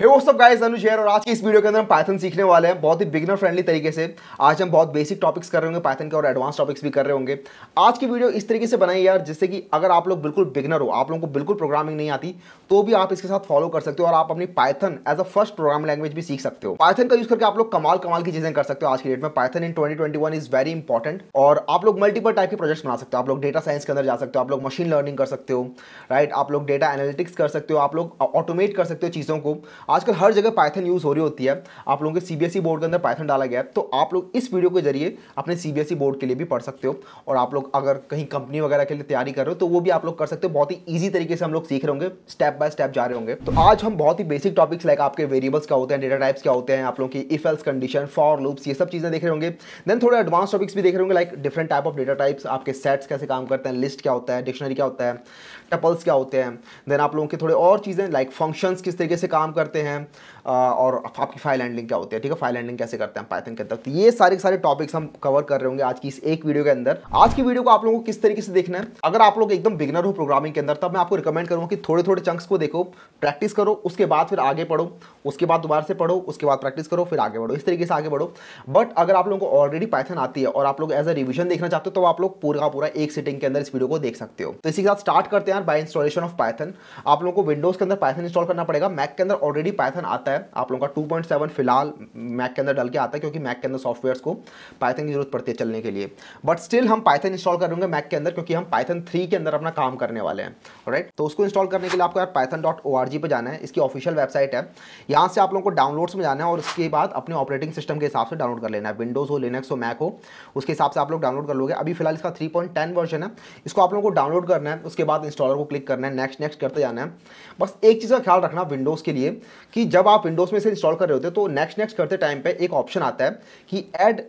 हे वो सब गाइस अनुज है और आज की इस वीडियो के अंदर हम पाइथन सीखने वाले हैं बहुत ही बिगनर फ्रेंडली तरीके से आज हम बहुत बेसिक टॉपिक्स कर रहे होंगे पाइथन के और एडवांस टॉपिक्स भी कर रहे होंगे आज की वीडियो इस तरीके से बनाई यार जिससे कि अगर आप लोग बिल्कुल बिगनर हो आप लोगों को बिल्कुल प्रोग्रामिंग नहीं आती तो भी आप इसके साथ फॉलो कर सकते हो और आप अपनी Python as a first program language भी सीख सकते हो पाइथन का यूज करके आप लोग कमाल कमाल की चीजें कर सकते हो आज की डेट में Python in twenty is very important और आप लोग मल्टीपल टाइप के प्रोजेक्ट्स बना सकते हो आप लोग डेटा साइंस के अंदर जा सकते हो आप लोग मशीन लर्निंग कर सकते हो राइट आप लोग डेटा एनालिटिक्स कर सकते हो आप लोग ऑटोमेट कर सकते हो चीज़ों को आजकल हर जगह पाइथन यूज़ हो रही होती है आप लोगों के सीबीएसई बोर्ड e के अंदर पाइथन डाला गया है तो आप लोग इस वीडियो के जरिए अपने सीबीएसई बोर्ड e के लिए भी पढ़ सकते हो और आप लोग अगर कहीं कंपनी वगैरह के लिए तैयारी कर रहे हो तो वो भी आप लोग कर सकते हो बहुत ही ईजी तरीके से हम लोग सीख रहे होंगे स्टेप बाय स्टेप जा रहे होंगे तो आज हम बहुत ही बेसिक टॉपिक्स लाइक आपके वेरिएबल्स क्या होते हैं डेटा टाइप्स क्या होते हैं आप लोगों की इफेल्स कंडीशन फॉर लुप्स ये सब चीज़ें देख रहे होंगे देन थोड़े एडवांस टॉपिक्स भी देख रहे होंगे like different type of data types आपके सेट्स कैसे काम करते हैं लिस्ट क्या होता है डिक्शनरी क्या होता है टपल्स क्या होते हैं देन आप लोगों के थोड़े और चीज़ें लाइक फंक्शंस किस तरीके से काम करते हैं और आपकी फाइल हैंडलिंग क्या होती है ठीक है फाइल हैंडलिंग कैसे करते हैं पाइथन के अंदर तो ये सारे सारे टॉपिक्स हम कवर कर रहे होंगे आज की इस एक वीडियो के अंदर आज की वीडियो को आप लोगों को किस तरीके से देखना है अगर आप लोग एकदम बिगनर हो प्रोग्रामिंग के अंदर तब मैं आपको रिकमेंड करूँगा कि थोड़े थोड़े चंक्स को देखो प्रैक्टिस करो उसके बाद फिर आगे पढ़ो उसके बाद दोबारा से पढ़ो उसके बाद प्रैक्टिस करो फिर आगे बढ़ो इस तरीके से आगे बढ़ो बट अगर आप लोगों को ऑलरेडी पाइथन आती है और आप लोग एज अ रिविजन देखना चाहते हो तो आप लोग पूरा पूरा एक सिटिंग के अंदर इस वीडियो को देख सकते हो तो इसी के साथ स्टार्ट करते हैं बाय इंस्टॉलेशन ऑफ पाइथन आप लोगों को विंडोज के अंदर पाइथन इंस्टॉल करना पड़ेगा मैक के अंदर ऑलरेडी पाइथन आता आता है आप लोगों का 2.7 फिलहाल मैक के अंदर डल के आता है क्योंकि मैक के अंदर सॉफ्टवेयर्स को पाइथन की जरूरत पड़ती है चलने के लिए बट स्टिल हम पाइथन इंस्टॉल करेंगे मैक के अंदर क्योंकि हम पाइथन थ्री के अंदर अपना काम करने वाले हैं राइट तो उसको इंस्टॉल करने के लिए आपको Python dot O R G पर जाना है इसकी ऑफिशियल वेबसाइट है यहाँ से आप लोगों को डाउनलोड्स में जाना है और उसके बाद अपने ऑपरेटिंग सिस्टम के हिसाब से डाउनलोड कर लेना है विंडोज़ हो लिनक्स हो मैक हो उसके हिसाब से आप लोग डाउनलोड कर लोगे अभी फिलहाल इसका 3.10 वर्जन है इसको आप लोगों को डाउनलोड करना है उसके बाद इंस्टॉलर को क्लिक करना है नेक्स्ट नेक्स्ट करते जाना है बस एक चीज़ का ख्याल रखना विंडोज़ के लिए कि जब आप आप विंडोज़ में से इंस्टॉल कर रहे होते हैं तो नेक्स्ट नेक्स्ट करते टाइम पे एक ऑप्शन आता है कि add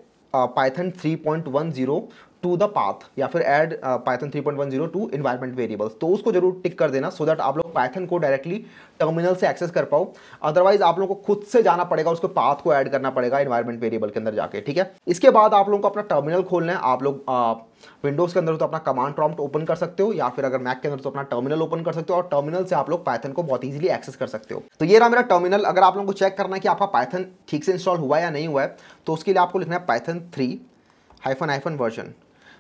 Python 3.10 to the path या फिर add Python 3.10 to environment variables तो उसको जरूर टिक कर देना सो so दैट आप लोग पाइथन को डायरेक्टली टर्मिनल से एक्सेस कर पाओ अदरवाइज आप लोगों को खुद से जाना पड़ेगा उसको पाथ को ऐड करना पड़ेगा इन्वायरमेंट वेरिएबल के अंदर जाके ठीक है इसके बाद आप लोगों को अपना टर्मिनल खोलना है आप लोग विंडोज़ uh, के अंदर तो अपना कमांड प्रॉम्प्ट ओपन कर सकते हो या फिर अगर मैक के अंदर तो अपना टर्मिनल ओपन कर सकते हो और टर्मिनल से आप लोग पाइथन को बहुत ईजिली एक्सेस कर सकते हो तो ये रहा मेरा टर्मिनल अगर आप लोगों को चेक करना है कि आपका पाइथन ठीक से इंस्टॉल हुआ या नहीं हुआ है तो उसके लिए आपको लिखना है Python three hyphen hyphen version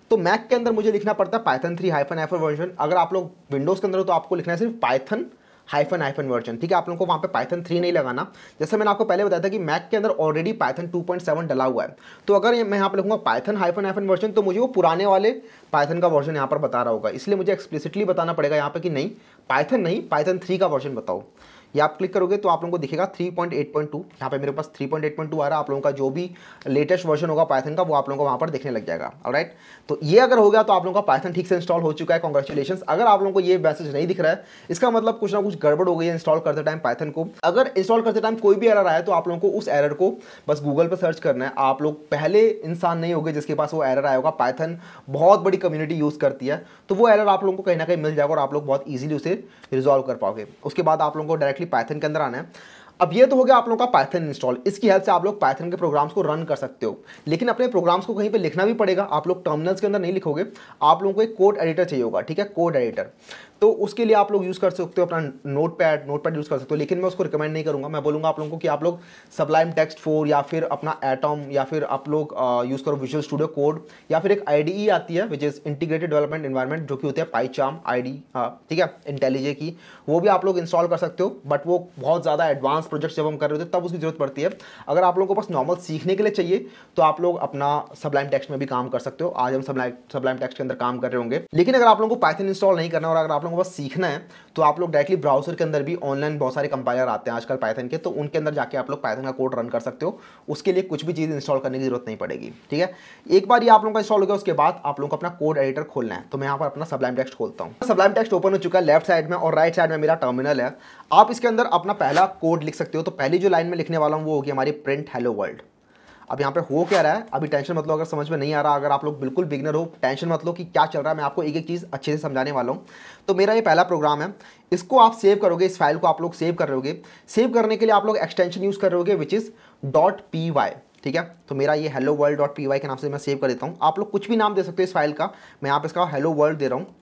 तो मैक के अंदर मुझे लिखना पड़ता है Python three hyphen hyphen version अगर आप लोग विंडोज़ के अंदर हो तो आपको लिखना है सिर्फ पाइथन हाइफन हाइफन वर्जन ठीक है आप लोगों को वहाँ पे पाइथन थ्री नहीं लगाना जैसे मैंने आपको पहले बताया था कि मैक के अंदर already Python two point seven डला हुआ है तो अगर मैं यहाँ पे लिखूंगा पाइथन हाइफन हाइफन वर्जन तो मुझे वो पुराने वाले पाइथन का वर्जन यहाँ पर बता रहा होगा इसलिए मुझे एक्सप्लिसिटली बताना पड़ेगा यहाँ पर कि नहीं पाइथन नहीं पाइथन थ्री का वर्जन बताओ ये आप क्लिक करोगे तो आप लोगों को दिखेगा 3.8.2 पॉइंट एट पॉइंट टू यहाँ पर मेरे पास 3.8.2 आ रहा है आप लोगों का जो भी लेटेस्ट वर्जन होगा पाइथन का वो आप लोगों को वहाँ पर देखने लग जाएगा राइट तो ये अगर हो गया तो आप लोगों का पाइथन ठीक से इंस्टॉल हो चुका है कॉन्ग्रेचुलेशन अगर आप लोगों को ये मैसेज नहीं दिख रहा है इसका मतलब कुछ ना कुछ गड़बड़ हो गई है इंस्टॉल करते टाइम पाइथन को अगर इंस्टॉल करते टाइम कोई भी एरर आया तो आप लोगों को उस एरर को बस गूगल पर सर्च करना है आप लोग पहले इंसान नहीं हो जिसके पास वो एरर आया होगा पाइथन बहुत बड़ी कम्युनिटी यूज़ करती है तो वो एरर आप लोगों को कहीं ना कहीं मिल जाएगा और आप लोग बहुत ईजिली उसे रिजॉल्व कर पाओगे उसके बाद आप लोगों को डायरेक्ट डायरेक्टली पाइथन के अंदर आना है अब ये तो हो गया आप लोगों का पाइथन इंस्टॉल इसकी हेल्प से आप लोग पाइथन के प्रोग्राम्स को रन कर सकते हो लेकिन अपने प्रोग्राम्स को कहीं पे लिखना भी पड़ेगा आप लोग टर्मिनल्स के अंदर नहीं लिखोगे आप लोगों को एक कोड एडिटर चाहिए होगा ठीक है कोड एडिटर तो उसके लिए आप लोग यूज़ कर सकते हो अपना notepad notepad use कर सकते हो लेकिन मैं उसको रिकमेंड नहीं करूँगा मैं बोलूँगा आप लोगों को कि आप लोग सबलाइम टेक्स्ट फोर या फिर अपना एटम या फिर आप लोग यूज़ करो विजुअल स्टूडियो कोड या फिर एक आई e आती है which is integrated development environment जो कि होती है पाईचाम आई डी ठीक है इंटेलिजे की वो भी आप लोग इंस्टॉल कर सकते हो बट वो बहुत ज़्यादा एडवांस प्रोजेक्ट जब हम कर रहे होते तब उसकी ज़रूरत पड़ती है अगर आप लोगों को बस नॉर्मल सीखने के लिए चाहिए तो आप लोग अपना सबलाइम टेक्स्ट में भी काम कर सकते हो आज हम सबलाइम सबलाइम टेक्स्ट के अंदर काम कर रहे होंगे लेकिन अगर आप लोगों को पाइथन इंस्टॉल नहीं करना और अगर आप लोगों को बस सीखना है तो आप लोग डायरेक्टली ब्राउजर के अंदर भी ऑनलाइन बहुत सारे कंपाइलर आते हैं आजकल पाइथन के तो उनके अंदर जाके आप लोग पाइथन का कोड रन कर सकते हो उसके लिए कुछ भी चीज़ इंस्टॉल करने की जरूरत नहीं पड़ेगी ठीक है एक बार ये आप लोगों का इंस्टॉल हो गया उसके बाद आप लोगों को अपना कोड एडिटर खोलना है तो मैं यहाँ पर अपना सबलाइम टेक्स्ट खोलता हूँ सबलाइम टेक्स्ट ओपन हो चुका है लेफ्ट साइड में और राइट साइड में मेरा टर्मिनल है आप इसके अंदर अपना पहला कोड लिख सकते हो तो पहली जो लाइन में लिखने वाला हूँ वो होगी हमारी प्रिंट हेलो वर्ल्ड अब यहाँ पे हो क्या रहा है अभी टेंशन मतलब अगर समझ में नहीं आ रहा अगर आप लोग बिल्कुल बिगनर हो टेंशन मतलब कि क्या चल रहा है मैं आपको एक एक चीज़ अच्छे से समझाने वाला हूँ तो मेरा ये पहला प्रोग्राम है इसको आप सेव करोगे इस फाइल को आप लोग सेव कर सेव करने के लिए आप लोग एक्सटेंशन यूज़ कर रहे which is dot P Y ठीक है तो मेरा ये hello world dot P Y के नाम से मैं सेव कर देता हूँ आप लोग कुछ भी नाम दे सकते हो इस फाइल का मैं यहाँ पे इसका हेलो वर्ल्ड दे रहा हूँ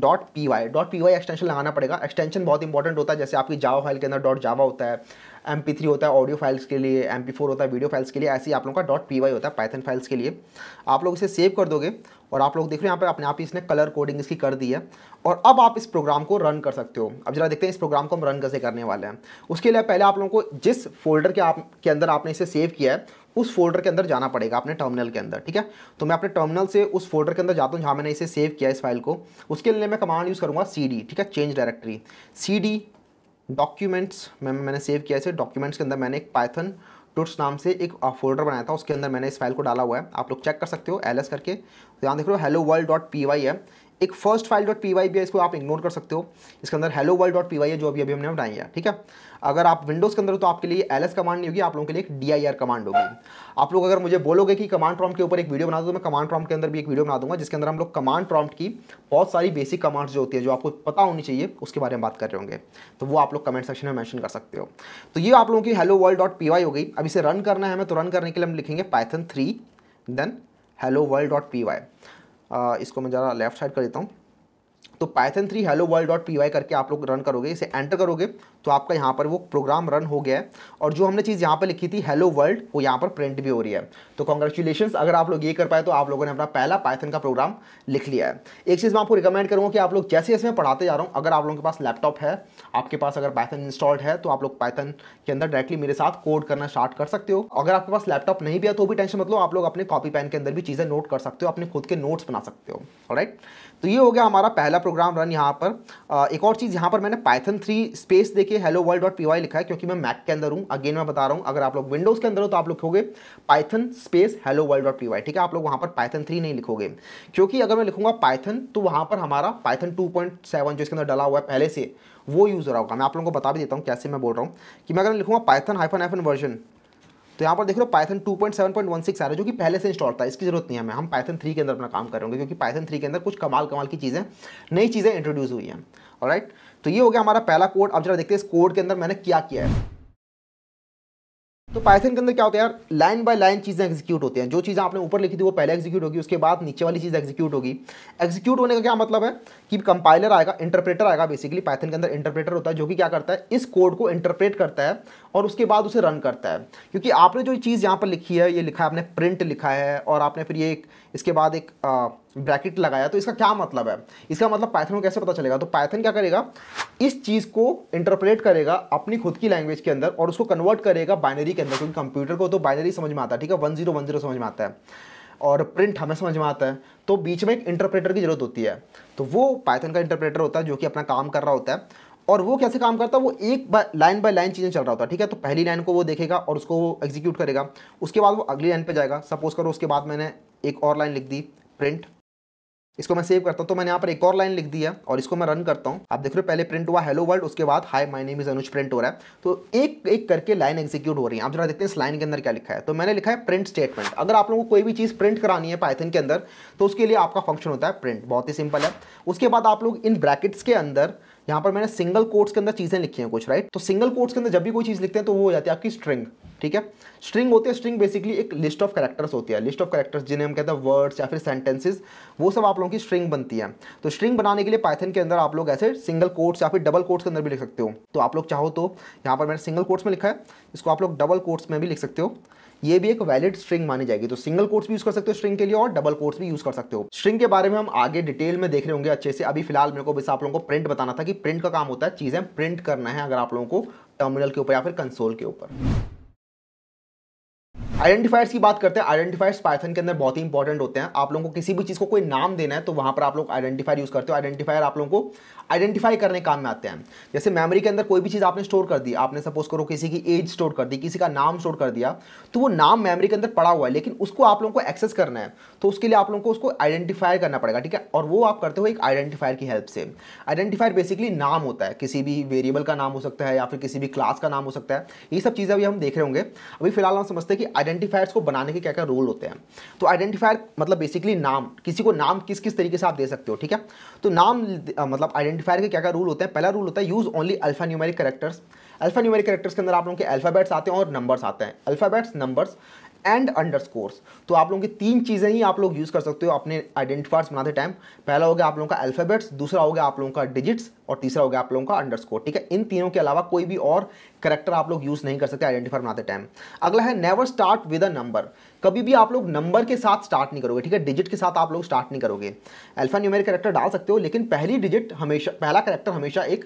dot P Y dot P Y extension लगाना पड़ेगा एक्सटेंशन बहुत इंपॉर्टेंट होता है जैसे आपकी जावा फाइल के अंदर डॉट जावा होता है एम पी होता है ऑडियो फाइल्स के लिए एम पी होता है वीडियो फाइल्स के लिए ऐसे ही आप लोगों का डॉट पी होता है पाइथन फाइल्स के लिए आप लोग इसे सेव कर दोगे और आप लोग देख रहे हैं यहाँ पर अपने आप ही इसने कलर कोडिंग इसकी कर दी है और अब आप इस प्रोग्राम को रन कर सकते हो अब जरा देखते हैं इस प्रोग्राम को हम रन कैसे करने वाले हैं उसके लिए पहले आप लोगों को जिस फोल्डर के आप के अंदर आपने इसे सेव किया है उस फोल्डर के अंदर जाना पड़ेगा अपने टर्मिनल के अंदर ठीक है तो मैं अपने टर्मिनल से उस फोल्डर के अंदर जाता हूँ जहाँ मैंने इसे सेव किया इस फाइल को उसके लिए मैं कमांड यूज़ करूँगा सी ठीक है चेंज डायरेक्टरी सी डॉक्यूमेंट्स मैं मैंने सेव किया इसे डॉक्यूमेंट्स के अंदर मैंने एक पाइथन टूट्स नाम से एक फोल्डर बनाया था उसके अंदर मैंने इस फाइल को डाला हुआ है आप लोग चेक कर सकते हो एल करके तो यहाँ देख रहे हो hello world dot P Y है एक first file dot P Y भी है इसको आप इग्नोर कर सकते हो इसके अंदर hello world dot P Y है जो अभी अभी हमने बनाई है ठीक है अगर आप विंडोज़ के अंदर तो आपके लिए एल एस कमांड नहीं होगी आप लोगों के लिए एक डी आई आर कमांड होगी आप लोग अगर मुझे बोलोगे कि कमांड प्रॉम्प्ट के ऊपर एक वीडियो बना दो तो मैं कमांड प्रॉम्प्ट के अंदर भी एक वीडियो बना दूंगा जिसके अंदर हम लोग कमांड प्रॉम्प्ट की बहुत सारी बेसिक कमांड्स जो होती है जो आपको पता होनी चाहिए उसके बारे में बात कर रहे होंगे तो वो आप लोग कमेंट सेक्शन में मैंशन कर सकते हो तो ये आप लोगों की hello world dot P Y हो गई अब इसे रन करना है हमें तो रन करने के लिए हम लिखेंगे Python three then hello world dot P Y इसको मैं ज़रा लेफ्ट साइड कर देता हूँ तो Python three hello world dot P Y करके आप लोग रन करोगे इसे एंटर करोगे तो आपका यहाँ पर वो प्रोग्राम रन हो गया है और जो हमने चीज़ यहाँ पर लिखी थी हेलो वर्ल्ड वो यहाँ पर प्रिंट भी हो रही है तो कॉन्ग्रेचुलेशन अगर आप लोग ये कर पाए तो आप लोगों ने अपना पहला पाइथन का प्रोग्राम लिख लिया है एक चीज़ मैं आपको रिकमेंड करूँगा कि आप लोग जैसे जैसे मैं पढ़ाते जा रहा हूँ अगर आप लोगों के पास लैपटॉप है आपके पास अगर पाइथन इंस्टॉल्ड है तो आप लोग पाइथन के अंदर डायरेक्टली मेरे साथ कोड करना स्टार्ट कर सकते हो अगर आपके पास लैपटॉप नहीं भी है तो भी टेंशन मतलब आप लोग अपने कॉपी पेन के अंदर भी चीज़ें नोट कर सकते हो अपने खुद के नोट्स बना सकते हो राइट तो ये हो गया हमारा पहला प्रोग्राम रन यहाँ पर एक और चीज़ यहाँ पर मैंने पाइथन थ्री स्पेस देखे नीचे हेलो वर्ल्ड डॉट पी लिखा है क्योंकि मैं मैक के अंदर हूँ अगेन मैं बता रहा हूँ अगर आप लोग विंडोज़ के अंदर हो तो आप लिखोगे Python space hello world dot P ठीक है आप लोग वहाँ पर पाइथन थ्री नहीं लिखोगे क्योंकि अगर मैं लिखूंगा पाइथन तो वहाँ पर हमारा पाइथन टू पॉइंट सेवन जो इसके अंदर डला हुआ है पहले से वो यूज़ हो रहा होगा मैं आप लोगों को बता भी देता हूँ कैसे मैं बोल रहा हूँ कि मैं अगर लिखूँगा पाइथन हाइफन हाइफन वर्जन तो यहाँ पर देख लो पाइथन 2.7.16 आ रहा है जो कि पहले से इंस्टॉल था इसकी जरूरत नहीं है हमें हम पाइथन 3 के अंदर अपना काम करेंगे क्योंकि पाइथन 3 के अंदर कुछ कमाल कमाल की चीज़ें नई चीज़ें इंट्रोड्यूस हुई हैं राइट तो ये हो गया हमारा पहला कोड अब जरा देखते हैं इस कोड के अंदर मैंने क्या किया है तो पाइथन के अंदर क्या होता है यार लाइन बाय लाइन चीज़ें एग्जीक्यूट होती हैं जो चीज़ आपने ऊपर लिखी थी वो पहले एग्जीक्यूट होगी उसके बाद नीचे वाली चीज़ एग्जीक्यूट होगी एग्जीक्यूट होने का क्या मतलब है कि कंपाइलर आएगा इंटरप्रेटर आएगा बेसिकली पाइथन के अंदर इंटरप्रेटर होता है जो कि क्या करता है इस कोड को इंटरप्रेट करता है और उसके बाद उसे रन करता है क्योंकि आपने जो चीज़ यहाँ पर लिखी है ये लिखा है आपने प्रिंट लिखा है और आपने फिर ये एक इसके बाद एक ब्रैकेट लगाया तो इसका क्या मतलब है इसका मतलब पाइथन को कैसे पता चलेगा तो पाइथन क्या करेगा इस चीज़ को इंटरप्रेट करेगा अपनी खुद की लैंग्वेज के अंदर और उसको कन्वर्ट करेगा बाइनरी के अंदर क्योंकि कंप्यूटर को तो बाइनरी समझ में आता है ठीक है वन जीरो वन जीरो समझ में आता है और प्रिंट हमें समझ में आता है तो बीच में एक इंटरप्रेटर की ज़रूरत होती है तो वो पाइथन का इंटरप्रेटर होता है जो कि अपना काम कर रहा होता है और वो कैसे काम करता है वो एक लाइन बाय लाइन चीज़ें चल रहा होता है ठीक है तो पहली लाइन को वो देखेगा और उसको वो एग्जीक्यूट करेगा उसके बाद वो अगली लाइन पे जाएगा सपोज करो उसके बाद मैंने एक और लाइन लिख दी प्रिंट इसको मैं सेव करता हूँ तो मैंने यहाँ पर एक और लाइन लिख दी है और इसको मैं रन करता हूँ आप देख रहे हो पहले प्रिंट हुआ हेलो वर्ल्ड उसके बाद hi my name is Anuj print हो रहा है तो एक एक करके लाइन एग्जीक्यूट हो रही है आप जरा देखते हैं इस लाइन के अंदर क्या लिखा है तो मैंने लिखा है प्रिंट स्टेटमेंट अगर आप लोगों को कोई भी चीज़ प्रिंट करानी है पाइथन के अंदर तो उसके लिए आपका फंक्शन होता है प्रिंट बहुत ही सिंपल है उसके बाद आप लोग इन ब्रैकेट्स के अंदर यहाँ पर मैंने सिंगल कोर्ट्स के अंदर चीज़ें लिखी हैं कुछ राइट तो सिंगल कोर्ट्स के अंदर जब भी कोई चीज़ लिखते हैं तो वो हो जाती है आपकी स्ट्रिंग ठीक है स्ट्रिंग होती है स्ट्रिंग बेसिकली एक लिस्ट ऑफ करेक्टर्स होती है लिस्ट ऑफ करेक्टर्स जिन्हें हम कहते हैं वर्ड्स या फिर सेंटेंसेज वो सब आप लोगों की स्ट्रिंग बनती है तो स्ट्रिंग बनाने के लिए पाइथन के अंदर आप लोग ऐसे सिंगल कोर्ट्स या फिर डबल कोर्ट्स के अंदर भी लिख सकते हो तो आप लोग चाहो तो यहाँ पर मैंने सिंगल कोर्ट्स में लिखा है इसको आप लोग डबल कोर्ट्स में भी लिख सकते हो ये भी एक वैलिड स्ट्रिंग मानी जाएगी तो सिंगल कोर्स भी यूज कर सकते हो स्ट्रिंग के लिए और डबल कोर्स भी यूज कर सकते हो स्ट्रिंग के बारे में हम आगे डिटेल में देख रहे होंगे अच्छे से अभी फिलहाल मेरे को बस आप लोगों को प्रिंट बताना था कि प्रिंट का काम होता है चीजें प्रिंट करना है अगर आप लोगों को टर्मिनल के ऊपर या फिर कंसोल के ऊपर आइडेंटिफायर्स की बात करते हैं आइडेंटिफायर्स पाइथन के अंदर बहुत ही इंपॉर्टेंट होते हैं आप लोगों को किसी भी चीज़ को कोई नाम देना है तो वहाँ पर आप लोग आइडेंटिफायर यूज़ करते हो आइडेंटिफायर आप लोगों को आइडेंटिफाई करने काम में आते हैं जैसे मेमोरी के अंदर कोई भी चीज़ आपने स्टोर कर दी आपने सपोज करो किसी की एज स्टोर कर दी किसी का नाम स्टोर कर दिया तो वो नाम मेमोरी के अंदर पड़ा हुआ है लेकिन उसको आप लोगों को एक्सेस करना है तो उसके लिए आप लोगों को उसको आइडेंटिफाई करना पड़ेगा ठीक है और वो आप करते हो एक आइडेंटिफायर की हेल्प से आइडेंटिफायर बेसिकली नाम होता है किसी भी वेरिएबल का नाम हो सकता है या फिर किसी भी क्लास का नाम हो सकता है ये सब चीज़ें अभी हम देख रहे होंगे अभी फिलहाल हम समझते हैं कि आइडेंटिफायर्स को बनाने के क्या क्या रोल होते हैं तो आइडेंटिफायर मतलब बेसिकली नाम किसी को नाम किस किस तरीके से आप दे सकते हो ठीक है तो नाम मतलब आइडेंटिफायर के क्या क्या रूल होते हैं पहला रूल होता है use only alpha numeric characters alpha numeric characters के अंदर आप लोगों के अल्फाबेट्स आते हैं और नंबर्स आते हैं अल्फाबेट्स नंबर्स एंड अंडरस्कोर्स तो आप लोगों की तीन चीज़ें ही आप लोग यूज़ कर सकते हो अपने आइडेंटिफायर्स बनाते टाइम पहला हो गया आप लोगों का अल्फ़ाबेट्स दूसरा हो गया आप लोगों का डिजिट्स और तीसरा हो गया आप लोगों का स्कोर ठीक है इन तीनों के अलावा कोई भी और करेक्टर आप लोग यूज़ नहीं कर सकते आइडेंटिफायर बनाते टाइम अगला है never start with a number कभी भी आप लोग नंबर के साथ स्टार्ट नहीं करोगे ठीक है डिजिट के साथ आप लोग स्टार्ट नहीं करोगे अल्फा न्यूमेरिक करेक्टर डाल सकते हो लेकिन पहली डिजिट हमेशा पहला करेक्टर हमेशा एक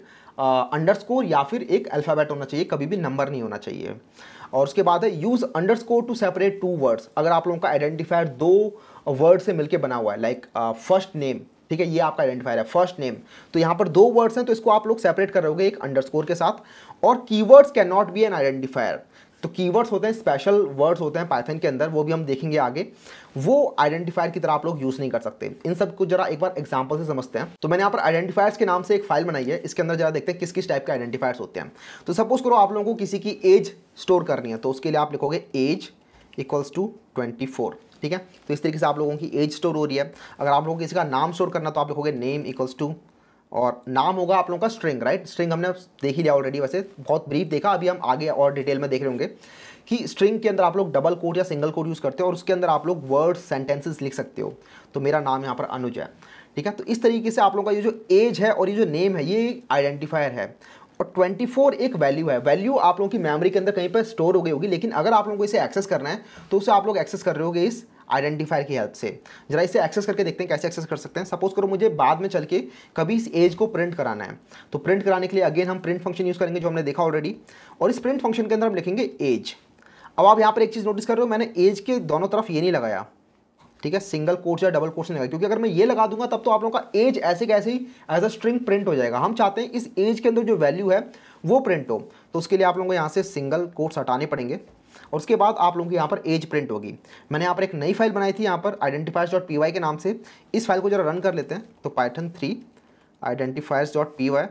अंडर स्कोर या फिर एक अल्फ़ाबेट होना चाहिए कभी भी नंबर नहीं होना चाहिए और उसके बाद है use underscore to separate two words अगर आप लोगों का आइडेंटिफायर दो वर्ड से मिलकर बना हुआ है लाइक फर्स्ट नेम ठीक है ये आपका आइडेंटिफायर है फर्स्ट नेम तो यहाँ पर दो वर्ड्स हैं तो इसको आप लोग सेपरेट कर रहोगे एक अंडरस्कोर के साथ और keywords can not be an identifier तो कीवर्ड्स होते हैं स्पेशल वर्ड्स होते हैं पाइथन के अंदर वो भी हम देखेंगे आगे वो आइडेंटिफायर की तरह आप लोग यूज़ नहीं कर सकते इन सब को जरा एक बार एग्जाम्पल से समझते हैं तो मैंने यहाँ पर आइडेंटिफायर्स के नाम से एक फाइल बनाई है इसके अंदर जरा देखते हैं किस किस टाइप के आइडेंटिफायर्स होते हैं तो सपोज करो आप लोगों को किसी की एज स्टोर करनी है तो उसके लिए आप लिखोगे age equals to twenty four ठीक है तो इस तरीके से आप लोगों की एज स्टोर हो रही है अगर आप लोगों को किसी का नाम स्टोर करना तो आप लिखोगे नेम इक्वल्स टू और नाम होगा आप लोगों का स्ट्रिंग राइट स्ट्रिंग हमने देख ही लिया ऑलरेडी वैसे बहुत ब्रीफ देखा अभी हम आगे और डिटेल में देख रहे होंगे कि स्ट्रिंग के अंदर आप लोग डबल कोड या सिंगल कोड यूज़ करते हो और उसके अंदर आप लोग वर्ड सेंटेंसेस लिख सकते हो तो मेरा नाम यहाँ पर अनुज है ठीक है तो इस तरीके से आप लोगों का ये जो एज है और ये जो नेम है ये आइडेंटिफायर है और 24 एक वैल्यू है वैल्यू आप लोगों की मेमोरी के अंदर कहीं पर स्टोर हो गई होगी लेकिन अगर आप लोगों को इसे एक्सेस करना है तो उसे आप लोग एक्सेस कर रहे होगे इस आइडेंटिफायर की हेल्प से जरा इसे एक्सेस करके देखते हैं कैसे एक्सेस कर सकते हैं सपोज करो मुझे बाद में चल के कभी इस एज को प्रिंट कराना है तो प्रिंट कराने के लिए अगेन हम प्रिंट फंक्शन यूज़ करेंगे जो हमने देखा ऑलरेडी और इस प्रिंट फंक्शन के अंदर हम लिखेंगे एज अब आप यहाँ पर एक चीज़ नोटिस कर रहे हो मैंने एज के दोनों तरफ ये नहीं लगाया ठीक है सिंगल कोर्स या डबल कोर्स नहीं लगाया क्योंकि अगर मैं ये लगा दूंगा तब तो आप लोगों का एज ऐसे कैसे ही एज अ स्ट्रिंग प्रिंट हो जाएगा हम चाहते हैं इस एज के अंदर जो वैल्यू है वो प्रिंट हो तो उसके लिए आप लोगों को यहाँ से सिंगल कोर्स हटाने पड़ेंगे और उसके बाद आप लोगों की यहाँ पर एज प्रिंट होगी मैंने यहाँ पर एक नई फाइल बनाई थी यहाँ पर आइडेंटिफायर्स डॉट पी वाई के नाम से इस फाइल को जरा रन कर लेते हैं तो Python three identifiers dot P Y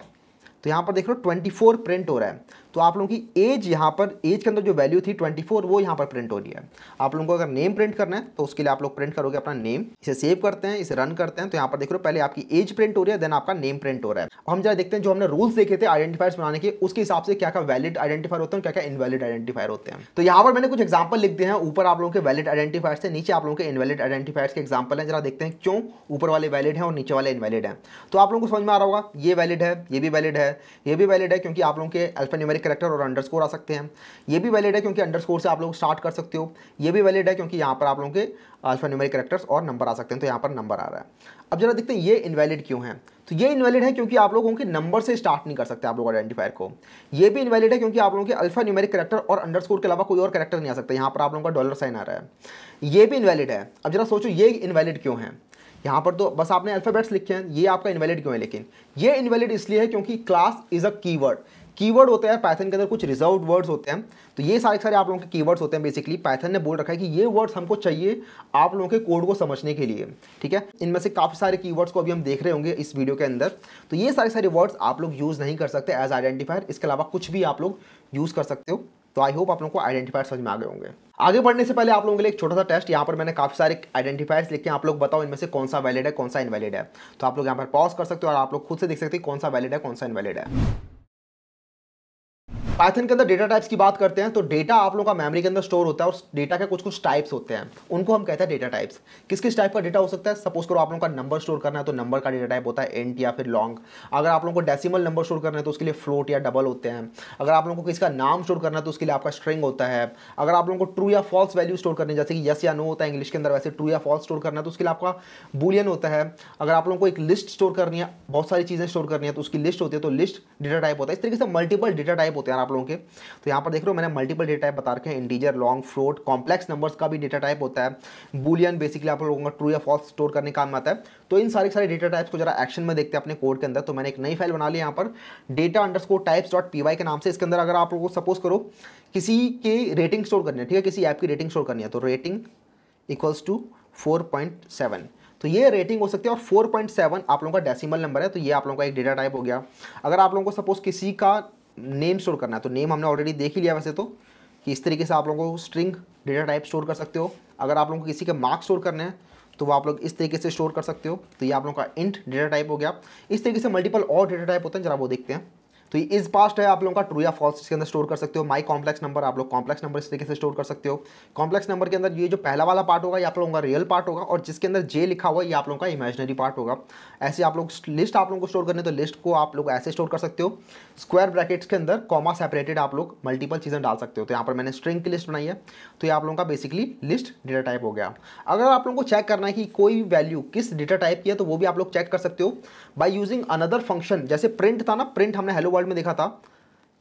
तो यहाँ पर देख लो ट्वेंटी फोर प्रिंट हो रहा है तो आप लोगों की एज यहाँ पर एज के अंदर जो वैल्यू थी 24 वो यहाँ पर प्रिंट हो रही है आप लोगों को अगर नेम प्रिंट करना है तो उसके लिए आप लोग प्रिंट करोगे अपना नेम इसे सेव करते हैं इसे रन करते हैं तो यहाँ पर देख रहे हो पहले आपकी एज प्रिंट हो रही है देन आपका नेम प्रिंट हो रहा है हम जरा देखते हैं जो हमने रूल्स देखे थे आइडेंटिफायर्स बनाने के उसके हिसाब से क्या क्या वैलिड आइडेंटिफायर होते हैं क्या क्या इनवैलिड आइडेंटिफायर होते हैं तो यहाँ पर मैंने कुछ एग्जाम्पल लिख दिए हैं ऊपर आप लोगों के वैलिड आइडेंटिफायर्स थे नीचे आप लोगों के इनवैलिड आइडेंटिफायर्स के एग्जाम्पल हैं जरा देखते हैं क्यों ऊपर वाले वैलिड हैं और नीचे वाले इनवैलिड हैं तो आप लोगों को समझ में आ रहा होगा ये वैलिड है ये भी वैलिड है ये भी वैलिड है क्योंकि आप लोगों के अल्फा स्पेल करेक्टर और अंडरस्कोर आ सकते हैं ये भी वैलिड है क्योंकि अंडरस्कोर से आप लोग स्टार्ट कर सकते हो ये भी वैलिड है क्योंकि यहाँ पर आप लोगों के अल्फा न्यूमेरिक करेक्टर्स और नंबर आ सकते हैं तो यहाँ पर नंबर आ रहा है अब जरा देखते हैं ये इनवैलिड क्यों है तो ये इनवैलिड है क्योंकि आप लोगों के नंबर से स्टार्ट नहीं कर सकते आप लोग आइडेंटिफायर को ये भी इनवैलिड है क्योंकि आप लोगों के अल्फा न्यूमेरिक करेक्टर और अंडरस्कोर के अलावा कोई और करेक्टर नहीं आ सकता यहाँ पर आप लोगों का डॉलर साइन आ रहा है ये भी इनवैलिड है अब जरा सोचो ये इनवैलिड क्यों है यहाँ पर तो बस आपने अल्फ़ाबेट्स लिखे हैं ये आपका इनवैलिड क्यों है लेकिन ये इनवैलिड इसलिए है क्योंकि class is a keyword keyword होते हैं पैथन के अंदर कुछ रिजर्व वर्ड्स होते हैं तो ये सारे सारे आप लोगों के कीवर्ड्स होते हैं बेसिकली पैथन ने बोल रखा है कि ये वर्ड्स हमको चाहिए आप लोगों के कोड को समझने के लिए ठीक है इनमें से काफ़ी सारे कीवर्ड्स को अभी हम देख रहे होंगे इस वीडियो के अंदर तो ये सारे सारे वर्ड्स आप लोग यूज़ नहीं कर सकते एज आइडेंटिफायर इसके अलावा कुछ भी आप लोग यूज़ कर सकते हो तो आई होप आप लोगों को आइडेंटिफायर समझ में आ गए होंगे आगे बढ़ने से पहले आप लोगों के लिए एक छोटा सा टेस्ट यहाँ पर मैंने काफी सारे आइडेंटिफायर्स लिखे आप लोग बताओ इनमें से कौन सा वैलिड है कौन सा इनवैलिड है तो आप लोग यहाँ पर पॉज कर सकते हो और आप लोग खुद से देख सकते हैं कौन सा वैलिड है कौन सा इनवैलिड है पाइथन के अंदर डेटा टाइप्स की बात करते हैं तो डेटा आप लोगों का मेमोरी के अंदर स्टोर होता है और डेटा के कुछ कुछ टाइप्स होते हैं उनको हम कहते हैं डेटा टाइप्स किस किस टाइप का डेटा हो सकता है सपोज करो आप लोगों का नंबर स्टोर करना है तो नंबर का डेटा टाइप होता है एंट या फिर लॉन्ग अगर आप लोगों को डेसिमल नंबर स्टोर करना है तो उसके लिए फ्लोट या डबल होते हैं अगर आप लोगों को किसका नाम स्टोर करना है तो उसके लिए आपका स्ट्रिंग होता है अगर आप लोगों को ट्रू या फॉल्स वैल्यू स्टोर करनी है जैसे कि यस या नो होता है इंग्लिश के अंदर वैसे ट्रू या फॉल्स स्टोर करना है तो उसके लिए आपका बुलियन होता है अगर आप लोगों को एक लिस्ट स्टोर करनी है बहुत सारी चीज़ें स्टोर करनी है तो उसकी लिस्ट होती है तो लिस्ट डेटा टाइप होता है इस तरीके से मल्टीपल डेटा टाइप होते हैं आप लोगों के तो यहाँ पर देख रहे हो मैंने मल्टीपल डेटा टाइप बता रखे हैं integer long float complex numbers का भी डेटा टाइप होता है बुलियन बेसिकली आप लोगों का ट्रू या फॉल्स स्टोर करने काम आता है तो इन सारे सारे डेटा टाइप्स को जरा एक्शन में देखते हैं अपने कोड के अंदर तो मैंने एक नई फाइल बना ली यहाँ पर data underscore types dot P Y के नाम से इसके अंदर अगर आप लोगों को सपोज करो किसी के रेटिंग स्टोर करनी है ठीक है किसी ऐप की रेटिंग स्टोर करनी है तो rating equals to four point seven तो ये रेटिंग हो सकती है और 4.7 आप लोगों का डेसिमल नंबर है तो ये आप लोगों का एक डेटा टाइप हो गया अगर आप लोगों को सपोज किसी का नेम स्टोर करना है तो नेम हमने ऑलरेडी देख ही लिया वैसे तो कि इस तरीके से आप लोगों को स्ट्रिंग डेटा टाइप स्टोर कर सकते हो अगर आप लोगों को किसी के मार्क्स स्टोर करने हैं तो वो आप लोग इस तरीके से स्टोर कर सकते हो तो ये आप लोगों का इंट डेटा टाइप हो गया इस तरीके से मल्टीपल और डेटा टाइप होते हैं जरा वो देखते हैं तो ये इज पास्ट है आप लोगों का ट्रू या फॉल्स इसके अंदर स्टोर कर सकते हो माई कॉम्प्लेक्स नंबर आप लोग कॉम्प्लेक्स नंबर इस तरीके से स्टोर कर सकते हो कॉम्प्लेक्स नंबर के अंदर ये जो पहला वाला पार्ट होगा ये आप लोगों का रियल पार्ट होगा और जिसके अंदर जे लिखा हुआ ये आप लोगों का इमेजनरी पार्ट होगा ऐसे आप लोग लिस्ट आप लोगों को स्टोर करने तो लिस्ट को आप लोग ऐसे स्टोर कर सकते हो स्क्वायर ब्रैकेट्स के अंदर कॉमा सेपरेटेड आप लोग मल्टीपल चीज़ें डाल सकते हो तो यहाँ पर मैंने स्ट्रिंग की लिस्ट बनाई है तो ये आप लोगों का बेसिकली लिस्ट डेटा टाइप हो गया अगर आप लोगों को चेक करना है कि कोई भी वैल्यू किस डेटा टाइप की है तो वो भी आप लोग चेक कर सकते हो बाई यूजिंग अनदर फंक्शन जैसे प्रिंट था ना प्रिंट हमने हेलो वर्ल्ड में देखा था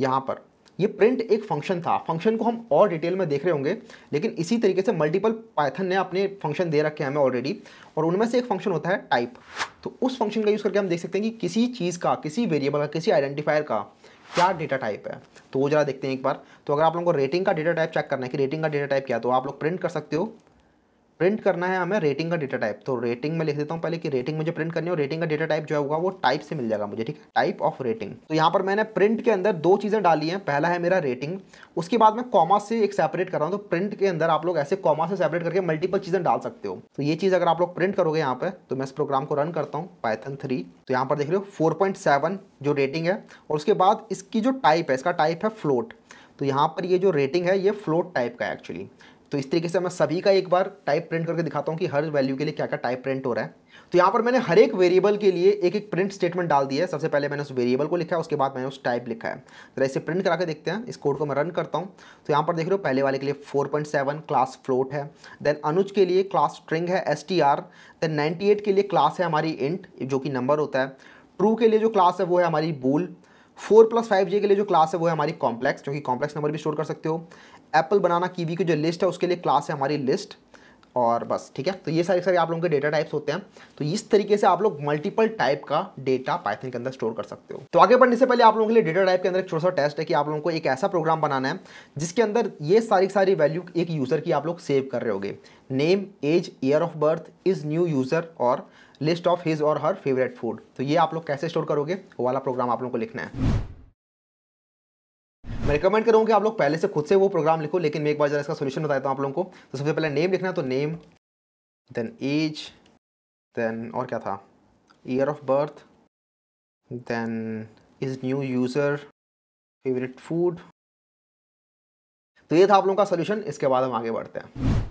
यहाँ पर ये प्रिंट एक फंक्शन था फंक्शन को हम और डिटेल में देख रहे होंगे लेकिन इसी तरीके से मल्टीपल पाइथन ने अपने फंक्शन दे रखे हैं हमें ऑलरेडी और उनमें से एक फंक्शन होता है टाइप तो उस फंक्शन का यूज़ करके हम देख सकते हैं कि किसी चीज़ का किसी वेरिएबल का किसी आइडेंटिफायर का क्या डेटा टाइप है तो वो जरा देखते हैं एक बार तो अगर आप लोगों को रेटिंग का डेटा टाइप चेक करना है कि रेटिंग का डेटा टाइप क्या तो आप लोग प्रिंट कर सकते हो प्रिंट करना है हमें रेटिंग का डेटा टाइप तो रेटिंग में लिख देता हूँ पहले कि रेटिंग मुझे प्रिंट करनी है और रेटिंग का डेटा टाइप जो होगा वो टाइप से मिल जाएगा मुझे ठीक है टाइप ऑफ रेटिंग तो यहाँ पर मैंने प्रिंट के अंदर दो चीज़ें डाली हैं पहला है मेरा रेटिंग उसके बाद मैं कॉमा से एक सेपरेट कर रहा हूँ तो प्रिंट के अंदर आप लोग ऐसे कॉमा से सेपरेट करके मल्टीपल चीज़ें डाल सकते हो तो ये चीज़ अगर आप लोग प्रिंट करोगे यहाँ पर तो मैं इस प्रोग्राम को रन करता हूँ पाइथन थ्री तो यहाँ पर देख रहे हो फोर जो रेटिंग है और उसके बाद इसकी जो टाइप है इसका टाइप है फ्लोट तो यहाँ पर ये जो रेटिंग है ये फ्लोट टाइप का है एक्चुअली तो इस तरीके से मैं सभी का एक बार टाइप प्रिंट करके दिखाता हूँ कि हर वैल्यू के लिए क्या क्या टाइप प्रिंट हो रहा है तो यहाँ पर मैंने हर एक वेरिएबल के लिए एक एक प्रिंट स्टेटमेंट डाल दिया है सबसे पहले मैंने उस वेरिएबल को लिखा है उसके बाद मैंने उस टाइप लिखा है जरा इसे प्रिंट करा के देखते हैं इस कोड को मैं रन करता हूँ तो यहाँ पर देख रहे हो पहले वाले के लिए 4.7 क्लास फ्लोट है देन अनुज के लिए क्लास स्ट्रिंग है एस देन एट के लिए क्लास है हमारी इंट जो कि नंबर होता है ट्रू के लिए जो क्लास है वो है हमारी bool four plus five J के लिए जो क्लास है वो है हमारी कॉम्प्लेक्स जो कि कॉम्प्लेक्स नंबर भी स्टोर कर सकते हो एप्पल बनाना कीवी की जो लिस्ट है उसके लिए क्लास है हमारी लिस्ट और बस ठीक है तो ये सारे सारे आप लोगों के डेटा टाइप्स होते हैं तो इस तरीके से आप लोग मल्टीपल टाइप का डेटा पाइथन के अंदर स्टोर कर सकते हो तो आगे बढ़ने से पहले आप लोगों के लिए डेटा टाइप के अंदर एक छोटा सा टेस्ट है कि आप लोगों को एक ऐसा प्रोग्राम बनाना है जिसके अंदर ये सारी सारी वैल्यू एक यूज़र की आप लोग सेव कर रहे होगे name age year of birth is new user और लिस्ट ऑफ हिज और हर फेवरेट फूड तो ये आप लोग कैसे स्टोर करोगे वो वाला प्रोग्राम आप लोगों को लिखना है मैं रिकमेंड करूँ कि आप लोग पहले से खुद से वो प्रोग्राम लिखो लेकिन मैं एक बार जरा इसका सोल्यूशन बताता हूँ आप लोगों को तो सबसे पहले नेम लिखना तो नेम देन एज देन और क्या था year of birth then is new user favourite food तो ये था आप लोगों का सोल्यूशन इसके बाद हम आगे बढ़ते हैं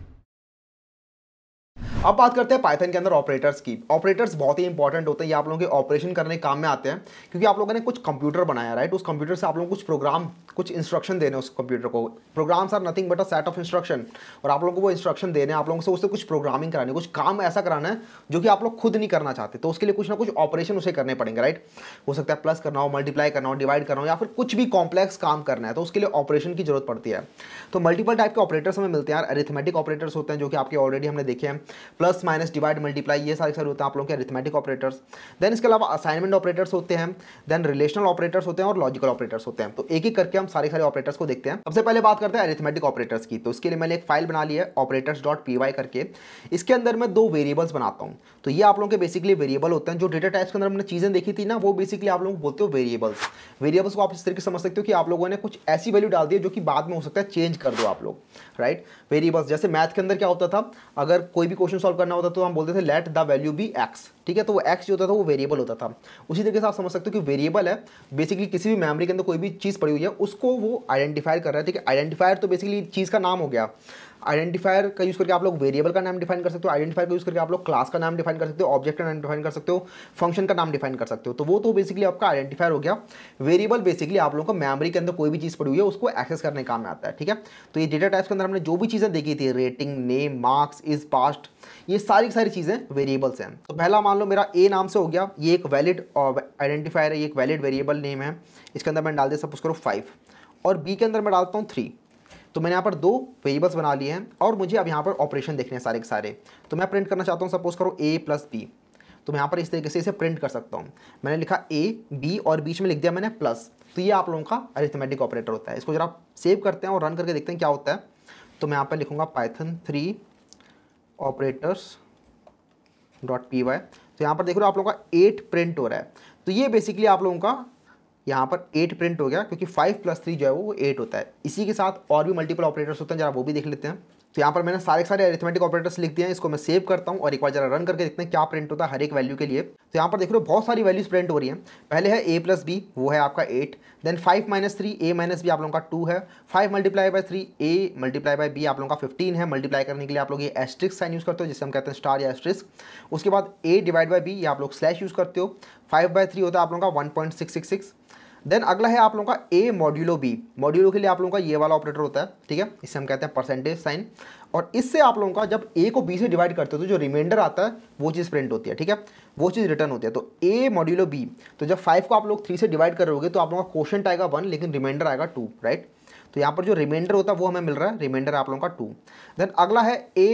अब बात करते हैं पाइथन के अंदर ऑपरेटर्स की ऑपरेटर्स बहुत ही इंपॉर्टेंट होते हैं ये आप लोगों के ऑपरेशन करने काम में आते हैं क्योंकि आप लोगों ने कुछ कंप्यूटर बनाया राइट उस कंप्यूटर से आप लोग कुछ प्रोग्राम कुछ इंस्ट्रक्शन देने उस कंप्यूटर को programs are nothing but a set of instruction और आप लोगों को वो इंस्ट्रक्शन देने आप लोगों से उससे कुछ प्रोग्रामिंग करानी कुछ काम ऐसा कराना है जो कि आप लोग खुद नहीं करना चाहते तो उसके लिए कुछ ना कुछ ऑपरेशन उसे करने पड़ेंगे राइट हो सकता है प्लस करना हो मल्टीप्लाई करना हो डिवाइड करना हो या फिर कुछ भी कॉम्प्लेक्स काम करना है तो उसके लिए ऑपरेशन की जरूरत पड़ती है तो मल्टीपल टाइप के ऑपरेटर्स हमें मिलते हैं यार अरिथमेटिक ऑपरेटर्स होते हैं जो कि आपके ऑलरेडी हमने देखे हैं प्लस माइनस डिवाइड मल्टीप्लाई ये सारे सारे होते हैं आप लोगों के अरिथमेटिक ऑपरेटर्स देन इसके अलावा असाइनमेंट ऑपरेटर्स होते हैं देन रिलेशनल ऑपरेटर्स होते हैं और लॉजिकल ऑपरेटर्स होते हैं तो एक ही करके हम सारे सारे ऑपरेटर्स को देखते हैं सबसे पहले बात करते हैं अरिथमेटिक ऑपरेटर्स की तो इसके लिए मैंने एक फाइल बना ली है ऑपरेटर्स डॉट पी वाई करके इसके अंदर मैं दो वेरिएबल्स बनाता हूँ तो ये आप लोगों के बेसिकली वेरिएबल होते हैं जो डेटा टाइप्स के अंदर हमने चीज़ें देखी थी ना वो बेसिकली आप लोग बोलते हो वेरिएबल्स वेरिएबल्स को आप इस तरीके समझ सकते हो कि आप लोगों ने कुछ ऐसी वैल्यू डाल दी जो कि बाद में हो सकता है चेंज कर दो आप लोग राइट वेरिएबल्स जैसे मैथ के अंदर क्या होता था अगर कोई भी क्वेश्चन क्वेश्चन सॉल्व करना होता तो हम बोलते थे let the value be X ठीक है तो वो एक्स जो होता था वो वेरिएबल होता था उसी तरीके से आप समझ सकते हो कि वेरिएबल है बेसिकली किसी भी मेमोरी के अंदर कोई भी चीज़ पड़ी हुई है उसको वो आइडेंटिफायर कर रहा है ठीक है आइडेंटिफायर तो बेसिकली चीज़ का नाम हो गया आइडेंटिफायर का यूज़ करके आप लोग वेरिएबल का नाम डिफाइन कर सकते हो आइडेंटिफायर का यूज़ करके आप लोग क्लास का नाम डिफाइन कर सकते हो ऑब्जेक्ट का नाम डिफाइन कर सकते हो फंक्शन का नाम डिफाइन कर सकते हो तो वो तो बेसिकली आपका आइडेंटिफायर हो गया वेरिएबल बेसिकली आप लोगों को मेमरी के अंदर कोई भी चीज़ पड़ी हुई है उसको एक्सेस करने काम में आता है ठीक है तो ये डेटा टाइप्स के अंदर हमने जो भी चीज़ें देखी थी rating name marks is passed ये सारी सारी चीज़ें वेरिएबल्स हैं तो पहला मान लो मेरा ए नाम से हो गया ये एक वैलिड आइडेंटिफायर है ये एक वैलिड वेरिएबल नेम है इसके अंदर मैंने डाल दिया सपोज करो फाइव और बी के अंदर मैं डालता हूँ थ्री तो मैंने यहाँ पर दो वेरिएबल्स बना लिए हैं और मुझे अब यहाँ पर ऑपरेशन देखने हैं सारे के सारे तो मैं प्रिंट करना चाहता हूँ सपोज करो ए प्लस बी तो मैं यहाँ पर इस तरीके से इसे प्रिंट कर सकता हूँ मैंने लिखा ए बी और बीच में लिख दिया मैंने प्लस तो ये आप लोगों का अरिथमेटिक ऑपरेटर होता है इसको जरा सेव करते हैं और रन करके देखते हैं क्या होता है तो मैं यहाँ पर लिखूँगा Python three operators dot P Y तो यहाँ पर देख रहे हो आप लोगों का एट प्रिंट हो रहा है तो ये बेसिकली आप लोगों का यहाँ पर एट प्रिंट हो गया क्योंकि फाइव प्लस थ्री जो है वो एट होता है इसी के साथ और भी मल्टीपल ऑपरेटर्स होते हैं जरा वो भी देख लेते हैं तो यहाँ पर मैंने सारे सारे एरिथमेटिक ऑपरेटर्स लिख दिए हैं इसको मैं सेव करता हूँ और एक बार जरा रन करके देखते हैं क्या प्रिंट होता है हर एक वैल्यू के लिए तो यहाँ पर देख रहे हो बहुत सारी वैल्यूज प्रिंट हो रही हैं पहले है ए प्लस बी वो है आपका eight then five minus three A minus B आप लोगों का टू है five multiply by three A multiply by B आप लोगों का फिफ्टीन है मल्टीप्लाई करने के लिए आप लोग ये एस्ट्रिक्स साइन यूज़ करते हो जिसे हम कहते हैं स्टार या एस्ट्रिक्स उसके बाद ए डिवाइड बाई बी ये आप लोग स्लैश यूज़ करते हो फाइव बाय थ्री होता है आप लोगों का one point six six six then अगला है आप लोगों का ए मॉड्यूलो बी मॉड्यूलो के लिए आप लोगों का ये वाला ऑपरेटर होता है ठीक है इसे हम कहते हैं परसेंटेज साइन और इससे आप लोगों का जब ए को बी से डिवाइड करते हो तो जो रिमाइंडर आता है वो चीज़ प्रिंट होती है ठीक है वो चीज़ रिटर्न होती है तो ए मॉड्यूलो बी तो जब फाइव को आप लोग थ्री से डिवाइड करोगे तो आप लोगों का क्वेश्चन आएगा वन लेकिन रिमाइंडर आएगा टू राइट तो यहाँ पर जो रिमाइंडर होता है वो हमें मिल रहा है रिमाइंडर आप लोगों का टू देन अगला है ए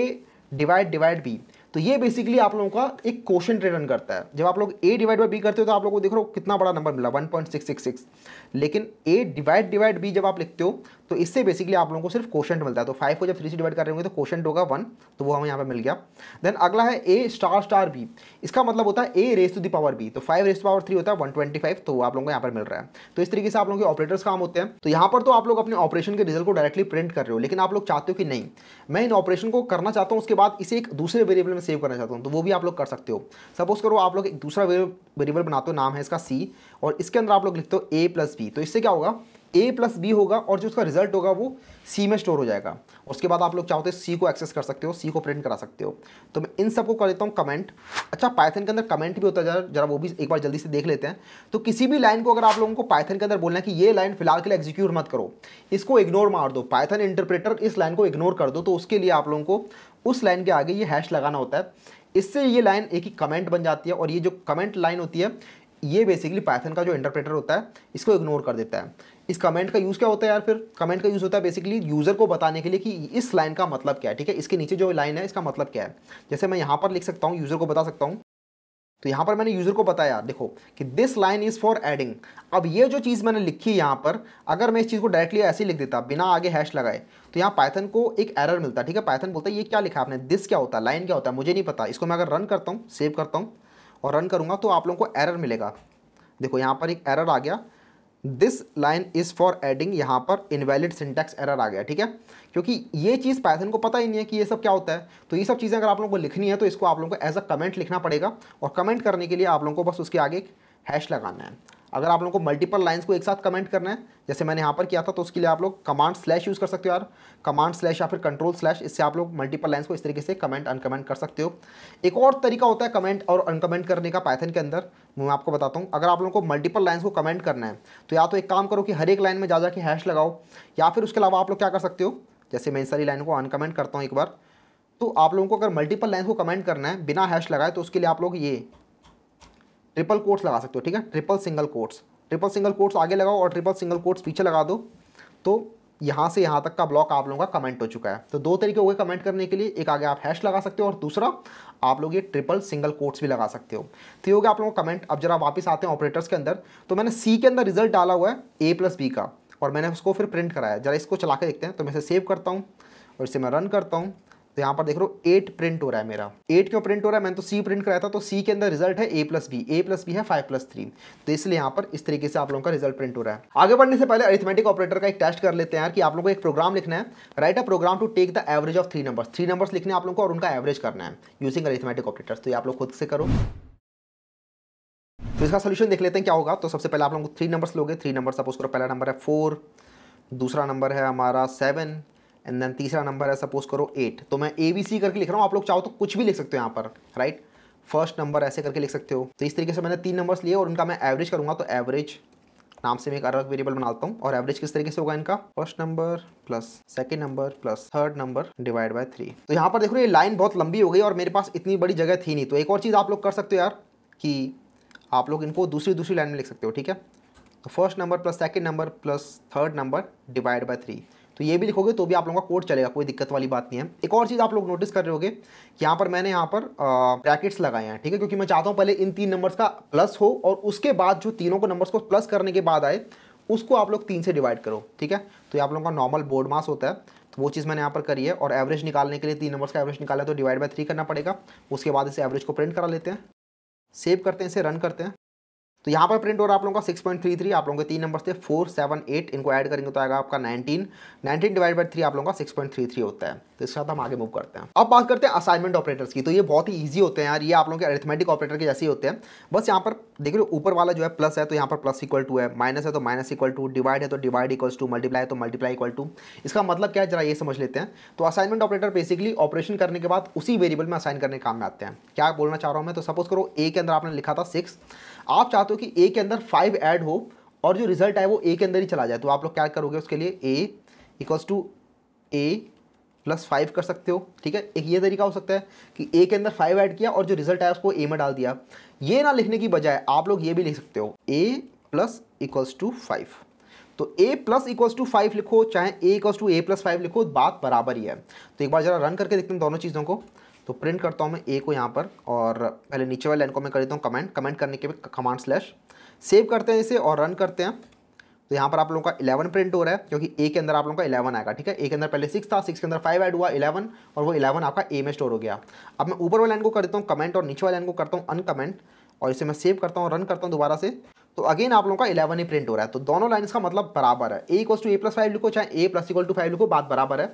डिवाइड डिवाइड बी तो ये बेसिकली आप लोगों का एक क्वेश्चन रिटर्न करता है जब आप लोग ए डिवाइड बाई बी करते हो तो आप लोगों को देख रहे हो कितना बड़ा नंबर मिला one point six six six लेकिन ए डिवाइड डिवाइड बी जब आप लिखते हो तो इससे बेसिकली आप लोगों को सिर्फ क्वेश्चन मिलता है तो फाइव को जब थ्री से डिवाइड होंगे तो क्वेश्चन होगा वन तो वो हमें यहाँ पे मिल गया देन अगला है ए स्टार स्टार बी इसका मतलब होता है A raise to the power B तो five raise to power three होता है वन ट्वेंटी फाइव तो आप लोगों को यहाँ पर मिल रहा है तो इस तरीके से आप लोगों के ऑपरेटर्स काम होते हैं तो यहाँ पर तो आप लोग अपने ऑपरेशन के रिजल्ट को डायरेक्टली प्रिंट कर रहे हो लेकिन आप लोग चाहते हो कि नहीं मैं इन ऑपरेशन को करना चाहता हूँ उसके बाद इसे एक दूसरे वेरिएबल में सेव करना चाहता हूँ तो वो भी आप लोग कर सकते हो सपोज करो आप लोग एक दूसरा वेरिएबल बनाते हो नाम है इसका सी और इसके अंदर आप लोग लिखते हो ए प्लस बी बी तो इससे क्या होगा ए प्लस बी होगा और जो उसका रिजल्ट होगा वो सी में स्टोर हो जाएगा उसके बाद आप लोग चाहो तो सी को एक्सेस कर सकते हो सी को प्रिंट करा सकते हो तो मैं इन सबको कर देता हूँ कमेंट अच्छा पाइथन के अंदर कमेंट भी होता है जरा जरा वो भी एक बार जल्दी से देख लेते हैं तो किसी भी लाइन को अगर आप लोगों को पाइथन के अंदर बोलना है कि ये लाइन फिलहाल के लिए एग्जीक्यूट मत करो इसको इग्नोर मार दो पाइथन इंटरप्रेटर इस लाइन को इग्नोर कर दो तो उसके लिए आप लोगों को उस लाइन के आगे ये हैश लगाना होता है इससे ये लाइन एक ही कमेंट बन जाती है और ये जो कमेंट लाइन होती है ये बेसिकली पाइथन का जो इंटरप्रेटर होता है इसको इग्नोर कर देता है इस कमेंट का यूज़ क्या होता है यार फिर कमेंट का यूज़ होता है बेसिकली यूज़र को बताने के लिए कि इस लाइन का मतलब क्या है ठीक है इसके नीचे जो लाइन है इसका मतलब क्या है जैसे मैं यहाँ पर लिख सकता हूँ यूज़र को बता सकता हूँ तो यहाँ पर मैंने यूज़र को बताया देखो कि this line is for adding अब ये जो चीज़ मैंने लिखी यहाँ पर अगर मैं इस चीज़ को डायरेक्टली ऐसे लिख देता बिना आगे हैश लगाए तो यहाँ पाइथन को एक एरर मिलता ठीक है पाइथन बोलता है ये क्या लिखा आपने दिस क्या होता है लाइन क्या होता है मुझे नहीं पता इसको मैं अगर रन करता हूँ सेव करता हूँ और रन करूँगा तो आप लोगों को एरर मिलेगा देखो यहाँ पर एक एरर आ गया this line is for adding यहाँ पर इनवैलिड सिंटेक्स एरर आ गया ठीक है क्योंकि ये चीज़ पैथन को पता ही नहीं है कि ये सब क्या होता है तो ये सब चीज़ें अगर आप लोगों को लिखनी है तो इसको आप लोगों को एज अ कमेंट लिखना पड़ेगा और कमेंट करने के लिए आप लोगों को बस उसके आगे एक हैश लगाना है अगर आप लोगों को मल्टीपल लाइन्स को एक साथ कमेंट करना है जैसे मैंने यहाँ पर किया था तो उसके लिए आप लोग कमांड स्लैश यूज़ कर सकते हो यार कमांड स्लैश या फिर कंट्रोल स्लैश इससे आप लोग मल्टीपल लाइन्स को इस तरीके से कमेंट अनकमेंट कर सकते हो एक और तरीका होता है कमेंट और अनकमेंट करने का पैथन के अंदर मैं आपको बताता हूँ अगर आप लोगों को मल्टीपल लाइन्स को कमेंट करना है तो या तो एक काम करो कि हर एक लाइन में जा जाकर हैश लगाओ या फिर उसके अलावा आप लोग क्या कर सकते हो जैसे मैं इन सारी लाइन को अनकमेंट करता हूँ एक बार तो आप लोगों को अगर मल्टीपल लाइन्स को कमेंट करना है बिना हैश लगाए तो उसके लिए आप लोग ये ट्रिपल कोर्ट्स लगा सकते हो ठीक है triple single quotes triple single quotes आगे लगाओ और ट्रिपल सिंगल कोर्ट्स पीछे लगा दो तो यहाँ से यहाँ तक का ब्लॉक आप लोगों का कमेंट हो चुका है तो दो तरीके हो गए कमेंट करने के लिए एक आगे आप हैश लगा सकते हो और दूसरा आप लोग ये ट्रिपल सिंगल कोर्ट्स भी लगा सकते हो तो ये हो गया आप लोगों का कमेंट अब जरा वापस आते हैं ऑपरेटर्स के अंदर तो मैंने सी के अंदर रिजल्ट डाला हुआ है ए प्लस बी का और मैंने उसको फिर प्रिंट कराया जरा इसको चला के देखते हैं तो मैं इसे सेव करता हूँ और इसे मैं रन करता हूँ तो यहाँ पर देख लो एट प्रिंट हो रहा है मेरा एट क्यों प्रिंट हो रहा है मैंने तो सी प्रिंट कराया था तो सी के अंदर रिजल्ट है A plus B A plus B है फाइव प्लस थ्री तो इसलिए यहाँ पर इस तरीके से आप लोगों का रिजल्ट प्रिंट हो रहा है आगे बढ़ने से पहले अरिथमेटिक ऑपरेटर का एक टेस्ट कर लेते हैं यार कि आप लोगों को एक प्रोग्राम लिखना है write a program to take the average of three number three numbers लिखने आप लोगों को और उनका एवरेज करना है यूजिंग अरिथमेटिक ऑपरेटर तो ये आप लोग खुद से करो तो इसका सोल्यूशन देख लेते हैं क्या होगा तो सबसे पहले आप लोग थ्री नंबर्स लोगे थ्री नंबर सपोज करो पहला नंबर है फोर दूसरा नंबर है हमारा सेवन एंड देन तीसरा नंबर है सपोज करो एट तो मैं ए बी सी करके लिख रहा हूँ आप लोग चाहो तो कुछ भी लिख सकते हो यहाँ पर राइट फर्स्ट नंबर ऐसे करके लिख सकते हो तो इस तरीके से मैंने तीन नंबर्स लिए और उनका मैं एवरेज करूँगा तो एवरेज नाम से मैं एक अलग वेरिएबल बनाता हूँ और एवरेज किस तरीके से होगा इनका first number plus second number plus third number divide by three तो यहाँ पर देखो ये लाइन बहुत लंबी हो गई और मेरे पास इतनी बड़ी जगह थी नहीं तो एक और चीज़ आप लोग कर सकते हो यार कि आप लोग इनको दूसरी दूसरी लाइन में लिख सकते हो ठीक है तो first number plus second number plus third number divide by three तो ये भी लिखोगे तो भी आप लोगों का कोड चलेगा कोई दिक्कत वाली बात नहीं है एक और चीज़ आप लोग नोटिस कर रहे होगे कि यहाँ पर मैंने यहाँ पर ब्रैकेट्स लगाए हैं ठीक है क्योंकि मैं चाहता हूँ पहले इन तीन नंबर्स का प्लस हो और उसके बाद जो तीनों को नंबर्स को प्लस करने के बाद आए उसको आप लोग तीन से डिवाइड करो ठीक है तो ये आप लोगों का नॉर्मल बोर्ड मास होता है तो वो चीज़ मैंने यहाँ पर करी है और एवरेज निकालने के लिए तीन नंबर्स का एवरेज निकाला तो डिवाइड बाई थ्री करना पड़ेगा उसके बाद इसे एवरेज को प्रिंट करा लेते हैं सेव करते हैं इसे रन करते हैं तो यहाँ पर प्रिंट हो रहा आप लोगों का सिक्स पॉइंट थ्री थ्री आप लोगों के तीन नंबर थे फोर सेवन एट इनको ऐड करेंगे तो आएगा आपका nineteen nineteen divide by three आप लोगों का सिक्स पॉइंट थ्री थ्री होता है तो इसके साथ हम आगे मूव करते हैं अब बात करते हैं असाइनमेंट ऑपरेटर्स की तो ये बहुत ही ईजी होते हैं यार ये आप लोगों के अरिथमेटिक ऑपरेटर के जैसे ही होते हैं बस यहाँ पर देख रहे हो ऊपर वाला जो है प्लस है तो यहाँ पर प्लस इक्वल टू है माइनस है तो माइनस इक्वल टू डिवाइड है तो डिवाइड इक्वल टू मल्टीप्लाई तो मल्टीप्लाई इक्वल टू इसका मतलब क्या है जरा ये समझ लेते हैं तो असाइनमेंट ऑपरेटर बेसिकली ऑपरेशन करने के बाद उसी वेरिएबल में असाइन करने काम में आते हैं क्या बोलना चाह रहा हूँ मैं तो सपोज करो ए के अंदर आपने लिखा था सिक्स आप चाहते हो कि ए के अंदर फाइव ऐड हो और जो रिजल्ट है वो ए के अंदर ही चला जाए तो आप लोग क्या करोगे उसके लिए A equals to A plus five कर सकते हो ठीक है एक ये तरीका हो सकता है कि ए के अंदर फाइव ऐड किया और जो रिजल्ट आया उसको ए में डाल दिया ये ना लिखने की बजाय आप लोग ये भी लिख सकते हो A plus equals to five तो A plus equals to five लिखो चाहे A equals to A plus five लिखो बात बराबर ही है तो एक बार जरा रन करके देखते हैं दोनों चीज़ों को तो प्रिंट करता हूँ मैं ए को यहाँ पर और पहले नीचे वाले लाइन को मैं कर देता हूँ कमेंट कमेंट करने के बाद कमांड स्लैश सेव करते हैं इसे और रन करते हैं तो यहाँ पर आप लोगों का इलेवन प्रिंट हो रहा है क्योंकि ए के अंदर आप लोगों का इलेवन आएगा ठीक है ए के अंदर पहले सिक्स था सिक्स के अंदर फाइव ऐड हुआ इलेवन और वो इलेवन आपका ए में स्टोर हो गया अब मैं ऊपर वाले लाइन को कर देता हूँ कमेंट और नीचे वाले लाइन को करता हूँ अनकमेंट और इसे मैं सेव करता हूँ रन करता हूँ दोबारा से तो अगेन आप लोगों का इलेवन ही प्रिंट हो रहा है तो दोनों लाइन्स का मतलब बराबर है A equal to A plus five लिखो चाहे A plus equal to five लिखो बात बराबर है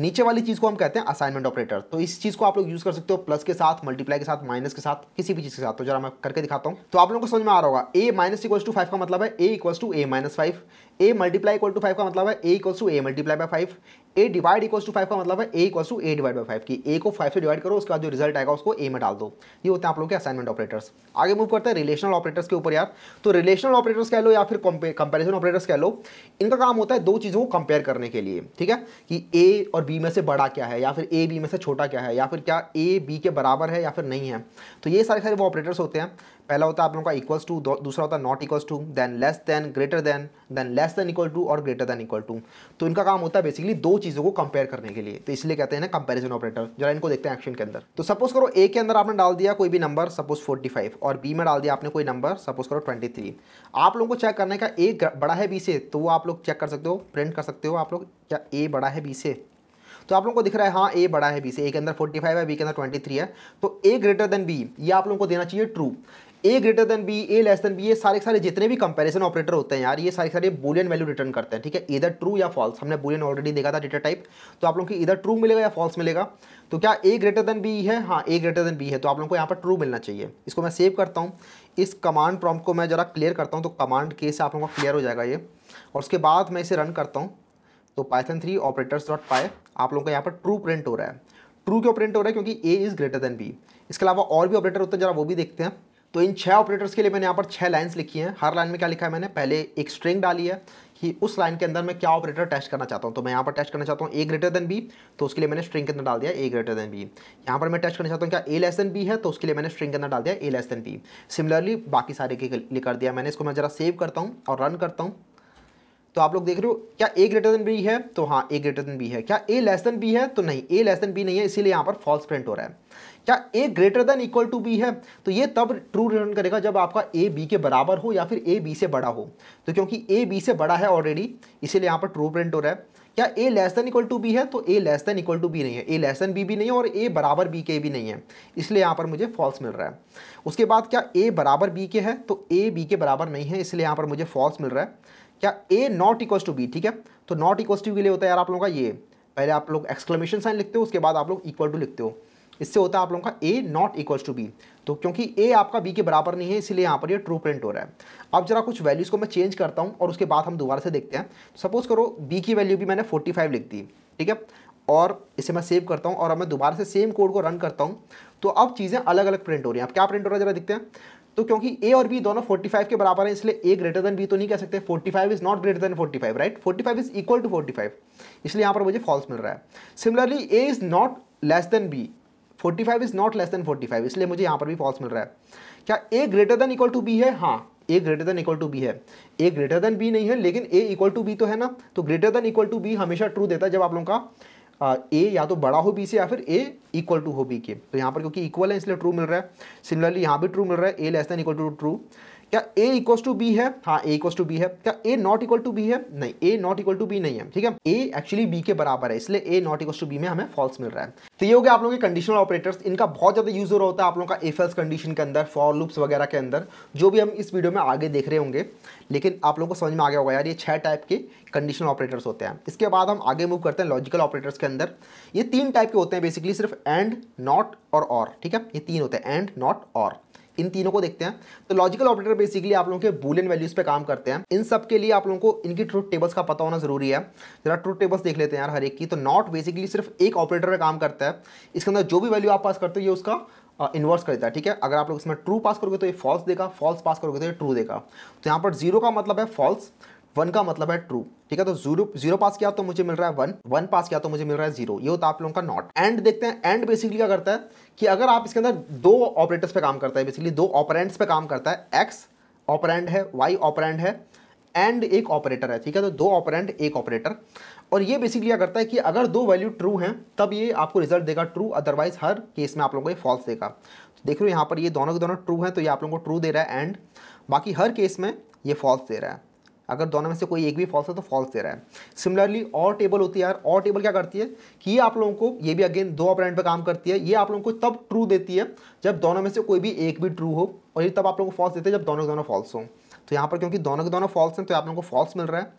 नीचे वाली चीज़ को हम कहते हैं असाइनमेंट ऑपरेटर तो इस चीज़ को आप लोग यूज़ कर सकते हो प्लस के साथ मल्टीप्लाई के साथ माइनस के साथ किसी भी चीज़ के साथ तो जरा मैं करके दिखाता हूँ तो आप लोगों को समझ में आ रहा होगा A minus equal to five का मतलब है A equal to A minus five A multiply equal to five का मतलब है A equal to A multiply by five A divide equal to five का मतलब है A equal to A divide by five की ए को five से divide करो उसके बाद जो रिजल्ट आएगा उसको ए में डाल दो ये होते हैं आप लोग के असाइनमेंट ऑपरेटर्स आगे मूव करते हैं रिलेशनल ऑपरेटर्स के ऊपर यार तो रिलेशनल ऑपरेटर्स कह लो या फिर कंपेरिजन ऑपरेटर्स कह लो इनका काम होता है दो चीज़ों को कंपेयर करने के लिए ठीक है कि ए और बी में से बड़ा क्या है या फिर ए बी में से छोटा क्या है या फिर क्या ए बी के बराबर है या फिर नहीं है तो ये सारे सारे वो ऑपरेटर्स होते हैं पहला होता है आप लोगों का इक्वल्स टू दूसरा होता है not equals to then less than greater than then less than equal to और ग्रेटर देन इक्वल टू तो इनका काम होता है बेसिकली दो चीज़ों को कंपेयर करने के लिए तो इसलिए कहते हैं ना कंपेरिजन ऑपरेटर जरा इनको देखते हैं एक्शन के अंदर तो सपोज करो ए के अंदर आपने डाल दिया कोई भी नंबर सपोज फोर्टी फाइव और बी में डाल दिया आपने कोई नंबर सपोज करो ट्वेंटी थ्री आप लोगों को चेक करने का ए बड़ा है बी से तो वो आप लोग चेक कर सकते हो प्रिंट कर सकते हो आप लोग क्या ए बड़ा है बी से तो आप लोगों को दिख रहा है हाँ ए बड़ा है बी से ए के अंदर 45 है बी के अंदर 23 है तो ए ग्रेटर देन बी ये आप लोगों को देना चाहिए true A greater than B A less than B ये सारे सारे जितने भी कंपैरिजन ऑपरेटर होते हैं यार ये सारे सारे बुलियन वैल्यू रिटर्न करते हैं ठीक है इधर ट्रू या फॉल्स हमने बुलियन ऑलरेडी देखा था डेटा टाइप तो आप लोगों को इधर ट्रू मिलेगा या फॉल्स मिलेगा तो क्या ए ग्रेटर देन बी है हाँ ए ग्रेटर देन बी है तो आप लोगों को यहाँ पर ट्रू मिलना चाहिए इसको मैं सेव करता हूँ इस कमांड प्रॉम्प्ट को मैं जरा क्लियर करता हूँ तो कमांड के से आप लोगों का क्लियर हो जाएगा ये और उसके बाद मैं इसे रन करता हूँ तो पाइथन थ्री ऑपरेटर्स डॉट पाए आप लोगों का यहाँ पर ट्रू प्रिंट हो रहा है ट्रू क्यों प्रिंट हो रहा है क्योंकि A is greater than B इसके अलावा और भी ऑपरेटर होते हैं जरा वो भी देखते हैं तो इन छह ऑपरेटर्स के लिए मैंने यहाँ पर छह लाइन्स लिखी हैं हर लाइन में क्या लिखा है मैंने पहले एक स्ट्रिंग डाली है कि उस लाइन के अंदर मैं क्या ऑपरेटर टेस्ट करना चाहता हूँ तो मैं यहाँ पर टेस्ट करना चाहता हूँ ए ग्रेटर देन बी तो उसके लिए मैंने स्ट्रिंग के अंदर डाल दिया ए ग्रेटर देन बी यहाँ पर मैं टेस्ट करना चाहता हूँ क्या ए लेस देन बी है तो उसके लिए मैंने स्ट्रिंग के अंदर डाल दिया A less than B similarly बाकी सारे के लिए कर दिया मैंने इसको मैं जरा सेव करता हूँ और रन करता हूँ तो आप लोग देख रहे हो क्या ए ग्रेटर देन बी है तो हाँ ए ग्रेटर देन बी है क्या ए लेस देन बी है तो नहीं ए लेस देन बी नहीं है इसीलिए यहाँ पर फॉल्स प्रिंट हो रहा है क्या A greater than equal to B है तो ये तब ट्रू रिटर्न करेगा जब आपका ए बी के बराबर हो या फिर ए बी से बड़ा हो तो क्योंकि ए बी से बड़ा है ऑलरेडी इसीलिए यहाँ पर ट्रू प्रिंट हो रहा है क्या A less than equal to B है तो A less than equal to B नहीं है ए लेस देन बी भी नहीं है और ए बराबर बी के भी नहीं है इसलिए यहाँ पर मुझे फॉल्स मिल रहा है उसके बाद क्या ए बराबर बी के है तो ए बी के बराबर नहीं है इसलिए यहाँ पर मुझे फॉल्स मिल रहा है क्या A not equal to B ठीक है तो नॉट इक्वल टू के लिए होता है यार आप लोगों का ये पहले आप लोग एक्सक्लेमेशन साइन लिखते हो उसके बाद आप लोग इक्वल टू लिखते हो इससे होता है आप लोगों का A not equals to B तो क्योंकि ए आपका बी के बराबर नहीं है इसलिए यहाँ पर ये ट्रू प्रिंट हो रहा है अब जरा कुछ वैल्यूज़ को मैं चेंज करता हूँ और उसके बाद हम दोबारा से देखते हैं सपोज़ तो करो बी की वैल्यू भी मैंने फोर्टी फाइव लिख दी ठीक है और इसे मैं सेव करता हूँ और अब मैं दोबारा से सेम कोड को रन करता हूँ तो अब चीज़ें अलग अलग प्रिंट हो रही हैं अब क्या प्रिंट हो रहा है जरा देखते हैं तो क्योंकि ए और बी दोनों फाइव के बराबर हैं इसलिए ए ग्रेटर देन बी तो नहीं कह सकते forty five is not greater than forty five right forty five is equal to forty five इसलिए यहाँ पर मुझे फॉल्स मिल रहा है similarly A is not less than B forty five is not less than forty five इसलिए मुझे यहाँ पर भी फॉल्स मिल रहा है क्या A greater than equal to B है हाँ A greater than equal to B है ए ग्रेटर देन बी नहीं है लेकिन ए इक्वल टू बी तो है ना तो greater than equal to B हमेशा ट्रू देता है जब आप लोगों का ए या तो बड़ा हो बी से या फिर ए इक्वल टू हो बी के तो यहाँ पर क्योंकि इक्वल है इसलिए ट्रू मिल रहा है सिमिलरली यहाँ भी ट्रू मिल रहा है A less than equal to true क्या ए इक्वल टू बी है हाँ ए इक्वल टू बी है क्या A not equal to B है नहीं A not equal to B नहीं है ठीक है ए एक्चुअली बी के बराबर है इसलिए A not equal to B में हमें फॉल्स मिल रहा है तो ये हो गया आप लोगों के कंडीशनल ऑपरेटर्स इनका बहुत ज्यादा यूज होता है आप लोगों का एफ कंडीशन के अंदर फॉर लूप्स वगैरह के अंदर जो भी हम इस वीडियो में आगे देख रहे होंगे लेकिन आप लोगों को समझ में आ गया होगा यार ये छह टाइप के कंडीशनल ऑपरेटर्स होते हैं इसके बाद हम आगे मूव करते हैं लॉजिकल ऑपरेटर्स के अंदर ये तीन टाइप के होते हैं बेसिकली सिर्फ एंड नॉट और और ठीक है ये तीन होते हैं एंड नॉट और इन तीनों को देखते हैं तो लॉजिकल ऑपरेटर बेसिकली आप लोगों के बुलियन वैल्यूज पे काम करते हैं इन सब के लिए आप लोगों को इनकी ट्रूथ टेबल्स का पता होना जरूरी है जरा ट्रूथ टेबल्स देख लेते हैं यार हर एक की तो नॉट बेसिकली सिर्फ एक ऑपरेटर पर काम करता है इसके अंदर जो भी वैल्यू आप पास करते हो ये उसका इन्वर्स करता है ठीक है अगर आप लोग इसमें ट्रू पास करोगे तो ये फॉल्स देगा फॉल्स पास करोगे तो ये ट्रू देगा तो यहाँ पर जीरो का मतलब है फॉल्स वन का मतलब है ट्रू ठीक है तो जीरो जीरो पास किया तो मुझे मिल रहा है वन वन पास किया तो मुझे मिल रहा है जीरो ये होता है आप लोगों का नॉट एंड देखते हैं एंड बेसिकली क्या करता है कि अगर आप इसके अंदर दो ऑपरेटर्स पे काम करता है बेसिकली दो ऑपरेंट्स पे काम करता है एक्स ऑपरेंड है वाई ऑपरेंड है एंड एक ऑपरेटर है ठीक है तो दो ऑपरेंड एक ऑपरेटर और ये बेसिकली क्या करता है कि अगर दो वैल्यू ट्रू हैं तब ये आपको रिजल्ट देगा ट्रू अदरवाइज हर केस में आप लोगों को ये फॉल्स देगा तो देख लो यहाँ पर ये दोनों के दोनों ट्रू हैं तो ये आप लोगों को ट्रू दे रहा है एंड बाकी हर केस में ये फॉल्स दे रहा है अगर दोनों में से कोई एक भी फॉल्स है तो फॉल्स दे रहा है सिमिलरली और टेबल होती है यार और टेबल क्या करती है कि ये आप लोगों को ये भी अगेन दो ऑपरेंट पर काम करती है ये आप लोगों को तब ट्रू देती है जब दोनों में से कोई भी एक भी ट्रू हो और ये तब आप लोगों को फॉल्स देते हैं जब दोनों के दोनों फॉल्स हों तो यहाँ पर क्योंकि दोनों के दोनों फॉल्स हैं तो आप लोगों को फॉल्स मिल रहा है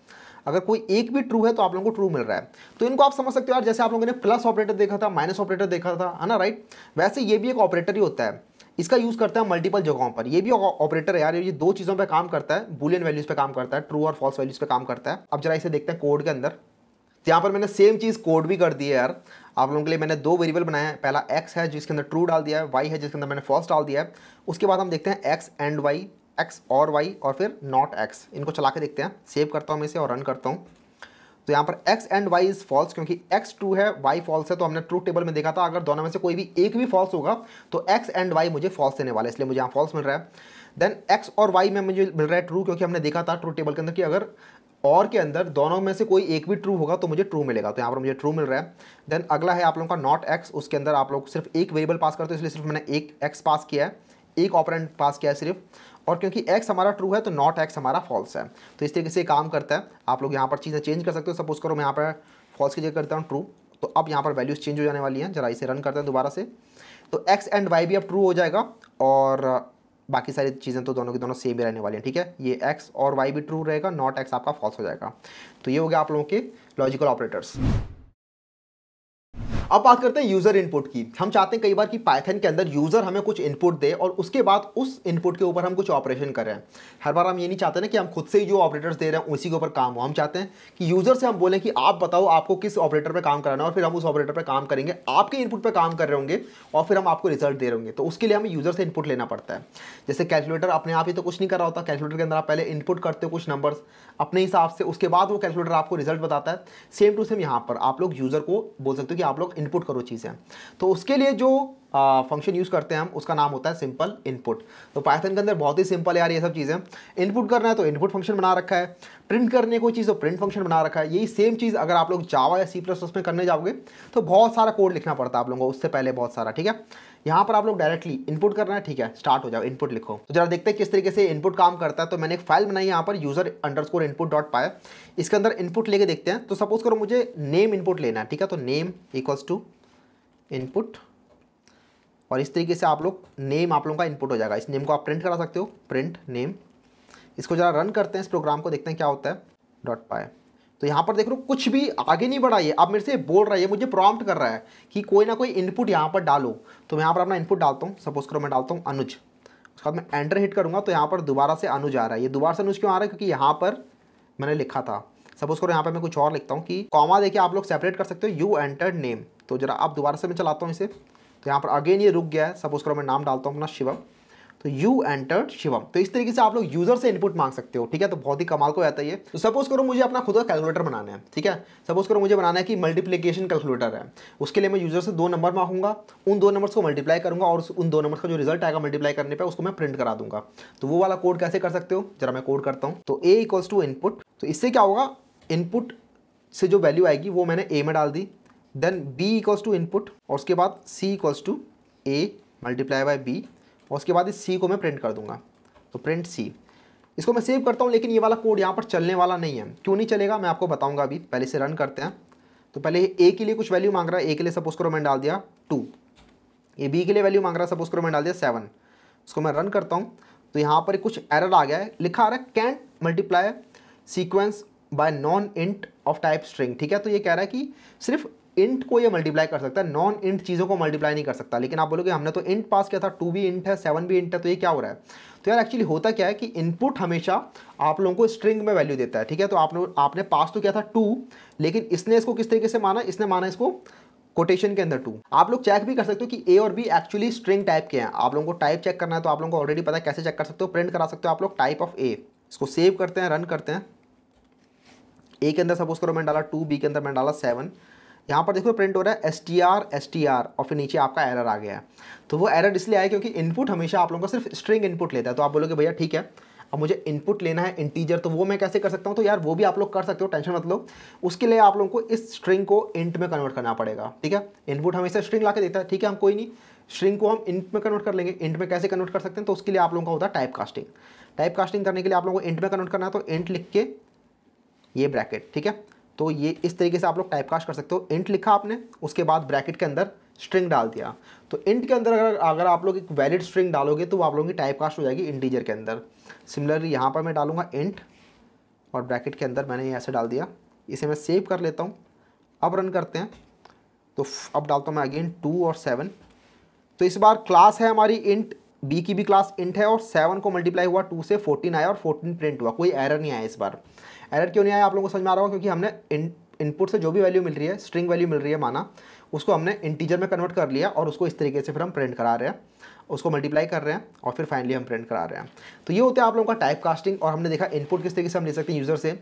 अगर कोई एक भी ट्रू है तो आप लोगों को ट्रू मिल रहा है तो इनको आप समझ सकते हो यार जैसे आप लोगों ने प्लस ऑपरेटर देखा था माइनस ऑपरेटर देखा था है ना राइट वैसे ये भी एक ऑपरेटर ही होता है इसका यूज़ करता है मल्टीपल जगहों पर ये भी ऑपरेटर है यार ये दो चीज़ों पर काम करता है बुलियन वैल्यूज़ पर काम करता है ट्रू और फॉल्स वैल्यूज़ पर काम करता है अब जरा इसे देखते हैं कोड के अंदर तो यहाँ पर मैंने सेम चीज़ कोड भी कर दी है यार आप लोगों के लिए मैंने दो वेरिएबल बनाया है पहला एक्स है जिसके अंदर ट्रू डाल दिया है वाई है जिसके अंदर मैंने फॉल्स डाल दिया है उसके बाद हम देखते हैं एक्स एंड वाई एक्स और वाई और फिर नॉट एक्स इनको चला के देखते हैं सेव करता हूँ मैं इसे और रन करता हूँ तो यहाँ पर x and y is false क्योंकि x ट्रू है y फॉल्स है तो हमने ट्रू टेबल में देखा था अगर दोनों में से कोई भी एक भी फॉल्स होगा तो x एंड y मुझे फॉल्स देने वाला है इसलिए मुझे यहाँ फॉल्स मिल रहा है देन x और y में मुझे मिल रहा है ट्रू क्योंकि हमने देखा था ट्रू टेबल के अंदर कि अगर और के अंदर दोनों में से कोई एक भी ट्रू होगा तो मुझे ट्रू मिलेगा तो यहाँ पर मुझे ट्रू मिल रहा है देन अगला है आप लोगों का नॉट एक्स उसके अंदर आप लोग सिर्फ एक वेरिएबल पास करते हो इसलिए सिर्फ मैंने एक एक्स पास किया है एक ऑपरेंट पास किया है सिर्फ और क्योंकि एक्स हमारा ट्रू है तो नॉट एक्स हमारा फॉल्स है तो इस तरीके से काम करता है आप लोग यहाँ पर चीज़ें चेंज कर सकते हो सपोज करो मैं यहाँ पर फॉल्स की जगह करता हूँ ट्रू तो अब यहाँ पर वैल्यूज़ चेंज हो जाने वाली हैं जरा इसे रन करते हैं दोबारा से तो एक्स एंड वाई भी अब ट्रू हो जाएगा और बाकी सारी चीज़ें तो दोनों के दोनों सेम ही रहने वाली हैं ठीक है ये एक्स और वाई भी ट्रू रहेगा नॉट एक्स आपका फॉल्स हो जाएगा तो ये हो गया आप लोगों के लॉजिकल ऑपरेटर्स अब बात करते हैं यूजर इनपुट की हम चाहते हैं कई बार कि पाइथन के अंदर यूजर हमें कुछ इनपुट दे और उसके बाद उस इनपुट के ऊपर हम कुछ ऑपरेशन करें हर बार हम ये नहीं चाहते ना कि हम खुद से ही जो ऑपरेटर्स दे रहे हैं उसी के ऊपर काम हो हम चाहते हैं कि यूजर से हम बोलें कि आप बताओ आपको किस ऑपरेटर पर काम कराना है और फिर हम उस ऑपरेटर पर काम करेंगे आपके इनपुट पर काम कर रहे होंगे और फिर हम आपको रिजल्ट दे रहे होंगे तो उसके लिए हमें यूजर से इनपुट लेना पड़ता है जैसे कैलकुलेटर अपने आप ही तो कुछ नहीं कर रहा होता कैलकुलेटर के अंदर आप पहले इनपुट करते हो कुछ नंबर्स अपने हिसाब से उसके बाद वो कैलकुलेटर आपको रिजल्ट बताता है सेम टू सेम यहाँ पर आप लोग यूजर को बोल सकते हो कि आप लोग इनपुट करो चीज़ें तो उसके लिए जो फंक्शन यूज़ करते हैं हम उसका नाम होता है सिंपल इनपुट तो पाइथन के अंदर बहुत ही सिंपल यार ये सब चीज़ें इनपुट करना है तो इनपुट फंक्शन बना रखा है प्रिंट करने कोई चीज़ तो प्रिंट फंक्शन बना रखा है यही सेम चीज़ अगर आप लोग जावा या सी प्लस में करने जाओगे तो बहुत सारा कोड लिखना पड़ता है आप लोगों को उससे पहले बहुत सारा ठीक है यहाँ पर आप लोग डायरेक्टली इनपुट करना है ठीक है स्टार्ट हो जाओ इनपुट लिखो तो जरा देखते हैं किस तरीके से इनपुट काम करता है तो मैंने एक फाइल बनाई यहाँ पर user underscore input dot py इसके अंदर इनपुट लेके देखते हैं तो सपोज करो मुझे नेम इनपुट लेना है ठीक है तो नेम इक्वल्स टू इनपुट और इस तरीके से आप लोग नेम आप लोगों का इनपुट हो जाएगा इस नेम को आप प्रिंट करा सकते हो प्रिंट नेम इसको ज़रा रन करते हैं इस प्रोग्राम को देखते हैं क्या होता है डॉट पाए तो यहाँ पर देख रहा हूँ कुछ भी आगे नहीं बढ़ा ये मेरे से बोल रहा है मुझे प्रॉम्प्ट कर रहा है कि कोई ना कोई इनपुट यहाँ पर डालो तो मैं यहाँ पर अपना इनपुट डालता हूँ सपोज करो मैं डालता हूँ अनुज उसके बाद मैं एंटर हिट करूँगा तो यहाँ पर दोबारा से अनुज आ रहा है ये दोबारा से अनुज क्यों आ रहा है क्योंकि यहाँ पर मैंने लिखा था सपोज करो यहाँ पर मैं कुछ और लिखता हूँ कि कॉमा देखिए आप लोग सेपरेट कर सकते हो यू एंटर नेम तो जरा आप दोबारा से मैं चलाता हूँ इसे तो यहाँ पर अगेन ये रुक गया है सपोज करो मैं नाम डालता हूँ अपना शिवम तो यू एंटर्ड शिवम तो इस तरीके से आप लोग यूजर से इनपुट मांग सकते हो ठीक है तो बहुत ही कमाल को आता है ये तो सपोज करो मुझे अपना खुद का कैलकुलेटर बनाना है ठीक है सपोज करो मुझे बनाना है कि मल्टीप्लीकेशन कैलकुलेटर है उसके लिए मैं यूजर से दो नंबर मांगूंगा उन दो नंबर्स को मल्टीप्लाई करूंगा और उन दो नंबर का जो रिजल्ट आएगा मल्टीप्लाई करने पर उसको मैं प्रिंट करा दूंगा तो वो वाला कोड कैसे कर सकते हो जरा मैं कोड करता हूँ तो ए इक्वल्स टू इनपुट तो इससे क्या होगा इनपुट से जो वैल्यू आएगी वो मैंने ए में डाल दी then B equals to input और उसके बाद C equals to A multiply by B और उसके बाद इस सी को मैं प्रिंट कर दूंगा तो प्रिंट सी इसको मैं सेव करता हूँ लेकिन ये वाला कोड यहाँ पर चलने वाला नहीं है क्यों नहीं चलेगा मैं आपको बताऊँगा अभी पहले से रन करते हैं तो पहले ये ए के लिए कुछ वैल्यू मांग रहा है ए के लिए सपोज करो मैंने डाल दिया टू ये बी के लिए वैल्यू मांग रहा है सपोज करो मैंने डाल दिया सेवन उसको मैं रन करता हूँ तो यहाँ पर कुछ एरर आ गया है लिखा आ रहा है can't multiply sequence by non int of type string ठीक है तो ये कह रहा है कि सिर्फ इंट को ये मल्टीप्लाई कर सकता है नॉन इंट चीज़ों को मल्टीप्लाई नहीं कर सकता लेकिन आप बोलोगे हमने तो इंट पास किया था टू भी इंट है सेवन भी इंट है तो ये क्या हो रहा है तो यार एक्चुअली होता क्या है कि इनपुट हमेशा आप लोगों को स्ट्रिंग में वैल्यू देता है ठीक है तो आप लोग आपने पास तो किया था टू लेकिन इसने इसको किस तरीके से माना इसने माना इसको कोटेशन के अंदर टू आप लोग चेक भी कर सकते हो कि ए और बी एक्चुअली स्ट्रिंग टाइप के हैं आप लोगों को टाइप चेक करना है तो आप लोगों को ऑलरेडी पता है कैसे चेक कर सकते हो प्रिंट करा सकते हो आप लोग टाइप ऑफ ए इसको सेव करते हैं रन करते हैं ए के अंदर सपोज करो मैंने डाला टू बी के अंदर मैंने डाला सेवन यहाँ पर देखो प्रिंट हो रहा है S T R S T R और फिर नीचे आपका एरर आ गया है तो वो एरर इसलिए आया क्योंकि इनपुट हमेशा आप लोगों का सिर्फ स्ट्रिंग इनपुट लेता है तो आप बोलोगे भैया ठीक है अब मुझे इनपुट लेना है इंटीजर तो वो मैं कैसे कर सकता हूँ तो यार वो भी आप लोग कर सकते हो टेंशन मत लो उसके लिए आप लोगों को इस स्ट्रिंग को इंट में कन्वर्ट करना पड़ेगा ठीक है इनपुट हमेशा स्ट्रिंग ला के देता है ठीक है हम कोई नहीं स्ट्रिंग को हम इंट में कन्वर्ट कर लेंगे इंट में कैसे कन्वर्ट कर सकते हैं तो उसके लिए आप लोगों का होता है टाइप कास्टिंग टाइप कास्टिंग करने के लिए आप लोगों को इंट में कन्वर्ट करना है तो इंट लिख के ये ब्रैकेट ठीक है तो ये इस तरीके से आप लोग टाइपकास्ट कर सकते हो इंट लिखा आपने उसके बाद ब्रैकेट के अंदर स्ट्रिंग डाल दिया तो इंट के अंदर अगर अगर आप लोग एक वैलिड स्ट्रिंग डालोगे तो वो आप लोगों की टाइप कास्ट हो जाएगी इंटीजर के अंदर सिमिलरली यहाँ पर मैं डालूंगा इंट और ब्रैकेट के अंदर मैंने ये ऐसे डाल दिया इसे मैं सेव कर लेता हूँ अब रन करते हैं तो अब डालता हूँ मैं अगेन टू और सेवन तो इस बार क्लास है हमारी इंट बी की भी क्लास इंट है और सेवन को मल्टीप्लाई हुआ टू से फोर्टीन आया और फोर्टीन प्रिंट हुआ कोई एरर नहीं आया इस बार एरर क्यों नहीं आया आप लोगों को समझ में आ रहा होगा क्योंकि हमने इनपुट से जो भी वैल्यू मिल रही है स्ट्रिंग वैल्यू मिल रही है माना उसको हमने इंटीजर में कन्वर्ट कर लिया और उसको इस तरीके से फिर हम प्रिंट करा रहे हैं उसको मल्टीप्लाई कर रहे हैं और फिर फाइनली हम प्रिंट करा रहे हैं तो ये होता है आप लोगों का टाइप कास्टिंग और हमने देखा इनपुट किस तरीके से हम ले सकते हैं यूज़र से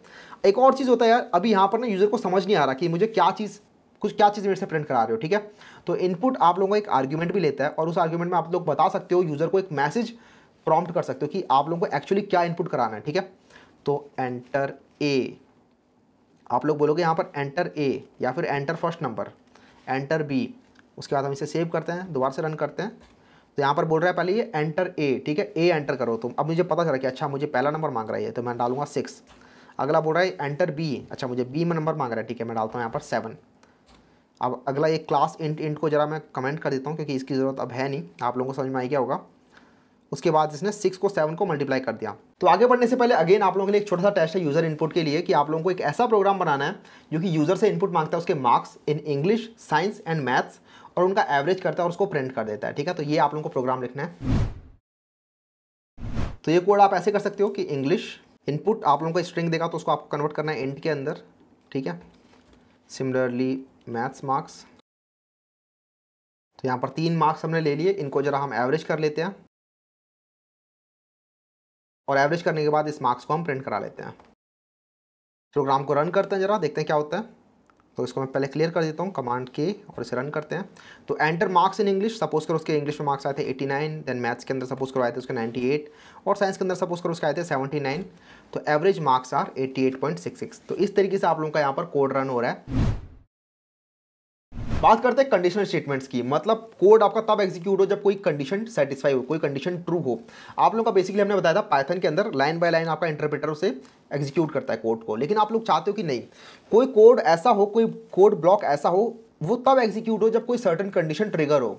एक और चीज़ होता है यार अभी यहाँ पर ना यूज़र को समझ नहीं आ रहा कि मुझे क्या चीज़ कुछ क्या चीज़ मेरे से प्रिंट करा रहे हो ठीक है तो इनपुट आप लोगों का एक आर्ग्यूमेंट भी लेता है और उस आर्ग्यूमेंट में आप लोग बता सकते हो यूज़र को एक मैसेज प्रॉम्प्ट कर सकते हो कि आप लोगों को एक्चुअली क्या इनपुट कराना है ठीक है तो एंटर ए आप लोग बोलोगे यहाँ पर एंटर ए या फिर enter first number enter B उसके बाद हम इसे सेव करते हैं दोबारा से रन करते हैं तो यहाँ पर बोल रहा है पहले ये एंटर ए ठीक है ए एंटर करो तुम तो अब मुझे पता चला कि अच्छा मुझे पहला नंबर मांग रहा है तो मैं डालूंगा सिक्स अगला बोल रहा है एंटर बी अच्छा मुझे बी में नंबर मांग रहा है ठीक है मैं डालता हूँ यहाँ पर सेवन अब अगला एक क्लास इंट इंट को ज़रा मैं कमेंट कर देता हूँ क्योंकि इसकी ज़रूरत अब है नहीं आप लोगों को समझ में आ गया होगा उसके बाद इसने सिक्स को सेवन को मल्टीप्लाई कर दिया तो आगे बढ़ने से पहले अगेन आप लोगों के लिए एक छोटा सा टेस्ट है यूज़र इनपुट के लिए कि आप लोगों को एक ऐसा प्रोग्राम बनाना है जो कि यूज़र से इनपुट मांगता है उसके marks in English science and maths और उनका एवरेज करता है और उसको प्रिंट कर देता है ठीक है तो ये आप लोगों को प्रोग्राम लिखना है तो ये कोड आप ऐसे कर सकते हो कि इंग्लिश इनपुट आप लोगों को स्ट्रिंग देगा तो उसको आपको कन्वर्ट करना है इंट के अंदर ठीक है सिमिलरली मैथ्स मार्क्स तो यहाँ पर तीन मार्क्स हमने ले लिए इनको ज़रा हम एवरेज कर लेते हैं और एवरेज करने के बाद इस मार्क्स को हम प्रिंट करा लेते हैं प्रोग्राम को रन करते हैं ज़रा देखते हैं क्या होता है तो इसको मैं पहले क्लियर कर देता हूँ कमांड के और इसे रन करते हैं तो enter marks in English suppose करो उसके इंग्लिश में मार्क्स आए थे 89 देन मैथ्स के अंदर सपोज करो आए थे उसके 98 और साइंस के अंदर सपोज करो उसके आए थे 79 तो एवरेज मार्क्स आर 88.66 तो इस तरीके से आप लोगों का यहाँ पर कोड रन हो रहा है बात करते हैं कंडीशनल स्टेटमेंट्स की मतलब कोड आपका तब एग्जीक्यूट हो जब कोई कंडीशन सेटिस्फाई हो कोई कंडीशन ट्रू हो आप लोगों का बेसिकली हमने बताया था पाइथन के अंदर लाइन बाय लाइन आपका इंटरप्रेटर से एग्जीक्यूट करता है कोड को लेकिन आप लोग चाहते हो कि नहीं कोई कोड ऐसा हो कोई कोड ब्लॉक ऐसा हो वो तब एग्जीक्यूट हो जब कोई सर्टन कंडीशन ट्रिगर हो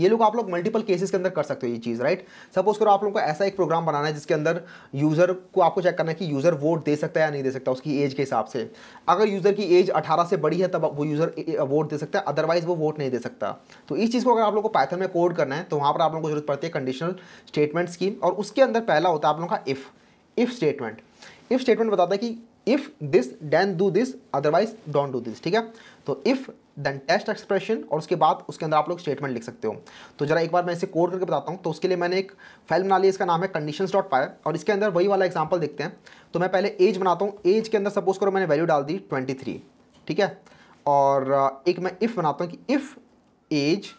ये लोग आप लोग मल्टीपल केसेस के अंदर कर सकते हो ये चीज़ राइट सपोज करो आप लोग को ऐसा एक प्रोग्राम बनाना है जिसके अंदर यूज़र को आपको चेक करना है कि यूज़र वोट दे सकता है या नहीं दे सकता उसकी एज के हिसाब से अगर यूज़र की एज अठारह से बड़ी है तब वो यूज़र वोट दे सकता है अदरवाइज़ वो वोट नहीं दे सकता तो इस चीज़ को अगर आप लोग को पैथन में कोड करना है तो वहाँ पर आप लोग को जरूरत पड़ती है कंडीशनल स्टेटमेंट्स की और उसके अंदर पहला होता है आप लोगों का if if statement if statement बताता है कि if this then do this otherwise don't do this ठीक है तो इफ़ देन टेस्ट एक्सप्रेशन और उसके बाद उसके अंदर आप लोग स्टेटमेंट लिख सकते हो तो जरा एक बार मैं इसे कोड करके बताता हूँ तो उसके लिए मैंने एक फाइल बना ली इसका नाम है कंडीशन डॉट पाए और इसके अंदर वही वाला एग्जाम्पल देखते हैं तो मैं पहले एज बनाता हूँ एज के अंदर सपोज करो मैंने वैल्यू डाल दी ट्वेंटी थ्री ठीक है और एक मैं इफ़ बनाता हूँ कि if age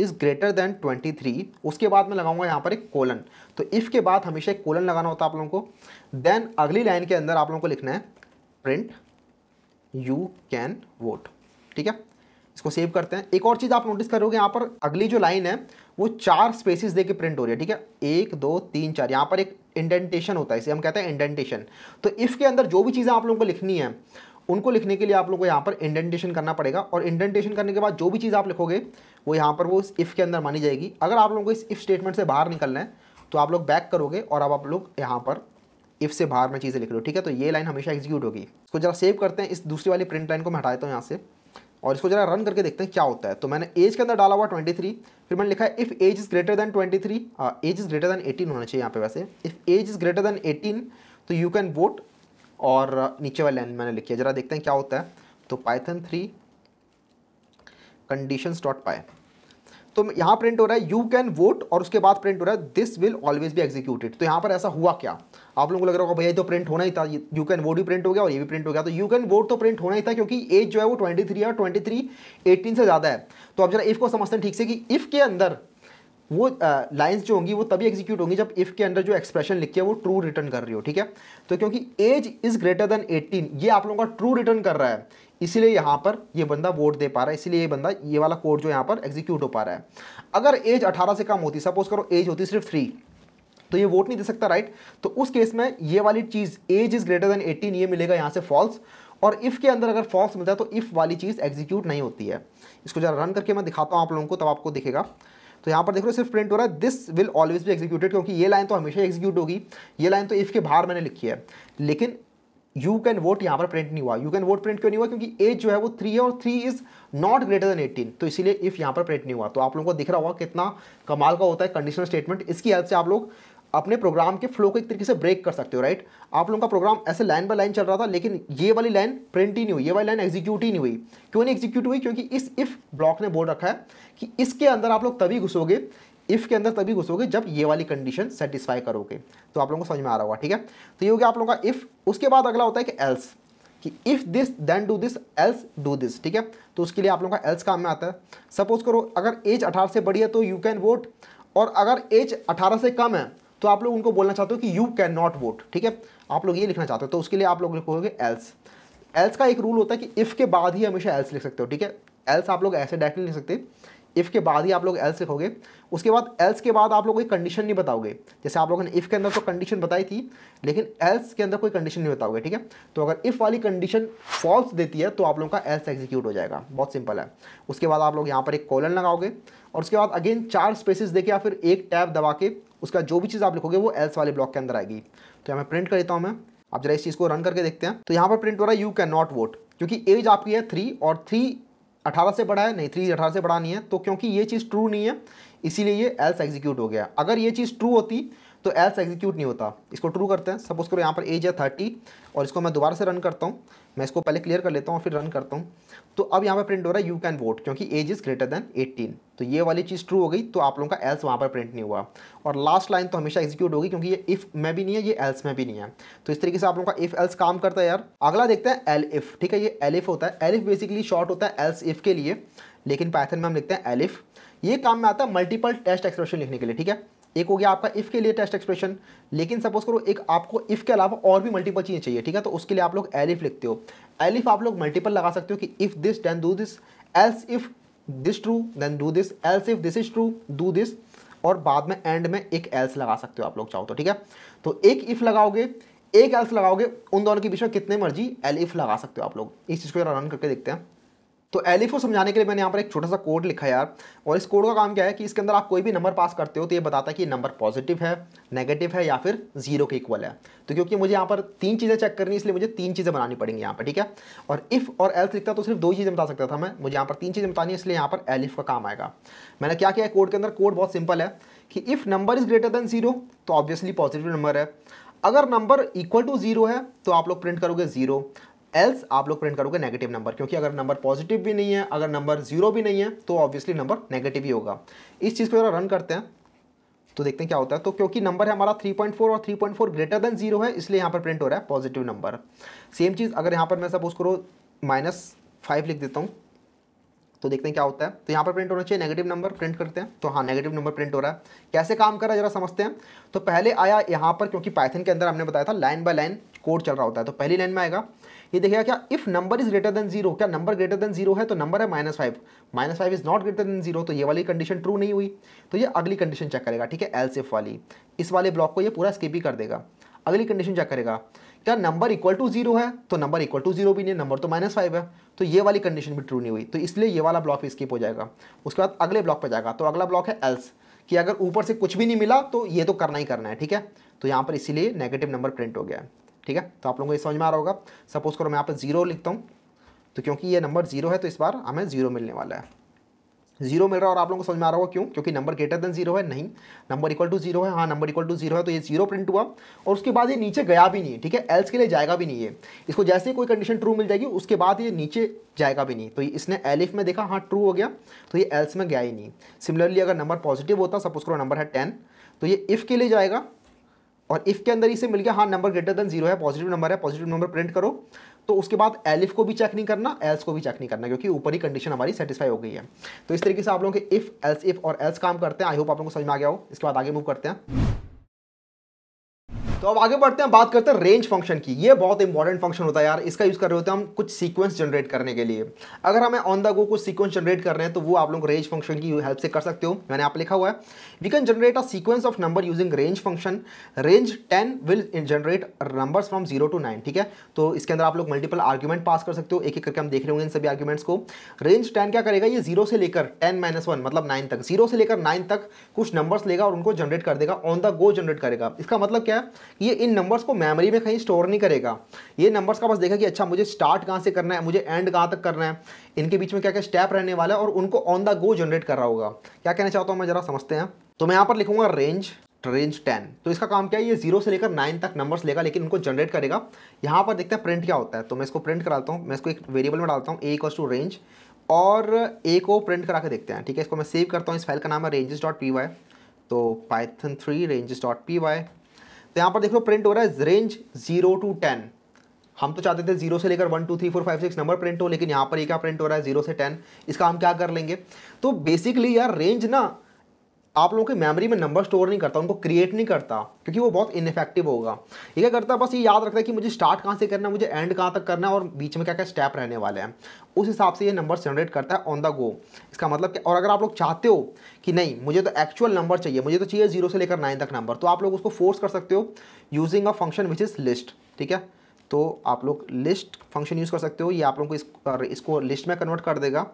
is greater than twenty three उसके बाद मैं लगाऊंगा यहाँ पर एक कोलन तो इफ़ के बाद हमेशा एक कोलन लगाना होता है आप लोगों को देन अगली लाइन के अंदर आप लोगों को लिखना है प्रिंट यू कैन वोट ठीक है इसको सेव करते हैं एक और चीज़ आप नोटिस करोगे यहाँ पर अगली जो लाइन है वो चार स्पेसिस दे प्रिंट हो रही है ठीक है एक दो तीन चार यहाँ पर एक इंडेंटेशन होता है इसे हम कहते हैं इंडेंटेशन तो इफ़ के अंदर जो भी चीज़ें आप लोगों को लिखनी है उनको लिखने के लिए आप लोगों को यहाँ पर इंडेंटेशन करना पड़ेगा और इंडेंटेशन करने के बाद जो भी चीज़ आप लिखोगे वो यहाँ पर वो इस इफ़ के अंदर मानी जाएगी अगर आप लोगों को इस इफ़ स्टेटमेंट से बाहर निकलना है तो आप लोग बैक करोगे और अब आप लोग यहाँ पर इफ़ से बाहर में चीज़ें लिख लो ठीक है तो ये लाइन हमेशा एग्जीक्यूट होगी इसको जरा सेव करते हैं इस दूसरी वाली प्रिंट लाइन को मैं हटा देता हूँ यहाँ से और इसको जरा रन करके देखते हैं क्या होता है तो मैंने एज के अंदर डाला हुआ ट्वेंटी थ्री फिर मैंने लिखा है if age is greater than twenty three age is greater than eighteen होना चाहिए यहाँ पे वैसे if age is greater than eighteen तो यू कैन वोट और नीचे वाले लाइन मैंने लिखी है जरा देखते हैं क्या होता है तो Python three condition dot py तो यहाँ प्रिंट हो रहा है यू कैन वोट और उसके बाद प्रिंट हो रहा है this will always be executed तो यहाँ पर ऐसा हुआ क्या आप लोगों को लग रहा होगा भैया तो प्रिंट होना ही था यू कैन वोट भी प्रिंट हो गया और ये भी प्रिंट हो गया तो यू कैन वोट तो प्रिंट होना ही था क्योंकि एज जो है वो ट्वेंटी थ्री और ट्वेंटी थ्री एटीन से ज़्यादा है तो आप जरा इफ़ को समझते हैं ठीक से कि इफ़ के अंदर वो लाइंस जो होंगी वो तभी एग्जीक्यूट होंगी जब इफ़ के अंदर जो एक्सप्रेशन लिखी है वो ट्रू रिटर्न कर रही हो ठीक है तो क्योंकि एज इज़ ग्रेटर देन 18 ये आप लोगों का ट्रू रिटर्न कर रहा है इसीलिए यहाँ पर ये बंदा वोट दे पा रहा है इसलिए ये बंदा ये वाला कोड जो यहाँ पर एग्जीक्यूट हो पा रहा है अगर एज 18 से कम होती सपोज करो एज होती सिर्फ थ्री तो ये वोट नहीं दे सकता राइट तो उस केस में ये वाली चीज़ age is greater than eighteen ये मिलेगा यहाँ से फॉल्स और इफ़ के अंदर अगर फॉल्स मिलता है तो इफ़ वाली चीज़ एग्जीक्यूट नहीं होती है इसको जरा रन करके मैं दिखाता हूँ आप लोगों को तब आपको दिखेगा तो यहाँ पर देख रहे हो सिर्फ प्रिंट हो रहा है this will always be executed क्योंकि ये लाइन तो हमेशा एग्जीक्यूट होगी ये लाइन तो इफ़ के बाहर मैंने लिखी है लेकिन यू कैन वोट यहाँ पर प्रिंट नहीं हुआ यू कैन वोट प्रिंट क्यों नहीं हुआ क्योंकि एज जो है वो थ्री है और three is not greater than eighteen तो इसीलिए इफ यहाँ पर प्रिंट नहीं हुआ तो आप लोगों को दिख रहा होगा कितना कमाल का होता है कंडीशनल स्टेटमेंट इसकी हेल्प से आप लोग अपने प्रोग्राम के फ्लो को एक तरीके से ब्रेक कर सकते हो राइट आप लोगों का प्रोग्राम ऐसे लाइन बाय लाइन चल रहा था लेकिन ये वाली लाइन प्रिंट ही नहीं हुई ये वाली लाइन एग्जीक्यूट ही नहीं हुई क्यों नहीं एग्जीक्यूट हुई क्योंकि इस इफ ब्लॉक ने बोल रखा है कि इसके अंदर आप लोग तभी घुसोगे इफ के अंदर तभी घुसोगे जब ये वाली कंडीशन सेटिस्फाई करोगे तो आप लोगों को समझ में आ रहा होगा ठीक है तो ये हो गया आप लोगों का इफ उसके बाद अगला होता है कि एल्स कि if this then do this else do this ठीक है तो उसके लिए आप लोगों का एल्स काम में आता है सपोज करो अगर एज 18 से बड़ी है तो यू कैन वोट और अगर एज 18 से कम है तो आप लोग उनको बोलना चाहते हो कि यू कैन नॉट वोट ठीक है आप लोग ये लिखना चाहते हो तो उसके लिए आप लोग लिखोगे एल्स एल्स का एक रूल होता है कि इफ़ के बाद ही हमेशा एल्स लिख सकते हो ठीक है एल्स आप लोग ऐसे डायरेक्टली लिख सकते इफ़ के बाद ही आप लोग एल्स लिखोगे उसके बाद एल्स के बाद आप लोग कोई कंडीशन नहीं बताओगे जैसे आप लोगों ने इफ़ के अंदर तो कंडीशन बताई थी लेकिन एल्स के अंदर कोई कंडीशन नहीं बताओगे ठीक है तो अगर इफ़ वाली कंडीशन फॉल्स देती है तो आप लोगों का एल्स एग्जीक्यूट हो जाएगा बहुत सिंपल है उसके बाद आप लोग यहाँ पर एक कॉलन लगाओगे और उसके बाद अगेन चार स्पेसिस देके या फिर एक टैब दबा के उसका जो भी चीज़ आप लिखोगे वो एल्स वाले ब्लॉक के अंदर आएगी तो यहाँ मैं प्रिंट कर देता हूँ मैं आप जरा इस चीज़ को रन करके देखते हैं तो यहाँ पर प्रिंट हो रहा है यू कैन नॉट वोट क्योंकि एज आपकी है थ्री और थ्री अठारह से बड़ा है नहीं थ्री अठारह से बड़ा नहीं है तो क्योंकि ये चीज़ ट्रू नहीं है इसीलिए ये एल्स एग्जीक्यूट हो गया अगर ये चीज़ ट्रू होती तो एल्स एग्जीक्यूट नहीं होता इसको ट्रू करते हैं सपोज करो यहाँ पर एज है थर्टी और इसको मैं दोबारा से रन करता हूँ मैं इसको पहले क्लियर कर लेता हूँ फिर रन करता हूँ तो अब यहाँ पर प्रिंट हो रहा है यू कैन वोट क्योंकि age is greater than eighteen तो ये वाली चीज़ ट्रू हो गई तो आप लोगों का एल्स वहाँ पर प्रिंट नहीं हुआ और लास्ट लाइन तो हमेशा एग्जीक्यूट होगी क्योंकि ये इफ़ में भी नहीं है ये एल्स में भी नहीं है तो इस तरीके से आप लोगों का इफ़ एल्स काम करता है यार अगला देखते हैं एल इफ़ ठीक है ये एल इफ़ होता है एल इफ़ बेसिकली शॉर्ट होता है एल्स इफ़ के लिए लेकिन पैथन में हम लिखते हैं एल इफ़ ये काम में आता है मल्टीपल टेस्ट एक्सप्रेशन लिखने के लिए ठीक है एक हो गया आपका इफ़ के लिए टेस्ट एक्सप्रेशन लेकिन सपोज करो एक आपको इफ़ के अलावा और भी मल्टीपल चीज़ें चाहिए ठीक है तो उसके लिए आप लोग एलिफ लिखते हो एलिफ आप लोग मल्टीपल लगा सकते हो कि if this then do this else if this true then do this else if this is true do this और बाद में एंड में एक एल्स लगा सकते हो आप लोग चाहो तो ठीक है तो एक इफ़ लगाओगे एक एल्स लगाओगे उन दोनों के बीच में कितने मर्जी एल इफ़ लगा सकते हो आप लोग इस चीज़ को रन करके देखते हैं तो एलिफ को e समझाने के लिए मैंने यहाँ पर एक छोटा सा कोड लिखा है यार और इस कोड का काम क्या है कि इसके अंदर आप कोई भी नंबर पास करते हो तो ये बताता है कि नंबर पॉजिटिव है नेगेटिव है या फिर जीरो के इक्वल है तो क्योंकि मुझे यहाँ पर तीन चीज़ें चेक करनी है इसलिए मुझे तीन चीज़ें बनानी पड़ेंगी यहाँ पर ठीक है और इफ़ और एल्थ लिखता तो सिर्फ दो चीज़ें बता सकता था मैं मुझे यहाँ पर तीन चीज़ें बतानी है इसलिए यहाँ पर एलिफ e का काम आएगा मैंने क्या किया है कोड के अंदर कोड बहुत सिंपल है कि if number is greater than zero तो ऑब्वियसली पॉजिटिव नंबर है अगर नंबर इक्वल टू जीरो है तो आप लोग प्रिंट करोगे जीरो एल्स आप लोग प्रिंट करोगे नेगेटिव नंबर क्योंकि अगर नंबर पॉजिटिव भी नहीं है अगर नंबर जीरो भी नहीं है तो ऑब्वियसली नंबर नेगेटिव ही होगा इस चीज़ को जरा रन करते हैं तो देखते हैं क्या होता है तो क्योंकि नंबर है हमारा 3.4 और 3.4 ग्रेटर देन जीरो है इसलिए यहाँ पर प्रिंट हो रहा है पॉजिटिव नंबर सेम चीज़ अगर यहाँ पर मैं सपोज करो माइनस फाइव लिख देता हूँ तो देखते हैं क्या होता है तो यहाँ पर प्रिंट होना चाहिए नेगेटिव नंबर प्रिंट करते हैं तो हाँ नेगेटिव नंबर प्रिंट हो रहा है कैसे काम कर रहा है जरा समझते हैं तो पहले आया यहाँ पर क्योंकि पाइथन के अंदर हमने बताया था लाइन बाय लाइन कोड चल रहा होता है तो पहली लाइन में आएगा ये देखिएगा क्या if number is greater than zero क्या नंबर ग्रेटर देन जीरो है तो नंबर है minus five minus five is not greater than zero तो ये वाली कंडीशन ट्रू नहीं हुई तो ये अगली कंडीशन चेक करेगा ठीक है इफ वाली इस वाले ब्लॉक को ये पूरा स्किप ही कर देगा अगली कंडीशन चेक करेगा क्या नंबर इक्वल टू जीरो है तो नंबर इक्वल टू जीरो भी नहीं नंबर तो माइनस फाइव है तो ये वाली कंडीशन भी ट्रू नहीं हुई तो इसलिए ये वाला ब्लॉक भी स्किप हो जाएगा उसके बाद अगले ब्लॉक पर जाएगा तो अगला ब्लॉक है एल्स कि अगर ऊपर से कुछ भी नहीं मिला तो ये तो करना ही करना है ठीक है तो यहाँ पर इसीलिए नेगेटिव नंबर प्रिंट हो गया है ठीक है तो आप लोगों को ये समझ में आ रहा होगा सपोज करो मैं यहाँ पर जीरो लिखता हूँ तो क्योंकि ये नंबर जीरो है तो इस बार हमें जीरो मिलने वाला है जीरो मिल रहा है और आप लोगों को समझ में आ रहा होगा क्यों क्योंकि नंबर ग्रेटर देन जीरो है नहीं नंबर इक्वल टू जीरो है हाँ नंबर इक्वल टू जीरो है तो ये जीरो प्रिंट हुआ और उसके बाद ये नीचे गया भी नहीं ठीक है एल्स के लिए जाएगा भी नहीं है इसको जैसे ही कोई कंडीशन ट्रू मिल जाएगी उसके बाद ये नीचे जाएगा भी नहीं तो इसने एलिफ में देखा हाँ ट्रू हो गया तो ये एल्स में गया ही नहीं सिमिलरली अगर नंबर पॉजिटिव होता सपोज करो नंबर है टेन तो ये इफ़ के लिए जाएगा और इफ़ के अंदर इसे मिल गया हाँ नंबर ग्रेटर देन जीरो है पॉजिटिव नंबर है पॉजिटिव नंबर प्रिंट करो तो उसके बाद एलिफ को भी चेक नहीं करना एल्स को भी चेक नहीं करना क्योंकि ऊपर ही कंडीशन हमारी सेटिस्फाई हो गई है तो इस तरीके से आप लोगों के इफ़ एल्स इफ़ और एल्स काम करते हैं आई होप आप लोगों को समझ में आ गया हो इसके बाद आगे मूव करते हैं तो अब आगे बढ़ते हैं बात करते हैं रेंज फंक्शन की ये बहुत इंपॉर्टेंट फंक्शन होता है यार इसका यूज़ कर रहे होते हैं हम कुछ सीक्वेंस जनरेट करने के लिए अगर हमें ऑन द गो कुछ सीक्वेंस जनरेट कर रहे हैं तो वो आप लोग रेंज फंक्शन की हेल्प से कर सकते हो मैंने आप लिखा हुआ है we can generate a sequence of number using range function range ten will generate number from zero to nine ठीक है तो इसके अंदर आप लोग मल्टीपल आर्ग्यूमेंट पास कर सकते हो एक एक करके हम देख रहे होंगे इन सभी आर्ग्यूमेंट्स को रेंज टेन क्या करेगा ये जीरो से लेकर टेन माइनस वन मतलब नाइन तक जीरो से लेकर नाइन तक कुछ नंबर्स लेगा और उनको जनरेट कर देगा ऑन द गो जनरेट करेगा इसका मतलब क्या है ये इन नंबर्स को मेमोरी में कहीं स्टोर नहीं करेगा ये नंबर्स का बस देखा कि अच्छा मुझे स्टार्ट कहाँ से करना है मुझे एंड कहाँ तक करना है इनके बीच में क्या क्या स्टेप रहने वाला है और उनको ऑन द गो जनरेट कर रहा होगा क्या कहना चाहता हूँ मैं ज़रा समझते हैं तो मैं यहाँ पर लिखूंगा रेंज रेंज टेन तो इसका काम क्या है ये जीरो से लेकर नाइन तक नंबर्स लेगा लेकिन उनको जनरेट करेगा यहाँ पर देखते हैं प्रिंट क्या होता है तो मैं इसको प्रिंट कराता हूँ मैं इसको एक वेरिएबल में डालता हूँ एक टू रेंज और ए को प्रिंट करा के देखते हैं ठीक है इसको मैं सेव करता हूँ इस फाइल का नाम है रेंजेस डॉट पी वाई तो Python three ranges dot P Y तो यहाँ पर देख लो प्रिंट हो रहा है रेंज जीरो टू टेन हम तो चाहते थे जीरो से लेकर one two three four five six number print हो लेकिन यहाँ पर ये क्या प्रिंट हो रहा है जीरो से टेन इसका हम क्या कर लेंगे तो बेसिकली यार रेंज ना आप लोगों के मेमोरी में नंबर स्टोर नहीं करता उनको क्रिएट नहीं करता क्योंकि वो बहुत इनफेक्टिव होगा ये क्या करता है बस ये याद रखता है कि मुझे स्टार्ट कहाँ से करना है मुझे एंड कहाँ तक करना है और बीच में क्या क्या स्टेप रहने वाले हैं उस हिसाब से ये नंबर जनरेट करता है ऑन द गो इसका मतलब क्या और अगर आप लोग चाहते हो कि नहीं मुझे तो एक्चुअल नंबर चाहिए मुझे तो चाहिए जीरो से लेकर नाइन तक नंबर तो आप लोग उसको फोर्स कर सकते हो using a function which is list ठीक है तो आप लोग लिस्ट फंक्शन यूज़ कर सकते हो ये आप लोग को इसको लिस्ट में कन्वर्ट कर देगा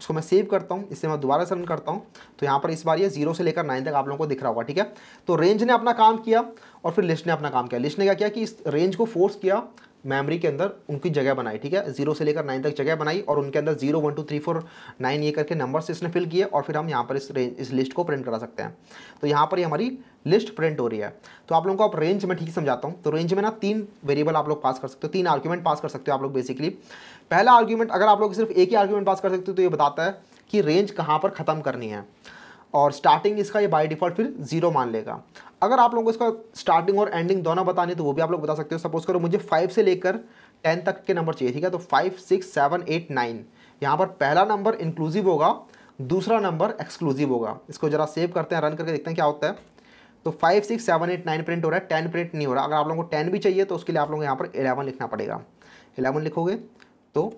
उसको मैं सेव करता हूँ इससे मैं दोबारा से रन करता हूँ तो यहाँ पर इस बार ये जीरो से लेकर नाइन तक आप लोगों को दिख रहा होगा ठीक है तो रेंज ने अपना काम किया और फिर लिस्ट ने अपना काम किया लिस्ट ने क्या किया कि इस रेंज को फोर्स किया मेमोरी के अंदर उनकी जगह बनाई ठीक है जीरो से लेकर नाइन तक जगह बनाई और उनके अंदर zero one two three four nine ये करके नंबर्स इसने फिल किए और फिर हम यहाँ पर इस रेंज इस लिस्ट को प्रिंट करा सकते हैं तो यहाँ पर ये यह हमारी लिस्ट प्रिंट हो रही है तो आप लोगों को आप रेंज में ठीक समझाता हूँ तो रेंज में ना तीन वेरिएबल आप लोग पास कर सकते हो तीन आर्ग्यूमेंट पास कर सकते हो आप लोग बेसिकली पहला आर्ग्यूमेंट अगर आप लोग सिर्फ एक ही आर्ग्यूमेंट पास कर सकते हो तो ये बताता है कि रेंज कहाँ पर ख़त्म करनी है और स्टार्टिंग इसका ये बाई डिफ़ॉल्ट फिर जीरो मान लेगा अगर आप लोगों को इसका स्टार्टिंग और एंडिंग दोनों बतानी तो वो भी आप लोग बता सकते हो सपोज करो मुझे फाइव से लेकर टेन तक के नंबर चाहिए ठीक है तो five six seven eight nine यहाँ पर पहला नंबर इंक्लूसिव होगा दूसरा नंबर एक्सक्लूसिव होगा इसको जरा सेव करते हैं रन करके देखते हैं क्या होता है तो five six seven eight nine print हो रहा है टेन प्रिंट नहीं हो रहा अगर आप लोगों को टेन भी चाहिए तो उसके लिए आप लोगों को यहाँ पर एलेवन लिखना पड़ेगा एलेवन लिखोगे तो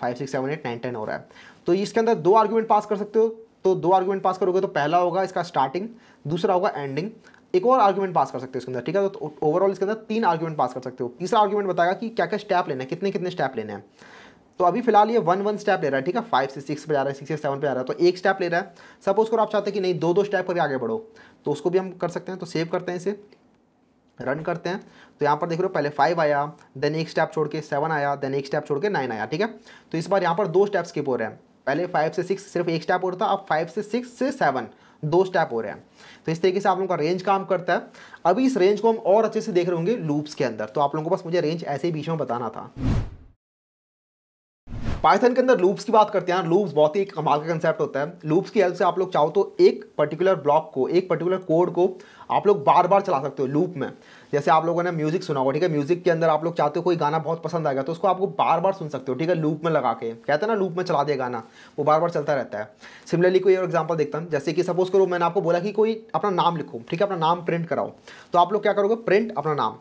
five six seven eight nine ten हो रहा है तो इसके अंदर दो आर्ग्यूमेंट पास कर सकते हो तो दो आर्ग्यूमेंट पास करोगे तो पहला होगा इसका स्टार्टिंग दूसरा होगा एंडिंग एक और आर्ग्यूमेंट पास कर सकते हो इसके अंदर ठीक है तो ओवरऑल इसके अंदर तीन आर्ग्यूमेंट पास कर सकते हो तीसरा आर्ग्यूमेंट बताएगा कि क्या क्या स्टेप लेना है कितने कितने स्टेप लेने हैं तो अभी फिलहाल ये वन वन स्टेप ले रहा है ठीक है फाइव से सिक्स पे जा रहा है सिक्स से सेवन पे जा रहा है तो एक स्टेप ले रहा है सपोज करो आप चाहते हैं कि नहीं दो दो स्टेप करके आगे बढ़ो तो उसको भी हम कर सकते हैं तो सेव करते हैं इसे रन करते हैं तो यहाँ पर देख रहे हो पहले फाइव आया देन एक स्टेप छोड़ के सेवन आया देन एक स्टेप छोड़ के नाइन आया ठीक है तो इस बार यहाँ पर दो स्टेप स्किप हो रहे हैं पहले फाइव से सिक्स सिर्फ एक स्टेप हो रहा था अब फाइव से सिक्स से सेवन दो स्टेप हो रहे हैं तो इस तरीके से आप लोगों का रेंज काम करता है अभी इस रेंज को हम और अच्छे से देख रहे होंगे लूप्स के अंदर तो आप लोगों को बस मुझे रेंज ऐसे ही बीच में बताना था पाइथन के अंदर लूप्स की बात करते हैं लूप्स बहुत ही कमाल का कंसेप्ट होता है लूप्स की हेल्प से आप लोग चाहो तो एक पर्टिकुलर ब्लॉक को एक पर्टिकुलर कोड को आप लोग बार बार चला सकते हो लूप में जैसे आप लोगों ने म्यूजिक सुना होगा ठीक है म्यूजिक के अंदर आप लोग चाहते हो कोई गाना बहुत पसंद आएगा तो उसको आपको बार बार सुन सकते हो ठीक है लूप में लगा के कहते हैं ना लूप में चला दे गाना वो बार बार चलता रहता है सिमिलरली कोई और एग्जाम्पल देखता हूँ जैसे कि सपोज करो मैंने आपको बोला कि कोई अपना नाम लिखो ठीक है अपना नाम प्रिंट कराओ तो आप लोग क्या करोगे प्रिंट अपना नाम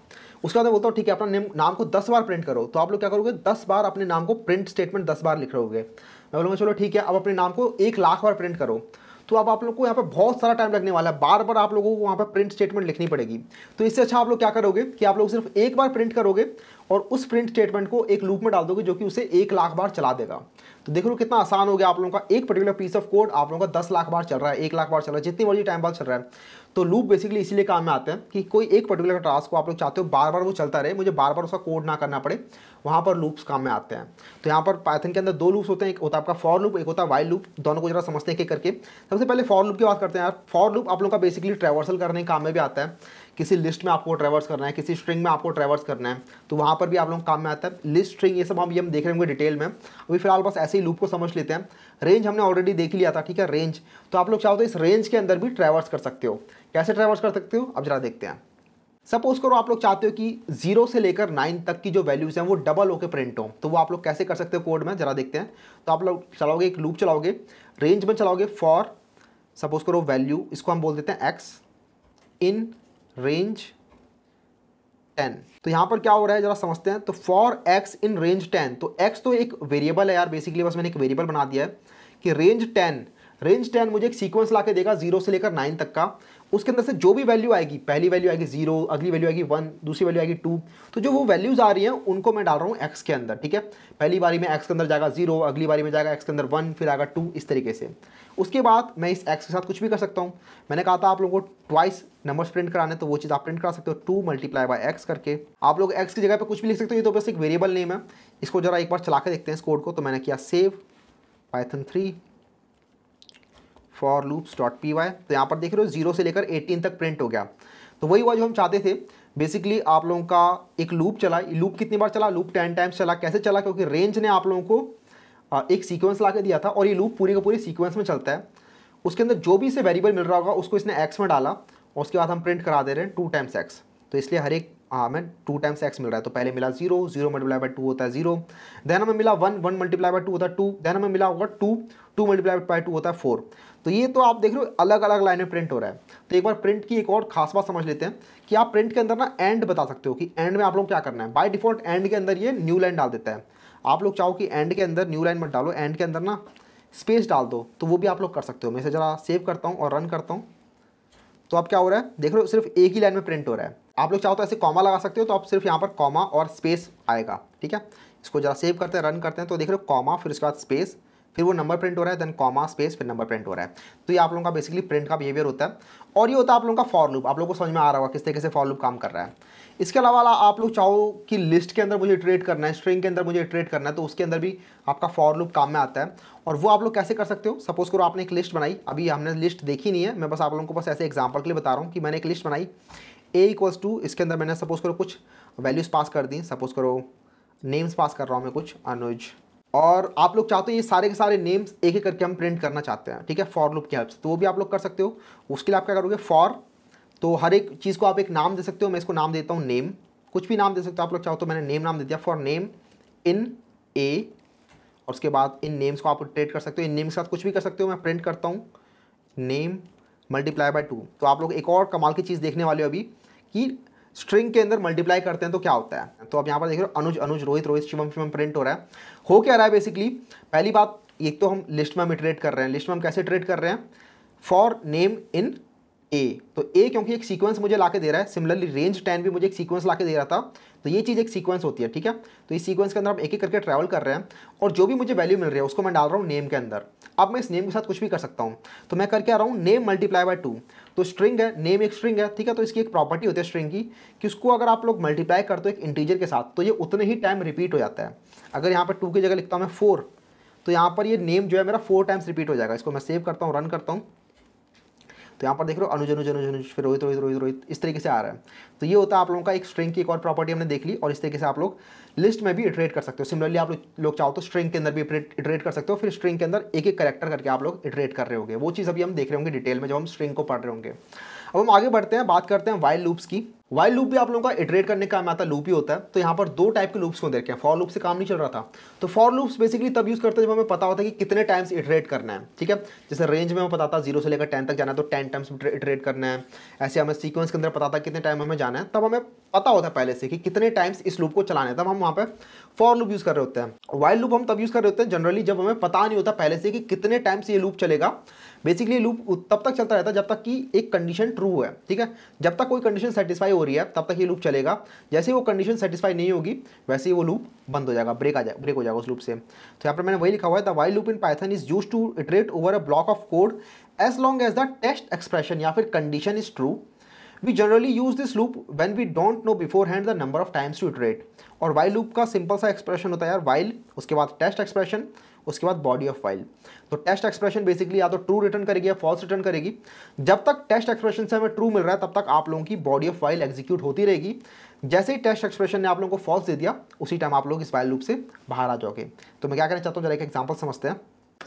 उसके बाद बोलता हूँ ठीक है अपना नाम को दस बार प्रिंट करो तो आप लोग क्या करोगे दस बार अपने नाम को प्रिंट स्टेटमेंट दस बार लिख रहोगे मैं बोलूँगा चलो ठीक है अब अपने नाम को एक लाख बार प्रिंट करो तो अब आप लोग को यहाँ पर बहुत सारा टाइम लगने वाला है बार बार आप लोगों को वहाँ पर प्रिंट स्टेटमेंट लिखनी पड़ेगी तो इससे अच्छा आप लोग क्या करोगे कि आप लोग सिर्फ एक बार प्रिंट करोगे और उस प्रिंट स्टेटमेंट को एक लूप में डाल दोगे जो कि उसे एक लाख बार चला देगा तो देख लो कितना आसान हो गया आप लोगों का एक पर्टिकुलर पीस ऑफ कोड आप लोगों का दस लाख बार चल रहा है एक लाख बार चल रहा है जितनी मर्जी टाइम बार चल रहा है तो लूप बेसिकली इसलिए काम में आते हैं कि कोई एक पर्टिकुलर टास्क को आप लोग चाहते हो बार बार वो चलता रहे मुझे बार बार उसका कोड ना करना पड़े वहाँ पर लूप्स काम में आते हैं तो यहाँ पर पाइथन के अंदर दो लूप्स होते हैं एक होता है आपका फॉर लूप एक होता है वाइल लूप दोनों को जरा समझते हैं एक करके सबसे पहले फॉर लूप की बात करते हैं यार फॉर लूप आप लोग का बेसिकली ट्रेवर्सल करने के काम में भी आता है किसी लिस्ट में आपको ट्रेवर्स करना है किसी स्ट्रिंग में आपको ट्रेवर्स करना है तो वहाँ पर भी आप लोग काम में आता है लिस्ट स्ट्रिंग ये सब हम ये हम देख रहे होंगे डिटेल में अभी फिलहाल बस ऐसे ही लूप को समझ लेते हैं रेंज हमने ऑलरेडी देख लिया था ठीक है रेंज तो आप लोग चाहो तो इस रेंज के अंदर भी ट्रेवर्स कर सकते हो कैसे ट्रेवर्स कर सकते हो अब जरा देखते हैं सपोज करो आप लोग चाहते हो कि जीरो से लेकर नाइन तक की जो वैल्यूज हैं वो डबल होकर प्रिंट हो तो वो आप लोग कैसे कर सकते हो कोड में जरा देखते हैं तो आप लोग चलाओगे एक लूप चलाओगे रेंज में चलाओगे फॉर सपोज करो वैल्यू इसको हम बोल देते हैं एक्स इन रेंज टेन तो यहां पर क्या हो रहा है जरा समझते हैं तो for X in range ten तो एक्स तो एक वेरिएबल है यार बेसिकली बस मैंने एक वेरिएबल बना दिया है कि रेंज टेन रेंज टेन मुझे एक सीक्वेंस ला के देगा जीरो से लेकर नाइन तक का उसके अंदर से जो भी वैल्यू आएगी पहली वैल्यू आएगी जीरो अगली वैल्यू आएगी वन दूसरी वैल्यू आएगी टू तो जो वो वैल्यूज़ आ रही हैं उनको मैं डाल रहा हूँ एक्स के अंदर ठीक है पहली बारी में एक्स के अंदर जाएगा जीरो अगली बारी में जाएगा एक्स के अंदर वन फिर आएगा टू इस तरीके से उसके बाद मैं इस एक्स के साथ कुछ भी कर सकता हूँ मैंने कहा था आप लोगों को ट्वाइस नंबर्स प्रिंट कराने तो वो चीज़ आप प्रिंट करा सकते हो टू मल्टीप्लाई बाय एक्स करके आप लोग एक्स की जगह पर कुछ भी लिख सकते हो ये तो बस एक वेरिएबल नेम है इसको जरा एक बार चला के देखते हैं इस कोड को तो मैंने किया save Python three for loops dot P Y तो यहाँ पर देख रहे हो जीरो से लेकर एटीन तक प्रिंट हो गया तो वही हुआ जो हम चाहते थे बेसिकली आप लोगों का एक लूप चला लूप कितनी बार चला लूप टेन टाइम्स चला कैसे चला क्योंकि रेंज ने आप लोगों को एक सीक्वेंस ला के दिया था और ये लूप पूरी का पूरी सीक्वेंस में चलता है उसके अंदर जो भी इसे वेरिएबल मिल रहा होगा उसको इसने एक्स में डाला और उसके बाद हम प्रिंट करा दे रहे हैं टू टाइम्स एक्स तो इसलिए हर एक हमें टू टाइम्स एक्स मिल रहा है तो पहले मिला zero zero multiply by two होता है जीरो देन हमें मिला one one multiply by two होता है टू देन हमें मिला होगा two two multiply by two होता है फोर तो ये तो आप देख रहे हो अलग अलग लाइन में प्रिंट हो रहा है तो एक बार प्रिंट की एक और खास बात समझ लेते हैं कि आप प्रिंट के अंदर ना एंड बता सकते हो कि एंड में आप लोग क्या करना है बाई डिफॉल्ट एंड के अंदर ये न्यू लाइन डाल देता है आप लोग चाहो कि एंड के अंदर न्यू लाइन मत डालो एंड के अंदर ना स्पेस डाल दो तो वो भी आप लोग कर सकते हो मैं इसे ज़रा सेव करता हूँ और रन करता हूँ तो अब क्या हो रहा है देख रहे हो सिर्फ एक ही लाइन में प्रिंट हो रहा है आप लोग चाहो तो ऐसे कॉमा लगा सकते हो तो आप सिर्फ यहाँ पर कॉमा और स्पेस आएगा ठीक है इसको ज़रा सेव करते हैं रन करते हैं तो देख रहे हो कॉमा फिर उसके बाद स्पेस फिर वो नंबर प्रिंट हो रहा है देन कॉमा स्पेस फिर नंबर प्रिंट हो रहा है तो ये आप लोगों का बेसिकली प्रिंट का बिहेवियर होता है और ये होता है आप लोगों का फॉर लूप आप लोगों को समझ में आ रहा होगा किस तरीके से फॉर लूप काम कर रहा है इसके अलावा आप लोग चाहो कि लिस्ट के अंदर मुझे ट्रेड करना है स्ट्रिंग के अंदर मुझे ट्रेड करना है तो उसके अंदर भी आपका फॉर लूप काम में आता है और वो आप लोग कैसे कर सकते हो सपोज करो आपने एक लिस्ट बनाई अभी हमने लिस्ट देखी नहीं है मैं बस आप लोगों को बस ऐसे एग्जाम्पल के लिए बता रहा हूँ कि मैंने एक लिस्ट बनाई ए इक्वल्स टू इसके अंदर मैंने सपोज करो कुछ वैल्यूज़ पास कर दी सपोज करो नेम्स पास कर रहा हूँ मैं कुछ अनुज और आप लोग चाहते हो ये सारे के सारे नेम्स एक एक करके हम प्रिंट करना चाहते हैं ठीक है फॉर लूप की हेल्प तो वो भी आप लोग कर सकते हो उसके लिए आप क्या करोगे फॉर तो हर एक चीज़ को आप एक नाम दे सकते हो मैं इसको नाम देता हूँ नेम कुछ भी नाम दे सकते हो आप लोग चाहो तो मैंने नेम नाम दे दिया फॉर नेम इन ए और उसके बाद इन नेम्स को आप ट्रेड कर सकते हो इन नेम के साथ कुछ भी कर सकते हो मैं प्रिंट करता हूँ नेम मल्टीप्लाई बाय टू तो आप लोग एक और कमाल की चीज़ देखने वाले हो अभी कि स्ट्रिंग के अंदर मल्टीप्लाई करते हैं तो क्या होता है तो आप यहाँ पर देख रहे हो अनुज अनुज रोहित रोहित शिवम शिवम प्रिंट हो रहा है हो क्या रहा है बेसिकली पहली बात एक तो हम लिस्ट में हम ट्रेड कर रहे हैं लिस्ट में हम कैसे ट्रेड कर रहे हैं फॉर नेम इन ए तो ए क्योंकि एक सीक्वेंस मुझे ला दे रहा है सिमिलरली रेंज टेन भी मुझे एक सीक्वेंस ला दे रहा था तो ये चीज़ एक सीक्वेंस होती है ठीक है तो इस सीक्वेंस के अंदर हम एक एक करके ट्रैवल कर रहे हैं और जो भी मुझे वैल्यू मिल रही है उसको मैं डाल रहा हूँ नेम के अंदर अब मैं इस नेम के साथ कुछ भी कर सकता हूँ तो मैं करके आ रहा हूँ नेम मल्टीप्लाई बाय टू तो स्ट्रिंग है नेम एक स्ट्रिंग है ठीक है तो इसकी एक प्रॉपर्टी होती है स्ट्रिंग की कि उसको अगर आप लोग मल्टीप्लाई करते हो एक इंटीजर के साथ तो ये उतने ही टाइम रिपीट हो जाता है अगर यहाँ पर टू की जगह लिखता हूँ मैं फोर तो यहाँ पर ये नेम जो है मेरा फोर टाइम्स रिपीट हो जाएगा इसको मैं सेव करता हूँ रन करता हूँ तो यहाँ पर देख रहे हो अनुज अनुज अनुज अनुज फिर रोहित रोहित रोहित रोहित इस तरीके से आ रहा है तो ये होता है आप लोगों का एक स्ट्रिंग की एक और प्रॉपर्टी हमने देख ली और इस तरीके से आप लोग लिस्ट में भी इटरेट कर सकते हो सिमिलरली आप लोग चाहो तो स्ट्रिंग के अंदर भी इटरेट कर सकते हो फिर स्ट्रिंग के अंदर एक एक करेक्टर करके आप लोग इटरेट कर रहे होंगे वो चीज़ अभी हम देख रहे होंगे डिटेल में जब हम स्ट्रिंग को पढ़ रहे होंगे अब हम आगे बढ़ते हैं बात करते हैं वाइल्ड लूप्स की वाइल लूप भी आप लोगों का इटरेट करने का काम आता है लूप ही होता है तो यहाँ पर दो टाइप के लूप्स को देखें फॉर लूप से काम नहीं चल रहा था तो फॉर लूप्स बेसिकली तब यूज़ करते हैं जब हमें पता होता है कि कितने टाइम्स इटरेट करना है ठीक है जैसे रेंज में हमें पता था जीरो से लेकर टेन तक जाना है तो टेन टाइम्स इटरेट करना है ऐसे हमें सीक्वेंस के अंदर पता था कितने टाइम हमें जाना है तब हमें पता होता है पहले से कि कितने टाइम्स इस लूप को चलाना है तब हम वहाँ पर फॉर लूप यूज़ कर रहे होते हैं वाइल लूप हम तब यूज़ कर रहे होते हैं जनरली जब हमें पता नहीं होता पहले से कि कितने टाइम्स ये लूप चलेगा बेसिकली लूप तब तक चलता रहता है जब तक कि एक कंडीशन ट्रू है ठीक है जब तक कोई कंडीशन सेटिस्फाई हो रही है तब तक ये लूप चलेगा जैसे वो कंडीशन सेटिस्फाई नहीं होगी वैसे ही वो लूप बंद हो जाएगा ब्रेक आ जाए ब्रेक हो जाएगा उस लूप से तो यहाँ पर मैंने वही लिखा हुआ है the while loop in Python is use to iterate over a block of code as long as the test expression या फिर condition is true we generally use this loop when we don't know beforehand the number of times to iterate और while loop का simple सा expression होता है यार while उसके बाद टेस्ट एक्सप्रेशन उसके बाद बॉडी ऑफ वाइल तो टेस्ट एक्सप्रेशन बेसिकली या तो ट्रू रिटर्न करेगी या फॉल्स रिटर्न करेगी जब तक टेस्ट एक्सप्रेशन से हमें ट्रू मिल रहा है तब तक आप लोगों की बॉडी ऑफ फाइल एग्जीक्यूट होती रहेगी जैसे ही टेस्ट एक्सप्रेशन ने आप लोगों को फॉल्स दे दिया उसी टाइम आप लोग इस फाइल लूप से बाहर आ जाओगे तो मैं क्या कहना चाहता हूँ जरा एक एग्जाम्पल समझते हैं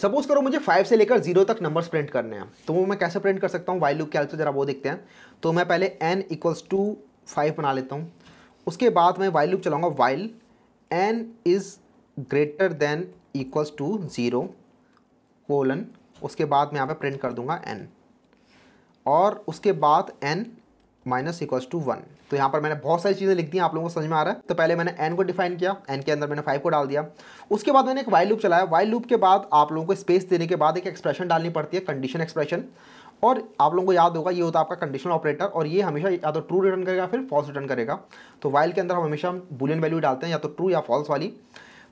सपोज करो मुझे फाइव से लेकर जीरो तक नंबर्स प्रिंट करने हैं तो वो मैं कैसे प्रिंट कर सकता हूँ वाई लूप के हेल्प से जरा वो देखते हैं तो मैं पहले एन इक्वल्स टू फाइव बना लेता हूँ उसके बाद मैं वाइल लूप चलाऊंगा while N is greater than equals to zero colon उसके बाद मैं यहाँ पे प्रिंट कर दूंगा एन और उसके बाद N minus equals to one तो यहाँ पर मैंने बहुत सारी चीज़ें लिख दी आप लोगों को समझ में आ रहा है तो पहले मैंने एन को डिफाइन किया एन के अंदर मैंने फाइव को डाल दिया उसके बाद मैंने एक वाइल लूप चलाया वाइल लूप के बाद आप लोगों को स्पेस देने के बाद एक एक्सप्रेशन डालनी पड़ती है कंडीशन एक्सप्रेशन और आप लोगों को याद होगा ये होता है आपका कंडीशनल ऑपरेटर और ये हमेशा या तो ट्रू रिटर्न करेगा फिर फॉल्स रिटर्न करेगा तो वाइल के अंदर हम हमेशा बुलियन वैल्यू डालते हैं या तो ट्रू या फॉल्स वाली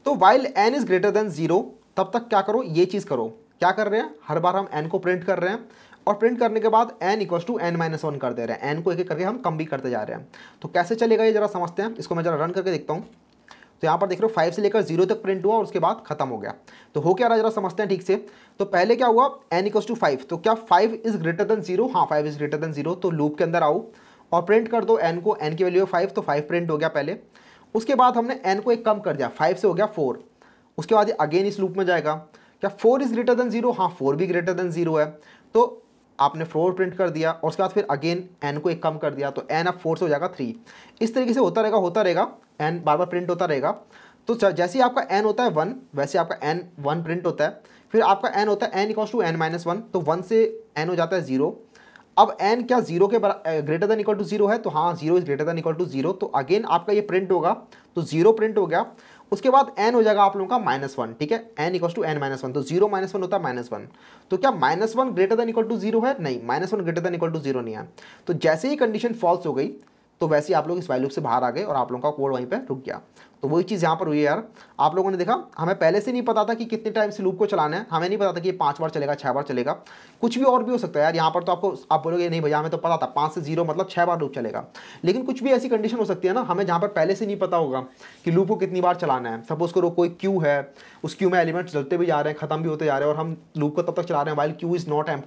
तो while N is greater than zero तब तक क्या करो ये चीज़ करो क्या कर रहे हैं हर बार हम एन को प्रिंट कर रहे हैं और प्रिंट करने के बाद N equals to N minus one कर दे रहे हैं एन को एक एक करके हम कम भी करते जा रहे हैं तो कैसे चलेगा ये जरा समझते हैं इसको मैं जरा रन करके देखता हूँ तो यहाँ पर देख रहे हो फाइव से लेकर जीरो तक प्रिंट हुआ और उसके बाद खत्म हो गया तो हो क्या रहा जरा समझते हैं ठीक से तो पहले क्या हुआ एन इक्वल्स टू फाइव तो क्या five is greater than zero हाँ five is greater than zero तो लूप के अंदर आओ और प्रिंट कर दो एन को एन की वैल्यू फाइव तो फाइव प्रिंट हो गया पहले उसके बाद हमने एन को एक कम कर दिया फाइव से हो गया फोर उसके बाद अगेन इस लूप में जाएगा क्या four is greater than zero हाँ फोर भी ग्रेटर देन जीरो है तो आपने फोर प्रिंट कर दिया और उसके बाद फिर अगेन एन को एक कम कर दिया तो एन अब फोर से हो जाएगा थ्री इस तरीके से होता रहेगा होता रहेगा एन बार बार प्रिंट होता रहेगा तो जैसे ही आपका एन होता है वन वैसे आपका एन वन प्रिंट होता है फिर आपका एन होता है N equal to N minus one तो वन से एन हो जाता है जीरो अब एन क्या जीरो के greater than equal to zero है तो हाँ zero is greater than equal to zero तो अगेन आपका ये प्रिंट होगा तो जीरो प्रिंट हो गया उसके बाद एन हो जाएगा आप लोगों का माइनस वन ठीक है N equal to N minus one तो जीरो माइनस वन होता है माइनस वन तो क्या minus one greater than equal to zero है नहीं minus one greater than equal to zero नहीं है तो जैसे ही कंडीशन फॉल्स हो गई तो वैसे ही आप लोग इस वैल्यू से बाहर आ गए और आप लोगों का कोड वहीं पर रुक गया तो वही चीज़ यहाँ पर हुई है यार आप लोगों ने देखा हमें पहले से नहीं पता था कि कितने टाइम से लूप को चलाना है हमें नहीं पता था कि ये पाँच बार चलेगा छः बार चलेगा कुछ भी और भी हो सकता है यार यहाँ पर तो आपको आप बोलोगे नहीं भैया हमें तो पता था पाँच से जीरो मतलब छः बार लूप चलेगा लेकिन कुछ भी ऐसी कंडीशन हो सकती है ना हमें जहाँ पर पहले से नहीं पता होगा कि लूप को कितनी बार चलाना है सपोज करो कोई क्यू है उस क्यू में एलिमेंट्स चलते भी जा रहे हैं खत्म भी होते जा रहे हैं और हम लूप को तब तक चला रहे हैं while Q is not M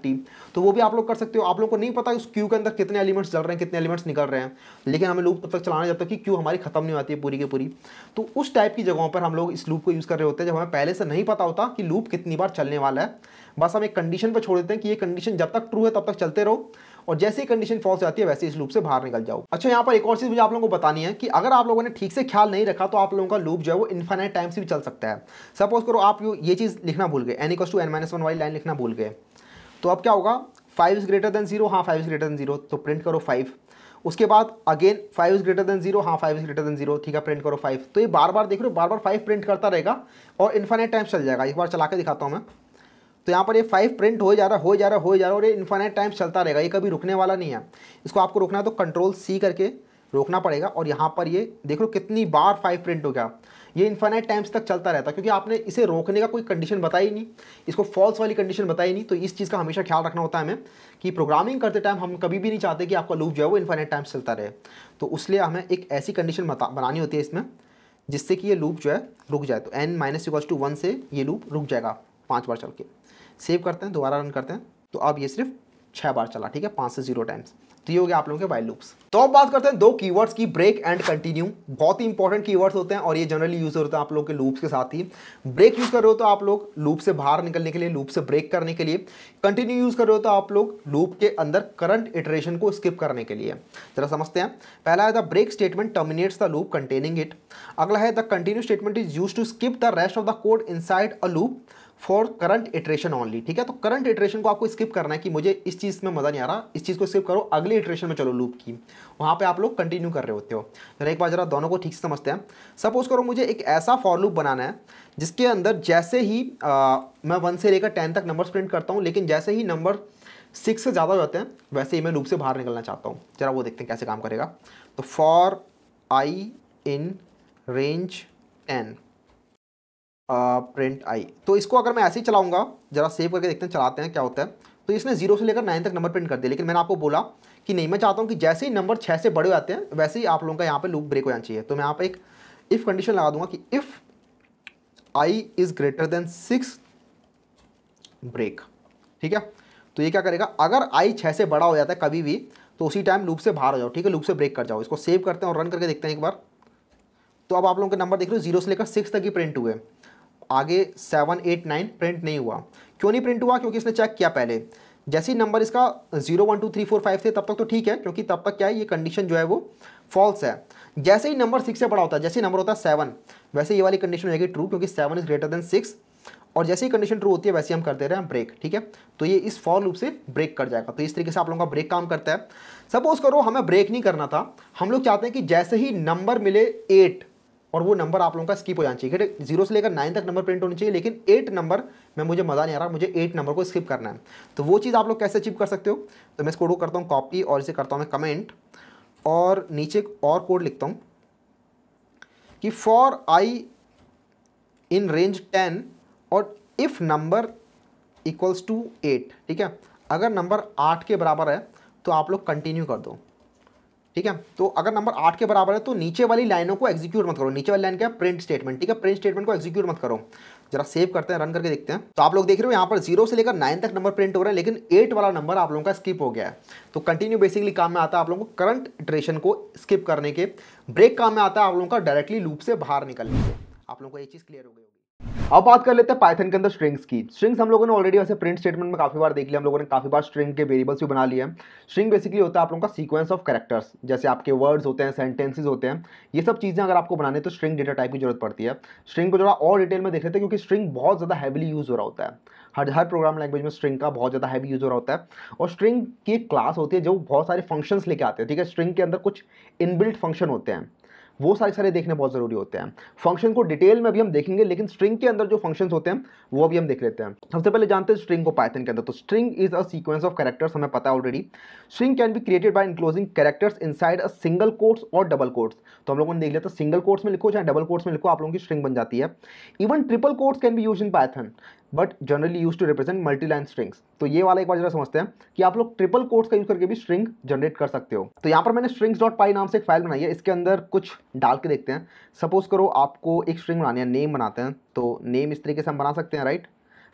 तो वो भी आप लोग कर सकते हो आप लोग को नहीं पता उस क्यू के अंदर कितने एलिमेंट्स चल रहे हैं कितने एलिमेंट्स निकल रहे हैं लेकिन हमें लूप तब तक चलाना जब तक कि क्यू हमारी खत्म नहीं होती है पूरी की पूरी तो उस टाइप की जगहों पर हम लोग इस लूप को यूज़ कर रहे होते हैं जब हमें पहले से नहीं पता होता कि लूप कितनी बार चलने वाला है बस हम एक कंडीशन पर छोड़ देते हैं कि ये कंडीशन जब तक ट्रू है तब तक चलते रहो और जैसे ही कंडीशन फॉल्स जाती है वैसे इस लूप से बाहर निकल जाओ अच्छा यहाँ पर एक और चीज़ मुझे आप लोगों को बतानी है कि अगर आप लोगों ने ठीक से ख्याल नहीं रखा तो आप लोगों का लूप जो है वो इन्फाइनाइट टाइम से भी चल सकता है सपोज करो आप ये चीज़ लिखना भूल गए N to N minus one वाली लाइन लिखना भूल गए तो अब क्या होगा five is greater than zero हाँ five is greater than zero तो प्रिंट करो फाइव उसके बाद again five is greater than zero हाँ five is greater than zero ठीक है प्रिंट करो फाइव तो ये बार बार देख रहे हो बार बार फाइव प्रिंट करता रहेगा और इन्फाइनाइट टाइम्स चल जाएगा एक बार चला के दिखाता हूँ मैं तो यहाँ पर ये फाइव प्रिंट हो जा रहा हो जा रहा हो जा रहा और ये इन्फाइनाइट टाइम्स चलता रहेगा ये कभी रुकने वाला नहीं है इसको आपको रुकना है तो कंट्रोल सी करके रोकना पड़ेगा और यहाँ पर ये देख लो कितनी बार फाइव प्रिंट हो गया ये इन्फाइनाइट टाइम्स तक चलता रहता है क्योंकि आपने इसे रोकने का कोई कंडीशन बताई नहीं इसको फॉल्स वाली कंडीशन बताई नहीं तो इस चीज़ का हमेशा ख्याल रखना होता है हमें कि प्रोग्रामिंग करते टाइम हम कभी भी नहीं चाहते कि आपका लूप जो है वो इन्फाइनाइट टाइम्स चलता रहे तो उसलिए हमें एक ऐसी कंडीशन बनानी होती है इसमें जिससे कि ये लूप जो है रुक जाए तो N minus equals to one से ये लूप रुक जाएगा पाँच बार चल के सेव करते हैं दोबारा रन करते हैं तो अब ये सिर्फ छः बार चला ठीक है पाँच से जीरो टाइम्स तो ये हो गया आप लोगों के वाइल लूप्स तो अब बात करते हैं दो कीवर्ड्स की ब्रेक एंड कंटिन्यू बहुत ही इंपॉर्टेंट कीवर्ड्स होते हैं और ये जनरली यूज होते हैं आप लोग के लूप्स के साथ ही ब्रेक यूज कर रहे हो तो आप लोग लूप से बाहर निकलने के लिए लूप से ब्रेक करने के लिए कंटिन्यू यूज कर रहे हो तो आप लोग लूप के अंदर करंट इटरेशन को स्किप करने के लिए जरा समझते हैं पहला है the break statement terminates the loop containing it अगला है the continue statement is use to skip the rest of the code inside a loop for current iteration only ठीक है तो करंट इटरेशन को आपको स्किप करना है कि मुझे इस चीज़ में मज़ा नहीं आ रहा इस चीज़ को स्किप करो अगले इटरेशन में चलो लूप की वहाँ पे आप लोग कंटिन्यू कर रहे होते हो जरा एक बार जरा दोनों को ठीक से समझते हैं सपोज करो मुझे एक ऐसा फॉर लूप बनाना है जिसके अंदर जैसे ही आ, मैं वन से लेकर टेन तक नंबर प्रिंट करता हूँ लेकिन जैसे ही नंबर सिक्स से ज़्यादा हो जाते हैं वैसे ही मैं लूप से बाहर निकलना चाहता हूँ जरा वो देखते हैं कैसे काम करेगा तो for I in range N print I तो इसको अगर मैं ऐसे ही चलाऊंगा जरा सेव करके देखते हैं चलाते हैं क्या होता है तो इसने जीरो से लेकर नाइन तक नंबर प्रिंट कर दिया लेकिन मैंने आपको बोला कि नहीं मैं चाहता हूँ कि जैसे ही नंबर छः से बड़े हो जाते हैं वैसे ही आप लोगों का यहाँ पर लूप ब्रेक हो जाना चाहिए तो मैं यहाँ पर एक इफ़ कंडीशन लगा दूंगा कि if I is greater than six break ठीक है तो ये क्या करेगा अगर आई छः से बड़ा हो जाता है कभी भी तो उसी टाइम लूप से बाहर हो जाओ ठीक है लूप से ब्रेक कर जाओ इसको सेव करते हैं और रन करके देखते हैं एक बार तो अब आप लोगों के नंबर देख रहे हो जीरो से लेकर सिक्स तक ही प्रिंट हुए आगे सेवन एट नाइन प्रिंट नहीं हुआ क्यों नहीं प्रिंट हुआ क्योंकि इसने चेक किया पहले जैसे ही नंबर इसका zero one two three four five थे तब तक तो ठीक है क्योंकि तब तक क्या है ये कंडीशन जो है वो फॉल्स है जैसे ही नंबर सिक्स से बड़ा होता है जैसे नंबर होता है सेवन वैसे ये वाली कंडीशन हो जाएगी ट्रू क्योंकि seven is greater than six और जैसे ही कंडीशन ट्रू होती है वैसे हम कर दे रहे हैं ब्रेक ठीक है तो ये इस फॉर लूप से ब्रेक कर जाएगा तो इस तरीके से आप लोगों का ब्रेक काम करता है सपोज करो हमें ब्रेक नहीं करना था हम लोग चाहते हैं कि जैसे ही नंबर मिले एट और वो नंबर आप लोगों का स्किप हो जाना चाहिए ठीक है जीरो से लेकर नाइन तक नंबर प्रिंट होने चाहिए लेकिन एट नंबर में मुझे मज़ा नहीं आ रहा मुझे एट नंबर को स्किप करना है तो वो चीज़ आप लोग कैसे अचीव कर सकते हो तो मैं इस कोड को करता हूँ कॉपी और इसे करता हूँ मैं कमेंट और नीचे और कोड लिखता हूँ कि for I in range ten और if number equals to eight ठीक है अगर नंबर आठ के बराबर है तो आप लोग कंटिन्यू कर दो ठीक है तो अगर नंबर आठ के बराबर है तो नीचे वाली लाइनों को एग्जीक्यूट मत करो नीचे वाली लाइन क्या है प्रिंट स्टेटमेंट ठीक है प्रिंट स्टेटमेंट को एग्जीक्यूट मत करो जरा सेव करते हैं रन करके देखते हैं तो आप लोग देख रहे हो यहाँ पर जीरो से लेकर नाइन तक नंबर प्रिंट हो रहे हैं लेकिन एट वाला नंबर आप लोगों का स्किप हो गया है तो कंटिन्यू बेसिकली काम में आता है आप लोगों को करंट इटरेशन को स्किप करने के ब्रेक काम में आता है आप लोगों का डायरेक्टली लूप से बाहर निकलने के आप लोगों को ये चीज़ क्लियर हो गई अब बात कर लेते हैं पाइथन के अंदर स्ट्रिंग्स की स्ट्रिंग्स हम लोगों ने ऑलरेडी वैसे प्रिंट स्टेटमेंट में काफी बार देख लिया हम लोगों ने काफी बार स्ट्रिंग के वेरिएबल्स भी बना लिए हैं स्ट्रिंग बेसिकली होता है आप लोगों का सीक्वेंस ऑफ कैरेक्टर्स जैसे आपके वर्ड्स होते हैं सेंटेंसेज होते हैं ये सब चीज़ें अगर आपको बनाने तो स्ट्रिंग डेटा टाइप की जरूरत पड़ती है स्ट्रिंग को जरा और डिटेल में देख लेते हैं क्योंकि स्ट्रिंग बहुत ज़्यादा हैवीली यूज़ हो रहा होता है हर हर प्रोग्राम लैंग्वेज में स्ट्रिंग का बहुत ज़्यादा हैवी यूज़ हो रहा होता है और स्ट्रिंग की एक क्लास होती है जो बहुत सारे फंक्शंस लेके आते हैं ठीक है स्ट्रिंग के अंदर कुछ इनबिल्ट फंक्शन होते हैं वो सारे सारे देखने बहुत ज़रूरी होते हैं फंक्शन को डिटेल में अभी हम देखेंगे लेकिन स्ट्रिंग के अंदर जो फंक्शन होते हैं वो अभी हम देख लेते हैं सबसे पहले जानते हैं स्ट्रिंग को पाइथन के अंदर तो string is a sequence of characters हमें पता है already string can be created by enclosing characters in a single quotes और डबल कोर्ट्स तो हम लोगों ने देख लिया था सिंगल कोर्ट्स में लिखो चाहे डबल कोर्ट्स में लिखो आप लोगों की स्ट्रिंग बन जाती है even triple quotes can be use in Python but generally use to represent multi line strings तो ये वाला एक बार जरा समझते हैं कि आप लोग ट्रिपल कोट्स का यूज करके भी स्ट्रिंग जनरेट कर सकते हो तो यहाँ पर मैंने स्ट्रिंग्स डॉट पाई नाम से एक फाइल बनाई है इसके अंदर कुछ डाल के देखते हैं सपोज करो आपको एक स्ट्रिंग बनानी है नेम बनाते हैं तो नेम इस तरीके से हम बना सकते हैं राइट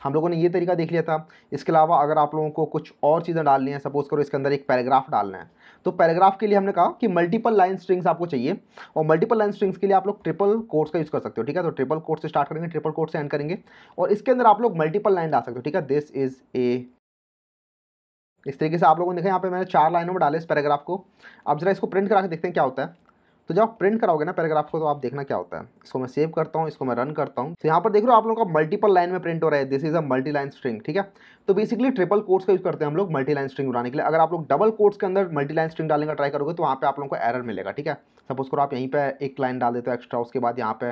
हम लोगों ने ये तरीका देख लिया था इसके अलावा अगर आप लोगों को कुछ और चीज़ें डालनी है सपोज़ करो इसके अंदर एक पैराग्राफ डालना है तो पैराग्राफ के लिए हमने कहा कि मल्टीपल लाइन स्ट्रिंग्स आपको चाहिए और मल्टीपल लाइन स्ट्रिंग्स के लिए आप लोग ट्रिपल कोर्स का यूज़ कर सकते हो ठीक है तो ट्रिपल कोर्स से स्टार्ट करेंगे ट्रिपल कोर्स से एंड करेंगे और इसके अंदर आप लोग मल्टीपल लाइन डाल सकते हो ठीक है दिस इज़ ए इस तरीके से आप लोगों ने देखा यहाँ पे मैंने चार लाइनों में डाले इस पैराग्राफ को अब जरा इसको प्रिंट करा के देखते हैं क्या होता है तो जब आप प्रिंट कराओगे ना पैराग्राफ को तो आप देखना क्या होता है इसको मैं सेव करता हूँ इसको मैं रन करता हूँ तो यहाँ पर देख रहे हो आप लोगों का मल्टीपल लाइन में प्रिंट हो रहा है this is a multi line string ठीक है तो बेसिकली ट्रिपल कोर्स का यूज करते हैं हम लोग मल्टी लाइन स्ट्रिंग बनाने के लिए अगर आप लोग डबल कोर्स के अंदर मल्टी लाइन स्ट्रिंग डालने का ट्राई करोगे तो वहाँ पर आप लोगों को एरर मिलेगा ठीक है सपोज करो आप यहीं पर एक लाइन डाल देते हो एक्स्ट्रा उसके बाद यहाँ पे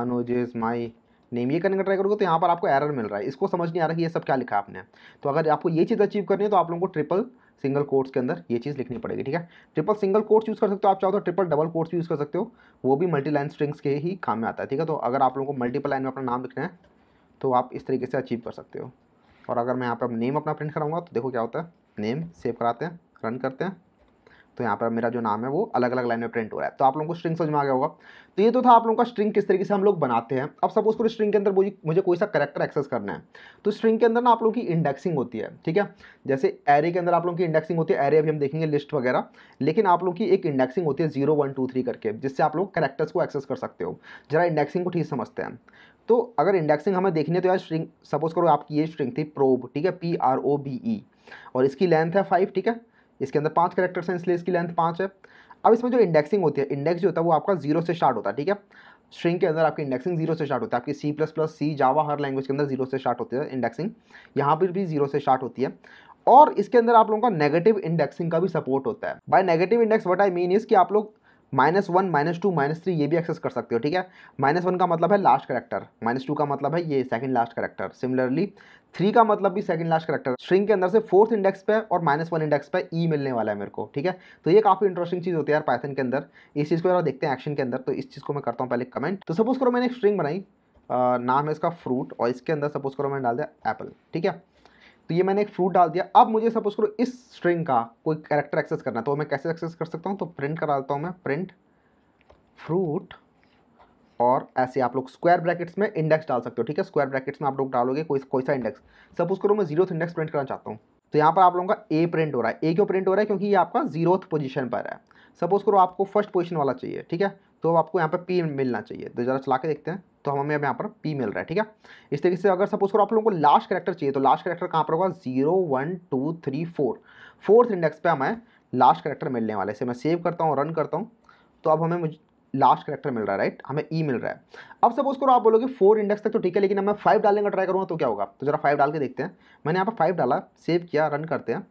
अनुज इज माई नेम ये करने का ट्राई करोगे तो यहाँ पर आपको एरर मिल रहा है इसको समझ नहीं आ रहा कि ये सब क्या लिखा है आपने तो अगर आपको ये चीज़ अचीव करनी है तो आप लोगों को ट्रिपल सिंगल कोर्स के अंदर ये चीज़ लिखनी पड़ेगी ठीक है ट्रिपल सिंगल कोर्स यूज़ कर सकते हो आप चाहो तो ट्रिपल डबल कोर्स यूज़ कर सकते हो वो भी मल्टी लाइन स्ट्रिंग्स के ही काम में आता है ठीक है तो अगर आप लोगों को मल्टीपल लाइन में अपना नाम लिखना है तो आप इस तरीके से अचीव कर सकते हो और अगर मैं यहाँ पर नेम अपना प्रिंट कराऊंगा तो देखो क्या होता है नेम सेव कराते हैं रन करते हैं तो यहाँ पर मेरा जो नाम है वो अलग अलग लाइन में प्रिंट हो रहा है तो आप लोगों को स्ट्रिंग समझ में आ गया होगा तो ये तो था आप लोगों का स्ट्रिंग किस तरीके से हम लोग बनाते हैं अब सपोज करो स्ट्रिंग के अंदर मुझे मुझे कोई सा करेक्टर एक्सेस करना है तो स्ट्रिंग के अंदर ना आप लोगों की इंडेक्सिंग होती है ठीक है जैसे एरे के अंदर आप लोगों की इंडेक्सिंग होती है एरे अभी हम देखेंगे लिस्ट वगैरह लेकिन आप लोगों की एक इंडेक्सिंग होती है जीरो वन टू थ्री करके जिससे आप लोग करेक्टर्स को एक्सेस कर सकते हो जरा इंडेक्सिंग को ठीक समझते हैं तो अगर इंडेक्सिंग हमें देखनी है तो यार स्ट्रिंग सपोज करो आपकी ये स्ट्रिंग थी प्रोब ठीक है P R O B E और इसकी लेंथ है फाइव ठीक है इसके अंदर पाँच करेक्टर्स हैं इसलिए इसकी लेंथ पाँच है अब इसमें जो इंडेक्सिंग होती है इंडेक्स जो होता है वो आपका जीरो से स्टार्ट होता है ठीक है स्ट्रिंग के अंदर आपकी इंडेक्सिंग जीरो से स्टार्ट होता है आपकी C plus plus C Java हर लैंग्वेज के अंदर जीरो से स्टार्ट होती है इंडेक्सिंग यहाँ पर भी जीरो से स्टार्ट होती है और इसके अंदर आप लोगों का नेगेटिव इंडेक्सिंग का भी सपोर्ट होता है by negative index what I mean is कि आप लोग minus one minus two minus three ये भी एक्सेस कर सकते हो ठीक है माइनस वन का मतलब है लास्ट करेक्टर माइनस टू का मतलब है ये second last character similarly three का मतलब भी सेकंड लास्ट करेक्टर स्ट्रिंग के अंदर से फोर्थ इंडेक्स पे और माइनस वन इंडेक्स पे ई e मिलने वाला है मेरे को ठीक है तो ये काफ़ी इंटरेस्टिंग चीज़ होती है यार पाइथन के अंदर इस चीज़ को जरा देखते हैं एक्शन के अंदर तो इस चीज़ को मैं करता हूँ पहले कमेंट तो सपोज करो मैंने एक स्ट्रिंग बनाई नाम है इसका फ्रूट और इसके अंदर सपोज करो मैंने डाल दिया एप्पल ठीक है तो ये मैंने एक फ्रूट डाल दिया अब मुझे सपोज करो इस स्ट्रिंग का कोई कैरेक्टर एक्सेस करना तो मैं कैसे एक्सेस कर सकता हूँ तो प्रिंट करा देता हूँ मैं प्रिंट फ्रूट और ऐसे आप लोग स्क्वायर ब्रैकेट्स में इंडेक्स डाल सकते हो ठीक है स्क्वायर ब्रैकेट्स में आप लोग डालोगे कोई कोई सा इंडेक्स सपोज करो मैं जीरोथ इंडेक्स प्रिंट करना चाहता हूँ तो यहाँ पर आप लोगों का ए प्रिंट हो रहा है ए क्यों प्रिंट हो रहा है क्योंकि ये आपका जीरोथ पोजीशन पर है सपोज करो आपको फर्स्ट पोजिशन वाला चाहिए ठीक है तो आपको यहाँ पर पी मिलना चाहिए तो ज़रा चला के देखते हैं तो हमें अब यहाँ पर पी मिल रहा है ठीक है इस तरीके से अगर सपोज करो आप लोगों को लास्ट करेक्टर चाहिए तो लास्ट करेक्टर कहाँ पर होगा zero one two three four fourth index पे हमें लास्ट करेक्टर मिलने वाले से इसे मैं सेव करता हूँ रन करता हूँ तो अब हमें मुझे लास्ट करेक्टर मिल रहा है राइट हमें ई e मिल रहा है अब सपोज करो आप बोलोगे फोर इंडेक्स तक तो ठीक है लेकिन अब मैं फाइव डालने का ट्राई करूँगा तो क्या होगा तो जरा फाइव डाल के देखते हैं मैंने यहाँ पर फाइव डाला सेव किया रन करते हैं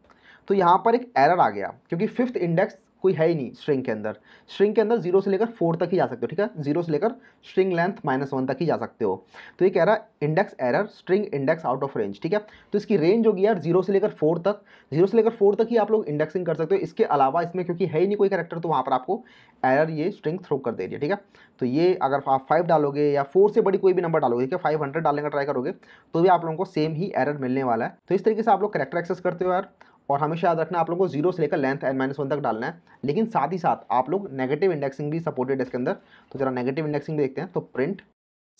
तो यहाँ पर एक एरर आ गया क्योंकि फिफ्थ इंडेक्स कोई है ही नहीं स्ट्रिंग के अंदर स्ट्रिंग के अंदर जीरो से लेकर फोर तक ही जा सकते हो ठीक है जीरो से लेकर स्ट्रिंग लेंथ माइनस वन तक ही जा सकते हो तो ये कह रहा है index error string index out of range ठीक है तो इसकी रेंज होगी यार जीरो से लेकर फोर तक जीरो से लेकर फोर तक ही आप लोग इंडेक्सिंग कर सकते हो इसके अलावा इसमें क्योंकि है ही नहीं कोई करेक्टर तो वहाँ पर आपको एरर ये स्ट्रिंग थ्रो कर दे रही है ठीक है तो ये अगर आप फाइव डालोगे या फोर से बड़ी कोई भी नंबर डालोगे ठीक है फाइव हंड्रेड डालने का ट्राई करोगे तो भी आप लोगों को सेम ही एरर मिलने वाला है तो इस तरीके से आप लोग करेक्टर एक्सेस करते हो यार और हमेशा याद रखना आप लोगों को जीरो से लेकर लेंथ एन माइनस वन तक डालना है लेकिन साथ ही साथ आप लोग नेगेटिव इंडेक्सिंग भी सपोर्टेड है इसके अंदर तो जरा नेगेटिव इंडेक्सिंग भी देखते हैं तो प्रिंट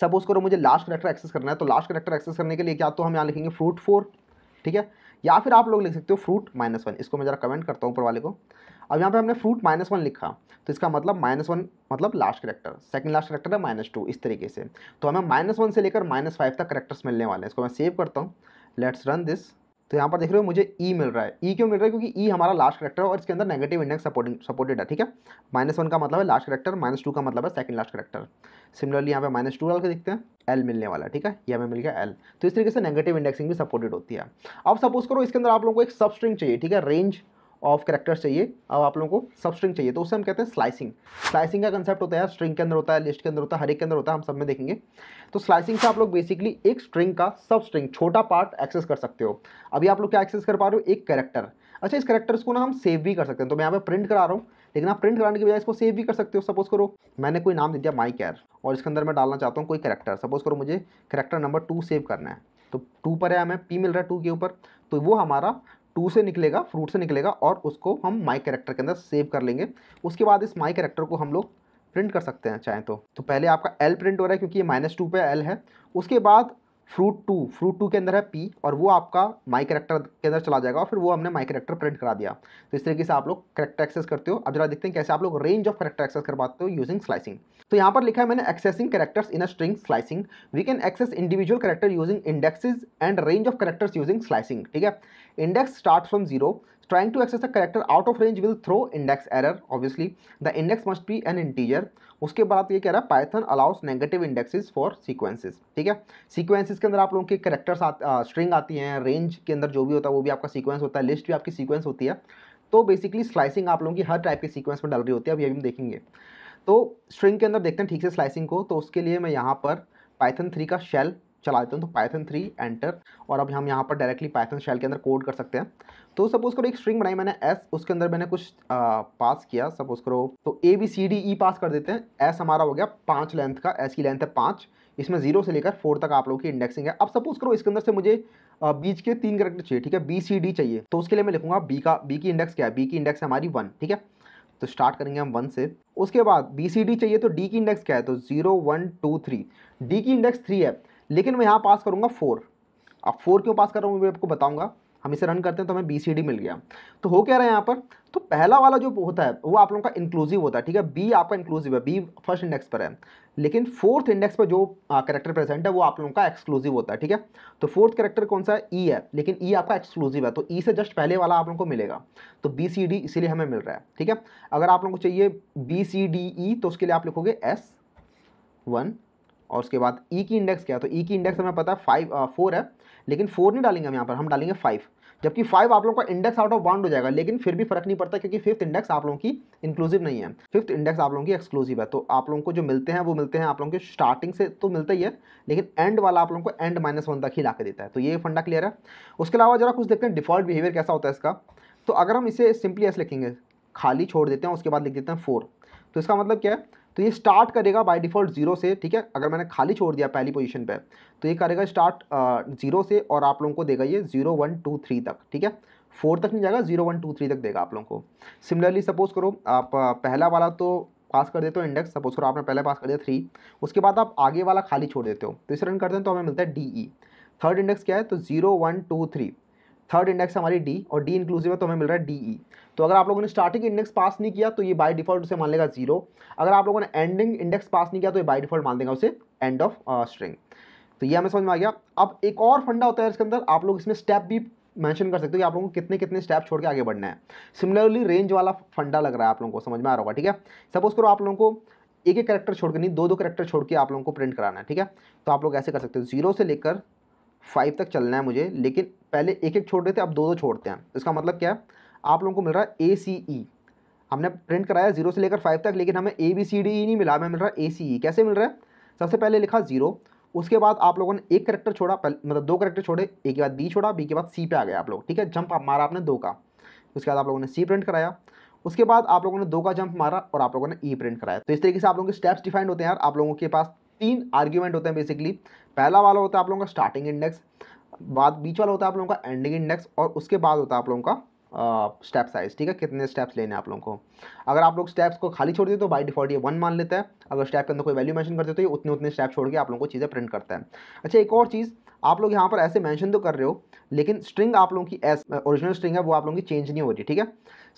सपोज करो मुझे लास्ट करेक्टर एक्सेस करना है तो लास्ट करेक्टर एक्सेस करने के लिए क्या तो हम यहाँ लिखेंगे फ्रूट फोर ठीक है या फिर आप लोग लिख सकते हो फ्रूट माइनस वन इसको मैं ज़रा कमेंट करता हूँ ऊपर वाले को अब यहाँ पर हमने फ्रूट माइनस वन लिखा तो इसका मतलब माइनस वन मतलब last character second last character है माइनस टू इस तरीके से तो हमें माइनस वन से लेकर माइनस फाइव तक करेक्टर्स मिलने वाले हैं इसको मैं सेव करता हूँ लेट्स रन दिस तो यहाँ पर देख रहे हो मुझे ई e मिल रहा है ई e क्यों मिल रहा है क्योंकि ई e हमारा लास्ट करेक्टर है और इसके अंदर नेगेटिव इंडेक्स सपोर्टिंग सपोर्टेड है ठीक है माइनस वन का मतलब है लास्ट करेक्टर माइनस टू का मतलब है सेकंड लास्ट करेक्टर सिमिलरली यहाँ पे माइनस टू डाल के देखते हैं एल मिलने वाला है ठीक है e ये हमें मिल गया एल तो इस तरीके से नेगेटिव इंडेक्सिंग भी सपोर्टेड होती है अब सपोज करो इसके अंदर आप लोगों को एक स्ट्रिंग चाहिए ठीक है रेंज ऑफ करेक्टर चाहिए अब आप लोगों को सब स्ट्रिंग चाहिए तो उसे हम कहते हैं स्लाइसिंग स्लाइसिंग का कंसेप्ट होता है स्ट्रिंग के अंदर होता है लिस्ट के अंदर होता है हर एक के अंदर होता है हम सब में देखेंगे तो स्लाइसिंग से आप लोग बेसिकली एक स्ट्रिंग का सब स्ट्रिंग छोटा पार्ट एक्सेस कर सकते हो अभी आप लोग क्या एक्सेस कर पा रहे हो एक करेक्टर अच्छा इस करेक्टर्स को ना हम सेव भी कर सकते हैं तो मैं यहाँ पर प्रिंट करा रहा हूँ लेकिन आप प्रिंट कराने के बजाय इसको सेव भी कर सकते हो सपोज करो मैंने कोई नाम दे दिया माई कैर और इसके अंदर मैं डालना चाहता हूँ कोई करेक्टर सपोज करो मुझे करेक्टर नंबर टू सेव करना है तो टू पर है हमें पी मिल रहा है टू के ऊपर तो वो हमारा टू से निकलेगा फ्रूट से निकलेगा और उसको हम माई कैरेक्टर के अंदर सेव कर लेंगे उसके बाद इस माई कैरेक्टर को हम लोग प्रिंट कर सकते हैं चाहें तो तो पहले आपका एल प्रिंट हो रहा है क्योंकि ये माइनस टू पर एल है उसके बाद फ्रूट टू फ्रूट टू के अंदर है पी और वो आपका माई करेक्टर के अंदर चला जाएगा और फिर वो हमने माई करेक्टर प्रिंट करा दिया तो इस तरीके से आप लोग करेक्टर एक्सेस करते हो अब जरा देखते हैं कैसे आप लोग रेंज ऑफ करेक्टर एक्सेस कर पाते हो यूजिंग स्लाइसिंग तो यहाँ पर लिखा है मैंने accessing characters in a string slicing we can access individual character using indexes and range of characters using slicing ठीक है index start from zero trying to access a character out of range will throw index error obviously the index must be an integer उसके बाद ये कह रहा है Python allows negative indexes for sequences ठीक है सीक्वेंसेस के अंदर आप लोगों के करेक्टर्स आत, स्ट्रिंग आती हैं रेंज के अंदर जो भी होता है वो भी आपका सीक्वेंस होता है लिस्ट भी आपकी सीक्वेंस होती है तो बेसिकली स्लाइसिंग आप लोगों की हर टाइप के सीक्वेंस में डल रही होती है अभी अभी हम देखेंगे तो स्ट्रिंग के अंदर देखते हैं ठीक से स्लाइसिंग को तो उसके लिए मैं यहाँ पर पाइथन थ्री का शेल चला देते हैं तो पाइथन थ्री एंटर और अब हम यहाँ पर डायरेक्टली पाइथन शैल के अंदर कोड कर सकते हैं तो सपोज करो एक स्ट्रिंग बनाई मैंने एस उसके अंदर मैंने कुछ आ, पास किया सपोज करो तो ए बी सी डी ई पास कर देते हैं एस हमारा हो गया पाँच लेंथ का एस की लेंथ है पाँच इसमें जीरो से लेकर फोर तक आप लोगों की इंडेक्सिंग है अब सपोज करो इसके अंदर से मुझे बीच के तीन करेक्टर चाहिए ठीक है बी सी डी चाहिए तो उसके लिए मैं लिखूंगा बी का बी की इंडेक्स क्या है बी की इंडेक्स है हमारी वन ठीक है तो स्टार्ट करेंगे हम वन से उसके बाद बी सी डी चाहिए तो डी की इंडेक्स क्या है तो zero one two three D की इंडेक्स थ्री है लेकिन मैं यहाँ पास करूँगा फोर अब फोर क्यों पास कर रहा हूँ मैं आपको बताऊँगा हम इसे रन करते हैं तो हमें बी सी डी मिल गया तो हो क्या रहा है यहाँ पर तो पहला वाला जो होता है वो आप लोगों का इंक्लूसिव होता है ठीक है बी आपका इंक्लूसिव है बी फर्स्ट इंडेक्स पर है लेकिन फोर्थ इंडेक्स पर जो करेक्टर प्रेजेंट है वो आप लोगों का एक्सक्लूसिव होता है ठीक है तो फोर्थ करेक्टर कौन सा है ई e है लेकिन ई e आपका एक्सक्लूसिव है तो ई e से जस्ट पहले वाला आप लोगों को मिलेगा तो बी सी डी इसीलिए हमें मिल रहा है ठीक है अगर आप लोगों को चाहिए बी सी डी ई तो उसके लिए आप लिखोगे एस वन और उसके बाद ई e की इंडेक्स क्या है तो ई e की इंडेक्स हमें पता है फाइव फोर uh, है लेकिन फोर नहीं डालेंगे हम यहाँ पर हम डालेंगे फाइव जबकि फाइव आप लोगों का इंडेक्स आउट ऑफ बाउंड हो जाएगा लेकिन फिर भी फर्क नहीं पड़ता क्योंकि फिफ्थ इंडेक्स आप लोगों की इंक्लूसिव नहीं है फिफ्थ इंडेक्स आप लोगों की एक्सक्लूसिव है तो आप लोगों को जो मिलते हैं वो मिलते हैं आप लोगों के स्टार्टिंग से तो मिलता ही है लेकिन एंड वाला आप लोगों को एंड माइनस वन तक ही ला के देता है तो ये फंडा क्लियर है उसके अलावा जरा कुछ देखते हैं डिफॉल्ट बिहेवियर कैसा होता है इसका तो अगर हम इसे सिंपली ऐसे लिखेंगे खाली छोड़ देते हैं उसके बाद लिख देते हैं फोर तो इसका मतलब क्या है तो ये स्टार्ट करेगा बाय डिफ़ॉल्ट जीरो से ठीक है अगर मैंने खाली छोड़ दिया पहली पोजीशन पे तो ये करेगा स्टार्ट जीरो से और आप लोगों को देगा ये जीरो वन टू थ्री तक ठीक है फोर तक नहीं जाएगा जीरो वन टू थ्री तक देगा आप लोगों को सिमिलरली सपोज करो आप पहला वाला तो पास कर देते हो इंडेक्स सपोज करो आपने पहले पास कर दिया थ्री उसके बाद आप आगे वाला खाली छोड़ देते हो तो इसे रन करते हैं तो हमें मिलता है डी ई थर्ड इंडेक्स क्या है तो zero one two three third index हमारी डी और डी इंक्लूसिव है तो हमें मिल रहा है डी ई e। तो अगर आप लोगों ने स्टार्टिंग इंडेक्स पास नहीं किया तो ये बाई डिफॉल्ट उसे मान लेगा जीरो अगर आप लोगों ने एंडिंग इंडेक्स पास नहीं किया तो ये बाई डिफॉल्ट मान देगा उसे एंड ऑफ स्ट्रिंग तो ये हमें समझ में आ गया अब एक और फंडा होता है इसके अंदर आप लोग इसमें स्टेप भी मेंशन कर सकते हो कि आप लोगों को कितने कितने स्टेप छोड़ के आगे बढ़ना है सिमिलरली रेंज वाला फंडा लग रहा है आप लोगों को समझ में आ रहा होगा ठीक है सपोज करो आप लोगों को एक एक करेक्टर छोड़ के नहीं दो दो करेक्टर छोड़ के आप लोगों को प्रिंट कराना है ठीक है तो आप लोग ऐसे कर सकते हो जीरो से लेकर फाइव तक चलना है मुझे लेकिन पहले एक एक छोड़ रहे थे अब दो दो छोड़ते हैं इसका मतलब क्या है आप लोगों को मिल रहा है ए सी ई हमने प्रिंट कराया जीरो से लेकर फाइव तक लेकिन हमें ए बी सी डी ई नहीं मिला हमें मिल रहा है ए सी ई कैसे मिल रहा है सबसे पहले लिखा जीरो उसके बाद आप लोगों ने एक करेक्टर छोड़ा मतलब दो करेक्टर छोड़े ए के बाद बी छोड़ा बी के बाद सी पे आ गया आप लोग ठीक है जंप आप मारा आपने दो का उसके बाद आप लोगों ने सी प्रिंट कराया उसके बाद आप लोगों ने दो का जंप मारा और आप लोगों ने ई प्रिंट कराया तो इस तरीके से आप लोगों के स्टेप्स डिफाइंड होते हैं यार आप लोगों के पास तीन आर्ग्यूमेंट होते हैं बेसिकली पहला वाला होता है आप लोगों का स्टार्टिंग इंडेक्स बाद बीच वाला होता है आप लोगों का एंडिंग इंडेक्स और उसके बाद होता है आप लोगों का स्टेप साइज ठीक है कितने स्टेप्स लेने आप लोगों को अगर आप लोग स्टेप्स को खाली छोड़ देते तो बाई डिफॉल्ट ये वन मान लेता है अगर स्टेप के अंदर कोई वैल्यू मैंशन करते तो ये उतने उतने स्टेप छोड़ के आप लोगों को चीज़ें प्रिंट करता है अच्छा एक और चीज़ आप लोग यहाँ पर ऐसे मैंशन तो कर रहे हो लेकिन स्ट्रिंग आप लोगों की एस ओरिजिनल स्ट्रिंग है वो आप लोगों की चेंज नहीं हो रही ठीक है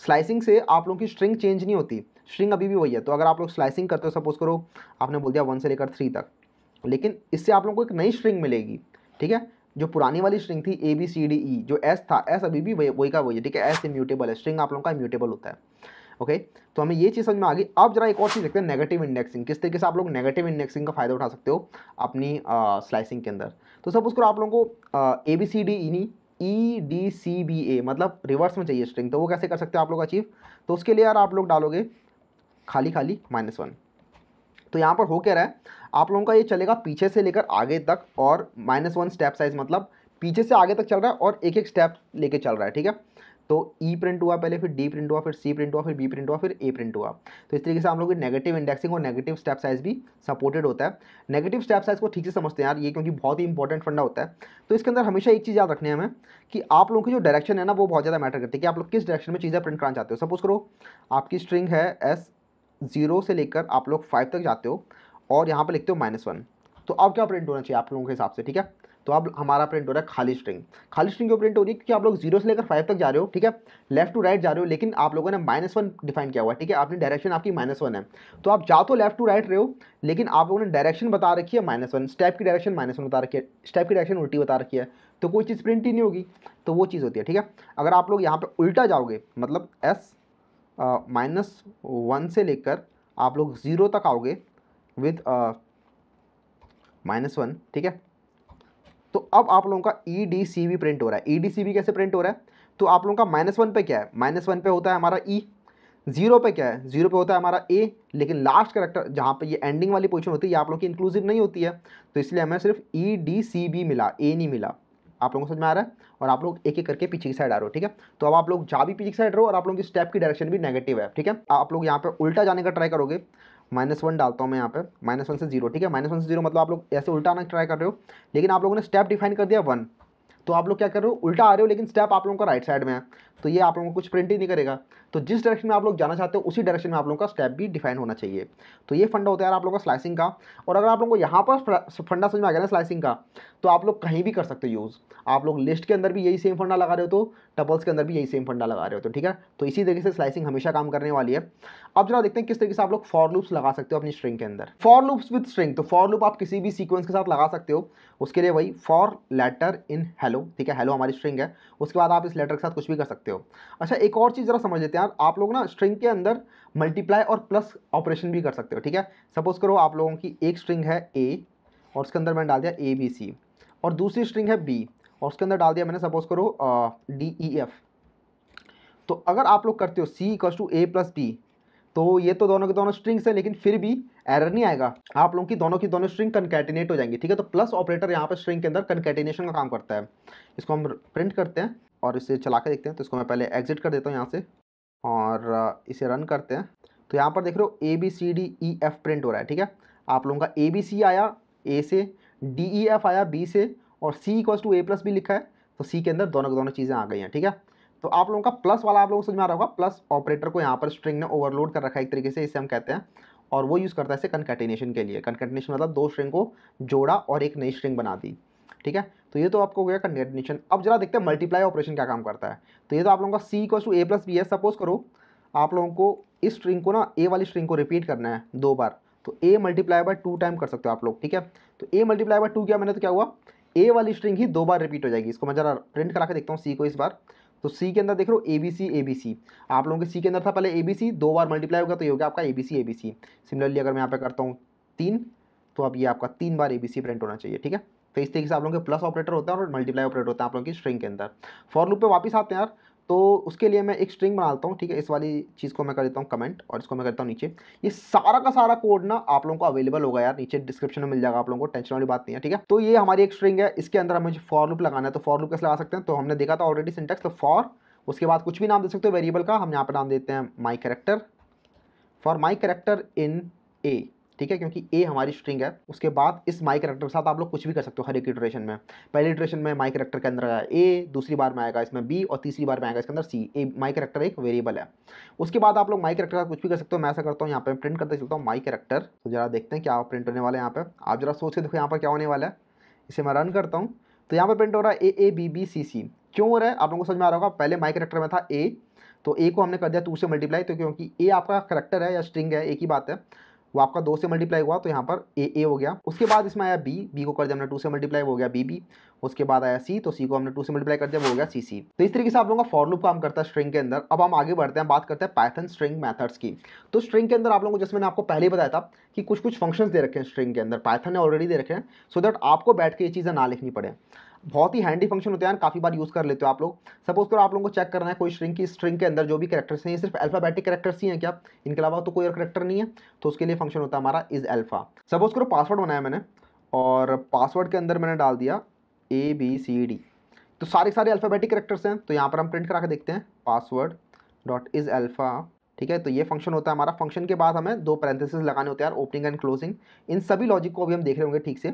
स्लाइसिंग से आप लोगों की स्ट्रिंग चेंज नहीं होती स्ट्रिंग अभी भी वही है तो अगर आप लोग स्लाइसिंग करते हो सपोज करो आपने बोल दिया वन से लेकर थ्री तक लेकिन इससे आप लोगों को एक नई स्ट्रिंग मिलेगी ठीक है जो पुरानी वाली स्ट्रिंग थी ए बी सी डी ई जो एस था एस अभी भी वही का वही है ठीक है एस इम्यूटेबल है स्ट्रिंग आप लोगों का इम्यूटेबल होता है ओके तो हमें ये चीज़ समझ में आ गई अब जरा एक और चीज़ देखते हैं नेगेटिव इंडेक्सिंग किस तरीके से आप लोग नेगेटिव इंडेक्सिंग का फायदा उठा सकते हो अपनी स्लाइसिंग के अंदर तो सब उसको आप लोगों को A B C D E E D C B A मतलब रिवर्स में चाहिए स्ट्रिंग तो वो कैसे कर सकते हो आप लोग अचीव तो उसके लिए यार आप लोग डालोगे खाली खाली माइनस वन तो यहाँ पर हो क्या रहा है आप लोगों का ये चलेगा पीछे से लेकर आगे तक और माइनस वन स्टेप साइज मतलब पीछे से आगे तक चल रहा है और एक एक स्टेप लेके चल रहा है ठीक है तो ई e प्रिंट हुआ पहले फिर डी प्रिंट हुआ फिर सी प्रिंट हुआ फिर बी प्रिंट हुआ फिर ए प्रिंट हुआ तो इस तरीके से हम लोग नेगेटिव इंडेक्सिंग और नेगेटिव स्टेप साइज भी सपोर्टेड होता है नेगेटिव स्टेप साइज को ठीक से समझते हैं यार ये क्योंकि बहुत ही इंपॉर्टेंट फंडा होता है तो इसके अंदर हमेशा एक चीज़ याद रखनी है हमें कि आप लोगों की जो डायरेक्शन है ना वो बहुत ज़्यादा मैटर करती है कि आप लोग किस डायरेक्शन में चीज़ें प्रिंट कराना चाहते हो सपोज करो आपकी स्ट्रिंग है एस ज़ीरो से लेकर आप लोग फाइव तक जाते हो और यहाँ पर लिखते हो माइनस वन तो अब क्या प्रिंट होना चाहिए आप लोगों के हिसाब से ठीक है तो अब हमारा प्रिंट हो रहा है खाली स्ट्रिंग खाली स्ट्रिंग क्यों प्रिंट हो रही है क्योंकि आप लोग जीरो से लेकर फाइव तक जा रहे हो ठीक है लेफ्ट टू राइट जा रहे हो लेकिन आप लोगों ने माइनस वन डिफाइन किया हुआ है ठीक है आपने डायरेक्शन आपकी माइनस वन है तो आप जा तो लेफ्ट टू राइट रहे हो लेकिन आप लोगों ने डायरेक्शन बता रखी है माइनस वन स्टेप की डायरेक्शन माइनस वन बता रखी है स्टेप की डायरेक्शन उल्टी बता रखी है तो कोई चीज़ प्रिंट ही नहीं होगी तो वो चीज़ होती है ठीक है अगर आप लोग यहाँ पर उल्टा जाओगे मतलब एस माइनस वन से लेकर आप लोग ज़ीरो तक आओगे विद माइनस वन ठीक है तो अब आप लोगों का E D C B print हो रहा है ई डी सी बी कैसे प्रिंट हो रहा है तो आप लोगों का माइनस वन पे क्या है माइनस वन पे होता है हमारा ई e, जीरो पे क्या है जीरो पे होता है हमारा ए लेकिन लास्ट करेक्टर जहाँ पे ये एंडिंग वाली पोजिशन होती है ये आप लोगों की इंक्लूसिव नहीं होती है तो इसलिए हमें सिर्फ ई डी सी बी मिला ए नहीं मिला आप लोगों को समझ में आ रहा है और आप लोग एक एक करके पीछे की साइड आ रहे हो ठीक है तो अब आप लोग जा भी पीछे की साइड रहो और आप लोगों की स्टेप की डायरेक्शन भी नेगेटिव है ठीक है आप लोग यहाँ पर उल्टा जाने का ट्राई करोगे माइनस वन डालता हूँ मैं यहाँ पे माइनस वन से जीरो ठीक है माइनस वन से जीरो मतलब आप लोग ऐसे उल्टा आना ट्राई कर रहे हो लेकिन आप लोगों ने स्टेप डिफाइन कर दिया वन तो आप लोग क्या कर रहे हो उल्टा आ रहे हो लेकिन स्टेप आप लोगों का राइट साइड में है तो ये आप लोगों को कुछ प्रिंट ही नहीं करेगा तो जिस डायरेक्शन में आप लोग जाना चाहते हो उसी डायरेक्शन में आप लोगों का स्टेप भी डिफाइन होना चाहिए तो ये फंडा होता है आप लोगों का स्लाइसिंग का और अगर आप लोगों को यहाँ पर फंडा समझ में आ गया ना स्लाइसिंग का तो आप लोग कहीं भी कर सकते हो यूज़ आप लोग लिस्ट के अंदर भी यही सेम फंडा लगा रहे हो तो टपल्स के अंदर भी यही सेम फंडा लगा रहे हो तो ठीक है तो इसी तरीके से स्लाइसिंग हमेशा काम करने वाली है अब जरा देखते हैं किस तरीके से आप लोग फॉर लूप्स लगा सकते हो अपनी स्ट्रिंग के अंदर फॉर लूप्स विद स्ट्रिंग तो फॉर लूप आप किसी भी सीक्वेंस के साथ लगा सकते हो उसके लिए वही फॉर लेटर इन हेलो ठीक है हेलो हमारी स्ट्रिंग है उसके बाद आप इस लेटर के साथ कुछ भी कर सकते हो अच्छा एक और चीज़ जरा समझ लेते हैं आप लोग ना स्ट्रिंग के अंदर मल्टीप्लाई और प्लस ऑपरेशन भी कर सकते हो ठीक है सपोज करो आप लोगों की एक स्ट्रिंग है ए और उसके अंदर मैंने डाल दिया ए बी सी और दूसरी स्ट्रिंग है बी और उसके अंदर डाल दिया मैंने सपोज करो डी ई एफ तो अगर आप लोग करते हो C equals to A plus B तो ये तो दोनों के दोनों स्ट्रिंग्स हैं लेकिन फिर भी एरर नहीं आएगा आप लोगों की दोनों की दोनों स्ट्रिंग कनकेटिनेट हो जाएंगी ठीक है तो प्लस ऑपरेटर यहाँ पर स्ट्रिंग के अंदर कनकेटिनेशन का काम करता है इसको हम प्रिंट करते हैं और इसे चला के देखते हैं तो इसको मैं पहले एग्जिट कर देता हूँ यहाँ से और इसे रन करते हैं तो यहाँ पर देख रहे हो A B C D E F print हो रहा है ठीक है आप लोगों का ए बी सी आया ए से डी ई एफ आया बी से और C equals to A plus B लिखा है तो सी के अंदर दोनों की दोनों चीज़ें आ गई हैं ठीक है तो आप लोगों का प्लस वाला आप लोगों को समझ में आ रहा होगा प्लस ऑपरेटर को यहाँ पर स्ट्रिंग ने ओवरलोड कर रखा है एक तरीके से इसे हम कहते हैं और वो यूज़ करता है इसे कनकेटिनेशन के लिए कनकेटिनेशन मतलब दो स्ट्रिंग को जोड़ा और एक नई स्ट्रिंग बना दी ठीक है तो ये तो आपको हो गया कंकैटिनेशन अब जरा देखते हैं मल्टीप्लाई ऑपरेशन क्या काम करता है तो ये तो आप लोगों का सी इक्व टू ए प्लस बी है सपोज करो आप लोगों को इस स्ट्रिंग को ना ए वाली स्ट्रिंग को रिपीट करना है दो बार तो A multiply by two time कर सकते हो आप लोग ठीक है तो ए मल्टीप्लाई बाय टू किया मैंने तो क्या हुआ ए वाली स्ट्रिंग ही दो बार रिपीट हो जाएगी इसको मैं जरा प्रिंट करा के देखता हूँ सी को इस बार तो सी के अंदर देख लो ए बी सी ए बी सी आप लोगों के सी के अंदर था पहले ए बी सी दो बार मल्टीप्लाई होगा तो ये हो गया आपका A B C A B C similarly अगर मैं यहाँ पे करता हूँ तीन तो अब ये आपका तीन बार ए बी सी प्रिंट होना चाहिए ठीक है तो इस तरीके से आप लोगों के प्लस ऑपरेटर होता है और मल्टीप्लाई ऑपरेटर होता है आप लोगों की स्ट्रिंग के अंदर फॉर लूप पे वापस आते हैं यार तो उसके लिए मैं एक स्ट्रिंग बनाता हूँ ठीक है इस वाली चीज़ को मैं कर देता हूँ कमेंट और इसको मैं करता हूँ नीचे ये सारा का सारा कोड ना आप लोगों को अवेलेबल होगा यार नीचे डिस्क्रिप्शन में मिल जाएगा आप लोगों को टेंशन वाली बात नहीं है ठीक है तो ये हमारी एक स्ट्रिंग है इसके अंदर हमें फॉर लुप लगाना है तो फॉर लुप कैसे लगा सकते हैं तो हमने देखा था ऑलरेडी सिंटेक्स तो फॉर उसके बाद कुछ भी नाम दे सकते हो वेरिएबल का हम यहाँ पर नाम देते हैं my character for my character in A ठीक है क्योंकि ए हमारी स्ट्रिंग है उसके बाद इस माई करेक्टर के साथ आप लोग कुछ भी कर सकते हो हर एक इटरेशन में पहले इटरेशन में माई करेक्टर के अंदर आया ए दूसरी बार में आएगा इसमें बी और तीसरी बार में आएगा इसके अंदर सी ए माई करेक्टर एक वेरिएबल है उसके बाद आप लोग माई करेक्टर का कुछ भी कर सकते हो मैं ऐसा करता हूँ यहाँ पर प्रिंट करते चलता हूँ माई करेक्टर तो जरा देखते हैं क्या प्रिंट होने वाला है यहाँ पर आप जरा सोच के देखो यहाँ पर क्या होने वाला है इसे मैं रन करता हूँ तो यहाँ पर प्रिंट हो रहा है ए ए बी बी सी सी क्यों हो रहा है आप लोगों को समझ में आ रहा होगा पहले माई करेक्टर में था ए तो ए को हमने कर दिया टू से मल्टीप्लाई तो क्योंकि ए आपका करेक्टर है या स्ट्रिंग है एक ही बात है वो आपका दो से मल्टीप्लाई हुआ तो यहाँ पर ए ए हो गया उसके बाद इसमें आया बी बी को कर दिया हमने टू से मल्टीप्लाई हो गया बी बी उसके बाद आया सी तो सी को हमने टू से मल्टीप्लाई कर दिया वो हो गया सी सी तो इस तरीके से आप लोगों का लूप काम करता है स्ट्रिंग के अंदर अब हम आगे बढ़ते हैं बात करते हैं पैथन स्ट्रिंग मैथड्स की तो स्ट्रिंग के अंदर आप लोगों को जैसे मैंने आपको पहले ही बताया था कि कुछ कुछ फंक्शन दे रखे हैं स्ट्रिंग के अंदर पैथन ने ऑलरेडी दे रखे हैं सो दैट आपको बैठ के ये चीज़ें ना लिखनी पड़े बहुत ही हैंडी फंक्शन होते हैं काफ़ी बार यूज़ कर लेते हो आप लोग सपोज करो आप लोगों को चेक करना है कोई स्ट्रिंग की स्ट्रिंग के अंदर जो भी करेक्टर्स हैं ये सिर्फ अल्फाबेटिक करेक्टर्स ही हैं क्या इनके अलावा तो कोई और करेक्टर नहीं है तो उसके लिए फंक्शन होता है हमारा इज़ अल्फ़ा सपोज करो पासवर्ड बनाया मैंने और पासवर्ड के अंदर मैंने डाल दिया ए बी सी डी तो सारे सारे अल्फ़ाबेटिक करेक्टर्स हैं तो यहाँ पर हम प्रिंट करा के देखते हैं पासवर्ड डॉट इज़ अल्फ़ा ठीक है तो ये फंक्शन होता है हमारा फंक्शन के बाद हमें दो पैरेंथेसिस लगाने होते हैं ओपनिंग एंड क्लोजिंग इन सभी लॉजिक को अभी हम देख रहे होंगे ठीक से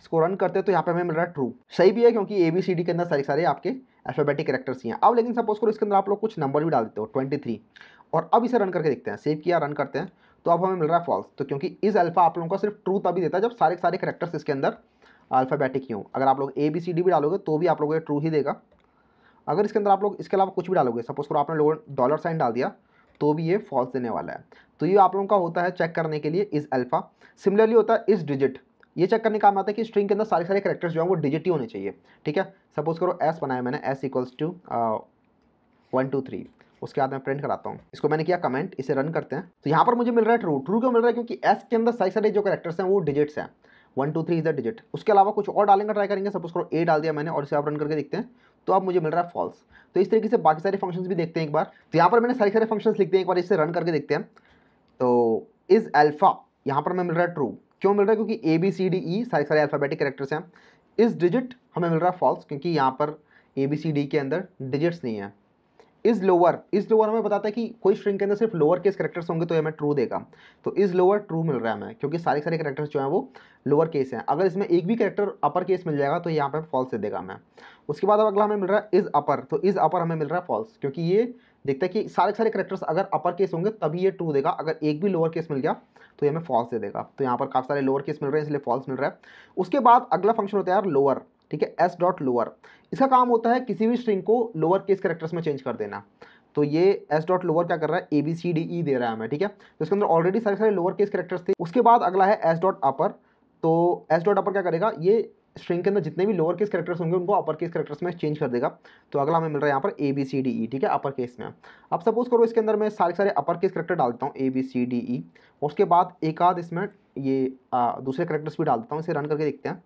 इसको रन करते हैं तो यहाँ पे हमें मिल रहा है ट्रू सही भी है क्योंकि ए बी सी डी के अंदर सारे सारे आपके एल्फाबेटिक करेक्टर्स ही हैं अब लेकिन सपोज करो इसके अंदर आप लोग कुछ नंबर भी डाल देते हो ट्वेंटी थ्री और अब इसे रन करके देखते हैं सेव किया रन करते हैं तो अब हमें मिल रहा है फॉल्स तो क्योंकि इस अल्फा आप लोगों का सिर्फ ट्रू तभी देता है जब सारे सारे करेक्टर्स इसके अंदर अल्फाबेटिक ही हों अगर आप लोग ए बी सी डी भी डालोगे तो भी आप लोगों को ट्रू ही देगा अगर इसके अंदर आप लोग इसके अलावा कुछ भी डालोगे सपोज करो आपने लोगों ने डॉलर साइन डाल दिया तो भी ये फॉल्स देने वाला है तो ये आप लोगों का होता है चेक करने के लिए इस अल्फ़ा सिमिलरली होता है इस डिजिट ये चेक करने का काम आता है कि स्ट्रिंग के अंदर सारे सारे करेक्टर्स जो है वो डिजिट ही होने चाहिए ठीक है सपोज करो एस बनाया मैंने S equals to one two three उसके बाद मैं प्रिंट कराता हूँ इसको मैंने किया कमेंट इसे रन करते हैं तो यहाँ पर मुझे मिल रहा है ट्रू ट्रू क्यों मिल रहा है क्योंकि एस के अंदर सारे सारे जो करेक्टर्स हैं वो डिजिट्स हैं one two three is the digit उसके अलावा कुछ और डालने का ट्राई करेंगे सपोज करो ए डाल दिया मैंने और इसे आप रन करके देखते हैं तो अब मुझे मिल रहा है फॉल्स तो इस तरीके से बाकी सारे फंक्शंस भी देखते हैं एक बार तो यहाँ पर मैंने सारे सारे फंक्शंस लिखते हैं एक बार इसे रन करके देखते हैं तो इज़ अल्फ़ा यहाँ पर मैं मिल रहा है ट्रू क्यों मिल रहा है क्योंकि ए बी सी डी ई सारे सारे अल्फ़ाबेटिक करेक्टर्स हैं इस डिजिट हमें मिल रहा है फॉल्स क्योंकि यहाँ पर ए बी सी डी के अंदर डिजिट्स नहीं है इज़ लोअर इस लोअर हमें बताता है कि कोई स्ट्रिंग के अंदर सिर्फ लोअर केस करेक्टर्स होंगे तो हमें ट्रू देगा तो इज़ लोअर ट्रू मिल रहा है हमें क्योंकि सारे सारे करेक्टर्स जो हैं वो लोअर केस हैं अगर इसमें एक भी करेक्टर अपर केस मिल जाएगा तो यहाँ पर फॉल्स दे देगा हमें उसके बाद अब अगला हमें मिल रहा है इज़ अपर तो इज़ अपर हमें मिल रहा है फॉल्स क्योंकि ये देखता है कि सारे सारे करेक्टर्स अगर अपर केस होंगे तभी ये ट्रू देगा अगर एक भी लोअर केस मिल गया तो ये हमें फॉल्स दे देगा तो यहाँ पर काफ़ी सारे लोअर केस मिल रहे हैं इसलिए फॉल्स मिल रहा है उसके बाद अगला फंक्शन होता है यार लोअर ठीक है एस डॉट लोअर इसका काम होता है किसी भी स्ट्रिंग को लोअर केस करेक्टर्स में चेंज कर देना तो ये एस डॉट लोअर क्या कर रहा है ए बी सी डी ई दे रहा है हमें ठीक है तो इसके अंदर ऑलरेडी सारे सारे लोअर केस करेक्टर्स थे उसके बाद अगला है एस डॉट अपर तो एस डॉट अपर क्या करेगा ये स्ट्रिंग के अंदर जितने भी लोअर केस करेक्टर्स होंगे उनको अपर केस करेक्टर्स में चेंज कर देगा तो अगला हमें मिल रहा है यहाँ पर ए बी सी डी ई ठीक है अपर केस में अब सपोज करो इसके अंदर मैं सारे सारे अपर केस करेक्टर डाल देता हूँ ए बी सी डी ई उसके बाद एक आध इसमें ये आ, दूसरे करेक्टर्स भी डाल देता हूँ इसे रन करके देखते हैं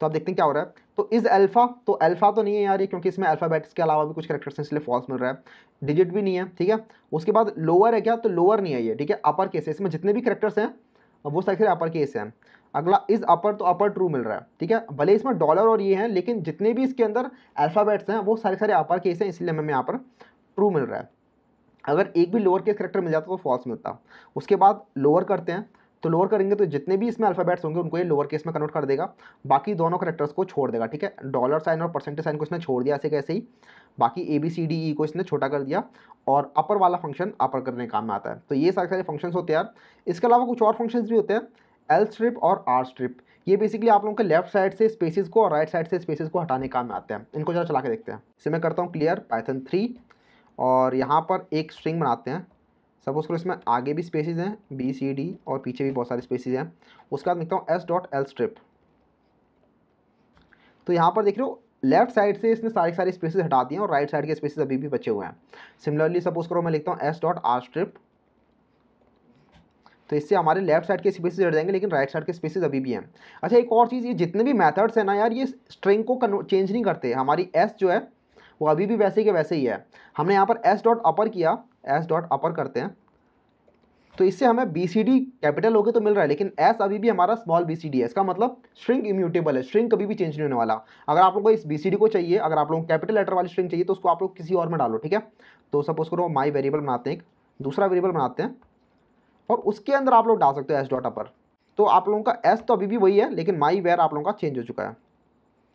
तो आप देखते हैं क्या हो रहा है तो इज़ अल्फ़ा तो अल्फ़ा तो नहीं है यार ये क्योंकि इसमें अल्फ़ाबेट्स के अलावा भी कुछ करेक्टर्स हैं इसलिए फॉल्स मिल रहा है डिजिट भी नहीं है ठीक है उसके बाद लोअर है क्या तो लोअर नहीं है ये ठीक है अपर केस है इसमें जितने भी करेक्टर्स हैं वो सारे अपर केस हैं अगला इज़ अपर तो अपर ट्रू मिल रहा है ठीक है भले इसमें डॉलर और ये हैं लेकिन जितने भी इसके अंदर अल्फ़ाबेट्स हैं वो सारे सारे अपर केस हैं इसलिए हमें यहाँ पर ट्रू मिल रहा है अगर एक भी लोअर केस करेक्टर मिल जाता तो फॉल्स मिलता उसके बाद लोअर करते हैं तो लोअर करेंगे तो जितने भी इसमें अल्फ़ाबेट्स होंगे उनको ये लोअर केस में कन्वर्ट कर देगा बाकी दोनों करेक्टर्स को छोड़ देगा ठीक है डॉलर साइन और परसेंटेज साइन को इसने छोड़ दिया ऐसे कैसे ही बाकी ए बी सी डी ई को इसने छोटा कर दिया और अपर वाला फंक्शन अपर करने काम में आता है तो ये सारे सारे फंक्शंस होते हैं यार इसके अलावा कुछ और फंक्शंस भी होते हैं एल स्ट्रिप और आर स्ट्रिप ये बेसिकली आप लोगों के लेफ्ट साइड से स्पेसिस को और राइट साइड से स्पेसिस को हटाने काम में आते हैं इनको ज़रा चला के देखते हैं इसे मैं करता हूँ क्लियर पाइथन थ्री और यहाँ पर एक स्ट्रिंग बनाते हैं सपोज करो इसमें आगे भी स्पेसिस हैं बी सी डी और पीछे भी बहुत सारे स्पेसिस हैं उसके बाद लिखता हूँ एस डॉट एल स्ट्रिप तो यहाँ पर देख रहे हो लेफ्ट साइड से इसने सारी सारी स्पेसिस हटा दिए हैं और राइट साइड के स्पेसिस अभी भी बचे हुए हैं सिमिलरली सपोज करो मैं लिखता हूँ एस डॉट आर स्ट्रिप तो इससे हमारे लेफ्ट साइड के स्पेसिस हट जाएंगे लेकिन राइट साइड के स्पेसिस अभी भी हैं अच्छा एक और चीज़ ये जितने भी मैथड्स हैं ना यार ये स्ट्रिंग को चेंज नहीं करते हमारी एस जो है वो अभी भी वैसे के वैसे ही है हमने यहाँ पर एस डॉट अपर किया एस डॉट अपर करते हैं तो इससे हमें बी सी डी कैपिटल होकर तो मिल रहा है लेकिन एस अभी भी हमारा स्मॉल बी सी डी है इसका मतलब स्ट्रिंग इम्यूटेबल है स्ट्रिंग कभी भी चेंज नहीं होने वाला अगर आप लोगों को इस बी सी डी को चाहिए अगर आप लोगों को कैपिटल लेटर वाली स्ट्रिंग चाहिए तो उसको आप लोग किसी और में डालो ठीक है तो सपोज करो माई वेरिएबल बनाते हैं एक दूसरा वेरिएबल बनाते हैं और उसके अंदर आप लोग डाल सकते हो एस डॉट अपर तो आप लोगों का एस तो अभी भी वही है लेकिन माई वेयर आप लोगों का चेंज हो चुका है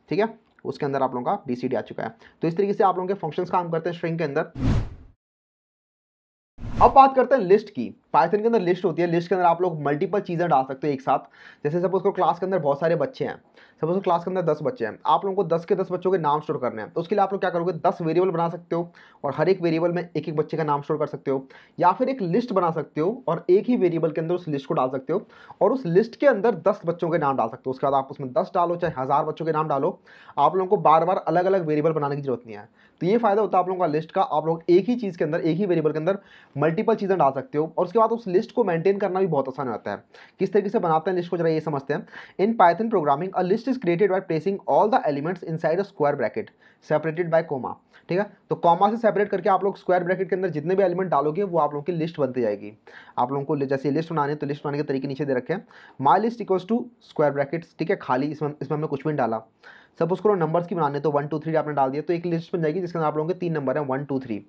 ठीक है उसके अंदर आप लोगों का बी सी डी आ चुका है तो इस तरीके से आप लोगों के फंक्शंस काम करते हैं स्ट्रिंग के अंदर अब बात करते हैं लिस्ट की पाइथन के अंदर लिस्ट होती है लिस्ट के अंदर आप लोग मल्टीपल चीज़ें डाल सकते हो एक साथ जैसे सपोज को क्लास के अंदर बहुत सारे बच्चे हैं सपोज क्लास के अंदर दस बच्चे हैं आप लोगों को दस के दस बच्चों के नाम स्टोर करने हैं तो उसके लिए आप लोग क्या करोगे दस वेरिएबल बना सकते हो और हर एक वेरिएबल में एक एक बच्चे का नाम स्टोर कर सकते हो या फिर एक लिस्ट बना सकते हो और एक ही वेरिएबल के अंदर उस लिस्ट को डाल सकते हो और उस लिस्ट के अंदर दस बच्चों के नाम डाल सकते हो उसके बाद आप उसमें दस डालो चाहे हज़ार बच्चों के नाम डालो आप लोगों को बार बार अलग अलग वेरिएबल बनाने की जरूरत नहीं है तो ये फायदा होता है आप लोगों का लिस्ट का आप लोग एक ही चीज़ के अंदर एक ही वेरिएबल के अंदर मल्टीपल चीज़ें डाल सकते हो और उसके बाद बाद उस लिस्ट को मेंटेन करना भी बहुत आसान रहता है किस तरीके से बनाते हैं लिस्ट को जरा ये समझते हैं in Python programming a list is created by placing all the elements inside a square bracket separated by comma ठीक है तो कॉमा से सेपरेट करके आप लोग स्क्वायर ब्रैकेट के अंदर जितने भी एलिमेंट डालोगे वो आप लोगों की लिस्ट बनती जाएगी आप लोगों को जैसे लिस्ट बनाने है तो लिस्ट बनाने के तरीके नीचे दे रखे हैं my list equals to square brackets ठीक है खाली इसमें इसमें हमने कुछ भी डाला सब उसको नंबर्स की बनाने तो वन टू थ्री आपने डाल दिया तो एक लिस्ट बन जाएगी जिसके अंदर आप लोगों के तीन नंबर हैं वन टू थ्री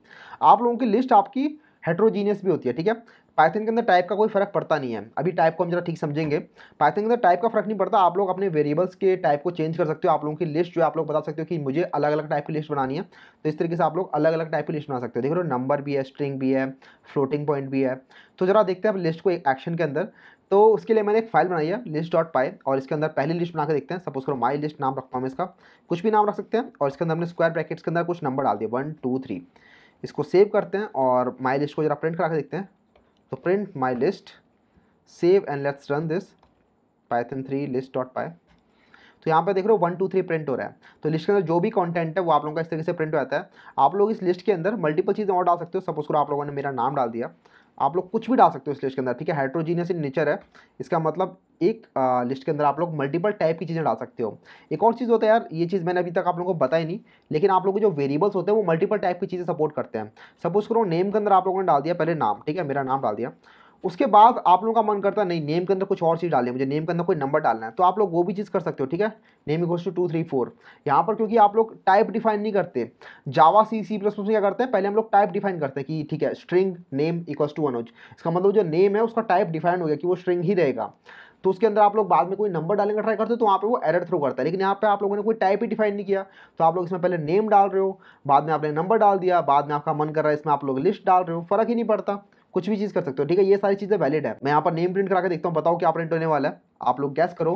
आप लोगों की लिस्ट आपकी हेट्रोजीनियस भी होती है ठीक है पाइथन के अंदर टाइप का कोई फ़र्क पड़ता नहीं है अभी टाइप को हम जरा ठीक समझेंगे पाइथन के अंदर टाइप का फ़र्क नहीं पड़ता आप लोग अपने वेरिएबल्स के टाइप को चेंज कर सकते हो आप लोगों की लिस्ट जो है आप लोग बता सकते हो कि मुझे अलग अलग टाइप की लिस्ट बनानी है तो इस तरीके से आप लोग अलग अलग टाइप की लिस्ट बना सकते हो देख रहे हो नंबर भी है स्ट्रिंग भी है फ्लोटिंग पॉइंट भी है तो जरा देखते हैं लिस्ट को एक एक्शन के अंदर तो उसके लिए मैंने एक फाइल बनाई है लिस्ट डॉट पाई और इसके अंदर पहली लिस्ट बना के देखते हैं सपोज करो माई लिस्ट नाम रखता हूँ इसका कुछ भी नाम रख सकते हैं और इसके अंदर हमने स्क्वायर ब्रैकेट्स के अंदर कुछ नंबर डाल दिए वन टू थ्री इसको सेव करते हैं और माई लिस्ट को जरा प्रिंट करा के देखते हैं तो print my list save and let's run this Python three list dot py तो यहाँ पर देख रहे हो वन टू थ्री प्रिंट हो रहा है तो लिस्ट के अंदर जो भी कंटेंट है वो आप लोगों का इस तरीके से प्रिंट हो जाता है आप लोग इस लिस्ट के अंदर मल्टीपल चीज़ें और डाल सकते हो सपोज करो आप लोगों ने मेरा नाम डाल दिया आप लोग कुछ भी डाल सकते हो इस लिस्ट के अंदर ठीक है हाइड्रोजीनियस इन नेचर है इसका मतलब एक आ, लिस्ट के अंदर आप लोग मल्टीपल टाइप की चीज़ें डाल सकते हो एक और चीज़ होता है यार ये चीज़ मैंने अभी तक आप लोगों को बताई नहीं लेकिन आप लोगों के जो वेरिएबल्स होते हैं वो मल्टीपल टाइप की चीज़ें सपोर्ट करते हैं सपोज करो नेम के अंदर आप लोगों ने डाल दिया पहले नाम ठीक है मेरा नाम डाल दिया उसके बाद आप लोगों का मन करता है नहीं नेम के अंदर कुछ और चीज़ डालनी है मुझे नेम के अंदर कोई नंबर डालना है तो आप लोग वो भी चीज़ कर सकते हो ठीक है name equals to two three four यहाँ पर क्योंकि आप लोग टाइप डिफाइन नहीं करते जावा सी सी प्लस प्लस क्या करते हैं पहले हम लोग टाइप डिफाइन करते हैं कि ठीक है string name equals to Anuj इसका मतलब जो नेम है उसका टाइप डिफाइन हो गया कि वो स्ट्रिंग ही रहेगा तो उसके अंदर आप लोग बाद में कोई नंबर डालने का ट्राई करते हो तो वहाँ पे वो एरर थ्रो करता है लेकिन यहाँ पे आप लोगों ने कोई टाइप ही डिफाइन नहीं किया तो आप लोग इसमें पहले नेम डाल रहे हो बाद में आपने नंबर डाल दिया बाद में आपका मन कर रहा है इसमें आप लोग लिस्ट डाल रहे हो फर्क ही नहीं पड़ता कुछ भी चीज़ कर सकते हो ठीक है ये सारी चीज़ें वैलिड है मैं यहाँ पर नेम प्रिंट करा के देखता हूँ बताओ क्या प्रिंट होने वाला है आप लोग गैस करो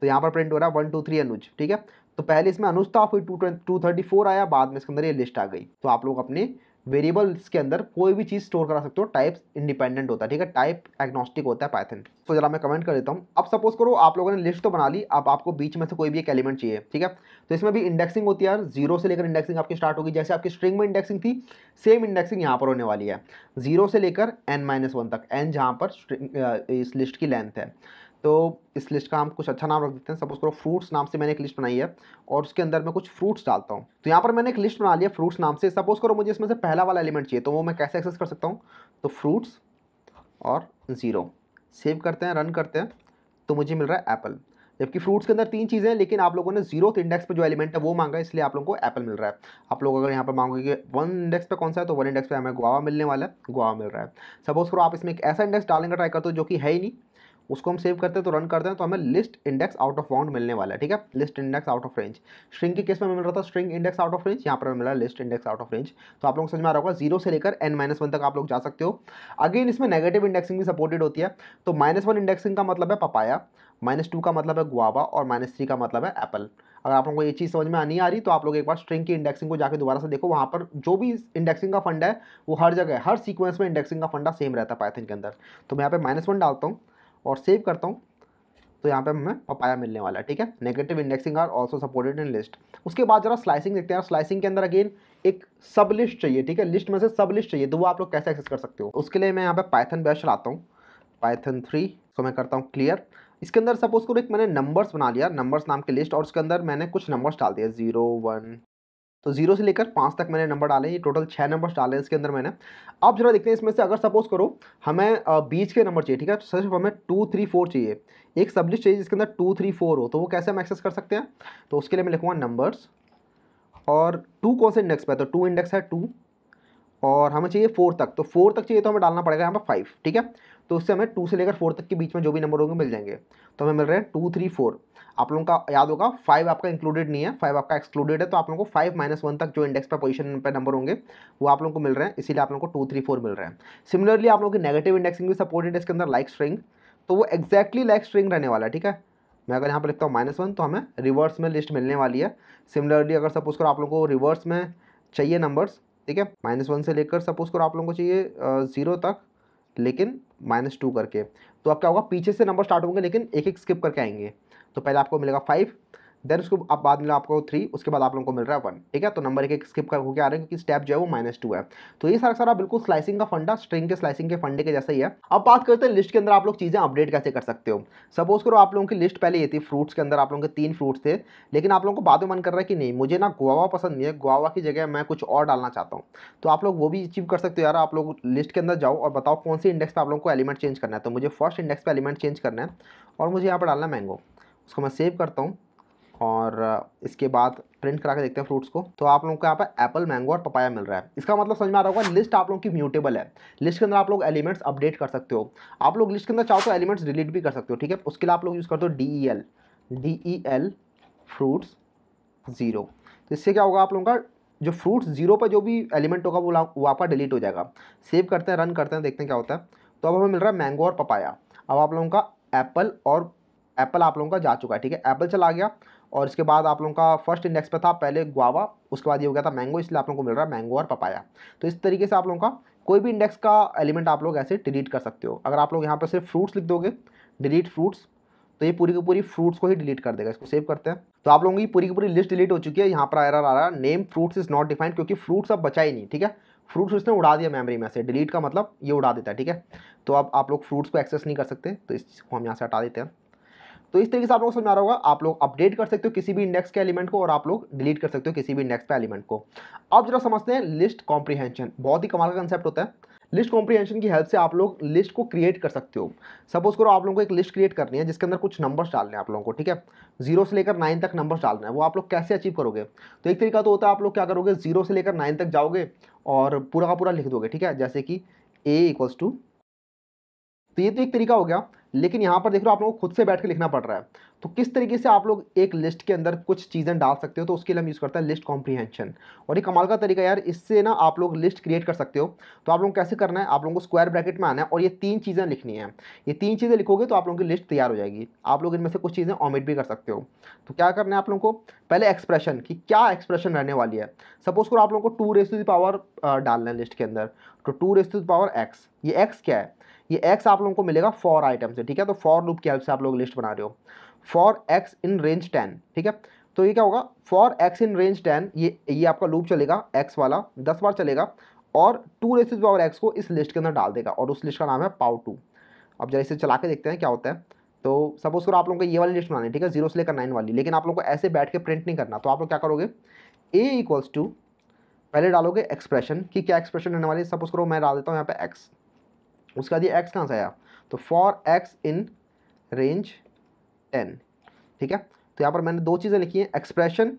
तो यहाँ पर प्रिंट हो रहा है वन टू थ्री अनुज ठीक है तो पहले इसमें अनुज था फिर टू टू थर्टी फोर आया बाद में इसके अंदर ये लिस्ट आ गई तो आप लोग अपने वेरिएबल्स के अंदर कोई भी चीज़ स्टोर करा सकते हो टाइप इंडिपेंडेंट होता है ठीक है टाइप एग्नोस्टिक होता है पाइथन तो जरा मैं कमेंट कर देता हूँ अब सपोज करो आप लोगों ने लिस्ट तो बना ली अब आपको बीच में से कोई भी एक एलिमेंट चाहिए ठीक है तो इसमें भी इंडेक्सिंग होती है यार जीरो से लेकर इंडेक्सिंग आपकी स्टार्ट होगी जैसे आपकी स्ट्रिंग में इंडेक्सिंग थी सेम इंडेक्सिंग यहाँ पर होने वाली है जीरो से लेकर एन माइनस वन तक एन जहाँ पर इस लिस्ट की लेंथ है तो इस लिस्ट का हम कुछ अच्छा नाम रख देते हैं सपोज करो फ्रूट्स नाम से मैंने एक लिस्ट बनाई है और उसके अंदर मैं कुछ फ्रूट्स डालता हूँ तो यहाँ पर मैंने एक लिस्ट बना लिया फ्रूट्स नाम से सपोज करो मुझे इसमें से पहला वाला एलिमेंट चाहिए तो वो मैं कैसे एक्सेस कर सकता हूँ तो फ्रूट्स और ज़ीरो सेव करते हैं रन करते हैं तो मुझे मिल रहा है एप्पल जबकि फ्रूट्स के अंदर तीन चीज़ें हैं लेकिन आप लोगों ने जीरो इंडेक्स पर जो एलिमेंट है वो मांगा है इसलिए आप लोगों को एप्पल मिल रहा है आप लोग अगर यहाँ पर मांगोगे कि वन इंडेक्स पे कौन सा है तो वन इंडेक्स पे हमें गुआवा मिलने वाला है गुआवा मिल रहा है सपोज करो आप इसमें एक ऐसा इंडेक्स डालने का ट्राई करते हो जो कि है ही नहीं उसको हम सेव करते हैं तो रन करते हैं तो हमें list index out of bound मिलने वाला है ठीक है list index out of range string के केस में मिल रहा था string index out of range यहाँ पर मिला list index out of range तो आप लोग समझ में आ रहा होगा जीरो से लेकर एन माइनस वन तक आप लोग जा सकते हो अगेन इसमें नेगेटिव इंडेक्सिंग भी सपोर्टेड होती है तो माइनस वन इंडेक्सिंग का मतलब है पपाया माइनस टू का मतलब है गुआवा और माइनस थ्री का मतलब है एप्पल अगर आप लोगों को ये चीज़ समझ में नहीं आ रही तो आप लोग एक बार स्ट्रिंग की इंडेक्सिंग को जाकर दोबारा से देखो वहाँ पर जो भी इंडेक्सिंग का फंड है वो हर जगह हर सीक्वेंस में इंडेक्सिंग का फंडा सेम रहता है पाइथन के अंदर तो मैं यहाँ पे माइनस वन डालता हूँ और सेव करता हूँ तो यहाँ पे हमें पपाया मिलने वाला है ठीक है negative indexing are also supported in list उसके बाद जरा स्लाइसिंग देखते हैं स्लाइसिंग के अंदर अगेन एक सब लिस्ट चाहिए ठीक है लिस्ट में से सब लिस्ट चाहिए तो वो आप लोग कैसे एक्सेस कर सकते हो उसके लिए मैं यहाँ पे पाइथन बैश लाता हूँ पाइथन थ्री तो मैं करता हूँ क्लियर इसके अंदर सपोज को एक मैंने नंबर्स बना लिया नंबर्स नाम के लिस्ट और उसके अंदर मैंने कुछ नंबर्स डाल दिया जीरो वन तो जीरो से लेकर पाँच तक मैंने नंबर डाले ये टोटल छः नंबर्स डाले इसके अंदर मैंने अब जरा देखते हैं इसमें से अगर सपोज करो हमें बीच के नंबर चाहिए ठीक है तो सिर्फ हमें टू थ्री फोर चाहिए एक सब्जिस्ट चाहिए जिसके अंदर टू थ्री फोर हो तो वो कैसे हम एक्सेस कर सकते हैं तो उसके लिए मैं लिखूँगा नंबर्स और टू कौन से इंडेक्स पर तो टू इंडेक्स है टू और हमें चाहिए फोर तक तो फोर तक चाहिए तो हमें डालना पड़ेगा यहाँ पर फाइव ठीक है तो उससे हमें टू से लेकर फोर तक के बीच में जो भी नंबर होंगे मिल जाएंगे तो हमें मिल रहे हैं टू थ्री फोर आप लोगों का याद होगा फाइव आपका इंक्लूडेड नहीं है फाइव आपका एक्सक्लूडेड है तो आप लोगों को फाइव माइनस वन तक जो इंडेक्स पर पोजीशन पर नंबर होंगे वो आप लोगों को मिल रहे हैं इसीलिए आप लोगों को टू थ्री फोर मिल रहे हैं सिमिलरली आप लोगों की नेगेटिव इंडेक्सिंग भी सपोर्टेड है इसके अंदर लाइक स्ट्रिंग तो वो एक्जैक्टली लाइक स्ट्रिंग रहने वाला है ठीक है मैं अगर यहाँ पर लिखता हूँ माइनस वन तो हमें रिवर्स में लिस्ट मिलने वाली है सिमिलरली अगर सपोज करो आप लोगों को रिवर्स में चाहिए नंबर्स ठीक है माइनस वन से लेकर सपोज करो आप लोगों को चाहिए ज़ीरो तक लेकिन माइनस टू करके तो अब क्या होगा पीछे से नंबर स्टार्ट होंगे लेकिन एक एक स्किप करके आएंगे तो पहले आपको मिलेगा फाइव देन उसको आप बाद में आपको थ्री उसके बाद आप लोगों को मिल रहा है वन ठीक है तो नंबर एक एक स्किप कर होकर आ रहे हैं क्योंकि स्टेप जो है वो माइनस टू है तो ये सारा सारा बिल्कुल स्लाइसिंग का फंडा स्ट्रिंग के स्लाइसिंग के फंडे के जैसा ही है अब बात करते हैं लिस्ट के अंदर आप लोग चीज़ें अपडेट कैसे कर सकते हो सपोज करो आप लोगों की लिस्ट पहले ये थी फ्रूट्स के अंदर आप लोगों के तीन फ्रूट्स थे लेकिन आप लोगों को बाद में मन कर रहा है कि नहीं मुझे ना गुआवा पसंद नहीं है गुआवा की जगह मैं कुछ और डालना चाहता हूँ तो आप लोग वो भी अचीव कर सकते हो यार आप लोग लिस्ट के अंदर जाओ और बताओ कौन सी इंडेक्स पर आप लोगों को एलिमेंट चेंज करना है तो मुझे फर्स्ट इंडेक्स पर एलिमेंट चेंज करना है और मुझे यहाँ पर डालना है मैंगो उसको मैं सेव करता हूँ और इसके बाद प्रिंट करा के देखते हैं फ्रूट्स को तो आप लोगों को यहाँ पर एप्पल मैंगो और पपाया मिल रहा है इसका मतलब समझ में आ रहा होगा लिस्ट आप लोगों की म्यूटेबल है लिस्ट के अंदर आप लोग एलिमेंट्स अपडेट कर सकते हो आप लोग लिस्ट के अंदर चाहो तो एलिमेंट्स डिलीट भी कर सकते हो ठीक है उसके लिए आप लोग यूज़ करते हो D E L D E L fruits zero तो इससे क्या होगा आप लोगों का जो फ्रूट्स जीरो पर जो भी एलिमेंट होगा वो वो आपका डिलीट हो जाएगा सेव करते हैं रन करते हैं देखते हैं क्या होता है तो अब हमें मिल रहा है मैंगो और पपाया अब आप लोगों का एप्पल और एप्पल आप लोगों का जा चुका है ठीक है एप्पल चला गया और इसके बाद आप लोगों का फर्स्ट इंडेक्स पे था पहले गुआवा उसके बाद ये हो गया था मैंगो इसलिए आप लोगों को मिल रहा है मैंगो और पपाया तो इस तरीके से आप लोगों का कोई भी इंडेक्स का एलिमेंट आप लोग ऐसे डिलीट कर सकते हो अगर आप लोग यहाँ पर सिर्फ फ्रूट्स लिख दोगे डिलीट फ्रूट्स तो ये पूरी की पूरी फ्रूट्स को ही डिलीट कर देगा इसको सेव करते हैं तो आप लोगों की पूरी की पूरी लिस्ट डिलीट हो चुकी है यहाँ पर आयर आ रहा है name fruits is not defined क्योंकि फ्रूट्स अब बचा ही नहीं ठीक है फ्रूट्स उसने उड़ा दिया मेमोरी में से डिलीट का मतलब ये उड़ा देता है ठीक है तो अब आप लोग फ्रूट्स को एक्सेस नहीं कर सकते तो इसको हम यहाँ से हटा देते हैं तो इस तरीके से आप लोगों को समझ आ रहा होगा आप लोग अपडेट कर सकते हो किसी भी इंडेक्स के एलिमेंट को और आप लोग डिलीट कर सकते हो किसी भी इंडेक्स पे एलिमेंट को अब जरा समझते हैं लिस्ट कॉम्प्रीहेंशन बहुत ही कमाल का कंसेप्ट होता है लिस्ट कॉम्प्रीहेंशन की हेल्प से आप लोग लिस्ट को क्रिएट कर सकते हो सपोज करो आप लोगों को एक लिस्ट क्रिएट करनी है जिसके अंदर कुछ नंबर्स डालने हैं आप लोगों को ठीक है जीरो से लेकर नाइन तक नंबर्स डालना है वो आप लोग कैसे अचीव करोगे तो एक तरीका तो होता है आप लोग क्या करोगे जीरो से लेकर नाइन तक जाओगे और पूरा का पूरा लिख दोगे ठीक है जैसे कि ए इक्वल्स टू तो ये तो एक तरीका हो गया लेकिन यहाँ पर देख रहे हो आप लोगों को खुद से बैठ के लिखना पड़ रहा है तो किस तरीके से आप लोग एक लिस्ट के अंदर कुछ चीज़ें डाल सकते हो तो उसके लिए हम यूज़ करते हैं लिस्ट कॉम्प्रीहेंशन और ये कमाल का तरीका यार इससे ना आप लोग लिस्ट क्रिएट कर सकते हो तो आप लोग कैसे करना है आप लोगों को स्क्वायर ब्रैकेट में आना है और ये तीन चीज़ें लिखनी है ये तीन चीज़ें लिखोगे तो आप लोगों की लिस्ट तैयार हो जाएगी आप लोग इनमें से कुछ चीज़ें ऑमिट भी कर सकते हो तो क्या करना है आप लोगों को पहले एक्सप्रेशन कि क्या एक्सप्रेशन रहने वाली है सपोज करो आप लोगों को टू रेस्ट पावर डालना है लिस्ट के अंदर तो टू रेस्ट पावर एक्स ये एक्स क्या है ये एक्स आप लोगों को मिलेगा फॉर आइटम से ठीक है तो फॉर लूप की हेल्प से आप लोग लिस्ट बना रहे हो for X in range ten ठीक है तो ये क्या होगा for X in range ten ये ये आपका लूप चलेगा एक्स वाला दस बार चलेगा और टू रेसिस पावर एक्स को इस लिस्ट के अंदर डाल देगा और उस लिस्ट का नाम है पाव टू अब जरा इसे चला के देखते हैं क्या होता है तो सपोज करो आप लोगों को ये वाली लिस्ट बनानी ठीक है जीरो से लेकर नाइन वाली लेकिन आप लोगों को ऐसे बैठ के प्रिंट नहीं करना तो आप लोग क्या करोगे ए इक्वल्स टू पहले डालोगे एक्सप्रेशन कि क्या एक्सप्रेशन रहने वाली है सपोज करो मैं डाल देता हूँ यहाँ पे एक्स उसका दिया एक्स कहाँ से आया तो for X in range ten ठीक है तो यहाँ पर मैंने दो चीज़ें लिखी हैं एक्सप्रेशन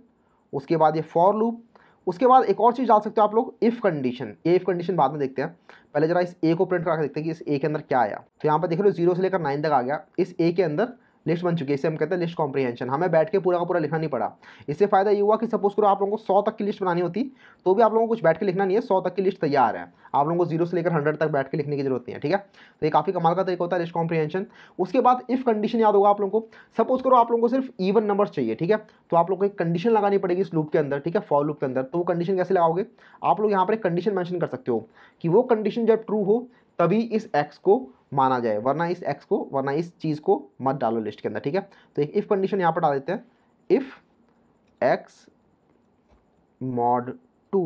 उसके बाद ये फॉर लूप उसके बाद एक और चीज़ डाल सकते हो आप लोग इफ़ कंडीशन ये इफ़ कंडीशन बाद में देखते हैं पहले जरा इस ए को प्रिंट करा देखते हैं कि इस ए के अंदर क्या आया तो यहाँ पर देख लो जीरो से लेकर नाइन तक आ गया इस ए के अंदर लिस्ट बन चुकी है इसे हम कहते हैं लिस्ट कॉम्प्रीहेंशन हमें बैठ के पूरा का पूरा लिखना नहीं पड़ा इससे फ़ायदा ये हुआ कि सपोज करो आप लोगों को सौ तक की लिस्ट बनानी होती तो भी आप लोगों को कुछ बैठ के लिखना नहीं है सौ तक की लिस्ट तैयार है आप लोगों को जीरो से लेकर हंड्रेड तक बैठ के लिखने की जरूरत नहीं है ठीक है तो ये काफ़ी कमाल का तरीका होता है लिस्ट कॉम्प्रीहेंशन उसके बाद इफ़ कंडीशन याद होगा आप लोगों को सपोज करो आप लोगों को सिर्फ ईवन नंबर चाहिए ठीक है तो आप लोग को एक कंडीशन लगानी पड़ेगी इस लूप के अंदर ठीक है फॉर लूप के अंदर तो वो कंडीशन कैसे लगाओगे आप लोग यहाँ पर एक कंडीशन मैंशन कर सकते हो कि वो कंडीशन जब ट्रू हो तभी इस एक्स को माना जाए वरना इस एक्स को वरना इस चीज़ को मत डालो लिस्ट के अंदर ठीक है तो एक इफ़ कंडीशन यहाँ पर डाल देते हैं if x mod two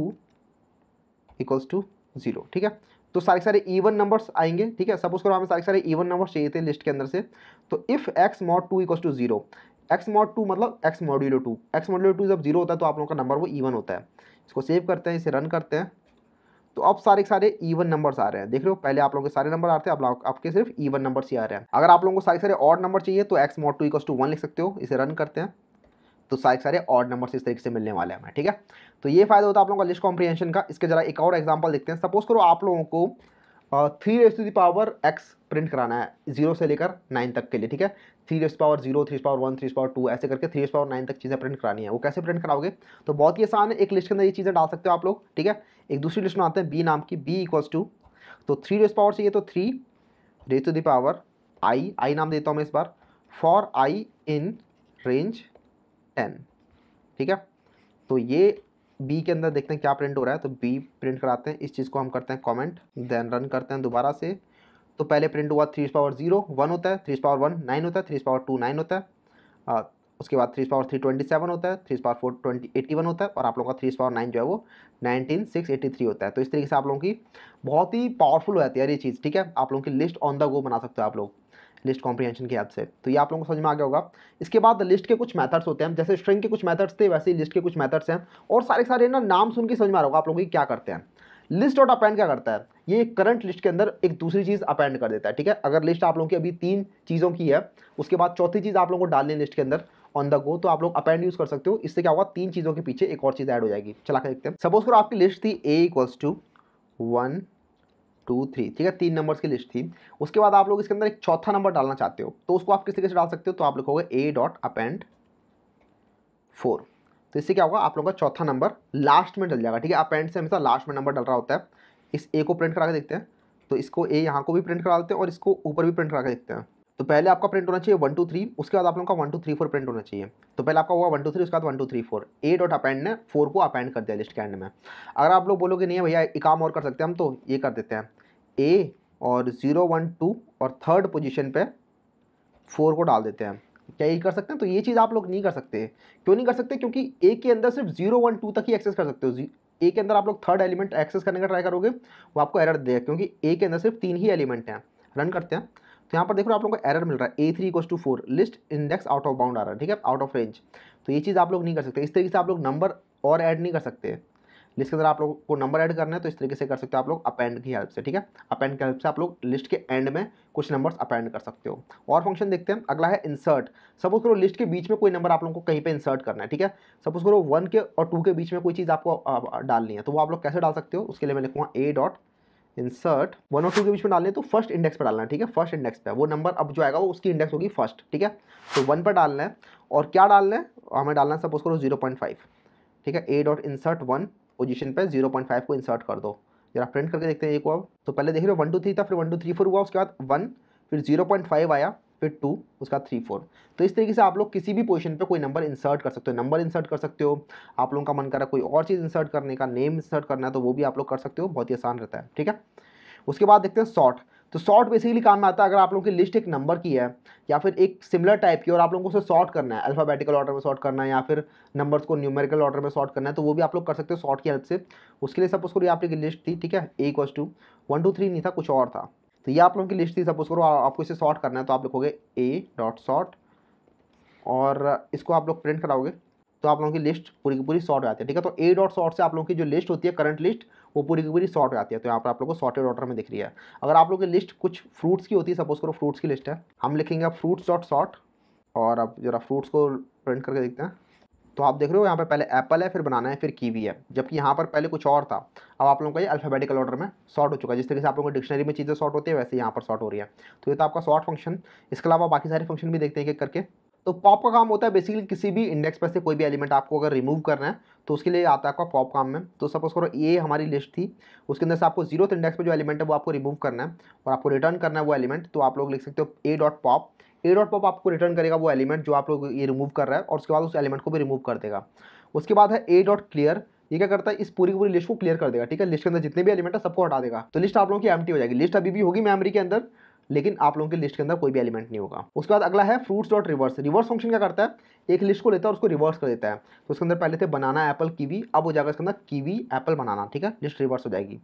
equals to zero ठीक है तो सारे सारे इवन नंबर्स आएंगे ठीक है सपोज करो हमें सारे सारे इवन नंबर्स चाहिए थे लिस्ट के अंदर से तो if x mod two equals to zero x mod two मतलब x modulo two x modulo two जब जीरो होता है तो आप लोगों का नंबर वो इवन होता है इसको सेव करते हैं इसे रन करते हैं तो अब सारे के सारे ईवन नंबर्स आ रहे हैं देख रहे हो पहले आप लोगों के सारे नंबर आ रहे हैं आपके सिर्फ ईवन नंबर्स ही आ रहे हैं अगर आप लोगों को सारे सारे ऑड नंबर चाहिए तो x mod two equals to one लिख सकते हो इसे रन करते हैं तो सारे सारे ऑड नंबर्स इस तरीके से मिलने वाले हैं हमें ठीक है तो ये फायदा होता है आप लोगों का लिस्ट कॉम्प्रीहेंशन का इसके जरा एक और एग्जाम्पल देखते हैं सपोज करो आप लोगों को three raise to the power x print कराना है जीरो से लेकर नाइन तक के लिए ठीक है three raise power zero three power one three power two ऐसे करके थ्री रेस पावर नाइन तक चीज़ें प्रिंट करानी है वो कैसे प्रिंट कराओगे तो बहुत ही आसान है एक लिस्ट के अंदर ये चीज़ें डाल सकते हो आप लोग ठीक है एक दूसरी लिस्ट में आते हैं बी नाम की बी इक्वल्स टू तो थ्री रेस पावर चाहिए तो three raise to the power I I नाम देता हूँ मैं इस बार for I in range ten ठीक है तो ये बी के अंदर देखते हैं क्या प्रिंट हो रहा है तो बी प्रिंट कराते हैं इस चीज़ को हम करते हैं कॉमेंट देन रन करते हैं दोबारा से तो पहले प्रिंट हुआ थ्री पावर जीरो वन होता है थ्री पावर वन नाइन होता है थ्री पावर टू नाइन होता है आ, उसके बाद three power three twenty seven होता है three power four twenty eighty one होता है और आप लोगों का थ्री पावर नाइन जो है वो नाइनटीन सिक्स एटी थ्री होता है तो इस तरीके से आप लोगों की बहुत ही पावरफुल हो जाती है ये चीज़ ठीक है आप लोगों की लिस्ट ऑन द गो बना सकते हो आप लोग लिस्ट कॉम्प्रीहेंशन के हेल्प से तो ये आप लोगों को समझ में आ गया होगा इसके बाद लिस्ट के कुछ मेथड्स होते हैं जैसे स्ट्रिंग के कुछ मेथड्स थे वैसे ही लिस्ट के कुछ मेथड्स हैं और सारे सारे ना नाम सुन के समझ में आ रहा होगा आप लोगों की क्या करते हैं लिस्ट डॉट अपेंड क्या करता है ये करंट लिस्ट के अंदर एक दूसरी चीज़ अपेंड कर देता है ठीक है अगर लिस्ट आप लोगों की अभी तीन चीज़ों की है उसके बाद चौथी चीज़ आप लोगों को डालनी है लिस्ट के अंदर ऑन द गो तो आप लोग अपेंड यूज़ कर सकते हो इससे क्या होगा तीन चीज़ों के पीछे एक और चीज़ ऐड हो जाएगी चला कर देखते हैं सपोज करो आपकी लिस्ट थी A equals to one two three ठीक है तीन नंबर्स की लिस्ट थी उसके बाद आप लोग इसके अंदर एक चौथा नंबर डालना चाहते हो तो उसको आप किस तरीके से डाल सकते हो तो आप लिखोगे ए डॉट अपेंड फोर तो इससे क्या होगा आप लोगों का चौथा नंबर लास्ट में डल जाएगा ठीक है अपेंड से हमेशा लास्ट में नंबर डल रहा होता है इस ए को प्रिंट करा के देखते हैं तो इसको ए यहाँ को भी प्रिंट करा देते हैं और इसको ऊपर भी प्रिंट करा के देखते हैं तो पहले आपका प्रिंट होना चाहिए वन टू थ्री उसके बाद आप लोगों का one two three four print होना चाहिए तो पहले आपका हुआ वन टू थ्री उसके बाद one two three four A dot append ने फोर को अपेंड कर दिया लिस्ट के एंड में अगर आप लोग बोलोगे नहीं भैया एक काम और कर सकते हैं हम तो ये कर देते हैं ए और ज़ीरो वन टू और थर्ड पोजिशन पर फोर को डाल देते हैं क्या ये कर सकते हैं तो ये चीज़ आप लोग नहीं कर सकते क्यों नहीं कर सकते क्योंकि ए के अंदर सिर्फ जीरो वन टू तक ही एक्सेस कर सकते हो ए के अंदर आप लोग थर्ड एलिमेंट एक्सेस करने का ट्राई करोगे वो आपको एरर देगा क्योंकि ए के अंदर सिर्फ तीन ही एलिमेंट हैं रन करते हैं तो यहाँ पर देख रहे आप लोगों को एरर मिल रहा है ए थ्री इक्व to four list index out of bound आ रहा है ठीक है आउट ऑफ रेंज तो ये चीज़ आप लोग नहीं कर सकते इस तरीके से आप लोग नंबर और ऐड नहीं कर सकते लिस्ट के अंदर आप लोग को नंबर ऐड करना है तो इस तरीके से कर सकते हो आप लोग अपेंड की हेल्प से ठीक है अपेंड की हेल्प से आप लोग लिस्ट के एंड में कुछ नंबर्स अपेंड कर सकते हो और फंक्शन देखते हैं अगला है इंसर्ट सपोज करो लिस्ट के बीच में कोई नंबर आप लोग को कहीं पे इंसर्ट करना है ठीक है सपोज करो वन के और टू के बीच में कोई चीज़ आपको डालनी है तो वो आप लोग कैसे डाल सकते हो उसके लिए मैं लिखूँगा ए डॉट इंसर्ट वन और टू के बीच में डालने तो फर्स्ट इंडेक्स पर डालना है ठीक है फर्स्ट इंडेक्स पर वो नंबर अब जो आएगा वो उसकी इंडेक्स होगी फर्स्ट ठीक है तो वन पर डालना है और क्या डालना है हमें डालना है सपोज करो जीरो पॉइंट फाइव ठीक है A dot insert one position पर जीरो पॉइंट फाइव को इंसर्ट कर दो जरा प्रिंट करके देखते हैं एक को अब तो पहले देख रहे हो वन टू थ्री था फिर वन टू थ्री फोर हुआ उसके बाद वन फिर जीरो पॉइंट फाइव आया फिर टू उसका थ्री फोर तो इस तरीके से आप लोग किसी भी पोजीशन पे कोई नंबर इंसर्ट कर सकते हो नंबर इंसर्ट कर सकते हो आप लोगों का मन करा कोई और चीज़ इंसर्ट करने का नेम इंसर्ट करना है तो वो भी आप लोग कर सकते हो बहुत ही आसान रहता है ठीक है उसके बाद देखते हैं शॉर्ट तो शॉर्ट बेसिकली काम में आता है अगर आप लोगों की लिस्ट एक नंबर की है या फिर एक सिमिलर टाइप की और आप लोगों को उसे शॉर्ट करना है अल्फाबेटिकल ऑर्डर में शॉर्ट करना है या फिर नंबर्स को न्यूमेरिकल ऑर्डर में शॉर्ट करना है तो वो भी आप लोग कर सकते हो शॉर्ट की हेल्प से उसके लिए सपोज करिए आपकी लिस्ट थी ठीक है A equals to one two three नहीं था कुछ और था तो ये आप लोगों की लिस्ट थी सपोज करो आपको इसे शॉर्ट करना है तो आप लिखोगे ए डॉट शॉर्ट और इसको आप लोग प्रिंट कराओगे तो आप लोगों की लिस्ट पूरी की पूरी शॉर्ट हो जाती है ठीक है तो ए डॉट शॉर्ट से आप लोगों की जो लिस्ट होती है करंट लिस्ट वो पूरी की पूरी शॉर्ट हो जाती है तो यहाँ पर आप लोगों को शॉर्टेड ऑर्डर में दिख रही है अगर आप लोगों की लिस्ट कुछ फ्रूट्स की होती है सपोज करो फ्रूट्स की लिस्ट है हम लिखेंगे फ्रूट्स डॉट शॉर्ट और अब जरा फ्रूट्स को प्रिंट करके देखते हैं तो आप देख रहे हो यहाँ पर पहले एप्पल है फिर बनाना है फिर कीवी है जबकि यहाँ पर पहले कुछ और था अब आप लोगों का ये अल्फाबेटिकल ऑर्डर में शॉर्ट हो चुका है जिस तरीके से आप लोगों को डिक्शनरी में चीज़ें शॉर्ट होती है वैसे यहाँ पर शॉर्ट हो रही है तो ये तो आपका सॉर्ट फंक्शन इसके अलावा बाकी सारे फंक्शन भी देखते हैं एक करके तो पॉप का काम होता है बेसिकली किसी भी इंडेक्स पर से कोई भी एलिमेंट आपको अगर रिमूव करना है तो उसके लिए आता है आपका पॉप काम में तो सपोज करो ये हमारी लिस्ट थी उसके अंदर से आपको जीरो इंडेक्स पर जो एलिमेंट है वो आपको रिमूव करना है और आपको रिटर्न करना है वो एलिमेंट तो आप लोग लिख सकते हो A dot pop A dot pop आपको रिटर्न करेगा वो एलिमेंट जो आप लोग ये रिमूव कर रहा है और उसके बाद उस एलिमेंट को भी रिमूव कर देगा उसके बाद है ए डॉट क्लियर ये क्या करता है इस पूरी पूरी लिस्ट को क्लियर कर देगा ठीक है लिस्ट के अंदर जितने भी एलिमेंट है सबको हटा देगा तो लिस्ट आप लोगों की एम्प्टी हो जाएगी लिस्ट अभी भी होगी मेमोरी के अंदर लेकिन आप लोगों की लिस्ट के अंदर कोई भी एलिमेंट नहीं होगा उसके बाद अगला है fruits dot reverse reverse function क्या करता है एक लिस्ट को लेता है और उसको रिवर्स कर देता है तो उसके अंदर पहले थे बनाना एप्पल कीवी अब हो जाएगा इसके अंदर कीवी एप्पल बनाना ठीक है लिस्ट रिवर्स हो जाएगी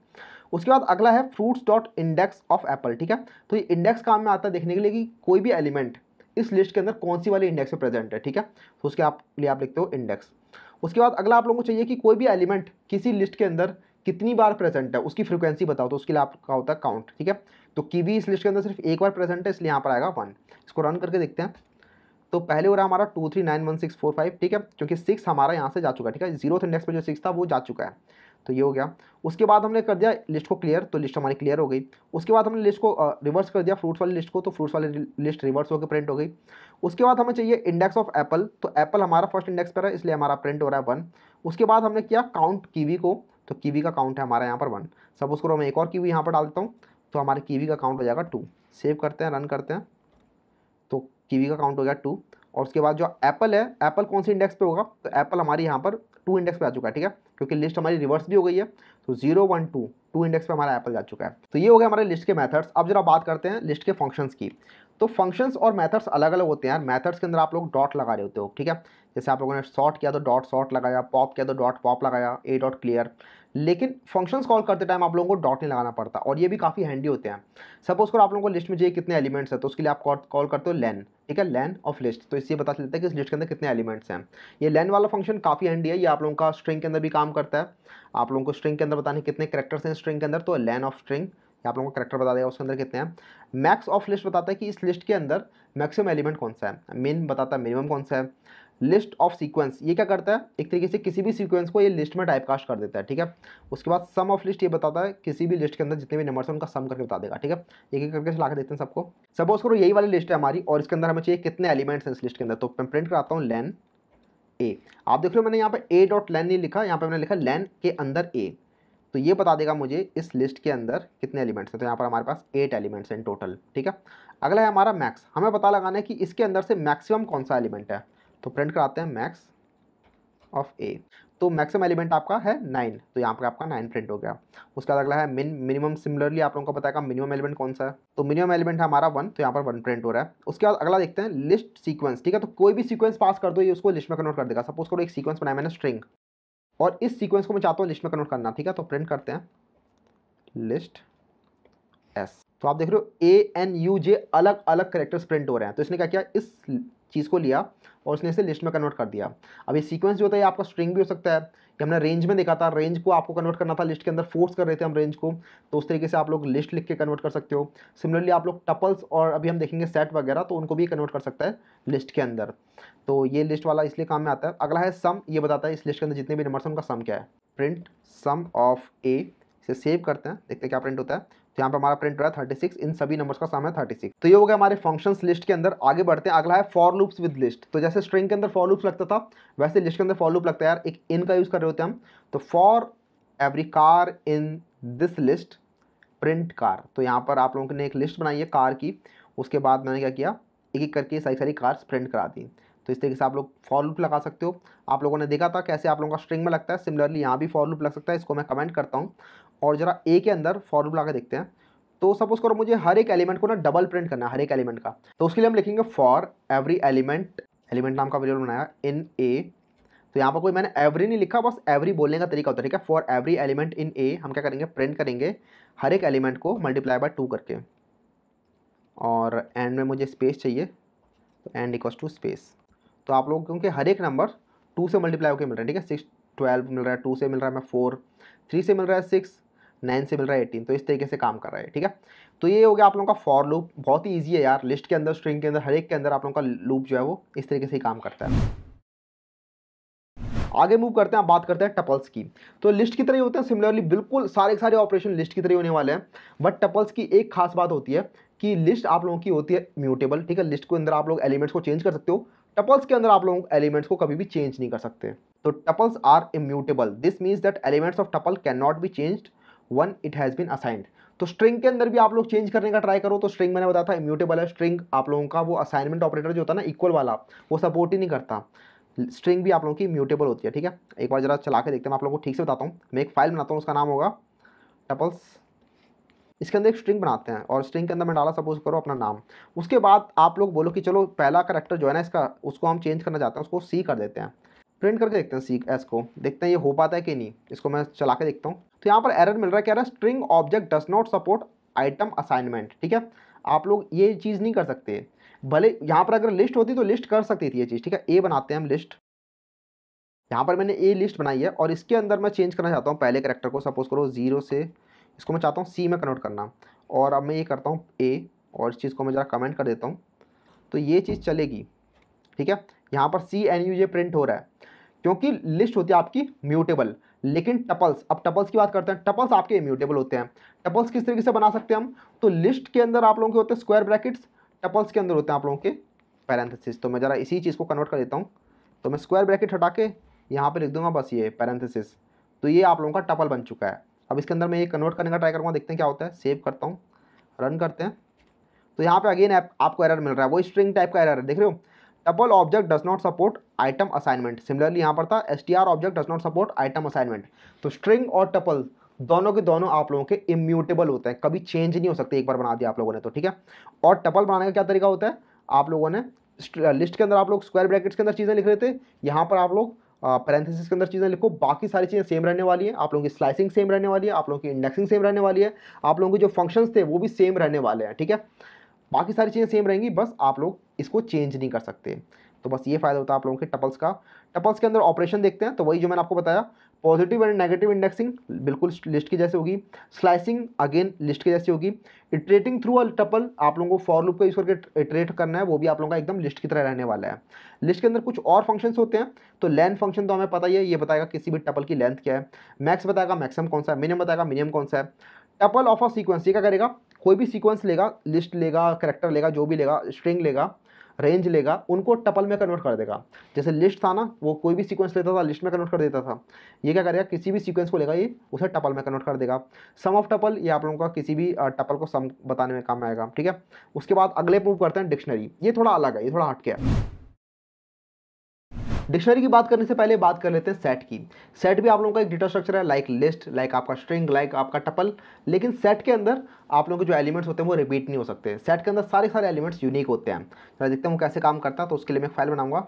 उसके बाद अगला है fruits dot index of apple ठीक है तो ये इंडेक्स काम में आता है देखने के लिए कि कोई भी एलिमेंट इस लिस्ट के अंदर कौन सी वाली इंडेक्स में प्रेजेंट है ठीक है तो उसके आप लिए आप लिखते हो इंडेक्स उसके बाद अगला आप लोगों को चाहिए कि कोई भी एलिमेंट किसी लिस्ट के अंदर कितनी बार प्रेजेंट है उसकी फ्रिक्वेंसी बताओ तो उसके लिए आपका होता है काउंट ठीक है तो की इस लिस्ट के अंदर सिर्फ एक बार प्रेजेंट है इसलिए यहाँ पर आएगा वन इसको रन करके देखते हैं तो पहले हो रहा हमारा two three nine one six four five ठीक है क्योंकि सिक्स हमारा यहाँ से जा चुका है ठीक है जीरो इंडेक्स पर जो सिक्स था वो जा चुका है तो ये हो गया उसके बाद हमने कर दिया लिस्ट को क्लियर तो लिस्ट हमारी क्लियर हो गई उसके बाद हमने लिस्ट को रिवर्स कर दिया फ्रूट्स वाली लिस्ट को तो फ्रूट्स वाली लिस्ट रिवर्स होकर प्रिंट हो गई उसके बाद हमें चाहिए इंडेक्स ऑफ एप्पल तो एप्पल हमारा फर्स्ट इंडेक्स पर है इसलिए हमारा प्रिंट हो रहा है वन उसके बाद हमने किया काउंट कीवी को तो कीवी का काउंट है हमारा यहाँ पर वन सपोज करो मैं एक और कीवी यहाँ पर डाल देता हूँ तो हमारे कीवी का काउंट हो जाएगा टू सेव करते हैं रन करते हैं तो कीवी का काउंट हो गया टू और उसके बाद जो एप्पल है एप्पल कौन से इंडेक्स पे होगा तो एप्पल हमारी यहाँ पर टू इंडेक्स पे आ चुका है ठीक है क्योंकि लिस्ट हमारी रिवर्स भी हो गई है तो zero one two two index पे हमारा एप्पल जा चुका है तो ये हो गया हमारे लिस्ट के मेथड्स अब जरा बात करते हैं लिस्ट के फंक्शंस की तो फंक्शंस और मैथड्स अलग अलग होते हैं मैथड्स के अंदर आप लोग डॉट लगा रहे होते हो ठीक है जैसे आप लोगों ने शॉर्ट किया तो डॉट शॉर्ट लगाया पॉप किया तो डॉट पॉप लगाया ए डॉट क्लियर लेकिन फंक्शंस कॉल करते टाइम आप लोगों को डॉट नहीं लगाना पड़ता और ये भी काफ़ी हैंडी होते हैं सपोज करो आप लोगों को लिस्ट में चाहिए कितने एलिमेंट्स हैं तो उसके लिए आप कॉल करते हो लेन ठीक है लेन ऑफ लिस्ट तो इससे पता चलता है कि इस लिस्ट के अंदर कितने एलिमेंट्स हैं ये लेन वाला फंक्शन काफ़ी हैंडी है ये आप लोगों का स्ट्रिंग के अंदर भी काम करता है आप लोगों को स्ट्रिंग के अंदर बताने कितने करेक्टर्स हैं स्ट्रिंग के अंदर तो लेन ऑफ स्ट्रिंग आप लोगों को करेक्टर बता देगा उसके अंदर कितने हैं मैक्स ऑफ लिस्ट बताता है कि इस लिस्ट के अंदर मैक्सिमम एलिमेंट कौन सा है मेन बताता है मिनिमम कौन सा है लिस्ट ऑफ सीक्वेंस ये क्या करता है एक तरीके से किसी भी सीक्वेंस को ये लिस्ट में टाइपकास्ट कर देता है ठीक है उसके बाद सम ऑफ लिस्ट ये बताता है किसी भी लिस्ट के अंदर जितने भी नंबर्स हैं उनका सम करके बता देगा ठीक है एक एक करके ला कर देते हैं सबको सपोज करो यही वाली लिस्ट है हमारी और इसके अंदर हमें चाहिए कितने एलिमेंट्स हैं इस लिस्ट के अंदर तो मैं प्रिंट कराता हूँ लैन ए आप देख रहे हो मैंने यहाँ पर ए डॉट लैन नहीं लिखा यहाँ पर मैंने लिखा लैन के अंदर ए तो ये बता देगा मुझे इस लिस्ट के अंदर कितने एलिमेंट्स हैं तो यहाँ पर हमारे पास एट एलिमेंट्स हैं टोटल ठीक है अगला है हमारा मैक्स हमें पता लगाना है कि इसके अंदर से मैक्सिमम कौन सा एलिमेंट है तो प्रिंट कराते हैं मैक्स ऑफ ए तो मैक्सिमम एलिमेंट आपका है नाइन तो यहाँ पर आपका नाइन प्रिंट हो गया उसके बाद अगला है मिन मिनिमम सिमिलरली आप लोगों को बताएगा मिनिमम एलिमेंट कौन सा है तो मिनिमम एलिमेंट है हमारा वन तो यहाँ पर वन प्रिंट हो रहा है उसके बाद अगला देखते हैं लिस्ट सीक्वेंस ठीक है तो कोई भी सीक्वेंस पास कर दो ये उसको लिस्ट में कन्वर्ट कर देगा सपोज करो एक सीक्वेंस बनाया मैंने स्ट्रिंग और इस सीक्वेंस को मैं चाहता हूँ लिस्ट में कन्वर्ट करना ठीक है तो प्रिंट करते हैं लिस्ट एस तो आप देख रहे हो ए एन यू जे अलग अलग करेक्टर्स प्रिंट हो रहे हैं तो इसने क्या किया इस चीज़ को लिया और उसने इसे लिस्ट में कन्वर्ट कर दिया अब ये सीक्वेंस जो होता है आपका स्ट्रिंग भी हो सकता है कि हमने रेंज में देखा था रेंज को आपको कन्वर्ट करना था लिस्ट के अंदर फोर्स कर रहे थे हम रेंज को तो उस तरीके से आप लोग लिस्ट लिख के कन्वर्ट कर सकते हो सिमिलरली आप लोग टपल्स और अभी हम देखेंगे सेट वगैरह तो उनको भी कन्वर्ट कर सकता है लिस्ट के अंदर तो ये लिस्ट वाला इसलिए काम में आता है अगला है सम ये बताता है इस लिस्ट के अंदर जितने भी नंबर्स हैं उनका सम क्या है प्रिंट सम ऑफ ए इसे सेव करते हैं देखते हैं क्या प्रिंट होता है तो यहाँ पर हमारा प्रिंट हो रहा है थर्टी इन सभी नंबर्स का सामने थर्टी सिक्स तो ये हो गया हमारे फंक्शंस लिस्ट के अंदर आगे बढ़ते हैं अगला है फॉर लूप्स विद लिस्ट तो जैसे स्ट्रिंग के अंदर फॉर लूप्स लगता था वैसे लिस्ट के अंदर फॉर लूप लगता है यार एक इन का यूज़ कर रहे होते हैं हम तो for every car in this list print car तो यहाँ पर आप लोगों ने एक लिस्ट बनाई है कार की उसके बाद मैंने क्या किया एक एक करके सारी सारी कार्स प्रिंट करा दी तो इस तरीके से आप लोग फॉर लूप लगा सकते हो आप लोगों ने देखा था कैसे आप लोगों का स्ट्रिंग में लगता है सिमिलरली यहाँ भी फॉर लूप लग सकता है इसको मैं कमेंट करता हूँ और ज़रा ए के अंदर फॉर्मूला लगा देखते हैं तो सपोज करो मुझे हर एक एलिमेंट को ना डबल प्रिंट करना है हर एक एलिमेंट का तो उसके लिए हम लिखेंगे फॉर एवरी एलिमेंट एलिमेंट नाम का वेरिएबल बनाया इन ए तो यहाँ पर कोई मैंने एवरी नहीं लिखा बस एवरी बोलने का तरीका होता है ठीक है for every element in A हम क्या करेंगे प्रिंट करेंगे हर एक एलिमेंट को मल्टीप्लाई बाय टू करके और एंड में मुझे स्पेस चाहिए तो एंड इक्वस टू स्पेस तो आप लोग क्योंकि हर एक नंबर टू से मल्टीप्लाई होकर मिल रहा है ठीक है सिक्स ट्वेल्व मिल रहा है टू से मिल रहा है मैं फोर थ्री से मिल रहा है सिक्स नाइन से मिल रहा है एटीन तो इस तरीके से काम कर रहा है ठीक है तो ये हो गया आप लोगों का फॉर लूप बहुत ही ईजी है यार लिस्ट के अंदर स्ट्रिंग के अंदर हर एक के अंदर आप लोगों का लूप जो है वो इस तरीके से ही काम करता है आगे मूव करते हैं बात करते हैं टपल्स की तो लिस्ट की तरह होते हैं सिमिलरली बिल्कुल सारे सारे ऑपरेशन लिस्ट की तरह होने वाले हैं बट टपल्स की एक खास बात होती है कि लिस्ट आप लोगों की होती है म्यूटेबल ठीक है लिस्ट के अंदर आप लोग एलिमेंट्स को चेंज कर सकते हो टपल्स के अंदर आप लोग एलिमेंट्स को कभी भी चेंज नहीं कर सकते तो tuples are immutable this means that elements of tuple can not be changed once it has been assigned तो स्ट्रिंग के अंदर भी आप लोग चेंज करने का ट्राई करो तो स्ट्रिंग मैंने बताया था इम्यूटेबल है स्ट्रिंग आप लोगों का वो असाइनमेंट ऑपरेटर जो होता है ना इक्वल वाला वो सपोर्ट ही नहीं करता स्ट्रिंग भी आप लोगों की म्यूटेबल होती है ठीक है एक बार जरा चला के देखते हैं आप लोगों को ठीक से बताता हूँ मैं एक फाइल बनाता हूँ उसका नाम होगा टपल्स इसके अंदर एक स्ट्रिंग बनाते हैं और स्ट्रिंग के अंदर मैं डाला सपोज करो अपना नाम उसके बाद आप लोग बोलो कि चलो पहला करेक्टर जो है ना इसका उसको हम चेंज करना चाहते हैं उसको सी कर देते हैं प्रिंट करके देखते हैं सी एस को देखते हैं ये हो पाता है कि नहीं इसको मैं चला के देखता हूँ तो यहाँ पर एरर मिल रहा है कह रहा है string object does not support item assignment ठीक है आप लोग ये चीज़ नहीं कर सकते भले यहाँ पर अगर लिस्ट होती तो लिस्ट कर सकती थी ये चीज़ ठीक है ए बनाते हैं हम लिस्ट यहाँ पर मैंने ए लिस्ट बनाई है और इसके अंदर मैं चेंज करना चाहता हूँ पहले करेक्टर को सपोज करो जीरो से इसको मैं चाहता हूँ सी में कन्वर्ट करना और अब मैं ये करता हूँ ए और इस चीज़ को मैं ज़रा कमेंट कर देता हूँ तो ये चीज़ चलेगी ठीक है यहाँ पर सी एन यू ये प्रिंट हो रहा है क्योंकि लिस्ट होती है आपकी म्यूटेबल लेकिन टपल्स अब टपल्स की बात करते हैं टपल्स आपके इम्यूटेबल होते हैं टपल्स किस तरीके से बना सकते हैं हम तो लिस्ट के अंदर आप लोगों के होते हैं स्क्वायर ब्रैकेट्स टपल्स के अंदर होते हैं आप लोगों के पैरेंथेसिस तो मैं ज़रा इसी चीज़ को कन्वर्ट कर देता हूँ तो मैं स्क्वायर ब्रैकेट हटा के यहाँ पर लिख दूंगा बस ये पैरेंथेसिस तो ये आप लोगों का टपल बन चुका है अब इसके अंदर मैं ये कन्वर्ट करने का ट्राई करूँगा देखते हैं क्या होता है सेव करता हूँ रन करते हैं तो यहाँ पर अगेन आपको एरर मिल रहा है वो स्ट्रिंग टाइप का एरर है देख रहे हो tuple object does not support item assignment similarly यहाँ पर था S T R object does not support item assignment तो स्ट्रिंग और टपल दोनों के दोनों आप लोगों के इम्यूटेबल होते हैं कभी चेंज नहीं हो सकते एक बार बना दिया आप लोगों ने तो ठीक है और टपल बनाने का क्या तरीका होता है आप लोगों ने लिस्ट के अंदर आप लोग स्क्वायर ब्रैकेट्स के अंदर चीज़ें लिख रहे थे यहाँ पर आप लोग पैरेंथेसिस के अंदर चीज़ें लिखो बाकी सारी चीज़ें सेम रहने वाली है आप लोगों की स्लाइसिंग सेम रहने वाली है आप लोगों की इंडेक्सिंग सेम रहने वाली है आप लोगों के जो फंक्शंस थे वो भी सेम रहने वाले हैं ठीक है बाकी सारी चीज़ें सेम रहेंगी बस आप लोग इसको चेंज नहीं कर सकते तो बस ये फ़ायदा होता है आप लोगों के टपल्स का टपल्स के अंदर ऑपरेशन देखते हैं तो वही जो मैंने आपको बताया पॉजिटिव एंड नेगेटिव इंडेक्सिंग बिल्कुल लिस्ट की जैसे होगी स्लाइसिंग अगेन लिस्ट की जैसे होगी इटरेटिंग थ्रू अ टपल आप लोगों को फॉर लूप का यूज़ करके इटरेट करना है वो भी आप लोगों का एकदम लिस्ट की तरह रहने वाला है लिस्ट के अंदर कुछ और फंक्शंस होते हैं तो लेंथ फंक्शन तो हमें पता ही है ये बताएगा किसी भी टपल की लेंथ क्या है मैक्स बताएगा मैक्सिमम कौन सा है मिनिमम बताएगा मिनिमम कौन सा है टपल ऑफ अ सीक्वेंस ये क्या करेगा कोई भी सीक्वेंस लेगा लिस्ट लेगा करेक्टर लेगा जो भी लेगा स्ट्रिंग लेगा रेंज लेगा उनको टपल में कन्वर्ट कर देगा जैसे लिस्ट था ना वो कोई भी सीक्वेंस लेता था लिस्ट में कन्वर्ट कर देता था ये क्या करेगा किसी भी सीक्वेंस को लेगा ये उसे टपल में कन्वर्ट कर देगा सम ऑफ टपल ये आप लोगों का किसी भी टपल को सम बताने में काम आएगा ठीक है उसके बाद अगले प्रूव करते हैं डिक्शनरी ये थोड़ा अलग है ये थोड़ा हटके है डिक्शनरी की बात करने से पहले बात कर लेते हैं सेट की सेट भी आप लोगों का एक डेटा स्ट्रक्चर है लाइक लिस्ट लाइक आपका स्ट्रिंग लाइक आपका टपल लेकिन सेट के अंदर आप लोगों के जो एलिमेंट्स होते हैं वो रिपीट नहीं हो सकते सेट के अंदर सारे सारे एलिमेंट्स यूनिक होते हैं जरा देखते हैं वो कैसे काम करता है तो उसके लिए मैं फाइल बनाऊंगा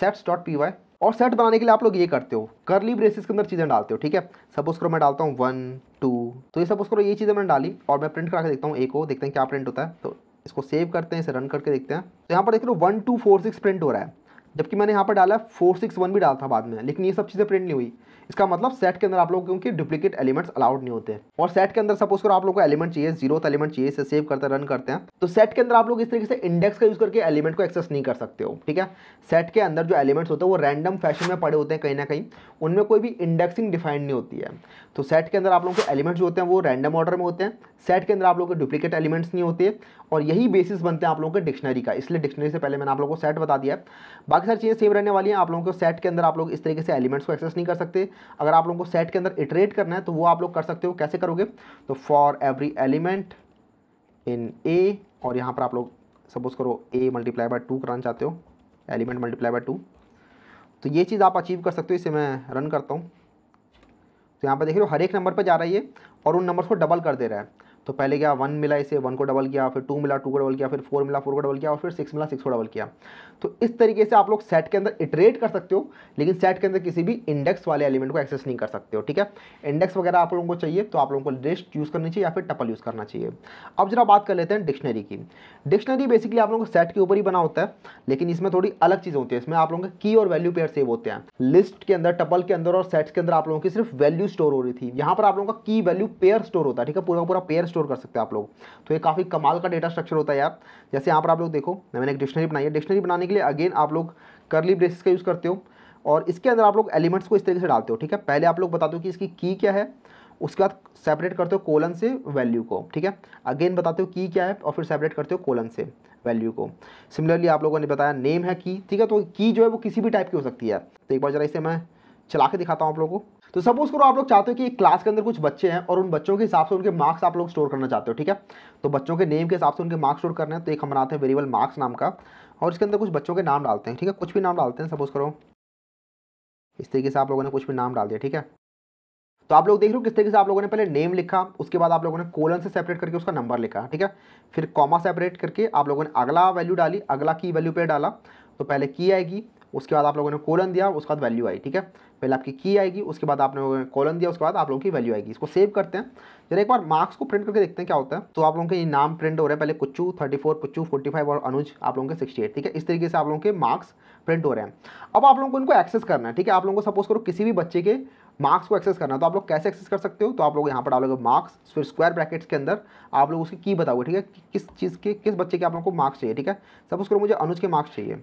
सेट्स डॉट पी वाई और सेट बनाने के लिए आप लोग ये करते हो करली ब्रेसिस के अंदर चीज़ें डालते हो ठीक है सपोज करो मैं डालता हूँ वन टू तो ये सपोज करो ये चीज़ें मैंने डाली और मैं प्रिंट करा के देखता हूँ एक को देखते हैं क्या प्रिंट होता है तो इसको सेव करते हैं इसे रन करके देखते हैं तो यहाँ पर देख रहे हो one two four six print हो रहा है जबकि मैंने यहाँ पर डाला फोर सिक्स वन भी डाला था बाद में लेकिन ये सब चीज़ें प्रिंट नहीं हुई इसका मतलब सेट के अंदर आप लोगों क्योंकि डुप्लीकेट एलिमेंट्स अलाउड नहीं होते और सेट के अंदर सपोज करो आप लोग को एलिमेंट चाहिए जीरो तो एलिमेंट चाहिए इसे सेव करते रन करते हैं तो सेट के अंदर आप लोग इस तरीके से इंडेक्स का यूज करके एलिमेंट को एक्सेस नहीं कर सकते हो ठीक है सेट के अंदर जो एलिमेंट्स होते हैं वो रैंडम फैशन में पड़े होते हैं कहीं ना कहीं उनमें कोई भी इंडेक्सिंग डिफाइंड नहीं होती है तो सेट के अंदर आप लोगों के एलिमेंट्स जो होते हैं वो रैंडम ऑर्डर में होते हैं सेट के अंदर आप लोगों के डुप्लीकेट एलिमेंट्स नहीं होते और यही बेसिस बनते हैं आप लोगों के डिक्शनरी का इसलिए डिक्शनरी से पहले मैंने आप लोगों को सेट बता दिया बाकी सारी चीज़ें सेम रहने वाली हैं आप लोगों को सेट के अंदर आप लोग इस तरीके से एलिमेंट्स को एक्सेस नहीं कर सकते अगर आप लोगों को सेट के अंदर इटरेट करना है तो वो आप लोग कर सकते हो कैसे करोगे तो for every element in A और यहाँ पर आप लोग सपोज करो ए मल्टीप्लाई बाय टू कराना चाहते हो एलिमेंट मल्टीप्लाई बाय टू तो ये चीज़ आप अचीव कर सकते हो इसे मैं रन करता हूँ तो यहाँ पर देख रहे हो हर एक नंबर पर जा रहा है ये और उन नंबर्स को डबल कर दे रहा है तो पहले क्या वन मिला इसे वन को डबल किया फिर टू मिला टू को डबल किया फिर फोर मिला फोर को डबल किया और फिर सिक्स मिला सिक्स को डबल किया तो इस तरीके से आप लोग सेट के अंदर इटरेट कर सकते हो लेकिन सेट के अंदर किसी भी इंडेक्स वाले एलिमेंट को एक्सेस नहीं कर सकते हो ठीक है इंडेक्स वगैरह आप लोगों को चाहिए तो आप लोगों को लिस्ट यूज़ करनी चाहिए या फिर टपल यूज़ करना चाहिए अब जरा बात कर लेते हैं डिक्शनरी की डिक्शनरी बेसिकली आप लोगों को सेट के ऊपर ही बना होता है लेकिन इसमें थोड़ी अलग चीज़ होती है इसमें आप लोगों के की और वैल्यू पेयर सेव होते हैं लिस्ट के अंदर टपल के अंदर और सेट्स के अंदर आप लोगों की सिर्फ वैल्यू स्टोर हो रही थी यहाँ पर आप लोगों का की वैल्यू पेयर स्टोर होता है ठीक है पूरा पूरा पेयर स्टोर कर सकते हैं आप लोग तो ये काफ़ी कमाल का डेटा स्ट्रक्चर होता है यार जैसे यहाँ पर आप लोग देखो मैंने एक डिक्शनरी बनाई है डिक्शनरी बनाने के लिए अगेन आप लोग करली ब्रेसिस का यूज़ करते हो और इसके अंदर आप लोग एलिमेंट्स को इस तरीके से डालते हो ठीक है पहले आप लोग बताते हो कि इसकी की क्या है उसके बाद सेपरेट करते हो कोलन से वैल्यू को ठीक है अगेन बताते हो की क्या है और फिर सेपरेट करते हो कोलन से वैल्यू को सिमिलरली आप लोगों ने बताया नेम है की ठीक है तो की जो है वो किसी भी टाइप की हो सकती है तो एक बार जरा इसे मैं चला के दिखाता हूँ आप लोगों को तो सपोज करो आप लोग चाहते हो कि एक क्लास के अंदर कुछ बच्चे हैं और उन बच्चों के हिसाब से उनके मार्क्स आप लोग स्टोर करना चाहते हो ठीक है तो बच्चों के नेम के हिसाब से उनके मार्क्स स्टोर करना है तो एक हम बनाते हैं वेरिएबल मार्क्स नाम का और इसके अंदर कुछ बच्चों के नाम डालते हैं ठीक है कुछ भी नाम डालते हैं सपोज करो इस तरीके से आप लोगों ने कुछ भी नाम डाल दिया ठीक है तो आप लोग देख रहे हो किस तरीके से आप लोगों ने पहले नेम लिखा उसके बाद आप लोगों ने कोलन से सेपरेट करके उसका नंबर लिखा ठीक है फिर कॉमा सेपरेट करके आप लोगों ने अगला वैल्यू डाली अगला की वैल्यू पे डाला तो पहले की आएगी उसके बाद आप लोगों ने कोलन दिया उसके बाद वैल्यू आई ठीक है पहले आपकी की आएगी उसके बाद आपने कॉलन दिया उसके बाद आप लोगों की वैल्यू आएगी इसको सेव करते हैं जरा एक बार मार्क्स को प्रिंट करके देखते हैं क्या होता है तो आप लोगों के ये नाम प्रिंट हो रहे हैं पहले Kuchchu thirty four Kuchchu forty five और अनुज आप लोगों के सिक्सटी एट ठीक है इस तरीके से आप लोगों के मार्क्स प्रिंट हो रहे हैं अब आप लोगों को इनको एक्सेस करना है ठीक है आप लोगों को सपोज करो किसी भी बच्चे के मार्क्स को एक्सेस करना तो आप लोग कैसे एक्सेस कर सकते हो तो आप लोग यहाँ पर डालोगे मार्क्स फिर स्क्वायर ब्रैकेट्स के अंदर आप लोग उसकी की बताओगे ठीक है कि किस चीज़ के किस बच्चे के आप लोग को मार्क्स चाहिए ठीक है सपोज करो मुझे अनुज के मार्क्स चाहिए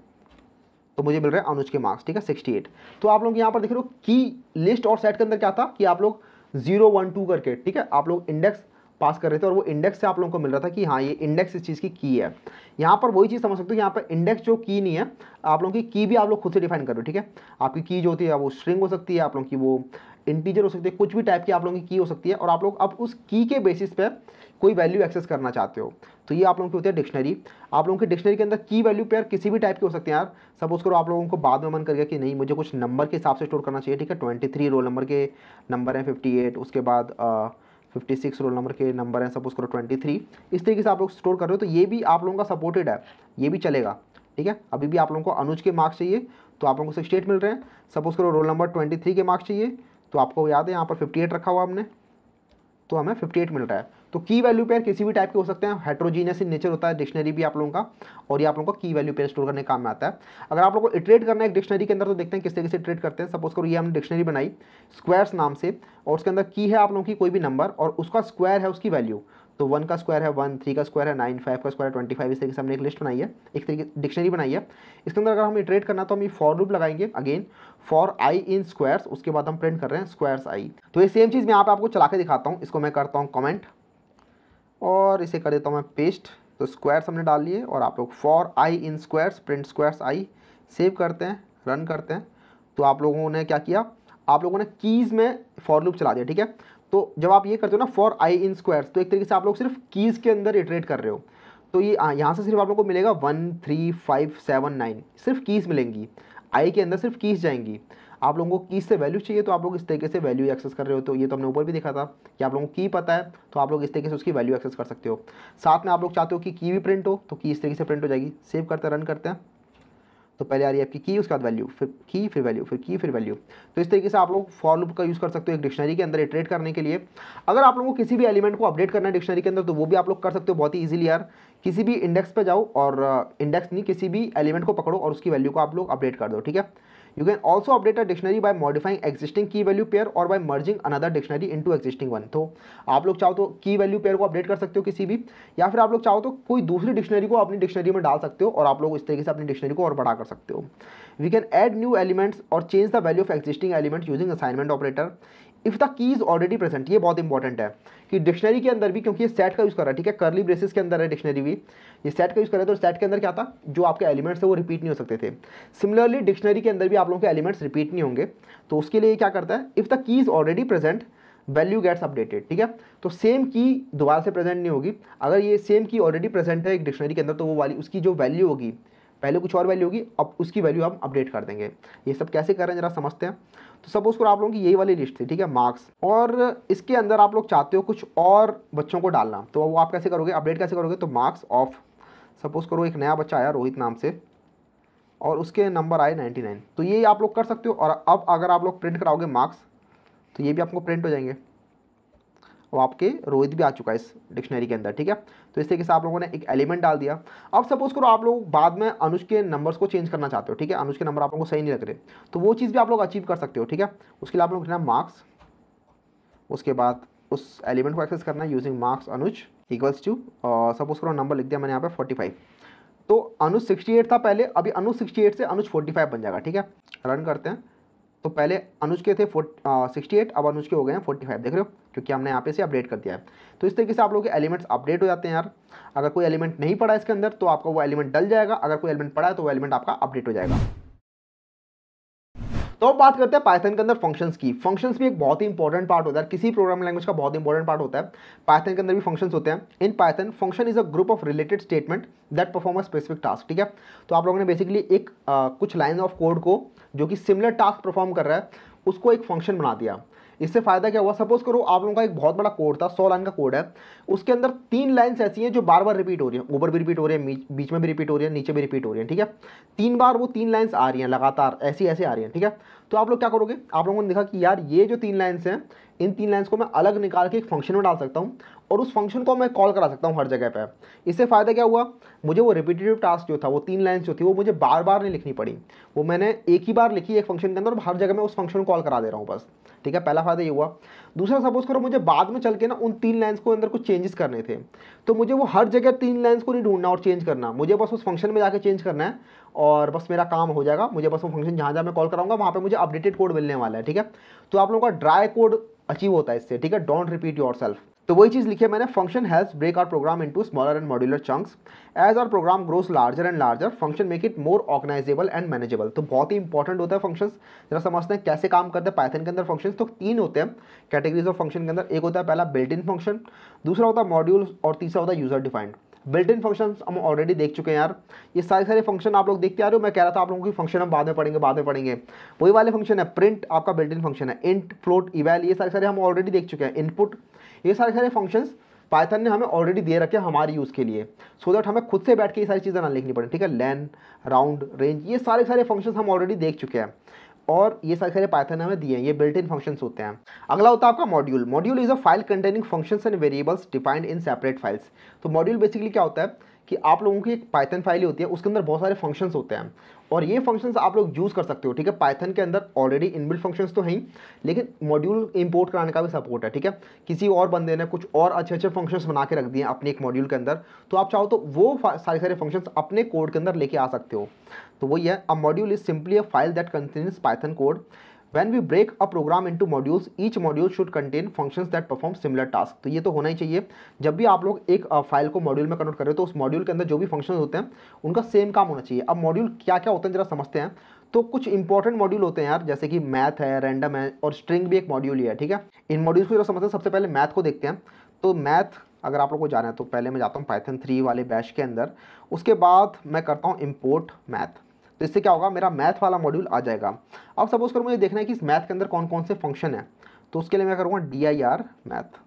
तो मुझे मिल रहा है अनुज के मार्क्स ठीक है सिक्सटी एट तो आप लोग यहाँ पर देख रहे हो की लिस्ट और सेट के अंदर क्या था कि आप लोग जीरो वन टू करके ठीक है आप लोग इंडेक्स पास कर रहे थे और वो इंडेक्स से आप लोगों को मिल रहा था कि हाँ ये इंडेक्स इस चीज़ की की है यहाँ पर वही चीज़ समझ सकते हो यहाँ पर इंडेक्स जो की नहीं है आप लोगों की की भी आप लोग खुद से डिफाइन कर रहे हो ठीक है आपकी की जो होती है वो स्ट्रिंग हो सकती है आप लोगों की वो इंटीजर हो सकती है कुछ भी टाइप की आप लोगों की की हो सकती है और आप लोग अब उस की के बेसिस पे कोई वैल्यू एक्सेस करना चाहते हो तो ये आप लोगों की होती है डिक्शनरी आप लोगों की डिक्शनरी के अंदर की वैल्यू पेयर किसी भी टाइप की हो सकते हैं यार सपोज करो आप लोगों को बाद में मन कर गया कि नहीं मुझे कुछ नंबर के हिसाब से स्टोर करना चाहिए ठीक है ट्वेंटी थ्री रोल नंबर के नंबर हैं फिफ्टी एट उसके बाद फिफ्टी सिक्स रोल नंबर के नंबर हैं सपोज करो ट्वेंटी थ्री इस तरीके से आप लोग स्टोर कर रहे हो तो ये भी आप लोगों का सपोर्टेड है ये भी चलेगा ठीक है अभी भी आप लोगों को अनुज के मार्क्स चाहिए तो आप लोगों को सिक्सटी एट मिल रहे हैं सपोज करो रोल नंबर ट्वेंटी थ्री के मार्क्स चाहिए तो आपको याद है यहाँ पर फिफ्टी एट रखा हुआ हमने तो हमें फिफ्टी एट मिल रहा है तो की वैल्यू पेयर किसी भी टाइप के हो सकते हैं हाइड्रोजीनियस इन नेचर होता है डिक्शनरी भी आप लोगों का और ये आप लोगों का की वैल्यू पेयर स्टोर करने काम में आता है अगर आप लोगों को इट्रेट करना है एक डिक्शनरी के अंदर तो देखते हैं किस तरीके से इट्रेट करते हैं सपोज करो ये हमने डिक्शनरी बनाई स्क्वायर्स नाम से और उसके अंदर की है आप लोगों की कोई भी नंबर और उसका स्क्वायर है उसकी वैल्यू तो वन का स्क्वायर है वन थ्री का स्क्वायर है नाइन फाइव का स्क्वायर है ट्वेंटी फाइव इस तरीके से हमने एक लिस्ट बनाई है एक तरीके डिक्शनरी बनाई है इसके अंदर अगर हम इटरेट करना तो हम ये फॉर लूप लगाएंगे again for I in squares उसके बाद हम प्रिंट कर रहे हैं स्क्वायर्स आई तो ये सेम चीज़ मैं आप आपको चला के दिखाता हूँ इसको मैं करता हूँ कमेंट और इसे कर देता हूँ मैं पेस्ट तो स्क्वायर्स हमने डाल लिए और आप लोग for I in squares print squares I save करते हैं रन करते हैं तो आप लोगों ने क्या किया आप लोगों ने कीज़ में फॉर लूप चला दिया ठीक है तो जब आप ये करते हो ना फॉर आई इन स्क्वायर्स तो एक तरीके से आप लोग सिर्फ कीज़ के अंदर इटरेट कर रहे हो तो ये हाँ, यहाँ से सिर्फ आप लोग को मिलेगा one three five seven nine सिर्फ कीज़ मिलेंगी आई के अंदर सिर्फ कीज़ जाएंगी आप लोगों को कीज़ से वैल्यू चाहिए तो आप लोग इस तरीके से वैल्यू एक्सेस कर रहे हो तो ये तो हमने ऊपर भी देखा था कि आप लोगों को की पता है तो आप लोग इस तरीके से उसकी वैल्यू एक्सेस कर सकते हो साथ में आप लोग चाहते हो कि की भी प्रिंट हो तो की इस तरीके से प्रिंट हो जाएगी सेव करते रन करते हैं तो पहले आ रही है आपकी की उसके बाद वैल्यू फिर की फिर वैल्यू फिर की फिर वैल्यू तो इस तरीके से आप लोग फॉर लूप का यूज़ कर सकते हो एक डिक्शनरी के अंदर इटरेट करने के लिए अगर आप लोगों को किसी भी एलिमेंट को अपडेट करना है डिक्शनरी के अंदर तो वो भी आप लोग कर सकते हो बहुत ही ईजिली यार किसी भी इंडेक्स पर जाओ और इंडेक्स uh, नहीं किसी भी एलिमेंट को पकड़ो और उसकी वैल्यू को आप लोग अपडेट कर दो ठीक है you can also update a dictionary by modifying existing key value pair और merging another dictionary into existing one तो आप लोग चाहो तो की वैल्यू पेयर को अपडेट कर सकते हो किसी भी या फिर आप लोग चाहो तो कोई दूसरी डिक्शनरी को अपनी डिक्शनरी में डाल सकते हो और आप लोग इस तरीके से अपनी डिक्शनरी को और बढ़ा कर सकते हो we can add new elements और change the value of existing elements using assignment operator if the key is already present ये बहुत इंपॉर्टेंट है कि डिक्शनरी के अंदर भी क्योंकि ये सेट का यूज़ कर रहा है ठीक है करली ब्रेसिस के अंदर है डिक्शनरी भी ये सेट का यूज़ कर रहा है तो सेट के अंदर क्या था जो आपके एलिमेंट्स है वो रिपीट नहीं हो सकते थे सिमिलरली डिक्शनरी के अंदर भी आप लोगों के एलिमेंट्स रिपीट नहीं होंगे तो उसके लिए क्या करता है if the key is already present value gets updated ठीक है तो सेम की दोबारा से प्रेजेंट नहीं होगी अगर ये सेम की ऑलरेडी प्रेजेंट है एक डिक्शनरी के अंदर तो वो वाली उसकी जो वैल्यू होगी पहले कुछ और वैल्यू होगी अब उसकी वैल्यू हम अपडेट कर देंगे ये सब कैसे कर रहे हैं जरा समझते हैं तो सपोज करो आप लोगों की यही वाली लिस्ट थी ठीक है मार्क्स और इसके अंदर आप लोग चाहते हो कुछ और बच्चों को डालना तो वो आप कैसे करोगे अपडेट कैसे करोगे तो मार्क्स ऑफ सपोज करो एक नया बच्चा आया रोहित नाम से और उसके नंबर आए 99 तो ये आप लोग कर सकते हो और अब अगर आप लोग प्रिंट कराओगे मार्क्स तो ये भी आपको प्रिंट हो जाएंगे और आपके रोहित भी आ चुका है इस डिक्शनरी के अंदर ठीक है तो इस तरीके से आप लोगों ने एक एलिमेंट डाल दिया अब सपोज करो आप लोग बाद में अनुज के नंबर्स को चेंज करना चाहते हो ठीक है अनुज के नंबर आप लोगों को सही नहीं लग रहे तो वो चीज़ भी आप लोग अचीव कर सकते हो ठीक है उसके लिए आप लोग लिखना मार्क्स उसके बाद उस एलिमेंट को एक्सेस करना है using marks Anuj equals to suppose करो नंबर लिख दिया मैंने यहाँ पे फोर्टी फाइव तो अनुज सिक्सटी एट था पहले अभी अनुज सिक्सटी एट से अनुज फोर्टी फाइव बन जाएगा ठीक है रन करते हैं तो पहले अनुज के थे सिक्सटी एट अब अनुज के हो गए हैं फोर्टी फाइव देख रहे हो क्योंकि हमने यहाँ पे से अपडेट कर दिया है तो इस तरीके से आप लोग के एलिमेंट्स अपडेट हो जाते हैं यार अगर कोई एलिमेंट नहीं पड़ा इसके अंदर तो आपका वो एलिमेंट डल जाएगा अगर कोई एलिमेंट पड़ा है तो वो एलिमेंट आपका अपडेट हो जाएगा तो अब बात करते हैं पाइथन के अंदर फंक्शंस की फंक्शंस भी एक बहुत ही इंपॉर्टेंट पार्ट होता है किसी प्रोग्राम लैंग्वेज का बहुत इंपॉर्टेंट पार्ट होता है पाइथन के अंदर भी फंक्शंस होते हैं in Python function is a group of related statement that perform a specific task ठीक है तो आप लोगों ने बेसिकली एक आ, कुछ लाइन ऑफ कोड को जो कि सिमिलर टास्क परफॉर्म कर रहा है उसको एक फंक्शन बना दिया इससे फ़ायदा क्या हुआ सपोज करो आप लोगों का एक बहुत बड़ा कोड था सौ लाइन का कोड है उसके अंदर तीन लाइन्स ऐसी हैं जो बार बार रिपीट हो रही हैं ऊपर भी रिपीट हो रही है बीच में भी रिपीट हो रही है नीचे भी रिपीट हो रही है ठीक है तीन बार वो तीन लाइन्स आ रही हैं लगातार ऐसी ऐसी आ रही हैं ठीक है तो आप लोग क्या करोगे आप लोगों ने देखा कि यार ये जो तीन लाइन्स हैं इन तीन लाइन्स को मैं अलग निकाल के एक फंक्शन में डाल सकता हूँ और उस फंक्शन को मैं कॉल करा सकता हूँ हर जगह पे इससे फ़ायदा क्या हुआ मुझे वो रिपीटेटिव टास्क जो था वो तीन लाइन्स जो थी वो मुझे बार बार नहीं लिखनी पड़ी वो मैंने एक ही बार लिखी एक फंक्शन के अंदर और हर जगह मैं उस फंक्शन को कॉल करा दे रहा हूँ बस ठीक है पहला फ़ायदा ये हुआ दूसरा सपोज करो मुझे बाद में चल के ना उन तीन लाइन्स को अंदर कुछ चेंजेस करने थे तो मुझे वो हर जगह तीन लाइन्स को नहीं ढूंढना और चेंज करना मुझे बस उस फंक्शन में जाकर चेंज करना है और बस मेरा काम हो जाएगा मुझे बस वो फंक्शन जहाँ जहाँ मैं कॉल कराऊंगा वहाँ पर मुझे अपडेटेड कोड मिलने वाला है ठीक है तो आप लोगों का ड्राई कोड अचीव होता है इससे ठीक है डोंट रिपीट योर सेल्फ तो वही चीज़ लिखी है मैंने function help break our program into smaller and modular chunks as our program grows larger and larger function make it more organizable and manageable तो बहुत ही इंपॉर्टेंट होता है फंक्शंस जरा समझते हैं कैसे काम करते हैं पाइथन के अंदर फंक्शंस तो तीन होते हैं कैटेगरीज ऑफ फंक्शन के अंदर एक होता है पहला बिल्ट इन फंक्शन दूसरा होता है मॉड्यूल और तीसरा होता है user defined built in function हम ऑलरेडी देख चुके हैं यार ये सारे सारे फंक्शन आप लोग देखते आ रहे हो मैं कह रहा था आप लोगों की फंक्शन हम बाद में पढ़ेंगे बाद में पढ़ेंगे वही वाले फंक्शन है प्रिंट आपका बिल्ट इन फंक्शन है इंट फ्लोट इवेल ये सारे सारे हम ऑलरेडी देख चुके हैं इनपुट ये सारे सारे फंक्शन पाइथन ने हमें ऑलरेडी दे रखे हमारे यूज़ के लिए सो so दैट हमें खुद से बैठ के ये सारी चीज़ें ना लिखनी पड़े ठीक है लैन राउंड रेंज ये सारे सारे फंक्शंस हम ऑलरेडी देख चुके हैं और ये सारे सारे पाइथन हमें दिए हैं ये बिल्ट इन फंक्शन होते हैं अगला होता है आपका module module is a file containing functions and variables defined in separate files तो मॉड्यूल बेसिकली क्या होता है कि आप लोगों की एक पाइथन फाइल होती है उसके अंदर बहुत सारे फंक्शंस होते हैं और ये फंक्शंस आप लोग यूज़ कर सकते हो ठीक है पाइथन के अंदर ऑलरेडी इनबिल्ट फंक्शंस तो हैं लेकिन मॉड्यूल इंपोर्ट कराने का भी सपोर्ट है ठीक है किसी और बंदे ने कुछ और अच्छे अच्छे फंक्शंस बना के रख दिए अपने एक मॉड्यूल के अंदर तो आप चाहो तो वो सारे सारे फंक्शंस अपने कोड के अंदर लेके आ सकते हो तो वही है a module is simply a file that contains Python code when we break a program to modules each module should contain functions that perform similar task तो ये तो होना ही चाहिए जब भी आप लोग एक फाइल को मॉड्यूल में कन्वर्ट करें तो उस मॉड्यूल के अंदर जो भी फंक्शन होते हैं उनका सेम काम होना चाहिए अब मॉड्यूल क्या क्या होते हैं जरा समझते हैं तो कुछ इंपॉर्टेंट मॉड्यूल होते हैं यार जैसे कि मैथ है रैंडम है और स्ट्रिंग भी एक मॉड्यूल ही है ठीक है इन मॉड्यूल्स को जरा समझते हैं सबसे पहले मैथ को देखते हैं तो मैथ अगर आप लोग को जाना है तो पहले मैं जाता हूँ पाइथन थ्री वाले बैश के अंदर उसके बाद मैं करता हूँ इम्पोर्ट मैथ तो इससे क्या होगा मेरा मैथ वाला मॉड्यूल आ जाएगा अब सपोज करो मुझे देखना है कि इस मैथ के अंदर कौन कौन से फंक्शन है तो उसके लिए मैं करूँगा डी आई आर मैथ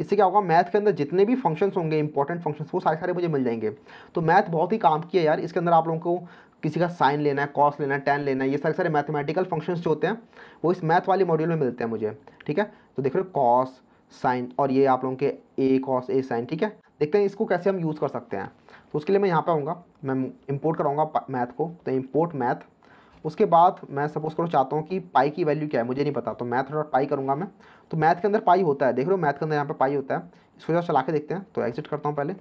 इससे क्या होगा मैथ के अंदर जितने भी फंक्शंस होंगे इंपॉर्टेंट फंक्शंस वो सारे सारे मुझे मिल जाएंगे तो मैथ बहुत ही काम किया यार इसके अंदर आप लोगों को किसी का साइन लेना है कॉस लेना है टेन लेना है ये सारे सारे मैथमेटिकल फंक्शंस जो होते हैं वो इस मैथ वाले मॉड्यूल में मिलते हैं मुझे ठीक है तो देख रहे हो कॉस साइन और ये आप लोगों के ए कॉस ए साइन ठीक है देखते हैं इसको कैसे हम यूज़ कर सकते हैं तो उसके लिए मैं यहाँ पर आऊँगा मैं इम्पोर्ट कराऊँगा मैथ को तो इम्पोर्ट मैथ उसके बाद मैं सपोज करो चाहता हूँ कि पाई की वैल्यू क्या है मुझे नहीं पता तो मैथ डॉट पाई करूँगा मैं तो मैथ के अंदर पाई होता है देख रहे हो मैथ के अंदर यहाँ पर पाई होता है इसको जो चला के देखते हैं तो एग्जिट करता हूँ पहले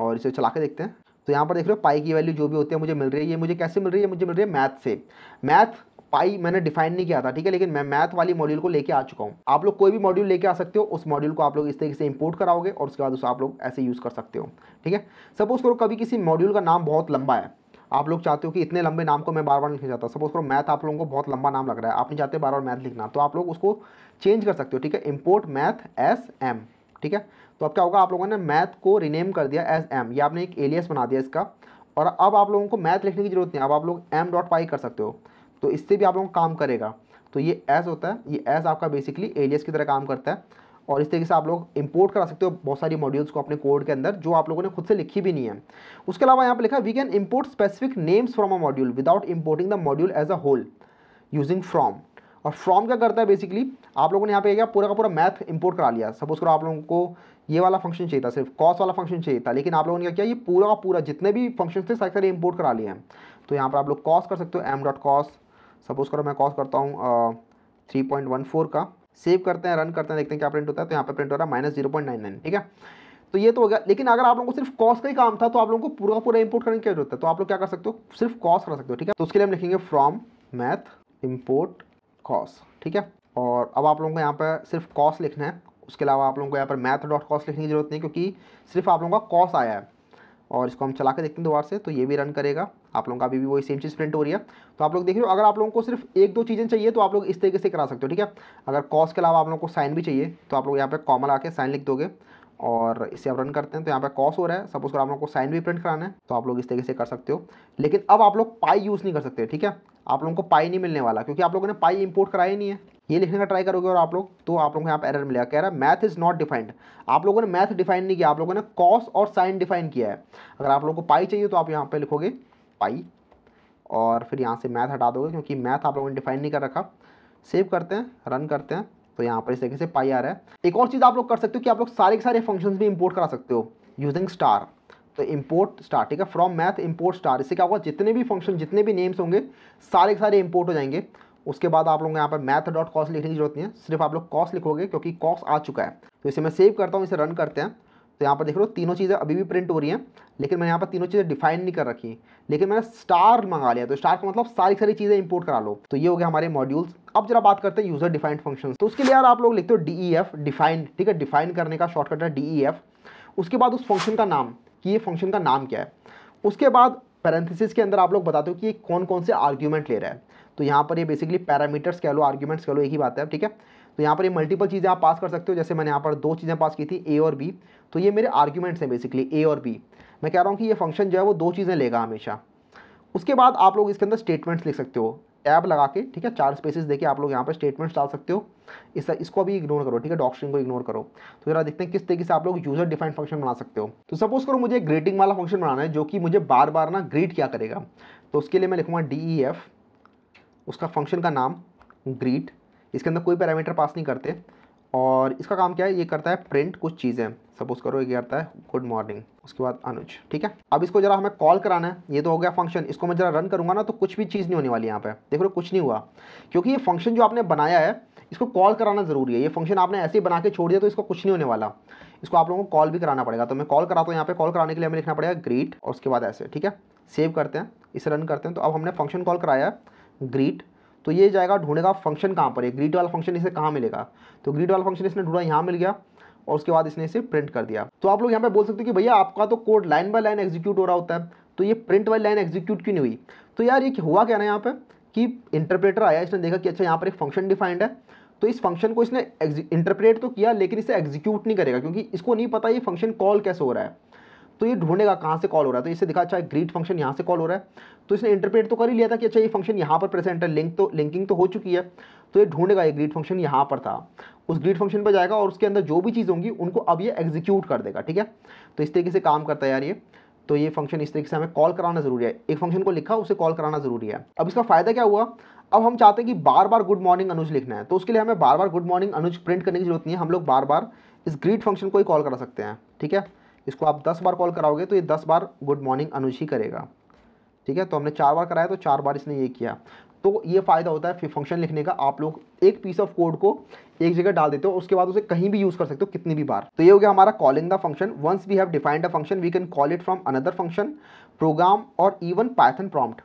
और इसे चला के देखते हैं तो यहाँ पर देख रहे हो पाई की वैल्यू जो भी होती है मुझे मिल रही है ये मुझे कैसे मिल रही है मुझे मिल रही है मैथ से मैथ पाई मैंने डिफाइन नहीं किया था ठीक है लेकिन मैं मैथ वाली मॉड्यूल को लेके आ चुका हूँ आप लोग कोई भी मॉड्यूल लेके आ सकते हो उस मॉड्यूल को आप लोग इस तरीके से इंपोर्ट कराओगे और उसके बाद उसे आप लोग ऐसे यूज़ कर सकते हो ठीक है सपोज करो कभी किसी मॉड्यूल का नाम बहुत लंबा है आप लोग चाहते हो कि इतने लंबे नाम को मैं बार बार लिखना चाहता हूँ सपोज करो मैथ आप लोगों को बहुत लंबा नाम लग रहा है आप नहीं चाहते बार बार मैथ लिखना तो आप लोग उसको चेंज कर सकते हो ठीक है इम्पोर्ट मैथ एस एम ठीक है तो अब क्या होगा आप लोगों ने मैथ को रिनेम कर दिया एस एम ये आपने एक एलियस बना दिया इसका और अब आप लोगों को मैथ लिखने की जरूरत नहीं अब आप लोग एम डॉट पाई कर सकते हो तो इससे भी आप लोगों काम करेगा तो ये एस होता है ये एस आपका बेसिकली एलियस की तरह काम करता है और इस तरीके से आप लोग इंपोर्ट करा सकते हो बहुत सारी मॉड्यूल्स को अपने कोड के अंदर जो आप लोगों ने खुद से लिखी भी नहीं है उसके अलावा यहाँ पर लिखा we can import specific names from a module without importing the module as a whole using from और फ्रॉम क्या करता है बेसिकली आप लोगों ने यहाँ पे क्या पूरा का पूरा मैथ इंपोर्ट करा लिया सपोज करो आप लोगों को ये वाला फंक्शन चाहिए था सिर्फ कॉस वाला फंक्शन चाहिए था लेकिन आप लोगों ने क्या किया ये पूरा का पूरा जितने भी फंक्शन थे सारे सारे इंपोर्ट करा लिए हैं तो यहाँ पर आप लोग कॉस कर सकते हो एम डॉट कॉस सपोज़ करो मैं कॉस्ट करता हूँ थ्री पॉइंट वन फोर का सेव करते हैं रन करते हैं देखते हैं क्या प्रिंट होता है तो यहाँ पर प्रिंट हो रहा है minus zero point nine nine ठीक है तो ये तो हो गया लेकिन अगर आप लोगों को सिर्फ कॉस का ही काम था तो आप लोगों को पूरा पूरा इम्पोर्ट करने की जरूरत है तो आप लोग क्या कर सकते हो सिर्फ कॉस्ट कर सकते हो ठीक है तो उसके लिए हम लिखेंगे फ्रॉम मैथ इम्पोर्ट कॉस्ट ठीक है और अब आप लोगों को यहाँ पर सिर्फ कॉस्ट लिखना है उसके अलावा आप लोगों को यहाँ पर मैथ डॉट कॉस्ट लिखने की जरूरत नहीं क्योंकि सिर्फ आप लोगों का कॉस्ट आया है और इसको हम चला के देखते हैं दोबारा से तो ये भी रन करेगा आप लोगों का अभी भी वही सेम चीज़ प्रिंट हो रही है तो आप लोग देख रहे हो अगर आप लोगों को सिर्फ एक दो चीज़ें चाहिए तो आप लोग इस तरीके से करा सकते हो ठीक है अगर कॉस के अलावा आप लोगों को साइन भी चाहिए तो आप लोग यहाँ पर कॉमन आके साइन लिख दोगे और इसे आप रन करते हैं तो यहाँ पे कॉस हो रहा है सपोज कर आप लोग को साइन भी प्रिंट कराना है तो आप लोग इस तरीके से कर सकते हो लेकिन अब आप लोग पाई यूज़ नहीं कर सकते ठीक है आप लोगों को पाई नहीं मिलने वाला क्योंकि आप लोगों ने पाई इंपोर्ट कराया नहीं है ये लिखने का ट्राई करोगे और आप लोग तो आप लोगों को यहाँ पर एरर मिलेगा कह रहा है मैथ इज़ नॉट डिफाइंड आप लोगों ने मैथ डिफाइन नहीं किया आप लोगों ने कॉस और साइन डिफाइन किया है अगर आप लोगों को पाई चाहिए तो आप यहाँ पर लिखोगे पाई और फिर यहाँ से मैथ हटा दोगे क्योंकि मैथ आप लोगों ने डिफाइन नहीं कर रखा सेव करते हैं रन करते हैं तो यहाँ पर इस तरीके से पाई आ रहा है एक और चीज़ आप लोग कर सकते हो कि आप लोग सारे के सारे फंक्शंस भी इंपोर्ट करा सकते हो यूजिंग स्टार तो इम्पोर्ट स्टार ठीक है फ्रॉम मैथ इम्पोर्ट स्टार इससे क्या होगा जितने भी फंक्शन जितने भी नेम्स होंगे सारे के सारे इम्पोर्ट हो जाएंगे उसके बाद आप लोगों को यहाँ पर मैथ डॉट कॉस लिखने की जरूरत नहीं है सिर्फ आप लोग कॉस लिखोगे क्योंकि कॉस्ट आ चुका है तो इसे मैं सेव करता हूँ इसे रन करते हैं तो यहाँ पर देख लो तीनों चीज़ें अभी भी प्रिंट हो रही हैं लेकिन मैंने यहाँ पर तीनों चीज़ें डिफाइन नहीं कर रखी लेकिन मैंने स्टार मंगा लिया तो स्टार का मतलब सारी सारी चीज़ें इंपोर्ट करा लो तो ये हो गया हमारे मॉड्यूल्स अब जरा बात करते हैं यूज़र डिफाइंड फंक्शन तो उसके लिए यार आप लोग लिखते हो डी डिफाइंड ठीक है डिफाइन करने का शॉर्टकट है डी उसके बाद उस फंक्शन का नाम कि ये फंक्शन का नाम क्या है उसके बाद पैरेंथिस के अंदर आप लोग बताते हो कि ये कौन कौन से आर्ग्यूमेंट ले रहा है तो यहाँ पर ये बेसिकली पैरामीटर्स कह लो आर्ग्यूमेंट्स कह लो एक ही बात है ठीक है तो यहाँ पर ये मल्टीपल चीज़ें आप पास कर सकते हो जैसे मैंने यहाँ पर दो चीज़ें पास की थी ए और बी तो ये मेरे आर्ग्यूमेंट्स हैं बेसिकली ए और बी मैं कह रहा हूँ कि ये फंक्शन जो है वो दो चीज़ें लेगा हमेशा उसके बाद आप लोग इसके अंदर स्टेटमेंट्स लिख सकते हो टैब लगा के ठीक है चार स्पेसेस देके आप लोग यहाँ पर स्टेटमेंट्स डाल सकते हो इस इसको अभी इग्नोर करो ठीक है डॉक्स्ट्रिंग को इग्नोर करो तो जरा देखते हैं किस तरीके से आप लोग यूजर डिफाइंड फंक्शन बना सकते हो तो सपोज करो मुझे ग्रीटिंग वाला फंक्शन बनाना है जो कि मुझे बार बार ना ग्रीट क्या करेगा तो उसके लिए मैं लिखूँगा डी ई e एफ उसका फंक्शन का नाम ग्रीट इसके अंदर कोई पैरामीटर पास नहीं करते और इसका काम क्या है ये करता है प्रिंट कुछ चीज़ें सपोज करो ये करता है गुड मॉर्निंग उसके बाद अनुज ठीक है अब इसको जरा हमें कॉल कराना है ये तो हो गया फंक्शन इसको मैं जरा रन करूँगा ना तो कुछ भी चीज़ नहीं होने वाली यहाँ पे देख लो कुछ नहीं हुआ क्योंकि ये फंक्शन जो आपने बनाया है इसको कॉल कराना ज़रूरी है ये फंक्शन आपने ऐसे ही बना के छोड़ दिया तो इसको कुछ नहीं होने वाला इसको आप लोगों को कॉल भी कराना पड़ेगा तो मैं कॉल कराता तो हूँ यहाँ पे कॉल कराने के लिए हमें लिखना पड़ेगा ग्रीट और उसके बाद ऐसे ठीक है सेव करते हैं इसे रन करते हैं तो अब हमने फंक्शन कॉल कराया है ग्रीट तो ये जाएगा ढूंढेगा फंक्शन कहाँ पर है ग्रीड वाला फंक्शन इसे कहाँ मिलेगा तो ग्रीड वाला फंक्शन इसने ढूंढा यहाँ मिल गया और उसके बाद इसने इसे प्रिंट कर दिया तो आप लोग यहाँ पे बोल सकते हो कि भैया आपका तो code line by line execute हो रहा होता है तो ये प्रिंट वाली लाइन एग्जीक्यूट क्यों नहीं हुई तो यार ये हुआ क्या ना यहाँ पर कि इंटरप्रेटर आया इसने देखा कि अच्छा यहाँ पर एक फंक्शन डिफाइंड है तो इस फंक्शन को इसने इंटरप्रेट तो किया लेकिन इसे एग्जीक्यूट नहीं करेगा क्योंकि इसको नहीं पता ये फंक्शन कॉल कैसे हो रहा है तो ये ढूंढेगा कहाँ से कॉल हो रहा है तो इसे दिखा अच्छा ग्रीट फंक्शन यहाँ से कॉल हो रहा है तो इसने इंटरप्रेट तो कर ही लिया था कि अच्छा ये फंक्शन यहाँ पर प्रेजेंट है लिंक तो लिंकिंग तो हो चुकी है तो ये ढूंढेगा ये ग्रीट फंक्शन यहाँ पर था उस ग्रीट फंक्शन पर जाएगा और उसके अंदर जो भी चीज़ होंगी उनको अब ये एग्जीक्यूट कर देगा ठीक है तो इस तरीके से काम करता है यार ये तो ये फंक्शन इस तरीके से हमें कॉल कराना जरूरी है एक फंक्शन को लिखा उसे कॉल कराना जरूरी है अब इसका फायदा क्या हुआ अब हम चाहते हैं कि बार बार गुड मॉर्निंग अनुज लिखना है तो उसके लिए हमें बार बार गुड मॉर्निंग अनुज प्रिंट करने की जरूरत नहीं है हम लोग बार बार इस ग्रीट फंक्शन को ही कॉल करा सकते हैं ठीक है इसको आप दस बार कॉल कराओगे तो ये दस बार गुड मॉर्निंग अनुज ही करेगा ठीक है तो हमने चार बार कराया तो चार बार इसने ये किया तो ये फ़ायदा होता है फिर फंक्शन लिखने का आप लोग एक पीस ऑफ कोड को एक जगह डाल देते हो उसके बाद उसे कहीं भी यूज़ कर सकते हो कितनी भी बार तो ये हो गया हमारा calling the function once we have defined a function we can call it from another function program और even Python prompt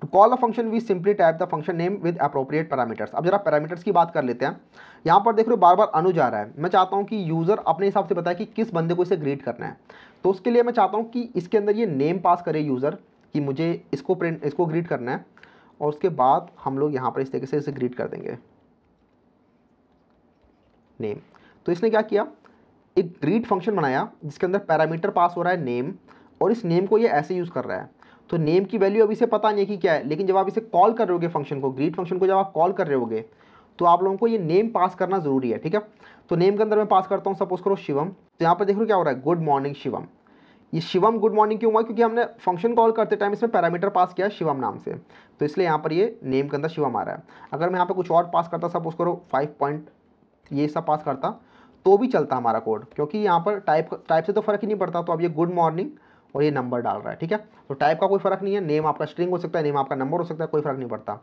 to call a function we simply type the function name with appropriate parameters अब जरा parameters की बात कर लेते हैं यहाँ पर देख रहे हो बार बार अनु जा रहा है मैं चाहता हूँ कि यूज़र अपने हिसाब से बताए कि किस बंदे को इसे ग्रीट करना है तो उसके लिए मैं चाहता हूँ कि इसके अंदर ये नेम पास करे यूज़र कि मुझे इसको प्रिंट इसको ग्रीट करना है और उसके बाद हम लोग यहाँ पर इस तरीके से इसे ग्रीट कर देंगे नेम तो इसने क्या किया एक ग्रीट फंक्शन बनाया जिसके अंदर पैरामीटर पास हो रहा है नेम और इस नेम को ये ऐसे यूज़ कर रहा है तो नेम की वैल्यू अभी से पता नहीं है कि क्या है लेकिन जब आप इसे कॉल कर रहे होगे फंक्शन को ग्रीट फंक्शन को जब आप कॉल कर रहे होगे तो आप लोगों को ये नेम पास करना ज़रूरी है ठीक है तो नेम के अंदर मैं पास करता हूँ सपोज करो शिवम तो यहाँ पर देख लो क्या हो रहा है गुड मॉर्निंग शिवम ये शिवम गुड मॉर्निंग क्यों हुआ क्योंकि हमने फंक्शन कॉल करते टाइम इसमें पैरामीटर पास किया शिवम नाम से तो इसलिए यहाँ पर ये नेम के अंदर शिवम आ रहा है अगर मैं यहाँ पर कुछ और पास करता सपोज करो फाइव पॉइंट ये सब पास करता तो भी चलता हमारा कोड क्योंकि यहाँ पर टाइप टाइप से तो फ़र्क ही नहीं पड़ता तो अब ये गुड मॉर्निंग और ये नंबर डाल रहा है ठीक है तो टाइप का कोई फर्क नहीं है नेम आपका स्ट्रिंग हो सकता है नेम आपका नंबर हो सकता है कोई फर्क नहीं पड़ता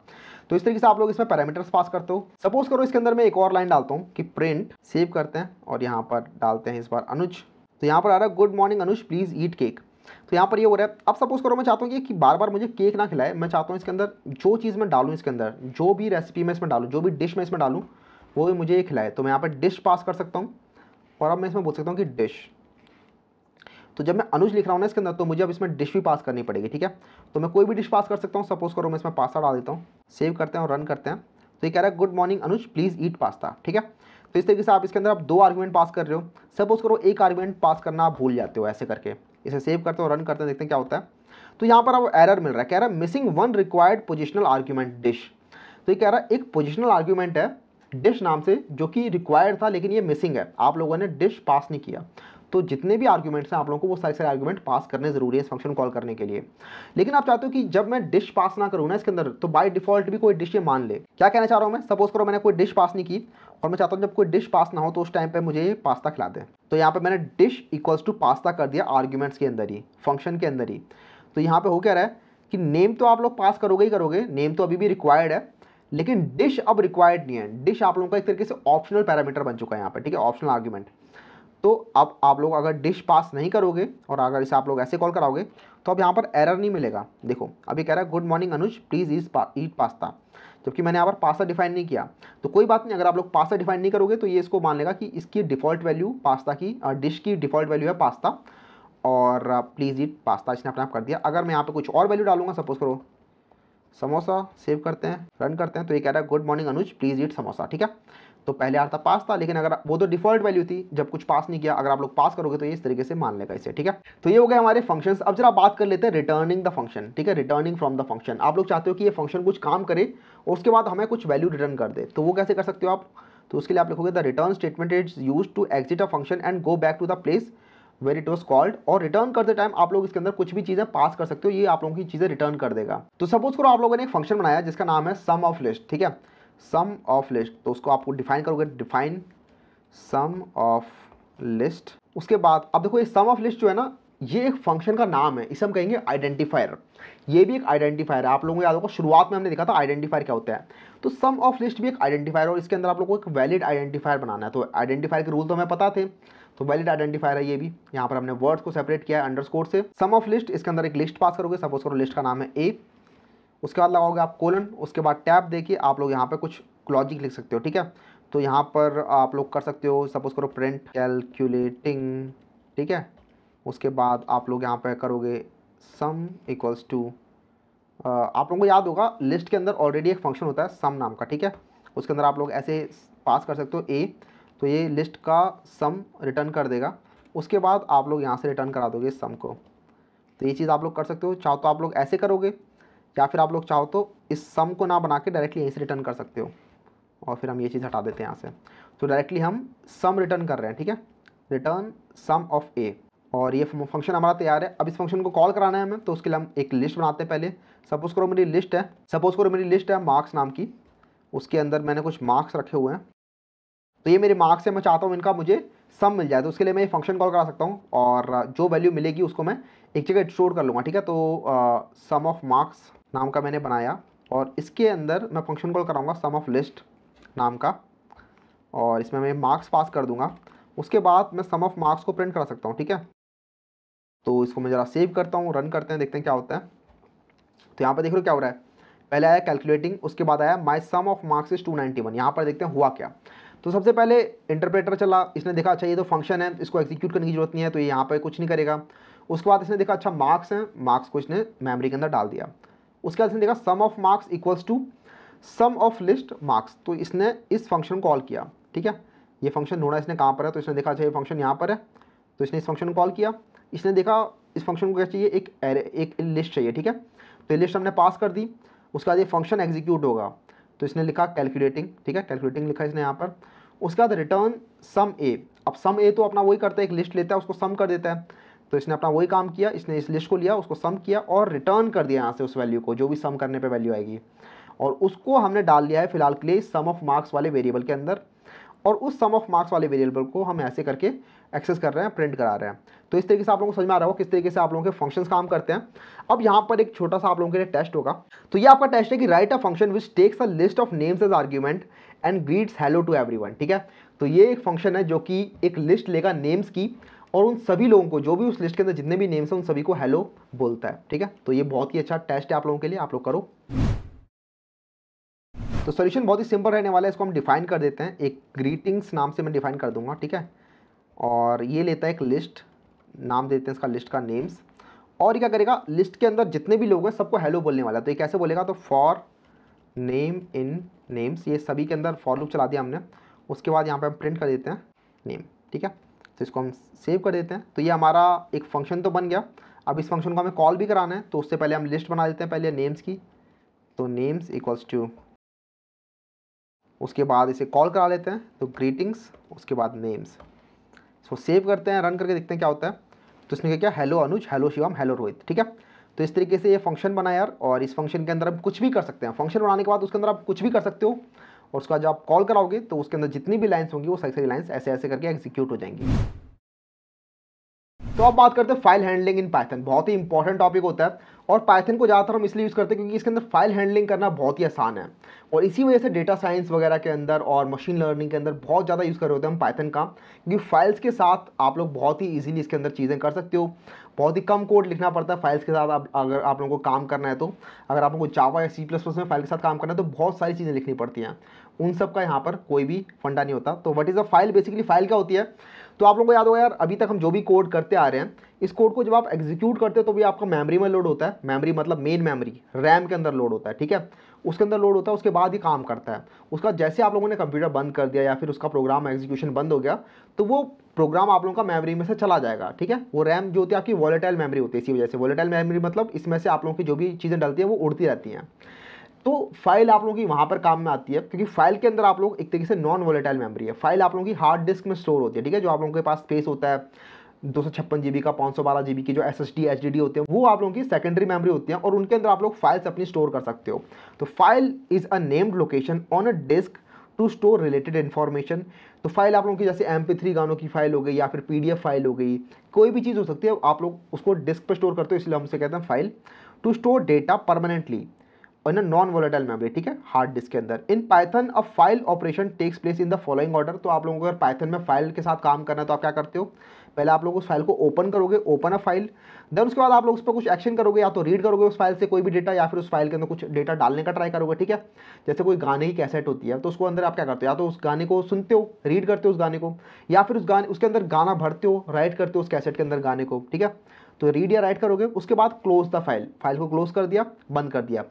तो इस तरीके से आप लोग इसमें पैरामीटर्स पास करते हो सपोज करो इसके अंदर मैं एक और लाइन डालता हूँ कि प्रिंट सेव करते हैं और यहाँ पर डालते हैं इस बार अनुज तो यहाँ पर आ रहा है good morning Anuj please eat cake तो यहाँ पर ये हो रहा है अब सपोज करो मैं चाहता हूँ कि, बार बार मुझे केक ना खिलाए मैं चाहता हूँ इसके अंदर जो चीज़ मैं डालूँ इसके अंदर जो भी रेसिपी मैं इसमें डालूँ जो भी डिश मैं इसमें डालूँ वो भी मुझे ये खिलाए तो मैं यहाँ पर डिश पास कर सकता हूँ और अब मैं इसमें बोल सकता हूँ कि डिश तो जब मैं अनुज लिख रहा हूँ ना इसके अंदर तो मुझे अब इसमें डिश भी पास करनी पड़ेगी ठीक है तो मैं कोई भी डिश पास कर सकता हूँ सपोज करो मैं इसमें पास्ता डाल देता हूँ सेव करते हैं और रन करते हैं तो ये कह रहा है good morning Anuj please eat pasta ठीक है तो इस तरीके से आप इसके अंदर आप दो आर्गूमेंट पास कर रहे हो सपोज करो एक आर्गूमेंट पास करना आप भूल जाते हो ऐसे करके इसे सेव करते हो रन करते हैं देखते हैं क्या होता है तो यहाँ पर आप एरर मिल रहा है कह रहा है missing one required positional argument dish तो ये कह रहा है एक पोजिशनल आर्ग्यूमेंट है डिश नाम से जो कि रिक्वायर्ड था लेकिन ये मिसिंग है आप लोगों ने डिश पास नहीं किया तो जितने भी आर्ग्यूमेंट्स हैं आप लोगों को वो सारे सारे आर्ग्यूमेंट पास करने ज़रूरी है इस फंक्शन कॉल करने के लिए लेकिन आप चाहते हो कि जब मैं डिश पास ना करूँ ना इसके अंदर तो बाई डिफॉल्ट भी कोई डिश ये मान ले क्या कहना चाह रहा हूँ मैं सपोज करो मैंने कोई डिश पास नहीं की और मैं चाहता हूँ जब कोई डिश पास ना हो तो उस टाइम पर मुझे पास्ता खिला दें तो यहाँ पर मैंने डिश इक्वल्स टू पास्ता कर दिया आर्ग्यूमेंट्स के अंदर ही फंक्शन के अंदर ही तो यहाँ पर हो क्या रहा है कि नेम तो आप लोग पास करोगे ही करोगे नेम तो अभी भी रिक्वायर्ड है लेकिन डिश अब रिक्वायर्ड नहीं है डिश आप लोगों का एक तरीके से ऑप्शनल पैरामीटर बन चुका है यहाँ पर ठीक है ऑप्शनल आर्ग्यूमेंट तो अब आप लोग अगर डिश पास नहीं करोगे और अगर इसे आप लोग ऐसे कॉल कराओगे तो अब यहाँ पर एरर नहीं मिलेगा देखो अभी कह रहा है good morning Anuj please is पा, ईट पास्ता जबकि मैंने यहाँ पर पास्ता डिफाइन नहीं किया तो कोई बात नहीं अगर आप लोग पास्ता डिफाइन नहीं करोगे तो ये इसको मान लेगा कि इसकी डिफ़ॉल्ट वैल्यू पास्ता की डिश की डिफ़ॉल्ट वैल्यू है पास्ता और प्लीज़ ईट पास्ता इसने अपने आप कर दिया अगर मैं यहाँ पर कुछ और वैल्यू डालूंगा सपोज करो समोसा सेव करते हैं रन करते हैं तो ये कह रहा है good morning Anuj please eat samosa ठीक है तो पहले आता पास था लेकिन अगर वो तो डिफॉल्ट वैल्यू थी जब कुछ पास नहीं किया अगर आप लोग पास करोगे तो ये इस तरीके से मान लेगा इसे ठीक है तो ये हो गया हमारे फंक्शंस अब जरा बात कर लेते हैं रिटर्निंग द फंक्शन ठीक है रिटर्निंग फ्रॉम द फंक्शन आप लोग चाहते हो कि ये फंक्शन कुछ काम करे और उसके बाद हमें कुछ वैल्यू रिटर्न कर दे तो वो कैसे कर सकते हो आप तो उसके लिए आप लिखोगे the return statement is use to exit a function and go back to the place where it was called और रिटर्न करते टाइम आप लोग इसके अंदर कुछ भी चीज़ें पास कर सकते हो ये आप लोगों की चीज़ें रिटर्न कर देगा तो सपोज करो आप लोगों ने एक फंक्शन बनाया जिसका नाम है सम ऑफ लिस्ट ठीक है सम ऑफ लिस्ट तो उसको आपको डिफाइन करोगे डिफाइन सम ऑफ लिस्ट उसके बाद अब देखो ये सम ऑफ लिस्ट जो है ना ये एक फंक्शन का नाम है इसे हम कहेंगे आइडेंटिफायर ये भी एक आइडेंटिफायर है आप लोगों को याद होगा शुरुआत में हमने देखा था आइडेंटिफायर क्या होता है तो सम ऑफ लिस्ट भी एक आइडेंटिफायर और इसके अंदर आप लोगों को एक वैलिड आइडेंटिफायर बनाना है तो आइडेंटिफायर के रूल तो हमें पता थे तो वैलिड आइडेंटिफायर है ये भी यहाँ पर हमने वर्ड्स को सेपरेट किया है अंडर से सम ऑफ लिस्ट इसके अंदर एक लिस्ट पास करोगे सपोज करो लिस्ट का नाम है ए उसके बाद लगाओगे आप कोलन उसके बाद टैप देखिए आप लोग यहाँ पर कुछ लॉजिक लिख सकते हो ठीक है तो यहाँ पर आप लोग कर सकते हो सपोज करो प्रिंट कैलकुलेटिंग ठीक है उसके बाद आप लोग यहाँ पर करोगे सम इक्वल्स टू आप लोगों को याद होगा लिस्ट के अंदर ऑलरेडी एक फंक्शन होता है सम नाम का ठीक है उसके अंदर आप लोग ऐसे पास कर सकते हो ए तो ये लिस्ट का सम रिटर्न कर देगा उसके बाद आप लोग यहाँ से रिटर्न करा दोगे सम को तो ये चीज़ आप लोग कर सकते हो चाहो तो आप लोग ऐसे करोगे या फिर आप लोग चाहो तो इस सम को ना बना के डायरेक्टली यहीं से रिटर्न कर सकते हो और फिर हम ये चीज़ हटा देते हैं यहाँ से तो डायरेक्टली हम सम रिटर्न कर रहे हैं ठीक है रिटर्न सम ऑफ ए और ये फंक्शन हमारा तैयार है अब इस फंक्शन को कॉल कराना है हमें तो उसके लिए हम एक लिस्ट बनाते हैं पहले सपोज करो मेरी लिस्ट है सपोज करो मेरी लिस्ट है मार्क्स नाम की उसके अंदर मैंने कुछ मार्क्स रखे हुए हैं तो ये मेरे मार्क्स है मैं चाहता हूँ इनका मुझे सम मिल जाए तो उसके लिए मैं ये फंक्शन कॉल करा सकता हूँ और जो वैल्यू मिलेगी उसको मैं एक जगह स्टोर कर लूँगा ठीक है तो सम ऑफ मार्क्स नाम का मैंने बनाया और इसके अंदर मैं फंक्शन कॉल कराऊंगा सम ऑफ लिस्ट नाम का और इसमें मैं मार्क्स पास कर दूंगा उसके बाद मैं सम ऑफ मार्क्स को प्रिंट करा सकता हूँ ठीक है तो इसको मैं ज़रा सेव करता हूँ रन करते हैं देखते हैं क्या होता है तो यहाँ पर देख लो क्या हो रहा है पहले आया कैलकुलेटिंग उसके बाद आया my sum of marks is two ninety one यहाँ पर देखते हैं हुआ क्या तो सबसे पहले इंटरप्रेटर चला इसने देखा अच्छा ये तो फंक्शन है इसको एग्जीक्यूट करने की जरूरत नहीं है तो ये यहाँ पर कुछ नहीं करेगा उसके बाद इसने देखा अच्छा मार्क्स हैं मार्क्स को इसने मेमोरी के अंदर डाल दिया उसके बाद इसने देखा sum of marks equals to sum of list marks तो इसने इस फंक्शन को कॉल किया ठीक है ये फंक्शन ढूंढा इसने कहाँ पर है तो इसने देखा अच्छा ये फंक्शन यहाँ पर है तो इसने इस फंक्शन को कॉल किया इसने देखा इस फंक्शन को क्या चाहिए एक एरे एक लिस्ट चाहिए ठीक है तो ये लिस्ट हमने पास कर दी उसके बाद ये फंक्शन एग्जीक्यूट होगा तो इसने लिखा कैलकुलेटिंग ठीक है कैलकुलेटिंग लिखा इसने यहाँ पर उसके बाद रिटर्न सम ए अब सम ए तो अपना वही करता है एक लिस्ट लेता है उसको सम कर देता है तो इसने अपना वही काम किया इसने इस लिस्ट को लिया उसको सम किया और रिटर्न कर दिया यहाँ से उस वैल्यू को जो भी सम करने पर वैल्यू आएगी और उसको हमने डाल दिया है फिलहाल के लिए सम ऑफ मार्क्स वाले वेरिएबल के अंदर और उस सम ऑफ मार्क्स वाले वेरिएबल को हम ऐसे करके एक्सेस कर रहे हैं प्रिंट करा रहे हैं तो इस तरीके से आप लोगों को समझ में आ रहा हो किस तरीके से आप लोगों के फंक्शंस काम करते हैं अब यहाँ पर एक छोटा सा आप लोगों के लिए टेस्ट होगा तो ये आपका टेस्ट है कि write a function which takes a list of names as argument and greets hello to every ठीक है तो ये एक फंक्शन है जो कि एक लिस्ट लेगा नेम्स की और उन सभी लोगों को जो भी उस लिस्ट के अंदर जितने भी नेम्स हैं उन सभी को हेलो बोलता है ठीक है तो ये बहुत ही अच्छा टेस्ट है आप लोगों के लिए आप लोग करो तो सोल्यूशन बहुत ही सिंपल रहने वाला है इसको हम डिफाइन कर देते हैं एक ग्रीटिंग्स नाम से मैं डिफाइन कर दूंगा ठीक है और ये लेता है एक लिस्ट नाम देते हैं इसका लिस्ट का नेम्स और ये क्या करेगा लिस्ट के अंदर जितने भी लोग हैं सबको हेलो बोलने वाला है तो ये कैसे बोलेगा तो फॉर नेम इन नेम्स ये सभी के अंदर फॉर लुक चला दिया हमने उसके बाद यहाँ पे हम प्रिंट कर देते हैं नेम ठीक है तो इसको हम सेव कर देते हैं तो ये हमारा एक फंक्शन तो बन गया अब इस फंक्शन को हमें कॉल भी कराना है तो उससे पहले हम लिस्ट बना देते हैं पहले नेम्स की तो नेम्स इक्वल्स टू उसके बाद इसे कॉल करा लेते हैं तो ग्रीटिंग्स उसके बाद नेम्स इसको सेव करते हैं रन करके देखते हैं क्या होता है तो इसने क्या hello Anuj hello Shivam hello Rohit ठीक है तो इस तरीके से ये फंक्शन बनाया यार और इस फंक्शन के अंदर हम कुछ भी कर सकते हैं फंक्शन बनाने के बाद उसके अंदर आप कुछ भी कर सकते हो और उसका जब आप कॉल कराओगे तो उसके अंदर जितनी भी लाइन्स होंगी वो सारी सारी लाइन्स ऐसे ऐसे करके एग्जीक्यूट हो जाएंगी तो अब बात करते हैं फाइल हैंडलिंग इन पाइथन बहुत ही इंपॉर्टेंट टॉपिक होता है और पाइथन को ज़्यादातर हम इसलिए यूज़ करते हैं क्योंकि इसके अंदर फाइल हैंडलिंग करना बहुत ही आसान है और इसी वजह से डेटा साइंस वगैरह के अंदर और मशीन लर्निंग के अंदर बहुत ज़्यादा यूज़ कर रहे होते हैं हम पाइथन का क्योंकि फाइल्स के साथ आप लोग बहुत ही ईजिली इसके अंदर चीज़ें कर सकते हो बहुत ही कम कोड लिखना पड़ता है फाइल्स के साथ आप अगर आप लोगों को काम करना है तो अगर आप लोगों को जावा या सी प्लस प्लस में फाइल के साथ काम करना है तो बहुत सारी चीज़ें लिखनी पड़ती हैं उन सब का यहाँ पर कोई भी फंडा नहीं होता तो what is a file basically file क्या होती है तो आप लोगों को याद होगा यार अभी तक हम जो भी कोड करते आ रहे हैं इस कोड को जब आप एग्जीक्यूट करते हो तो भी आपका मेमोरी में लोड होता है मेमोरी मतलब मेन मेमोरी रैम के अंदर लोड होता है ठीक है उसके अंदर लोड होता है उसके बाद ही काम करता है उसका जैसे आप लोगों ने कंप्यूटर बंद कर दिया या फिर उसका प्रोग्राम एग्जीक्यूशन बंद हो गया तो वो प्रोग्राम आप लोगों का मेमोरी में से चला जाएगा ठीक है वो रैम जो होती है आपकी वॉलेटाइल मेमोरी होती है इसी वजह से वॉलेटाइल मेमोरी मतलब इसमें से आप लोगों की जो भी चीज़ें डलती है वो उड़ती रहती हैं तो फाइल आप लोगों की वहाँ पर काम में आती है क्योंकि फाइल के अंदर आप लोग एक तरीके से नॉन वोलेटाइल मेमोरी है फाइल आप लोगों की हार्ड डिस्क में स्टोर होती है ठीक है जो आप लोगों के पास स्पेस होता है दो सौ छप्पन जी बी का पाँच सौ बारह जी बी की जो S S D H D D होते हैं वो आप लोगों की सेकेंडरी मेमोरी होती है और उनके अंदर आप लोग फाइल्स अपनी स्टोर कर सकते हो तो file is a named location on a disk to store related information तो फाइल आप लोगों की जैसे एम थ्री गानों की फाइल हो गई या फिर पी फाइल हो गई कोई भी चीज़ हो सकती है आप लोग उसको डिस्क पर स्टोर करते हो इसलिए हमसे कहते हैं file to store data permanently और इन नॉन वोलेटाइल मेमोरी ठीक है हार्ड डिस्क के अंदर in Python a file operation takes place in the following order तो आप लोगों को अगर पाइथन में फाइल के साथ काम करना है तो आप क्या करते हो पहले आप लोग उस फाइल को ओपन करोगे ओपन अ फाइल देन उसके बाद आप लोग उस पर कुछ एक्शन करोगे या तो रीड करोगे उस फाइल से कोई भी डेटा या फिर उस फाइल के अंदर कुछ डेटा डालने का ट्राई करोगे ठीक है जैसे कोई गाने की कैसेट होती है तो उसको अंदर आप क्या करते हो या तो उस गाने को सुनते हो रीड करते हो उस गाने को या फिर उस गाने उसके अंदर गाना भरते हो राइट करते हो उस कैसेट के अंदर गाने को ठीक है तो रीड या राइट करोगे उसके बाद क्लोज द फाइल फाइल को क्लोज कर दिया बंद कर दिया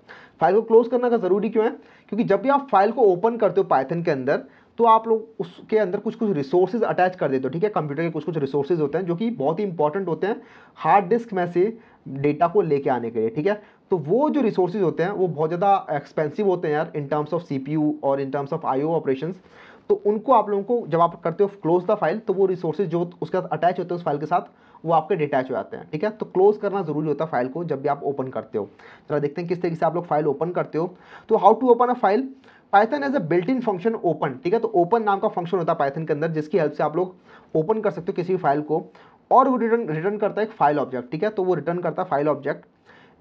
फाइल को क्लोज करना का ज़रूरी क्यों है क्योंकि जब भी आप फाइल को ओपन करते हो पाइथन के अंदर तो आप लोग उसके अंदर कुछ कुछ रिसोर्सेज अटैच कर देते हो ठीक है कंप्यूटर के कुछ कुछ रिसोर्सेज होते हैं जो कि बहुत ही इंपॉर्टेंट होते हैं हार्ड डिस्क में से डेटा को लेके आने के लिए ठीक है तो वो जो रिसोर्सेज होते हैं वो बहुत ज़्यादा एक्सपेंसिव होते हैं यार इन टर्म्स ऑफ सी और in terms of I operation तो उनको आप लोगों को जब आप करते हो क्लोज द फाइल तो वो रिसोर्सेज जो उसके साथ अटैच होते हैं उस फाइल के साथ वो आपके डिटैच हो जाते हैं ठीक है तो क्लोज करना जरूरी होता है फाइल को जब भी आप ओपन करते हो जरा देखते हैं किस तरीके से आप लोग फाइल ओपन करते हो तो how to open a file Python as a built in function open ठीक है तो ओपन नाम का फंक्शन होता है पाइथन के अंदर जिसकी हेल्प से आप लोग ओपन कर सकते हो किसी भी फाइल को और वो रिटर्न रिटर्न करता है एक फाइल ऑब्जेक्ट ठीक है तो वो रिटर्न करता है file object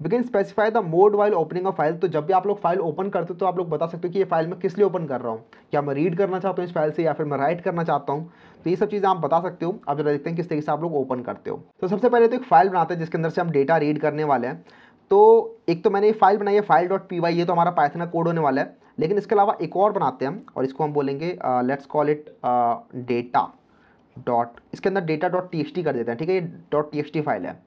we can specify the mode while opening of file तो जब भी आप लोग फाइल ओपन करते हो तो आप लोग बता सकते हो कि ये फाइल मैं किस लिए ओपन कर रहा हूँ क्या मैं रीड करना चाहता हूँ इस फाइल से या फिर मैं राइट करना चाहता हूँ तो ये सब चीज़ें आप बता सकते हो आप जरा देखते हैं किस तरीके से आप लोग ओपन करते हो तो सबसे पहले तो एक फाइल बनाते हैं जिसके अंदर से हम डेटा रीड करने वाले हैं तो एक तो मैंने ये फाइल बनाई है फाइल डॉट पी वाई ये तो हमारा पाइथन कोड होने वाला है लेकिन इसके अलावा एक और बनाते हैं और इसको हम बोलेंगे let's call it data dot इसके अंदर डेटा डॉट टी कर देते हैं ठीक है ये डॉट टी फाइल है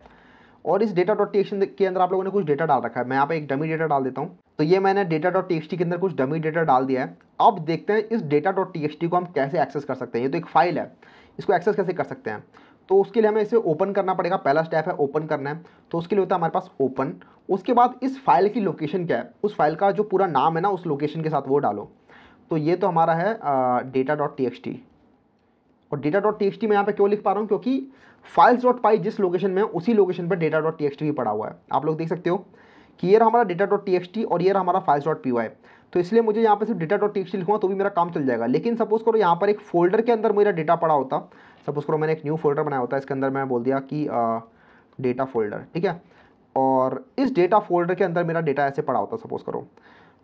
और इस डेटा डॉट टी के अंदर आप लोगों ने कुछ डेटा डाल रखा है मैं यहाँ पे एक डमी डेटा डाल देता हूँ तो ये मैंने डेटा डॉट टी के अंदर कुछ डमी डेटा डाल दिया है अब देखते हैं इस डेटा डॉट टी को हम कैसे एक्सेस कर सकते हैं ये तो एक फाइल है इसको एक्सेस कैसे कर सकते हैं तो उसके लिए हमें इसे ओपन करना पड़ेगा पहला स्टेप है ओपन करना है तो उसके लिए होता है हमारे पास ओपन उसके बाद इस फाइल की लोकेशन क्या है उस फाइल का जो पूरा नाम है ना उस लोकेशन के साथ वो डालो तो ये तो हमारा है डेटा डॉट टी और डेटा डॉट टी मैं यहाँ पर क्यों लिख पा रहा हूँ क्योंकि फाइल्स डॉट पाई जिस लोकेशन में उसी लोकेशन पर डेटा डॉट टी भी पड़ा हुआ है आप लोग देख सकते हो कि ये हमारा डेटा डॉट टी और ये हमारा फाइल्स डॉट पी तो इसलिए मुझे यहाँ पर सिर्फ डेटा डॉट टी लिखूँगा तो भी मेरा काम चल जाएगा लेकिन सपोज करो यहाँ पर एक फोल्डर के अंदर मेरा डेटा पड़ा होता सपोज करो मैंने एक न्यू फोल्डर बनाया होता इसके अंदर मैंने बोल दिया कि डेटा फोल्डर ठीक है और इस डेटा फोल्डर के अंदर मेरा डेटा ऐसे पड़ा होता सपोज करो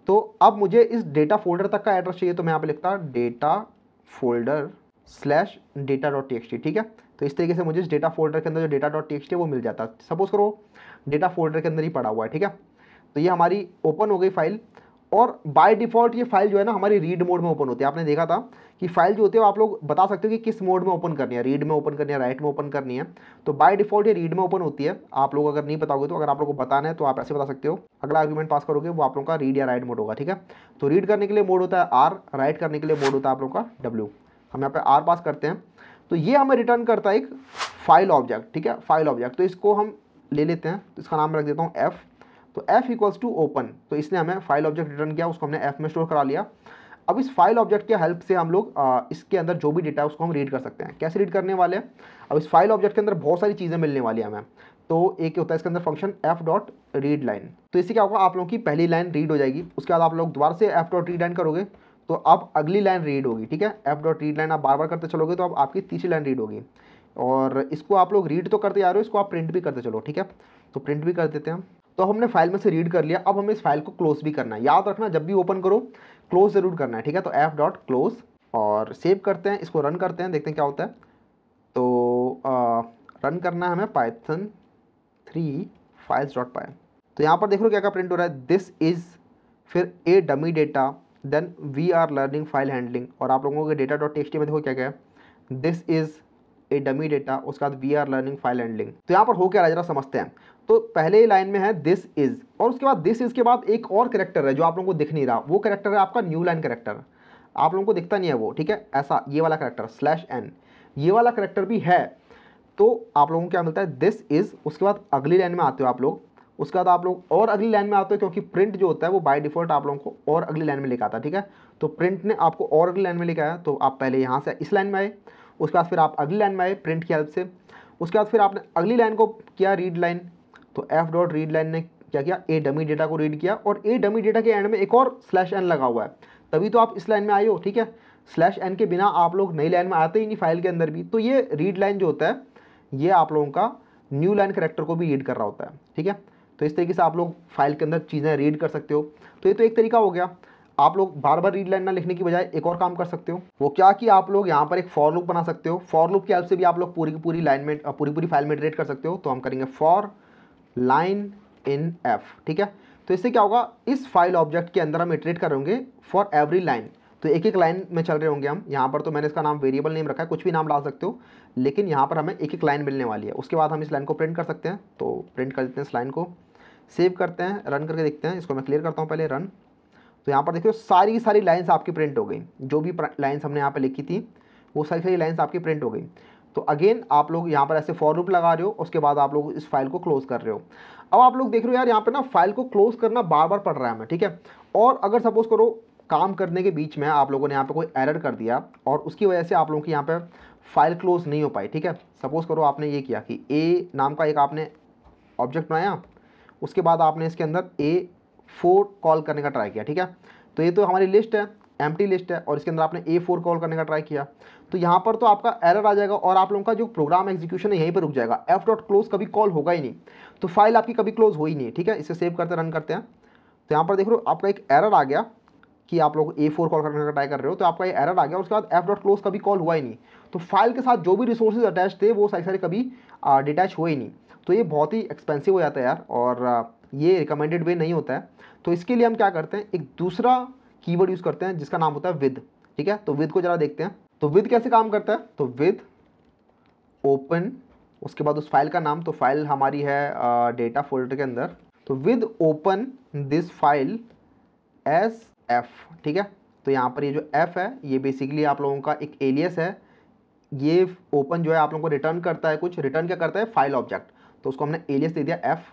तो अब मुझे इस डेटा फोल्डर तक का एड्रेस चाहिए तो मैं यहाँ पे लिखता data folder slash data dot T ठीक है तो इस तरीके से मुझे इस डेटा फोल्डर के अंदर जो डेटा डॉट टेक्स्ट है वो मिल जाता है सपोज़ करो डेटा फोल्डर के अंदर ही पड़ा हुआ है ठीक है तो ये हमारी ओपन हो गई फाइल और बाय डिफ़ॉल्ट ये फाइल जो है ना हमारी रीड मोड में ओपन होती है आपने देखा था कि फाइल जो होती है आप लोग बता सकते हो कि किस मोड में ओपन करनी है रीड में ओपन करनी है राइट में ओपन करनी है तो बाय डिफ़ॉल्ट ये रीड में ओपन होती है आप लोग अगर नहीं बताओगे तो अगर आप लोग को बताना है तो आप ऐसे बता सकते हो अगला आर्ग्यूमेंट पास करोगे वो आप लोग का रीड या राइट मोड होगा ठीक है तो रीड करने के लिए मोड होता है आर राइट करने के लिए मोड होता है आप लोग का डब्ल्यू हम यहाँ पर आर पास करते हैं तो ये हमें रिटर्न करता है एक फाइल ऑब्जेक्ट ठीक है फाइल ऑब्जेक्ट तो इसको हम ले लेते हैं तो इसका नाम रख देता हूँ एफ़ तो एफ इक्वल्स टू ओपन तो इसने हमें फाइल ऑब्जेक्ट रिटर्न किया उसको हमने एफ में स्टोर करा लिया अब इस फाइल ऑब्जेक्ट के हेल्प से हम लोग आ, इसके अंदर जो भी डेटा है उसको हम रीड कर सकते हैं कैसे रीड करने वाले हैं अब इस फाइल ऑब्जेक्ट के अंदर बहुत सारी चीज़ें मिलने वाली हैं हमें तो एक होता है इसके अंदर function F dot read line तो इससे क्या होगा आप लोगों की पहली लाइन रीड हो जाएगी उसके बाद आप लोग दोबारा से एफ डॉट रीड लाइन करोगे तो अब अगली लाइन रीड होगी ठीक है एफ डॉट रीड लाइन आप बार बार करते चलोगे तो अब आपकी तीसरी लाइन रीड होगी और इसको आप लोग रीड तो करते जा रहे हो इसको आप प्रिंट भी करते चलो ठीक है तो प्रिंट भी कर देते हैं तो हमने फाइल में से रीड कर लिया अब हमें इस फाइल को क्लोज भी करना है याद रखना जब भी ओपन करो क्लोज ज़रूर करना है ठीक है तो एफ डॉट क्लोज और सेव करते हैं इसको रन करते हैं देखते हैं क्या होता है तो आ, रन करना है हमें Python three files dot py तो यहाँ पर देख लो क्या क्या प्रिंट हो रहा है दिस इज़ फिर a dummy data then we are learning file handling और आप लोगों के डेटा डॉट टेक्स में देखो क्या क्या है this is a dummy data उसके बाद we are learning file handling तो यहाँ पर हो क्या जरा समझते हैं तो पहले ही लाइन में है दिस इज़ और उसके बाद दिस इज़ के बाद एक और करेक्टर है जो आप लोगों को दिख नहीं रहा वो करेक्टर है आपका न्यू लाइन करेक्टर आप लोगों को दिखता नहीं है वो ठीक है ऐसा ये वाला करेक्टर स्लैश एन ये वाला करेक्टर भी है तो आप लोगों को क्या मिलता है दिस इज़ उसके बाद अगली लाइन में आते हो आप लोग उसके बाद आप लोग और अगली लाइन में आते हो क्योंकि प्रिंट जो होता है वो बाय डिफॉल्ट आप लोगों को और अगली लाइन में लेकर आता है ठीक है तो प्रिंट ने आपको और अगली लाइन में लेकर आया तो आप पहले यहाँ से इस लाइन में आए उसके बाद फिर आप अगली लाइन में आए प्रिंट की हेल्प से उसके बाद फिर आपने अगली लाइन को किया रीड लाइन तो एफ डॉट रीड लाइन ने क्या किया ए डमी डेटा को रीड किया और ए डमी डेटा के एंड में एक और स्लैश एन लगा हुआ है तभी तो आप इस लाइन में आए हो ठीक है स्लैश एन के बिना आप लोग नई लाइन में आते ही नहीं फाइल के अंदर भी तो ये रीड लाइन जो होता है ये आप लोगों का न्यू लाइन करेक्टर को भी रीड कर रहा होता है ठीक है तो इस तरीके से आप लोग फाइल के अंदर चीज़ें रीड कर सकते हो तो ये तो एक तरीका हो गया आप लोग बार बार रीड लाइन ना लिखने की बजाय एक और काम कर सकते हो वो क्या कि आप लोग यहाँ पर एक फॉर लूप बना सकते हो फॉर लूप की हेल्प से भी आप लोग पूरी की पूरी लाइन में पूरी पूरी फाइल में रेड कर सकते हो तो हम करेंगे फॉर लाइन इन एफ ठीक है तो इससे क्या होगा इस फाइल ऑब्जेक्ट के अंदर हम इटरेट कर होंगे फॉर एवरी लाइन तो एक एक लाइन में चल रहे होंगे हम यहाँ पर तो मैंने इसका नाम वेरिएबल नेम रखा है कुछ भी नाम डाल सकते हो लेकिन यहाँ पर हमें एक एक लाइन मिलने वाली है उसके बाद हम इस लाइन को प्रिंट कर सकते हैं तो प्रिंट कर देते हैं इस लाइन को सेव करते हैं रन करके देखते हैं इसको मैं क्लियर करता हूँ पहले रन तो यहाँ पर देखिए सारी की सारी लाइन्स आपकी प्रिंट हो गई जो भी लाइन्स हमने यहाँ पर लिखी थी वो सारी सारी लाइन्स आपकी प्रिंट हो गई तो अगेन आप लोग यहाँ पर ऐसे फॉर रूप लगा रहे हो उसके बाद आप लोग इस फाइल को क्लोज कर रहे हो अब आप लोग देख रहे हो यार यहाँ पर ना फाइल को क्लोज करना बार बार पड़ रहा है हमें ठीक है और अगर सपोज करो काम करने के बीच में आप लोगों ने यहाँ पर कोई एरर कर दिया और उसकी वजह से आप लोगों की यहाँ पर फाइल क्लोज नहीं हो पाई ठीक है सपोज़ करो आपने ये किया कि ए नाम का एक आपने ऑब्जेक्ट बनाया उसके बाद आपने इसके अंदर ए फोर कॉल करने का ट्राई किया ठीक है तो ये तो हमारी लिस्ट है एम लिस्ट है और इसके अंदर आपने ए फोर कॉल करने का ट्राई किया तो यहाँ पर तो आपका एरर आ जाएगा और आप लोगों का जो प्रोग्राम एग्जीक्यूशन है यहीं पर रुक जाएगा एफ डॉट क्लोज कभी कॉल होगा ही नहीं तो फाइल आपकी कभी क्लोज हो ही नहीं ठीक है इसे सेव करते रन करते हैं तो यहाँ पर देख लो आपका एक एरर आ गया कि आप लोग ए फोर कॉल करने का ट्राई कर रहे हो तो आपका ये एरर आ गया उसके बाद एफ डॉट क्लोज कभी कॉल हुआ ही नहीं तो फाइल के साथ जो भी रिसोर्सेज अटैच थे वो सारे सारे कभी डिटैच हुए ही नहीं तो ये बहुत ही एक्सपेंसिव हो जाता है यार और ये रिकमेंडेड वे नहीं होता है तो इसके लिए हम क्या करते हैं एक दूसरा कीवर्ड यूज़ करते हैं जिसका नाम होता है विद ठीक है तो विद को ज़रा देखते हैं तो विद कैसे काम करता है तो विद ओपन उसके बाद उस फाइल का नाम तो फाइल हमारी है डेटा फोल्डर के अंदर तो with open this file as F ठीक है तो यहाँ पर ये जो एफ है ये बेसिकली आप लोगों का एक एलियस है ये ओपन जो है आप लोगों को रिटर्न करता है कुछ रिटर्न क्या करता है फाइल ऑब्जेक्ट तो उसको हमने एलियस दे दिया एफ़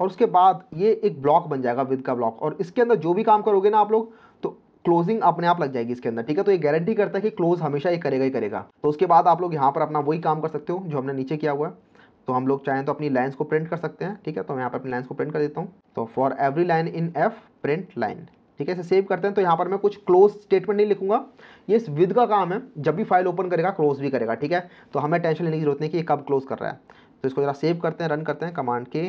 और उसके बाद ये एक ब्लॉक बन जाएगा विद का ब्लॉक और इसके अंदर जो भी काम करोगे ना आप लोग तो क्लोजिंग अपने आप लग जाएगी इसके अंदर ठीक है तो ये गारंटी करता है कि क्लोज हमेशा ये करेगा ही करेगा तो उसके बाद आप लोग यहाँ पर अपना वही काम कर सकते हो जो हमने नीचे किया हुआ है तो हम लोग चाहें तो अपनी लाइन्स को प्रिंट कर सकते हैं ठीक है तो मैं यहाँ पर अपनी लाइन्स को प्रिंट कर देता हूँ तो for every line in F print line ठीक है इसे सेव करते हैं तो यहाँ पर मैं कुछ क्लोज स्टेटमेंट नहीं लिखूंगा ये इस विद का काम है जब भी फाइल ओपन करेगा क्लोज भी करेगा ठीक है तो हमें टेंशन लेने की जरूरत नहीं कि ये कब क्लोज कर रहा है तो इसको ज़रा सेव करते हैं रन करते हैं कमांड के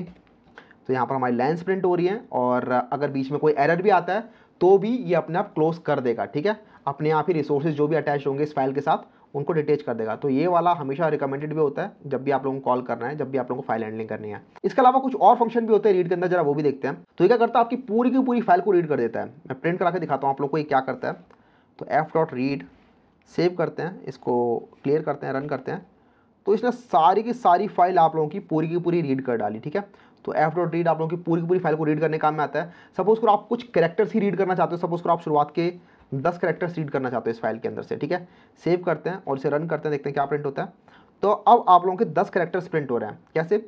तो यहाँ पर हमारी लेंस प्रिंट हो रही है और अगर बीच में कोई एरर भी आता है तो भी ये अपने आप क्लोज कर देगा ठीक है अपने आप ही रिसोर्सेज जो भी अटैच होंगे इस फाइल के साथ उनको डिटेच कर देगा तो ये वाला हमेशा रिकमेंडेड भी होता है जब भी आप लोगों को कॉल करना है जब भी आप लोगों को फाइल हैंडलिंग करनी है इसके अलावा कुछ और फंक्शन भी होते हैं रीड के अंदर जरा वो भी देखते हैं तो ये क्या करता है आपकी पूरी की पूरी फाइल को रीड कर देता है मैं प्रिंट करा के दिखाता हूँ आप लोग को ये क्या करता है तो एफ डॉट रीड सेव करते हैं इसको क्लियर करते हैं रन करते हैं तो इसने सारी की सारी फाइल आप लोगों की पूरी की पूरी रीड कर डाली ठीक है तो एफ डॉट रीड आप लोगों की पूरी की पूरी फाइल को रीड करने काम में आता है सपोज करो आप कुछ करेक्टर्स ही रीड करना चाहते हो सपोज करो आप शुरुआत के दस करेक्टर्स रीड करना चाहते हो इस फाइल के अंदर से ठीक है सेव करते हैं और इसे रन करते हैं देखते हैं क्या प्रिंट होता है तो अब आप लोगों के दस करेक्टर्स प्रिंट हो रहे हैं कैसे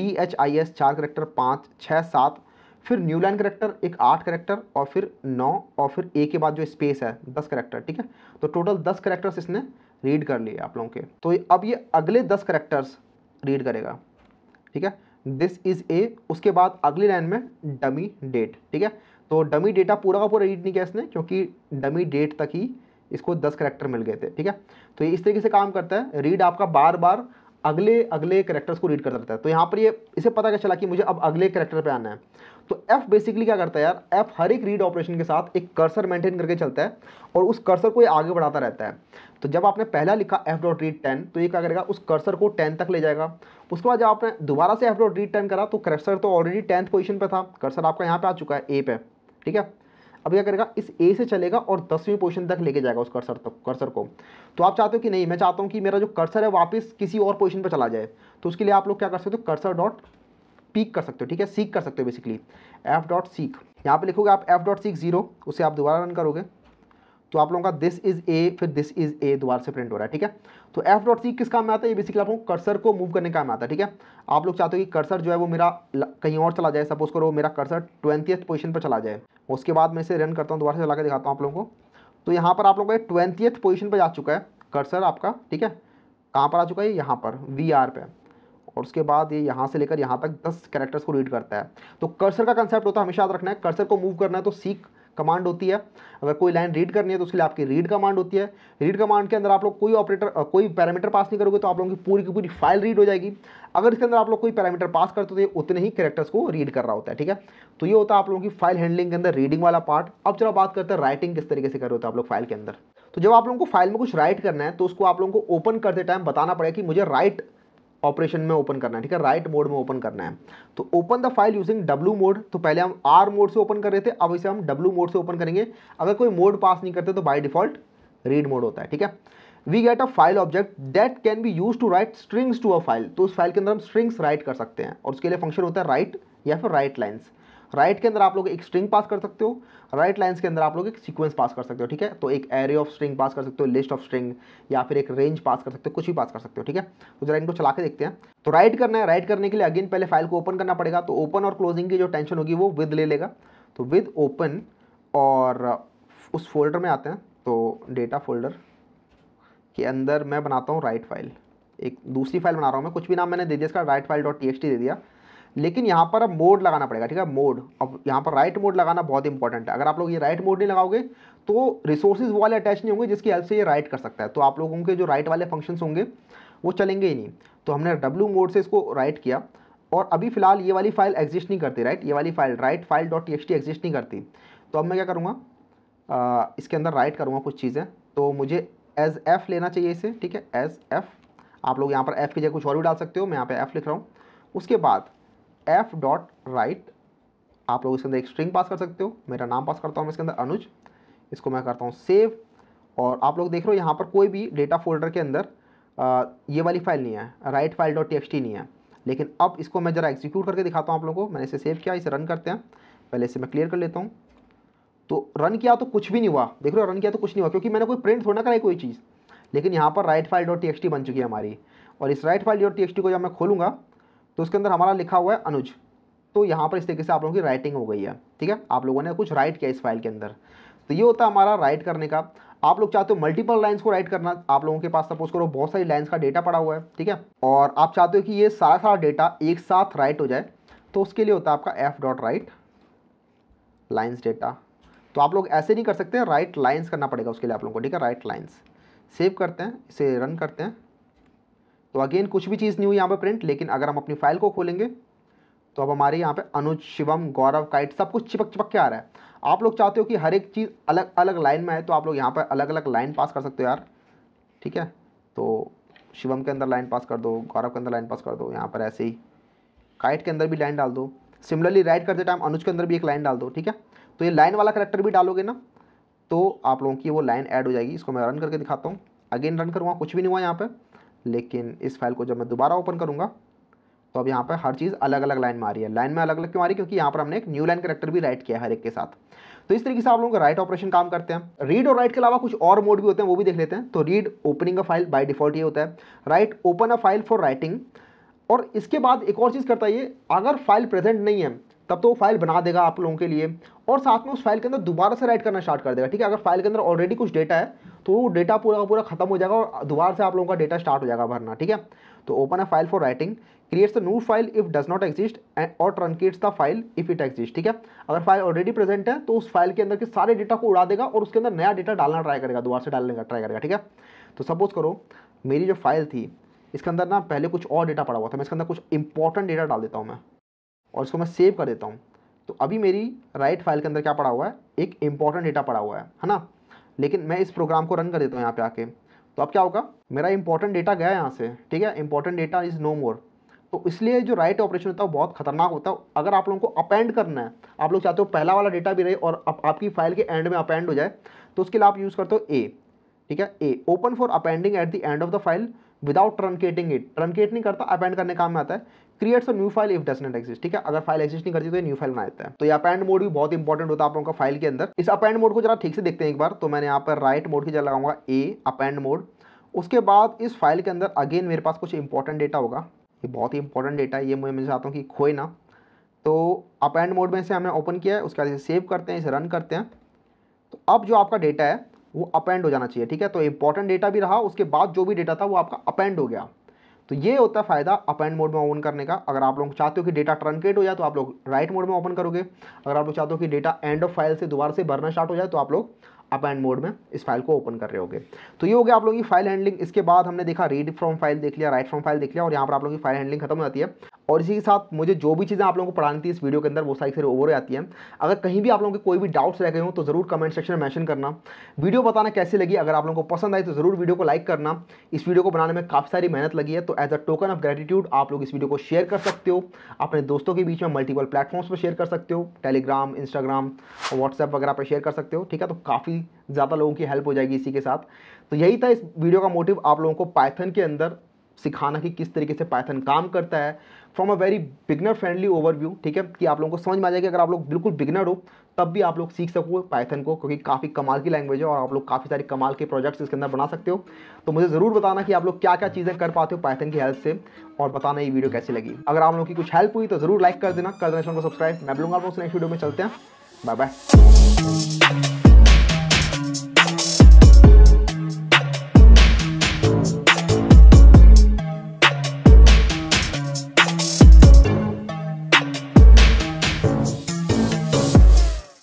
ई एच आई एस चार करेक्टर पाँच छः सात फिर न्यू लाइन करेक्टर एक आठ करेक्टर और फिर नौ और फिर ए के बाद जो स्पेस है दस करेक्टर ठीक है तो टोटल दस करेक्टर्स इसने रीड कर लिए आप लोगों के तो अब ये अगले दस करेक्टर्स रीड करेगा ठीक है दिस इज़ ए उसके बाद अगली लाइन में डमी डेट ठीक है तो डमी डेटा पूरा का पूरा रीड नहीं किया इसने क्योंकि डमी डेट तक ही इसको दस करेक्टर मिल गए थे ठीक है तो ये इस तरीके से काम करता है रीड आपका बार बार अगले अगले करेक्टर्स को रीड कर रहता है तो यहाँ पर ये इसे पता क्या चला कि मुझे अब अगले करेक्टर पे आना है तो एफ़ बेसिकली क्या करता है यार एफ़ हर एक रीड ऑपरेशन के साथ एक कर्सर मेंटेन करके चलता है और उस कर्सर को ये आगे बढ़ाता रहता है तो जब आपने पहला लिखा एफ डॉट रीड टेन तो ये क्या करेगा उस कर्सर को टेन तक ले जाएगा उसके बाद जब आपने दोबारा से एफ डॉट रीड टेन करा तो कर्सर तो ऑलरेडी टेंथ पोजिशन पर था कर्सर आपका यहाँ पर आ चुका है ए पे ठीक है अब क्या करेगा इस ए से चलेगा और दसवीं पोजिशन तक लेके जाएगा उस कर्सर तक कर्सर को तो आप चाहते हो कि नहीं मैं चाहता हूँ कि मेरा जो कर्सर है वापस किसी और पोजिशन पर चला जाए तो उसके लिए आप लोग क्या कर सकते हो कर्सर डॉट पीक कर सकते हो ठीक है सीख कर सकते हो बेसिकली एफ डॉट सीख यहाँ पर लिखोगे आप एफ डॉट सीख जीरो उसे आप दोबारा रन करोगे तो आप लोगों का दिस इज़ ए फिर दिस इज़ ए दोबारा से प्रिंट हो रहा है ठीक है तो एफ डॉट सी किस काम में आता है ये बेसिकली आपको कर्सर को मूव करने काम में आता है ठीक है आप लोग चाहते हो कि कर्सर जो है वो मेरा कहीं और चला जाए सपोज करो मेरा कर्सर ट्वेंथियथ पोजीशन पर चला जाए उसके बाद मैं इसे रन करता हूँ दोबारा से चला के दिखाता हूँ आप लोगों को तो यहाँ पर आप लोगों का ट्वेंथियथ पोजिशन पर जा चुका है कर्सर आपका ठीक है कहाँ पर आ चुका है यहाँ पर वी आर पे और उसके बाद ये यहाँ से लेकर यहाँ तक दस कैरेक्टर्स को रीड करता है तो कर्सर का कंसेप्ट होता है हमेशा याद रखना है कर्सर को मूव करना है तो सीख कमांड होती है अगर कोई लाइन रीड करनी है तो उसके लिए आपकी रीड कमांड होती है रीड कमांड के अंदर आप लोग कोई ऑपरेटर कोई पैरामीटर पास नहीं करोगे तो आप लोगों की पूरी की पूरी फाइल रीड हो जाएगी अगर इसके अंदर आप लोग कोई पैरामीटर पास करते तो ये उतने ही करेक्टर्स को रीड कर रहा होता है ठीक है तो ये होता है आप लोगों की फाइल हैंडलिंग के अंदर रीडिंग वाला पार्ट अब जब बात करते हैं राइटिंग किस तरीके से कर रहे होते हैं आप लोग फाइल के अंदर तो जब आप लोगों को फाइल में कुछ राइट करना है तो उसको आप लोगों को ओपन करते टाइम बताना पड़ेगा कि मुझे राइट ऑपरेशन में ओपन करना है ठीक है राइट मोड में ओपन करना है तो open the file using W mode तो पहले हम आर मोड से ओपन कर रहे थे अब इसे हम डब्ल्यू मोड से ओपन करेंगे अगर कोई मोड पास नहीं करते तो बाई डिफॉल्ट रीड मोड होता है ठीक है we get a file object that can be use to write strings to a file तो उस फाइल के अंदर हम स्ट्रिंग्स राइट कर सकते हैं और उसके लिए फंक्शन होता है राइट या फिर राइट लाइन्स राइट के अंदर आप लोग एक स्ट्रिंग पास कर सकते हो राइट लाइन्स के अंदर आप लोग एक सीक्वेंस पास कर सकते हो ठीक है तो एक एरे ऑफ स्ट्रिंग पास कर सकते हो लिस्ट ऑफ स्ट्रिंग या फिर एक रेंज पास कर सकते हो कुछ भी पास कर सकते हो ठीक है तो जरा इनको चला के देखते हैं तो राइट करना है राइट करने के लिए अगेन पहले फाइल को ओपन करना पड़ेगा तो ओपन और क्लोजिंग की जो टेंशन होगी वो विद ले लेगा तो विद ओपन और उस फोल्डर में आते हैं तो डेटा फोल्डर के अंदर मैं बनाता हूँ राइट फाइल एक दूसरी फाइल बना रहा हूँ मैं कुछ भी नाम मैंने दे दिया इसका राइट फाइल डॉट टी दे दिया लेकिन यहाँ पर अब मोड लगाना पड़ेगा ठीक है मोड अब यहाँ पर राइट मोड लगाना बहुत इंपॉर्टेंट है अगर आप लोग ये राइट मोड नहीं लगाओगे तो रिसोर्सेज वाले अटैच नहीं होंगे जिसकी हेल्प से ये राइट कर सकता है तो आप लोगों के जो राइट वाले फंक्शंस होंगे वो चलेंगे ही नहीं तो हमने डब्लू मोड से इसको राइट किया और अभी फिलहाल ये वाली फाइल एग्जिस्ट नहीं करती राइट ये वाली file write file dot T exist नहीं करती तो अब मैं क्या करूँगा इसके अंदर राइट करूँगा कुछ चीज़ें तो मुझे एज एफ़ लेना चाहिए इसे ठीक है एज एफ़ आप लोग यहाँ पर एफ़ की जगह कुछ और भी डाल सकते हो मैं यहाँ पर एफ़ लिख रहा हूँ उसके बाद एफ डॉट राइट आप लोग इसके अंदर एक स्ट्रिंग पास कर सकते हो मेरा नाम पास करता हूँ मैं इसके अंदर अनुज इसको मैं करता हूँ सेव और आप लोग देख रहे हो यहाँ पर कोई भी डेटा फोल्डर के अंदर आ, ये वाली फाइल नहीं है राइट फाइल डॉट टी नहीं है लेकिन अब इसको मैं ज़रा एग्जीक्यूट करके दिखाता हूँ आप लोगों को मैंने इसे सेव किया इसे रन करते हैं पहले इसे मैं क्लियर कर लेता हूँ तो रन किया तो कुछ भी नहीं हुआ देख रहे हो रन किया तो कुछ नहीं हुआ क्योंकि मैंने कोई प्रिंट थोड़ा ना कराई कोई चीज़ लेकिन यहाँ पर राइट फाइल डॉट टी बन चुकी है हमारी और इस राइट फाइल डॉट टी को जब मैं खोलूँगा तो उसके अंदर हमारा लिखा हुआ है अनुज तो यहाँ पर इस तरीके से आप लोगों की राइटिंग हो गई है ठीक है आप लोगों ने कुछ राइट किया इस फाइल के अंदर तो ये होता है हमारा राइट करने का आप लोग चाहते हो मल्टीपल लाइंस को राइट करना आप लोगों के पास सपोज करो बहुत सारी लाइंस का डेटा पड़ा हुआ है ठीक है और आप चाहते हो कि ये सारा सारा डेटा एक साथ राइट हो जाए तो उसके लिए होता है आपका F dot write lines data तो आप लोग ऐसे नहीं कर सकते राइट लाइन्स करना पड़ेगा उसके लिए आप लोगों को ठीक है राइट लाइन्स सेव करते हैं इसे रन करते हैं तो अगेन कुछ भी चीज़ नहीं हुई यहाँ पर प्रिंट लेकिन अगर हम अपनी फाइल को खोलेंगे तो अब हमारे यहाँ पे अनुज शिवम गौरव काइट सब कुछ चिपक चिपक के आ रहा है आप लोग चाहते हो कि हर एक चीज़ अलग अलग लाइन में आए तो आप लोग यहाँ पर अलग अलग लाइन पास कर सकते हो यार ठीक है तो शिवम के अंदर लाइन पास कर दो गौरव के अंदर लाइन पास कर दो यहाँ पर ऐसे ही काइट के अंदर भी लाइन डाल दो सिमिलरली राइट करते टाइम अनुज के अंदर भी एक लाइन डाल दो ठीक है तो ये लाइन वाला करेक्टर भी डालोगे ना तो आप लोगों की वो लाइन ऐड हो जाएगी इसको मैं रन करके दिखाता हूँ अगेन रन करूँगा कुछ भी नहीं हुआ यहाँ पर लेकिन इस फाइल को जब मैं दोबारा ओपन करूँगा तो अब यहाँ पर हर चीज़ अलग अलग लाइन में आ रही है लाइन में अलग अलग क्यों आ रही है क्योंकि यहाँ पर हमने एक न्यू लाइन करेक्टर भी राइट किया है हर एक के साथ तो इस तरीके से आप लोगों का राइट ऑपरेशन काम करते हैं रीड और राइट के अलावा कुछ और मोड भी होते हैं वो भी देख लेते हैं तो read opening a file by default ये होता है write open a file for writing और इसके बाद एक और चीज़ करता है ये अगर फाइल प्रेजेंट नहीं है तब तो वो फाइल बना देगा आप लोगों के लिए और साथ में उस फाइल के अंदर दोबारा से राइट करना स्टार्ट कर देगा ठीक है अगर फाइल के अंदर ऑलरेडी कुछ डेटा है तो वो डेटा पूरा पूरा खत्म हो जाएगा और दोबारा से आप लोगों का डेटा स्टार्ट हो जाएगा भरना ठीक है तो open a file for writing creates the new file if does not exist and और truncates the file if it exist ठीक है अगर फाइल ऑलरेडी प्रेजेंट है तो उस फाइल के अंदर के सारे डेटा को उड़ा देगा और उसके अंदर नया डेटा डालना ट्राई करेगा दोबारा से डालने का ट्राई करेगा ठीक है तो सपोज करो मेरी जो फाइल थी इसके अंदर ना पहले कुछ और डेटा पड़ा हुआ था मैं इसके अंदर कुछ इंपॉर्टेंट डेटा डाल देता हूँ मैं और इसको मैं सेव कर देता हूँ तो अभी मेरी राइट फाइल के अंदर क्या पड़ा हुआ है एक इंपॉर्टेंट डेटा पड़ा हुआ है है ना लेकिन मैं इस प्रोग्राम को रन कर देता हूँ यहाँ पे आके तो अब क्या होगा मेरा इंपॉर्टेंट डेटा गया यहाँ से ठीक है important data is no more तो इसलिए जो राइट ऑपरेशन होता है बहुत खतरनाक होता है अगर आप लोगों को अपेंड करना है आप लोग चाहते हो पहला वाला डेटा भी रहे और आप, आपकी फाइल के एंड में अपेंड हो जाए तो उसके लिए आप यूज़ करते हो ए ठीक है a open for appending at the end of the file without truncating it truncate नहीं करता अपेंड करने काम में आता है creates a new file if does not exist ठीक है अगर फाइल एक्सिस्ट नहीं करती तो ये न्यू फाइल बना देता है तो ये अपेंड मोड भी बहुत इंपॉर्टेंट होता है आप लोगों का फाइल के अंदर इस अपेंड मोड को जरा ठीक से देखते हैं एक बार तो मैंने यहाँ पर राइट मोड की जगह लगाऊंगा ए अपेंड मोड उसके बाद इस फाइल के अंदर अगेन मेरे पास कुछ इंपॉर्टेंट डेटा होगा ये बहुत ही इंपॉर्टेंट डेटा है ये मैं चाहता हूँ कि खोए ना तो अपैंड मोड में से हमने ओपन किया है उसके बाद इसे सेव करते हैं इसे रन करते हैं तो अब जो आपका डेटा है वो अपैंड हो जाना चाहिए ठीक है तो इंपॉर्टेंट डेटा भी रहा उसके बाद जो भी डेटा था वो आपका अपैंड हो गया तो ये होता है फ़ायदा अप मोड में ओपन करने का अगर आप लोग चाहते हो कि डेटा ट्रंकेट हो जाए तो आप लोग राइट मोड में ओपन करोगे अगर आप लोग चाहते हो कि डेटा एंड ऑफ फाइल से दोबारा से भरना स्टार्ट हो जाए तो आप लोग अप एंड मोड में इस फाइल को ओपन कर रहे होगे तो ये हो गया आप लोगों की फाइल हैंडलिंग इसके बाद हमने देखा रीड फ्रॉम फाइल देख लिया राइट फ्रॉम फाइल देख लिया और यहाँ पर आप लोगों की फाइल हैंडलिंग खत्म हो जाती है और इसी के साथ मुझे जो भी चीज़ें आप लोगों को पढ़ानी थी इस वीडियो के अंदर वो सारी सारी ओवर आती हैं अगर कहीं भी आप लोगों के कोई भी डाउट्स रह गए हों तो ज़रूर कमेंट सेक्शन में मैंशन करना वीडियो बताना कैसे लगी अगर आप लोगों को पसंद आई तो ज़रूर वीडियो को लाइक करना इस वीडियो को बनाने में काफ़ी सारी मेहनत लगी है तो as a token of gratitude आप लोग इस वीडियो को शेयर कर सकते हो अपने दोस्तों के बीच में मल्टीपल प्लेटफॉर्म्स पर शेयर कर सकते हो टेलीग्राम इंस्टाग्राम व्हाट्सएप वगैरह पर शेयर कर सकते हो ठीक है तो काफ़ी ज़्यादा लोगों की हेल्प हो जाएगी इसी के साथ तो यही था इस वीडियो का मोटिव आप लोगों को पाइथन के अंदर सिखाना कि किस तरीके से पाइथन काम करता है from a very beginner friendly overview ठीक है कि आप लोगों को समझ में आ जाएगी अगर आप लोग बिल्कुल बिगनर हो तब भी आप लोग सीख सको पाइथन को क्योंकि काफ़ी कमाल की लैंग्वेज है और आप लोग काफ़ी सारे कमाल के प्रोजेक्ट्स इसके अंदर बना सकते हो तो मुझे ज़रूर बताना कि आप लोग क्या क्या चीज़ें कर पाते हो पाइथन की हेल्प से और बताना ये वीडियो कैसी लगी अगर आप लोगों की कुछ हेल्प हुई तो ज़रूर लाइक कर देना कर देना चैनल को सब्सक्राइब मैं बोलूँगा आप लोग नेक्स्ट वीडियो में चलते हैं बाय बाय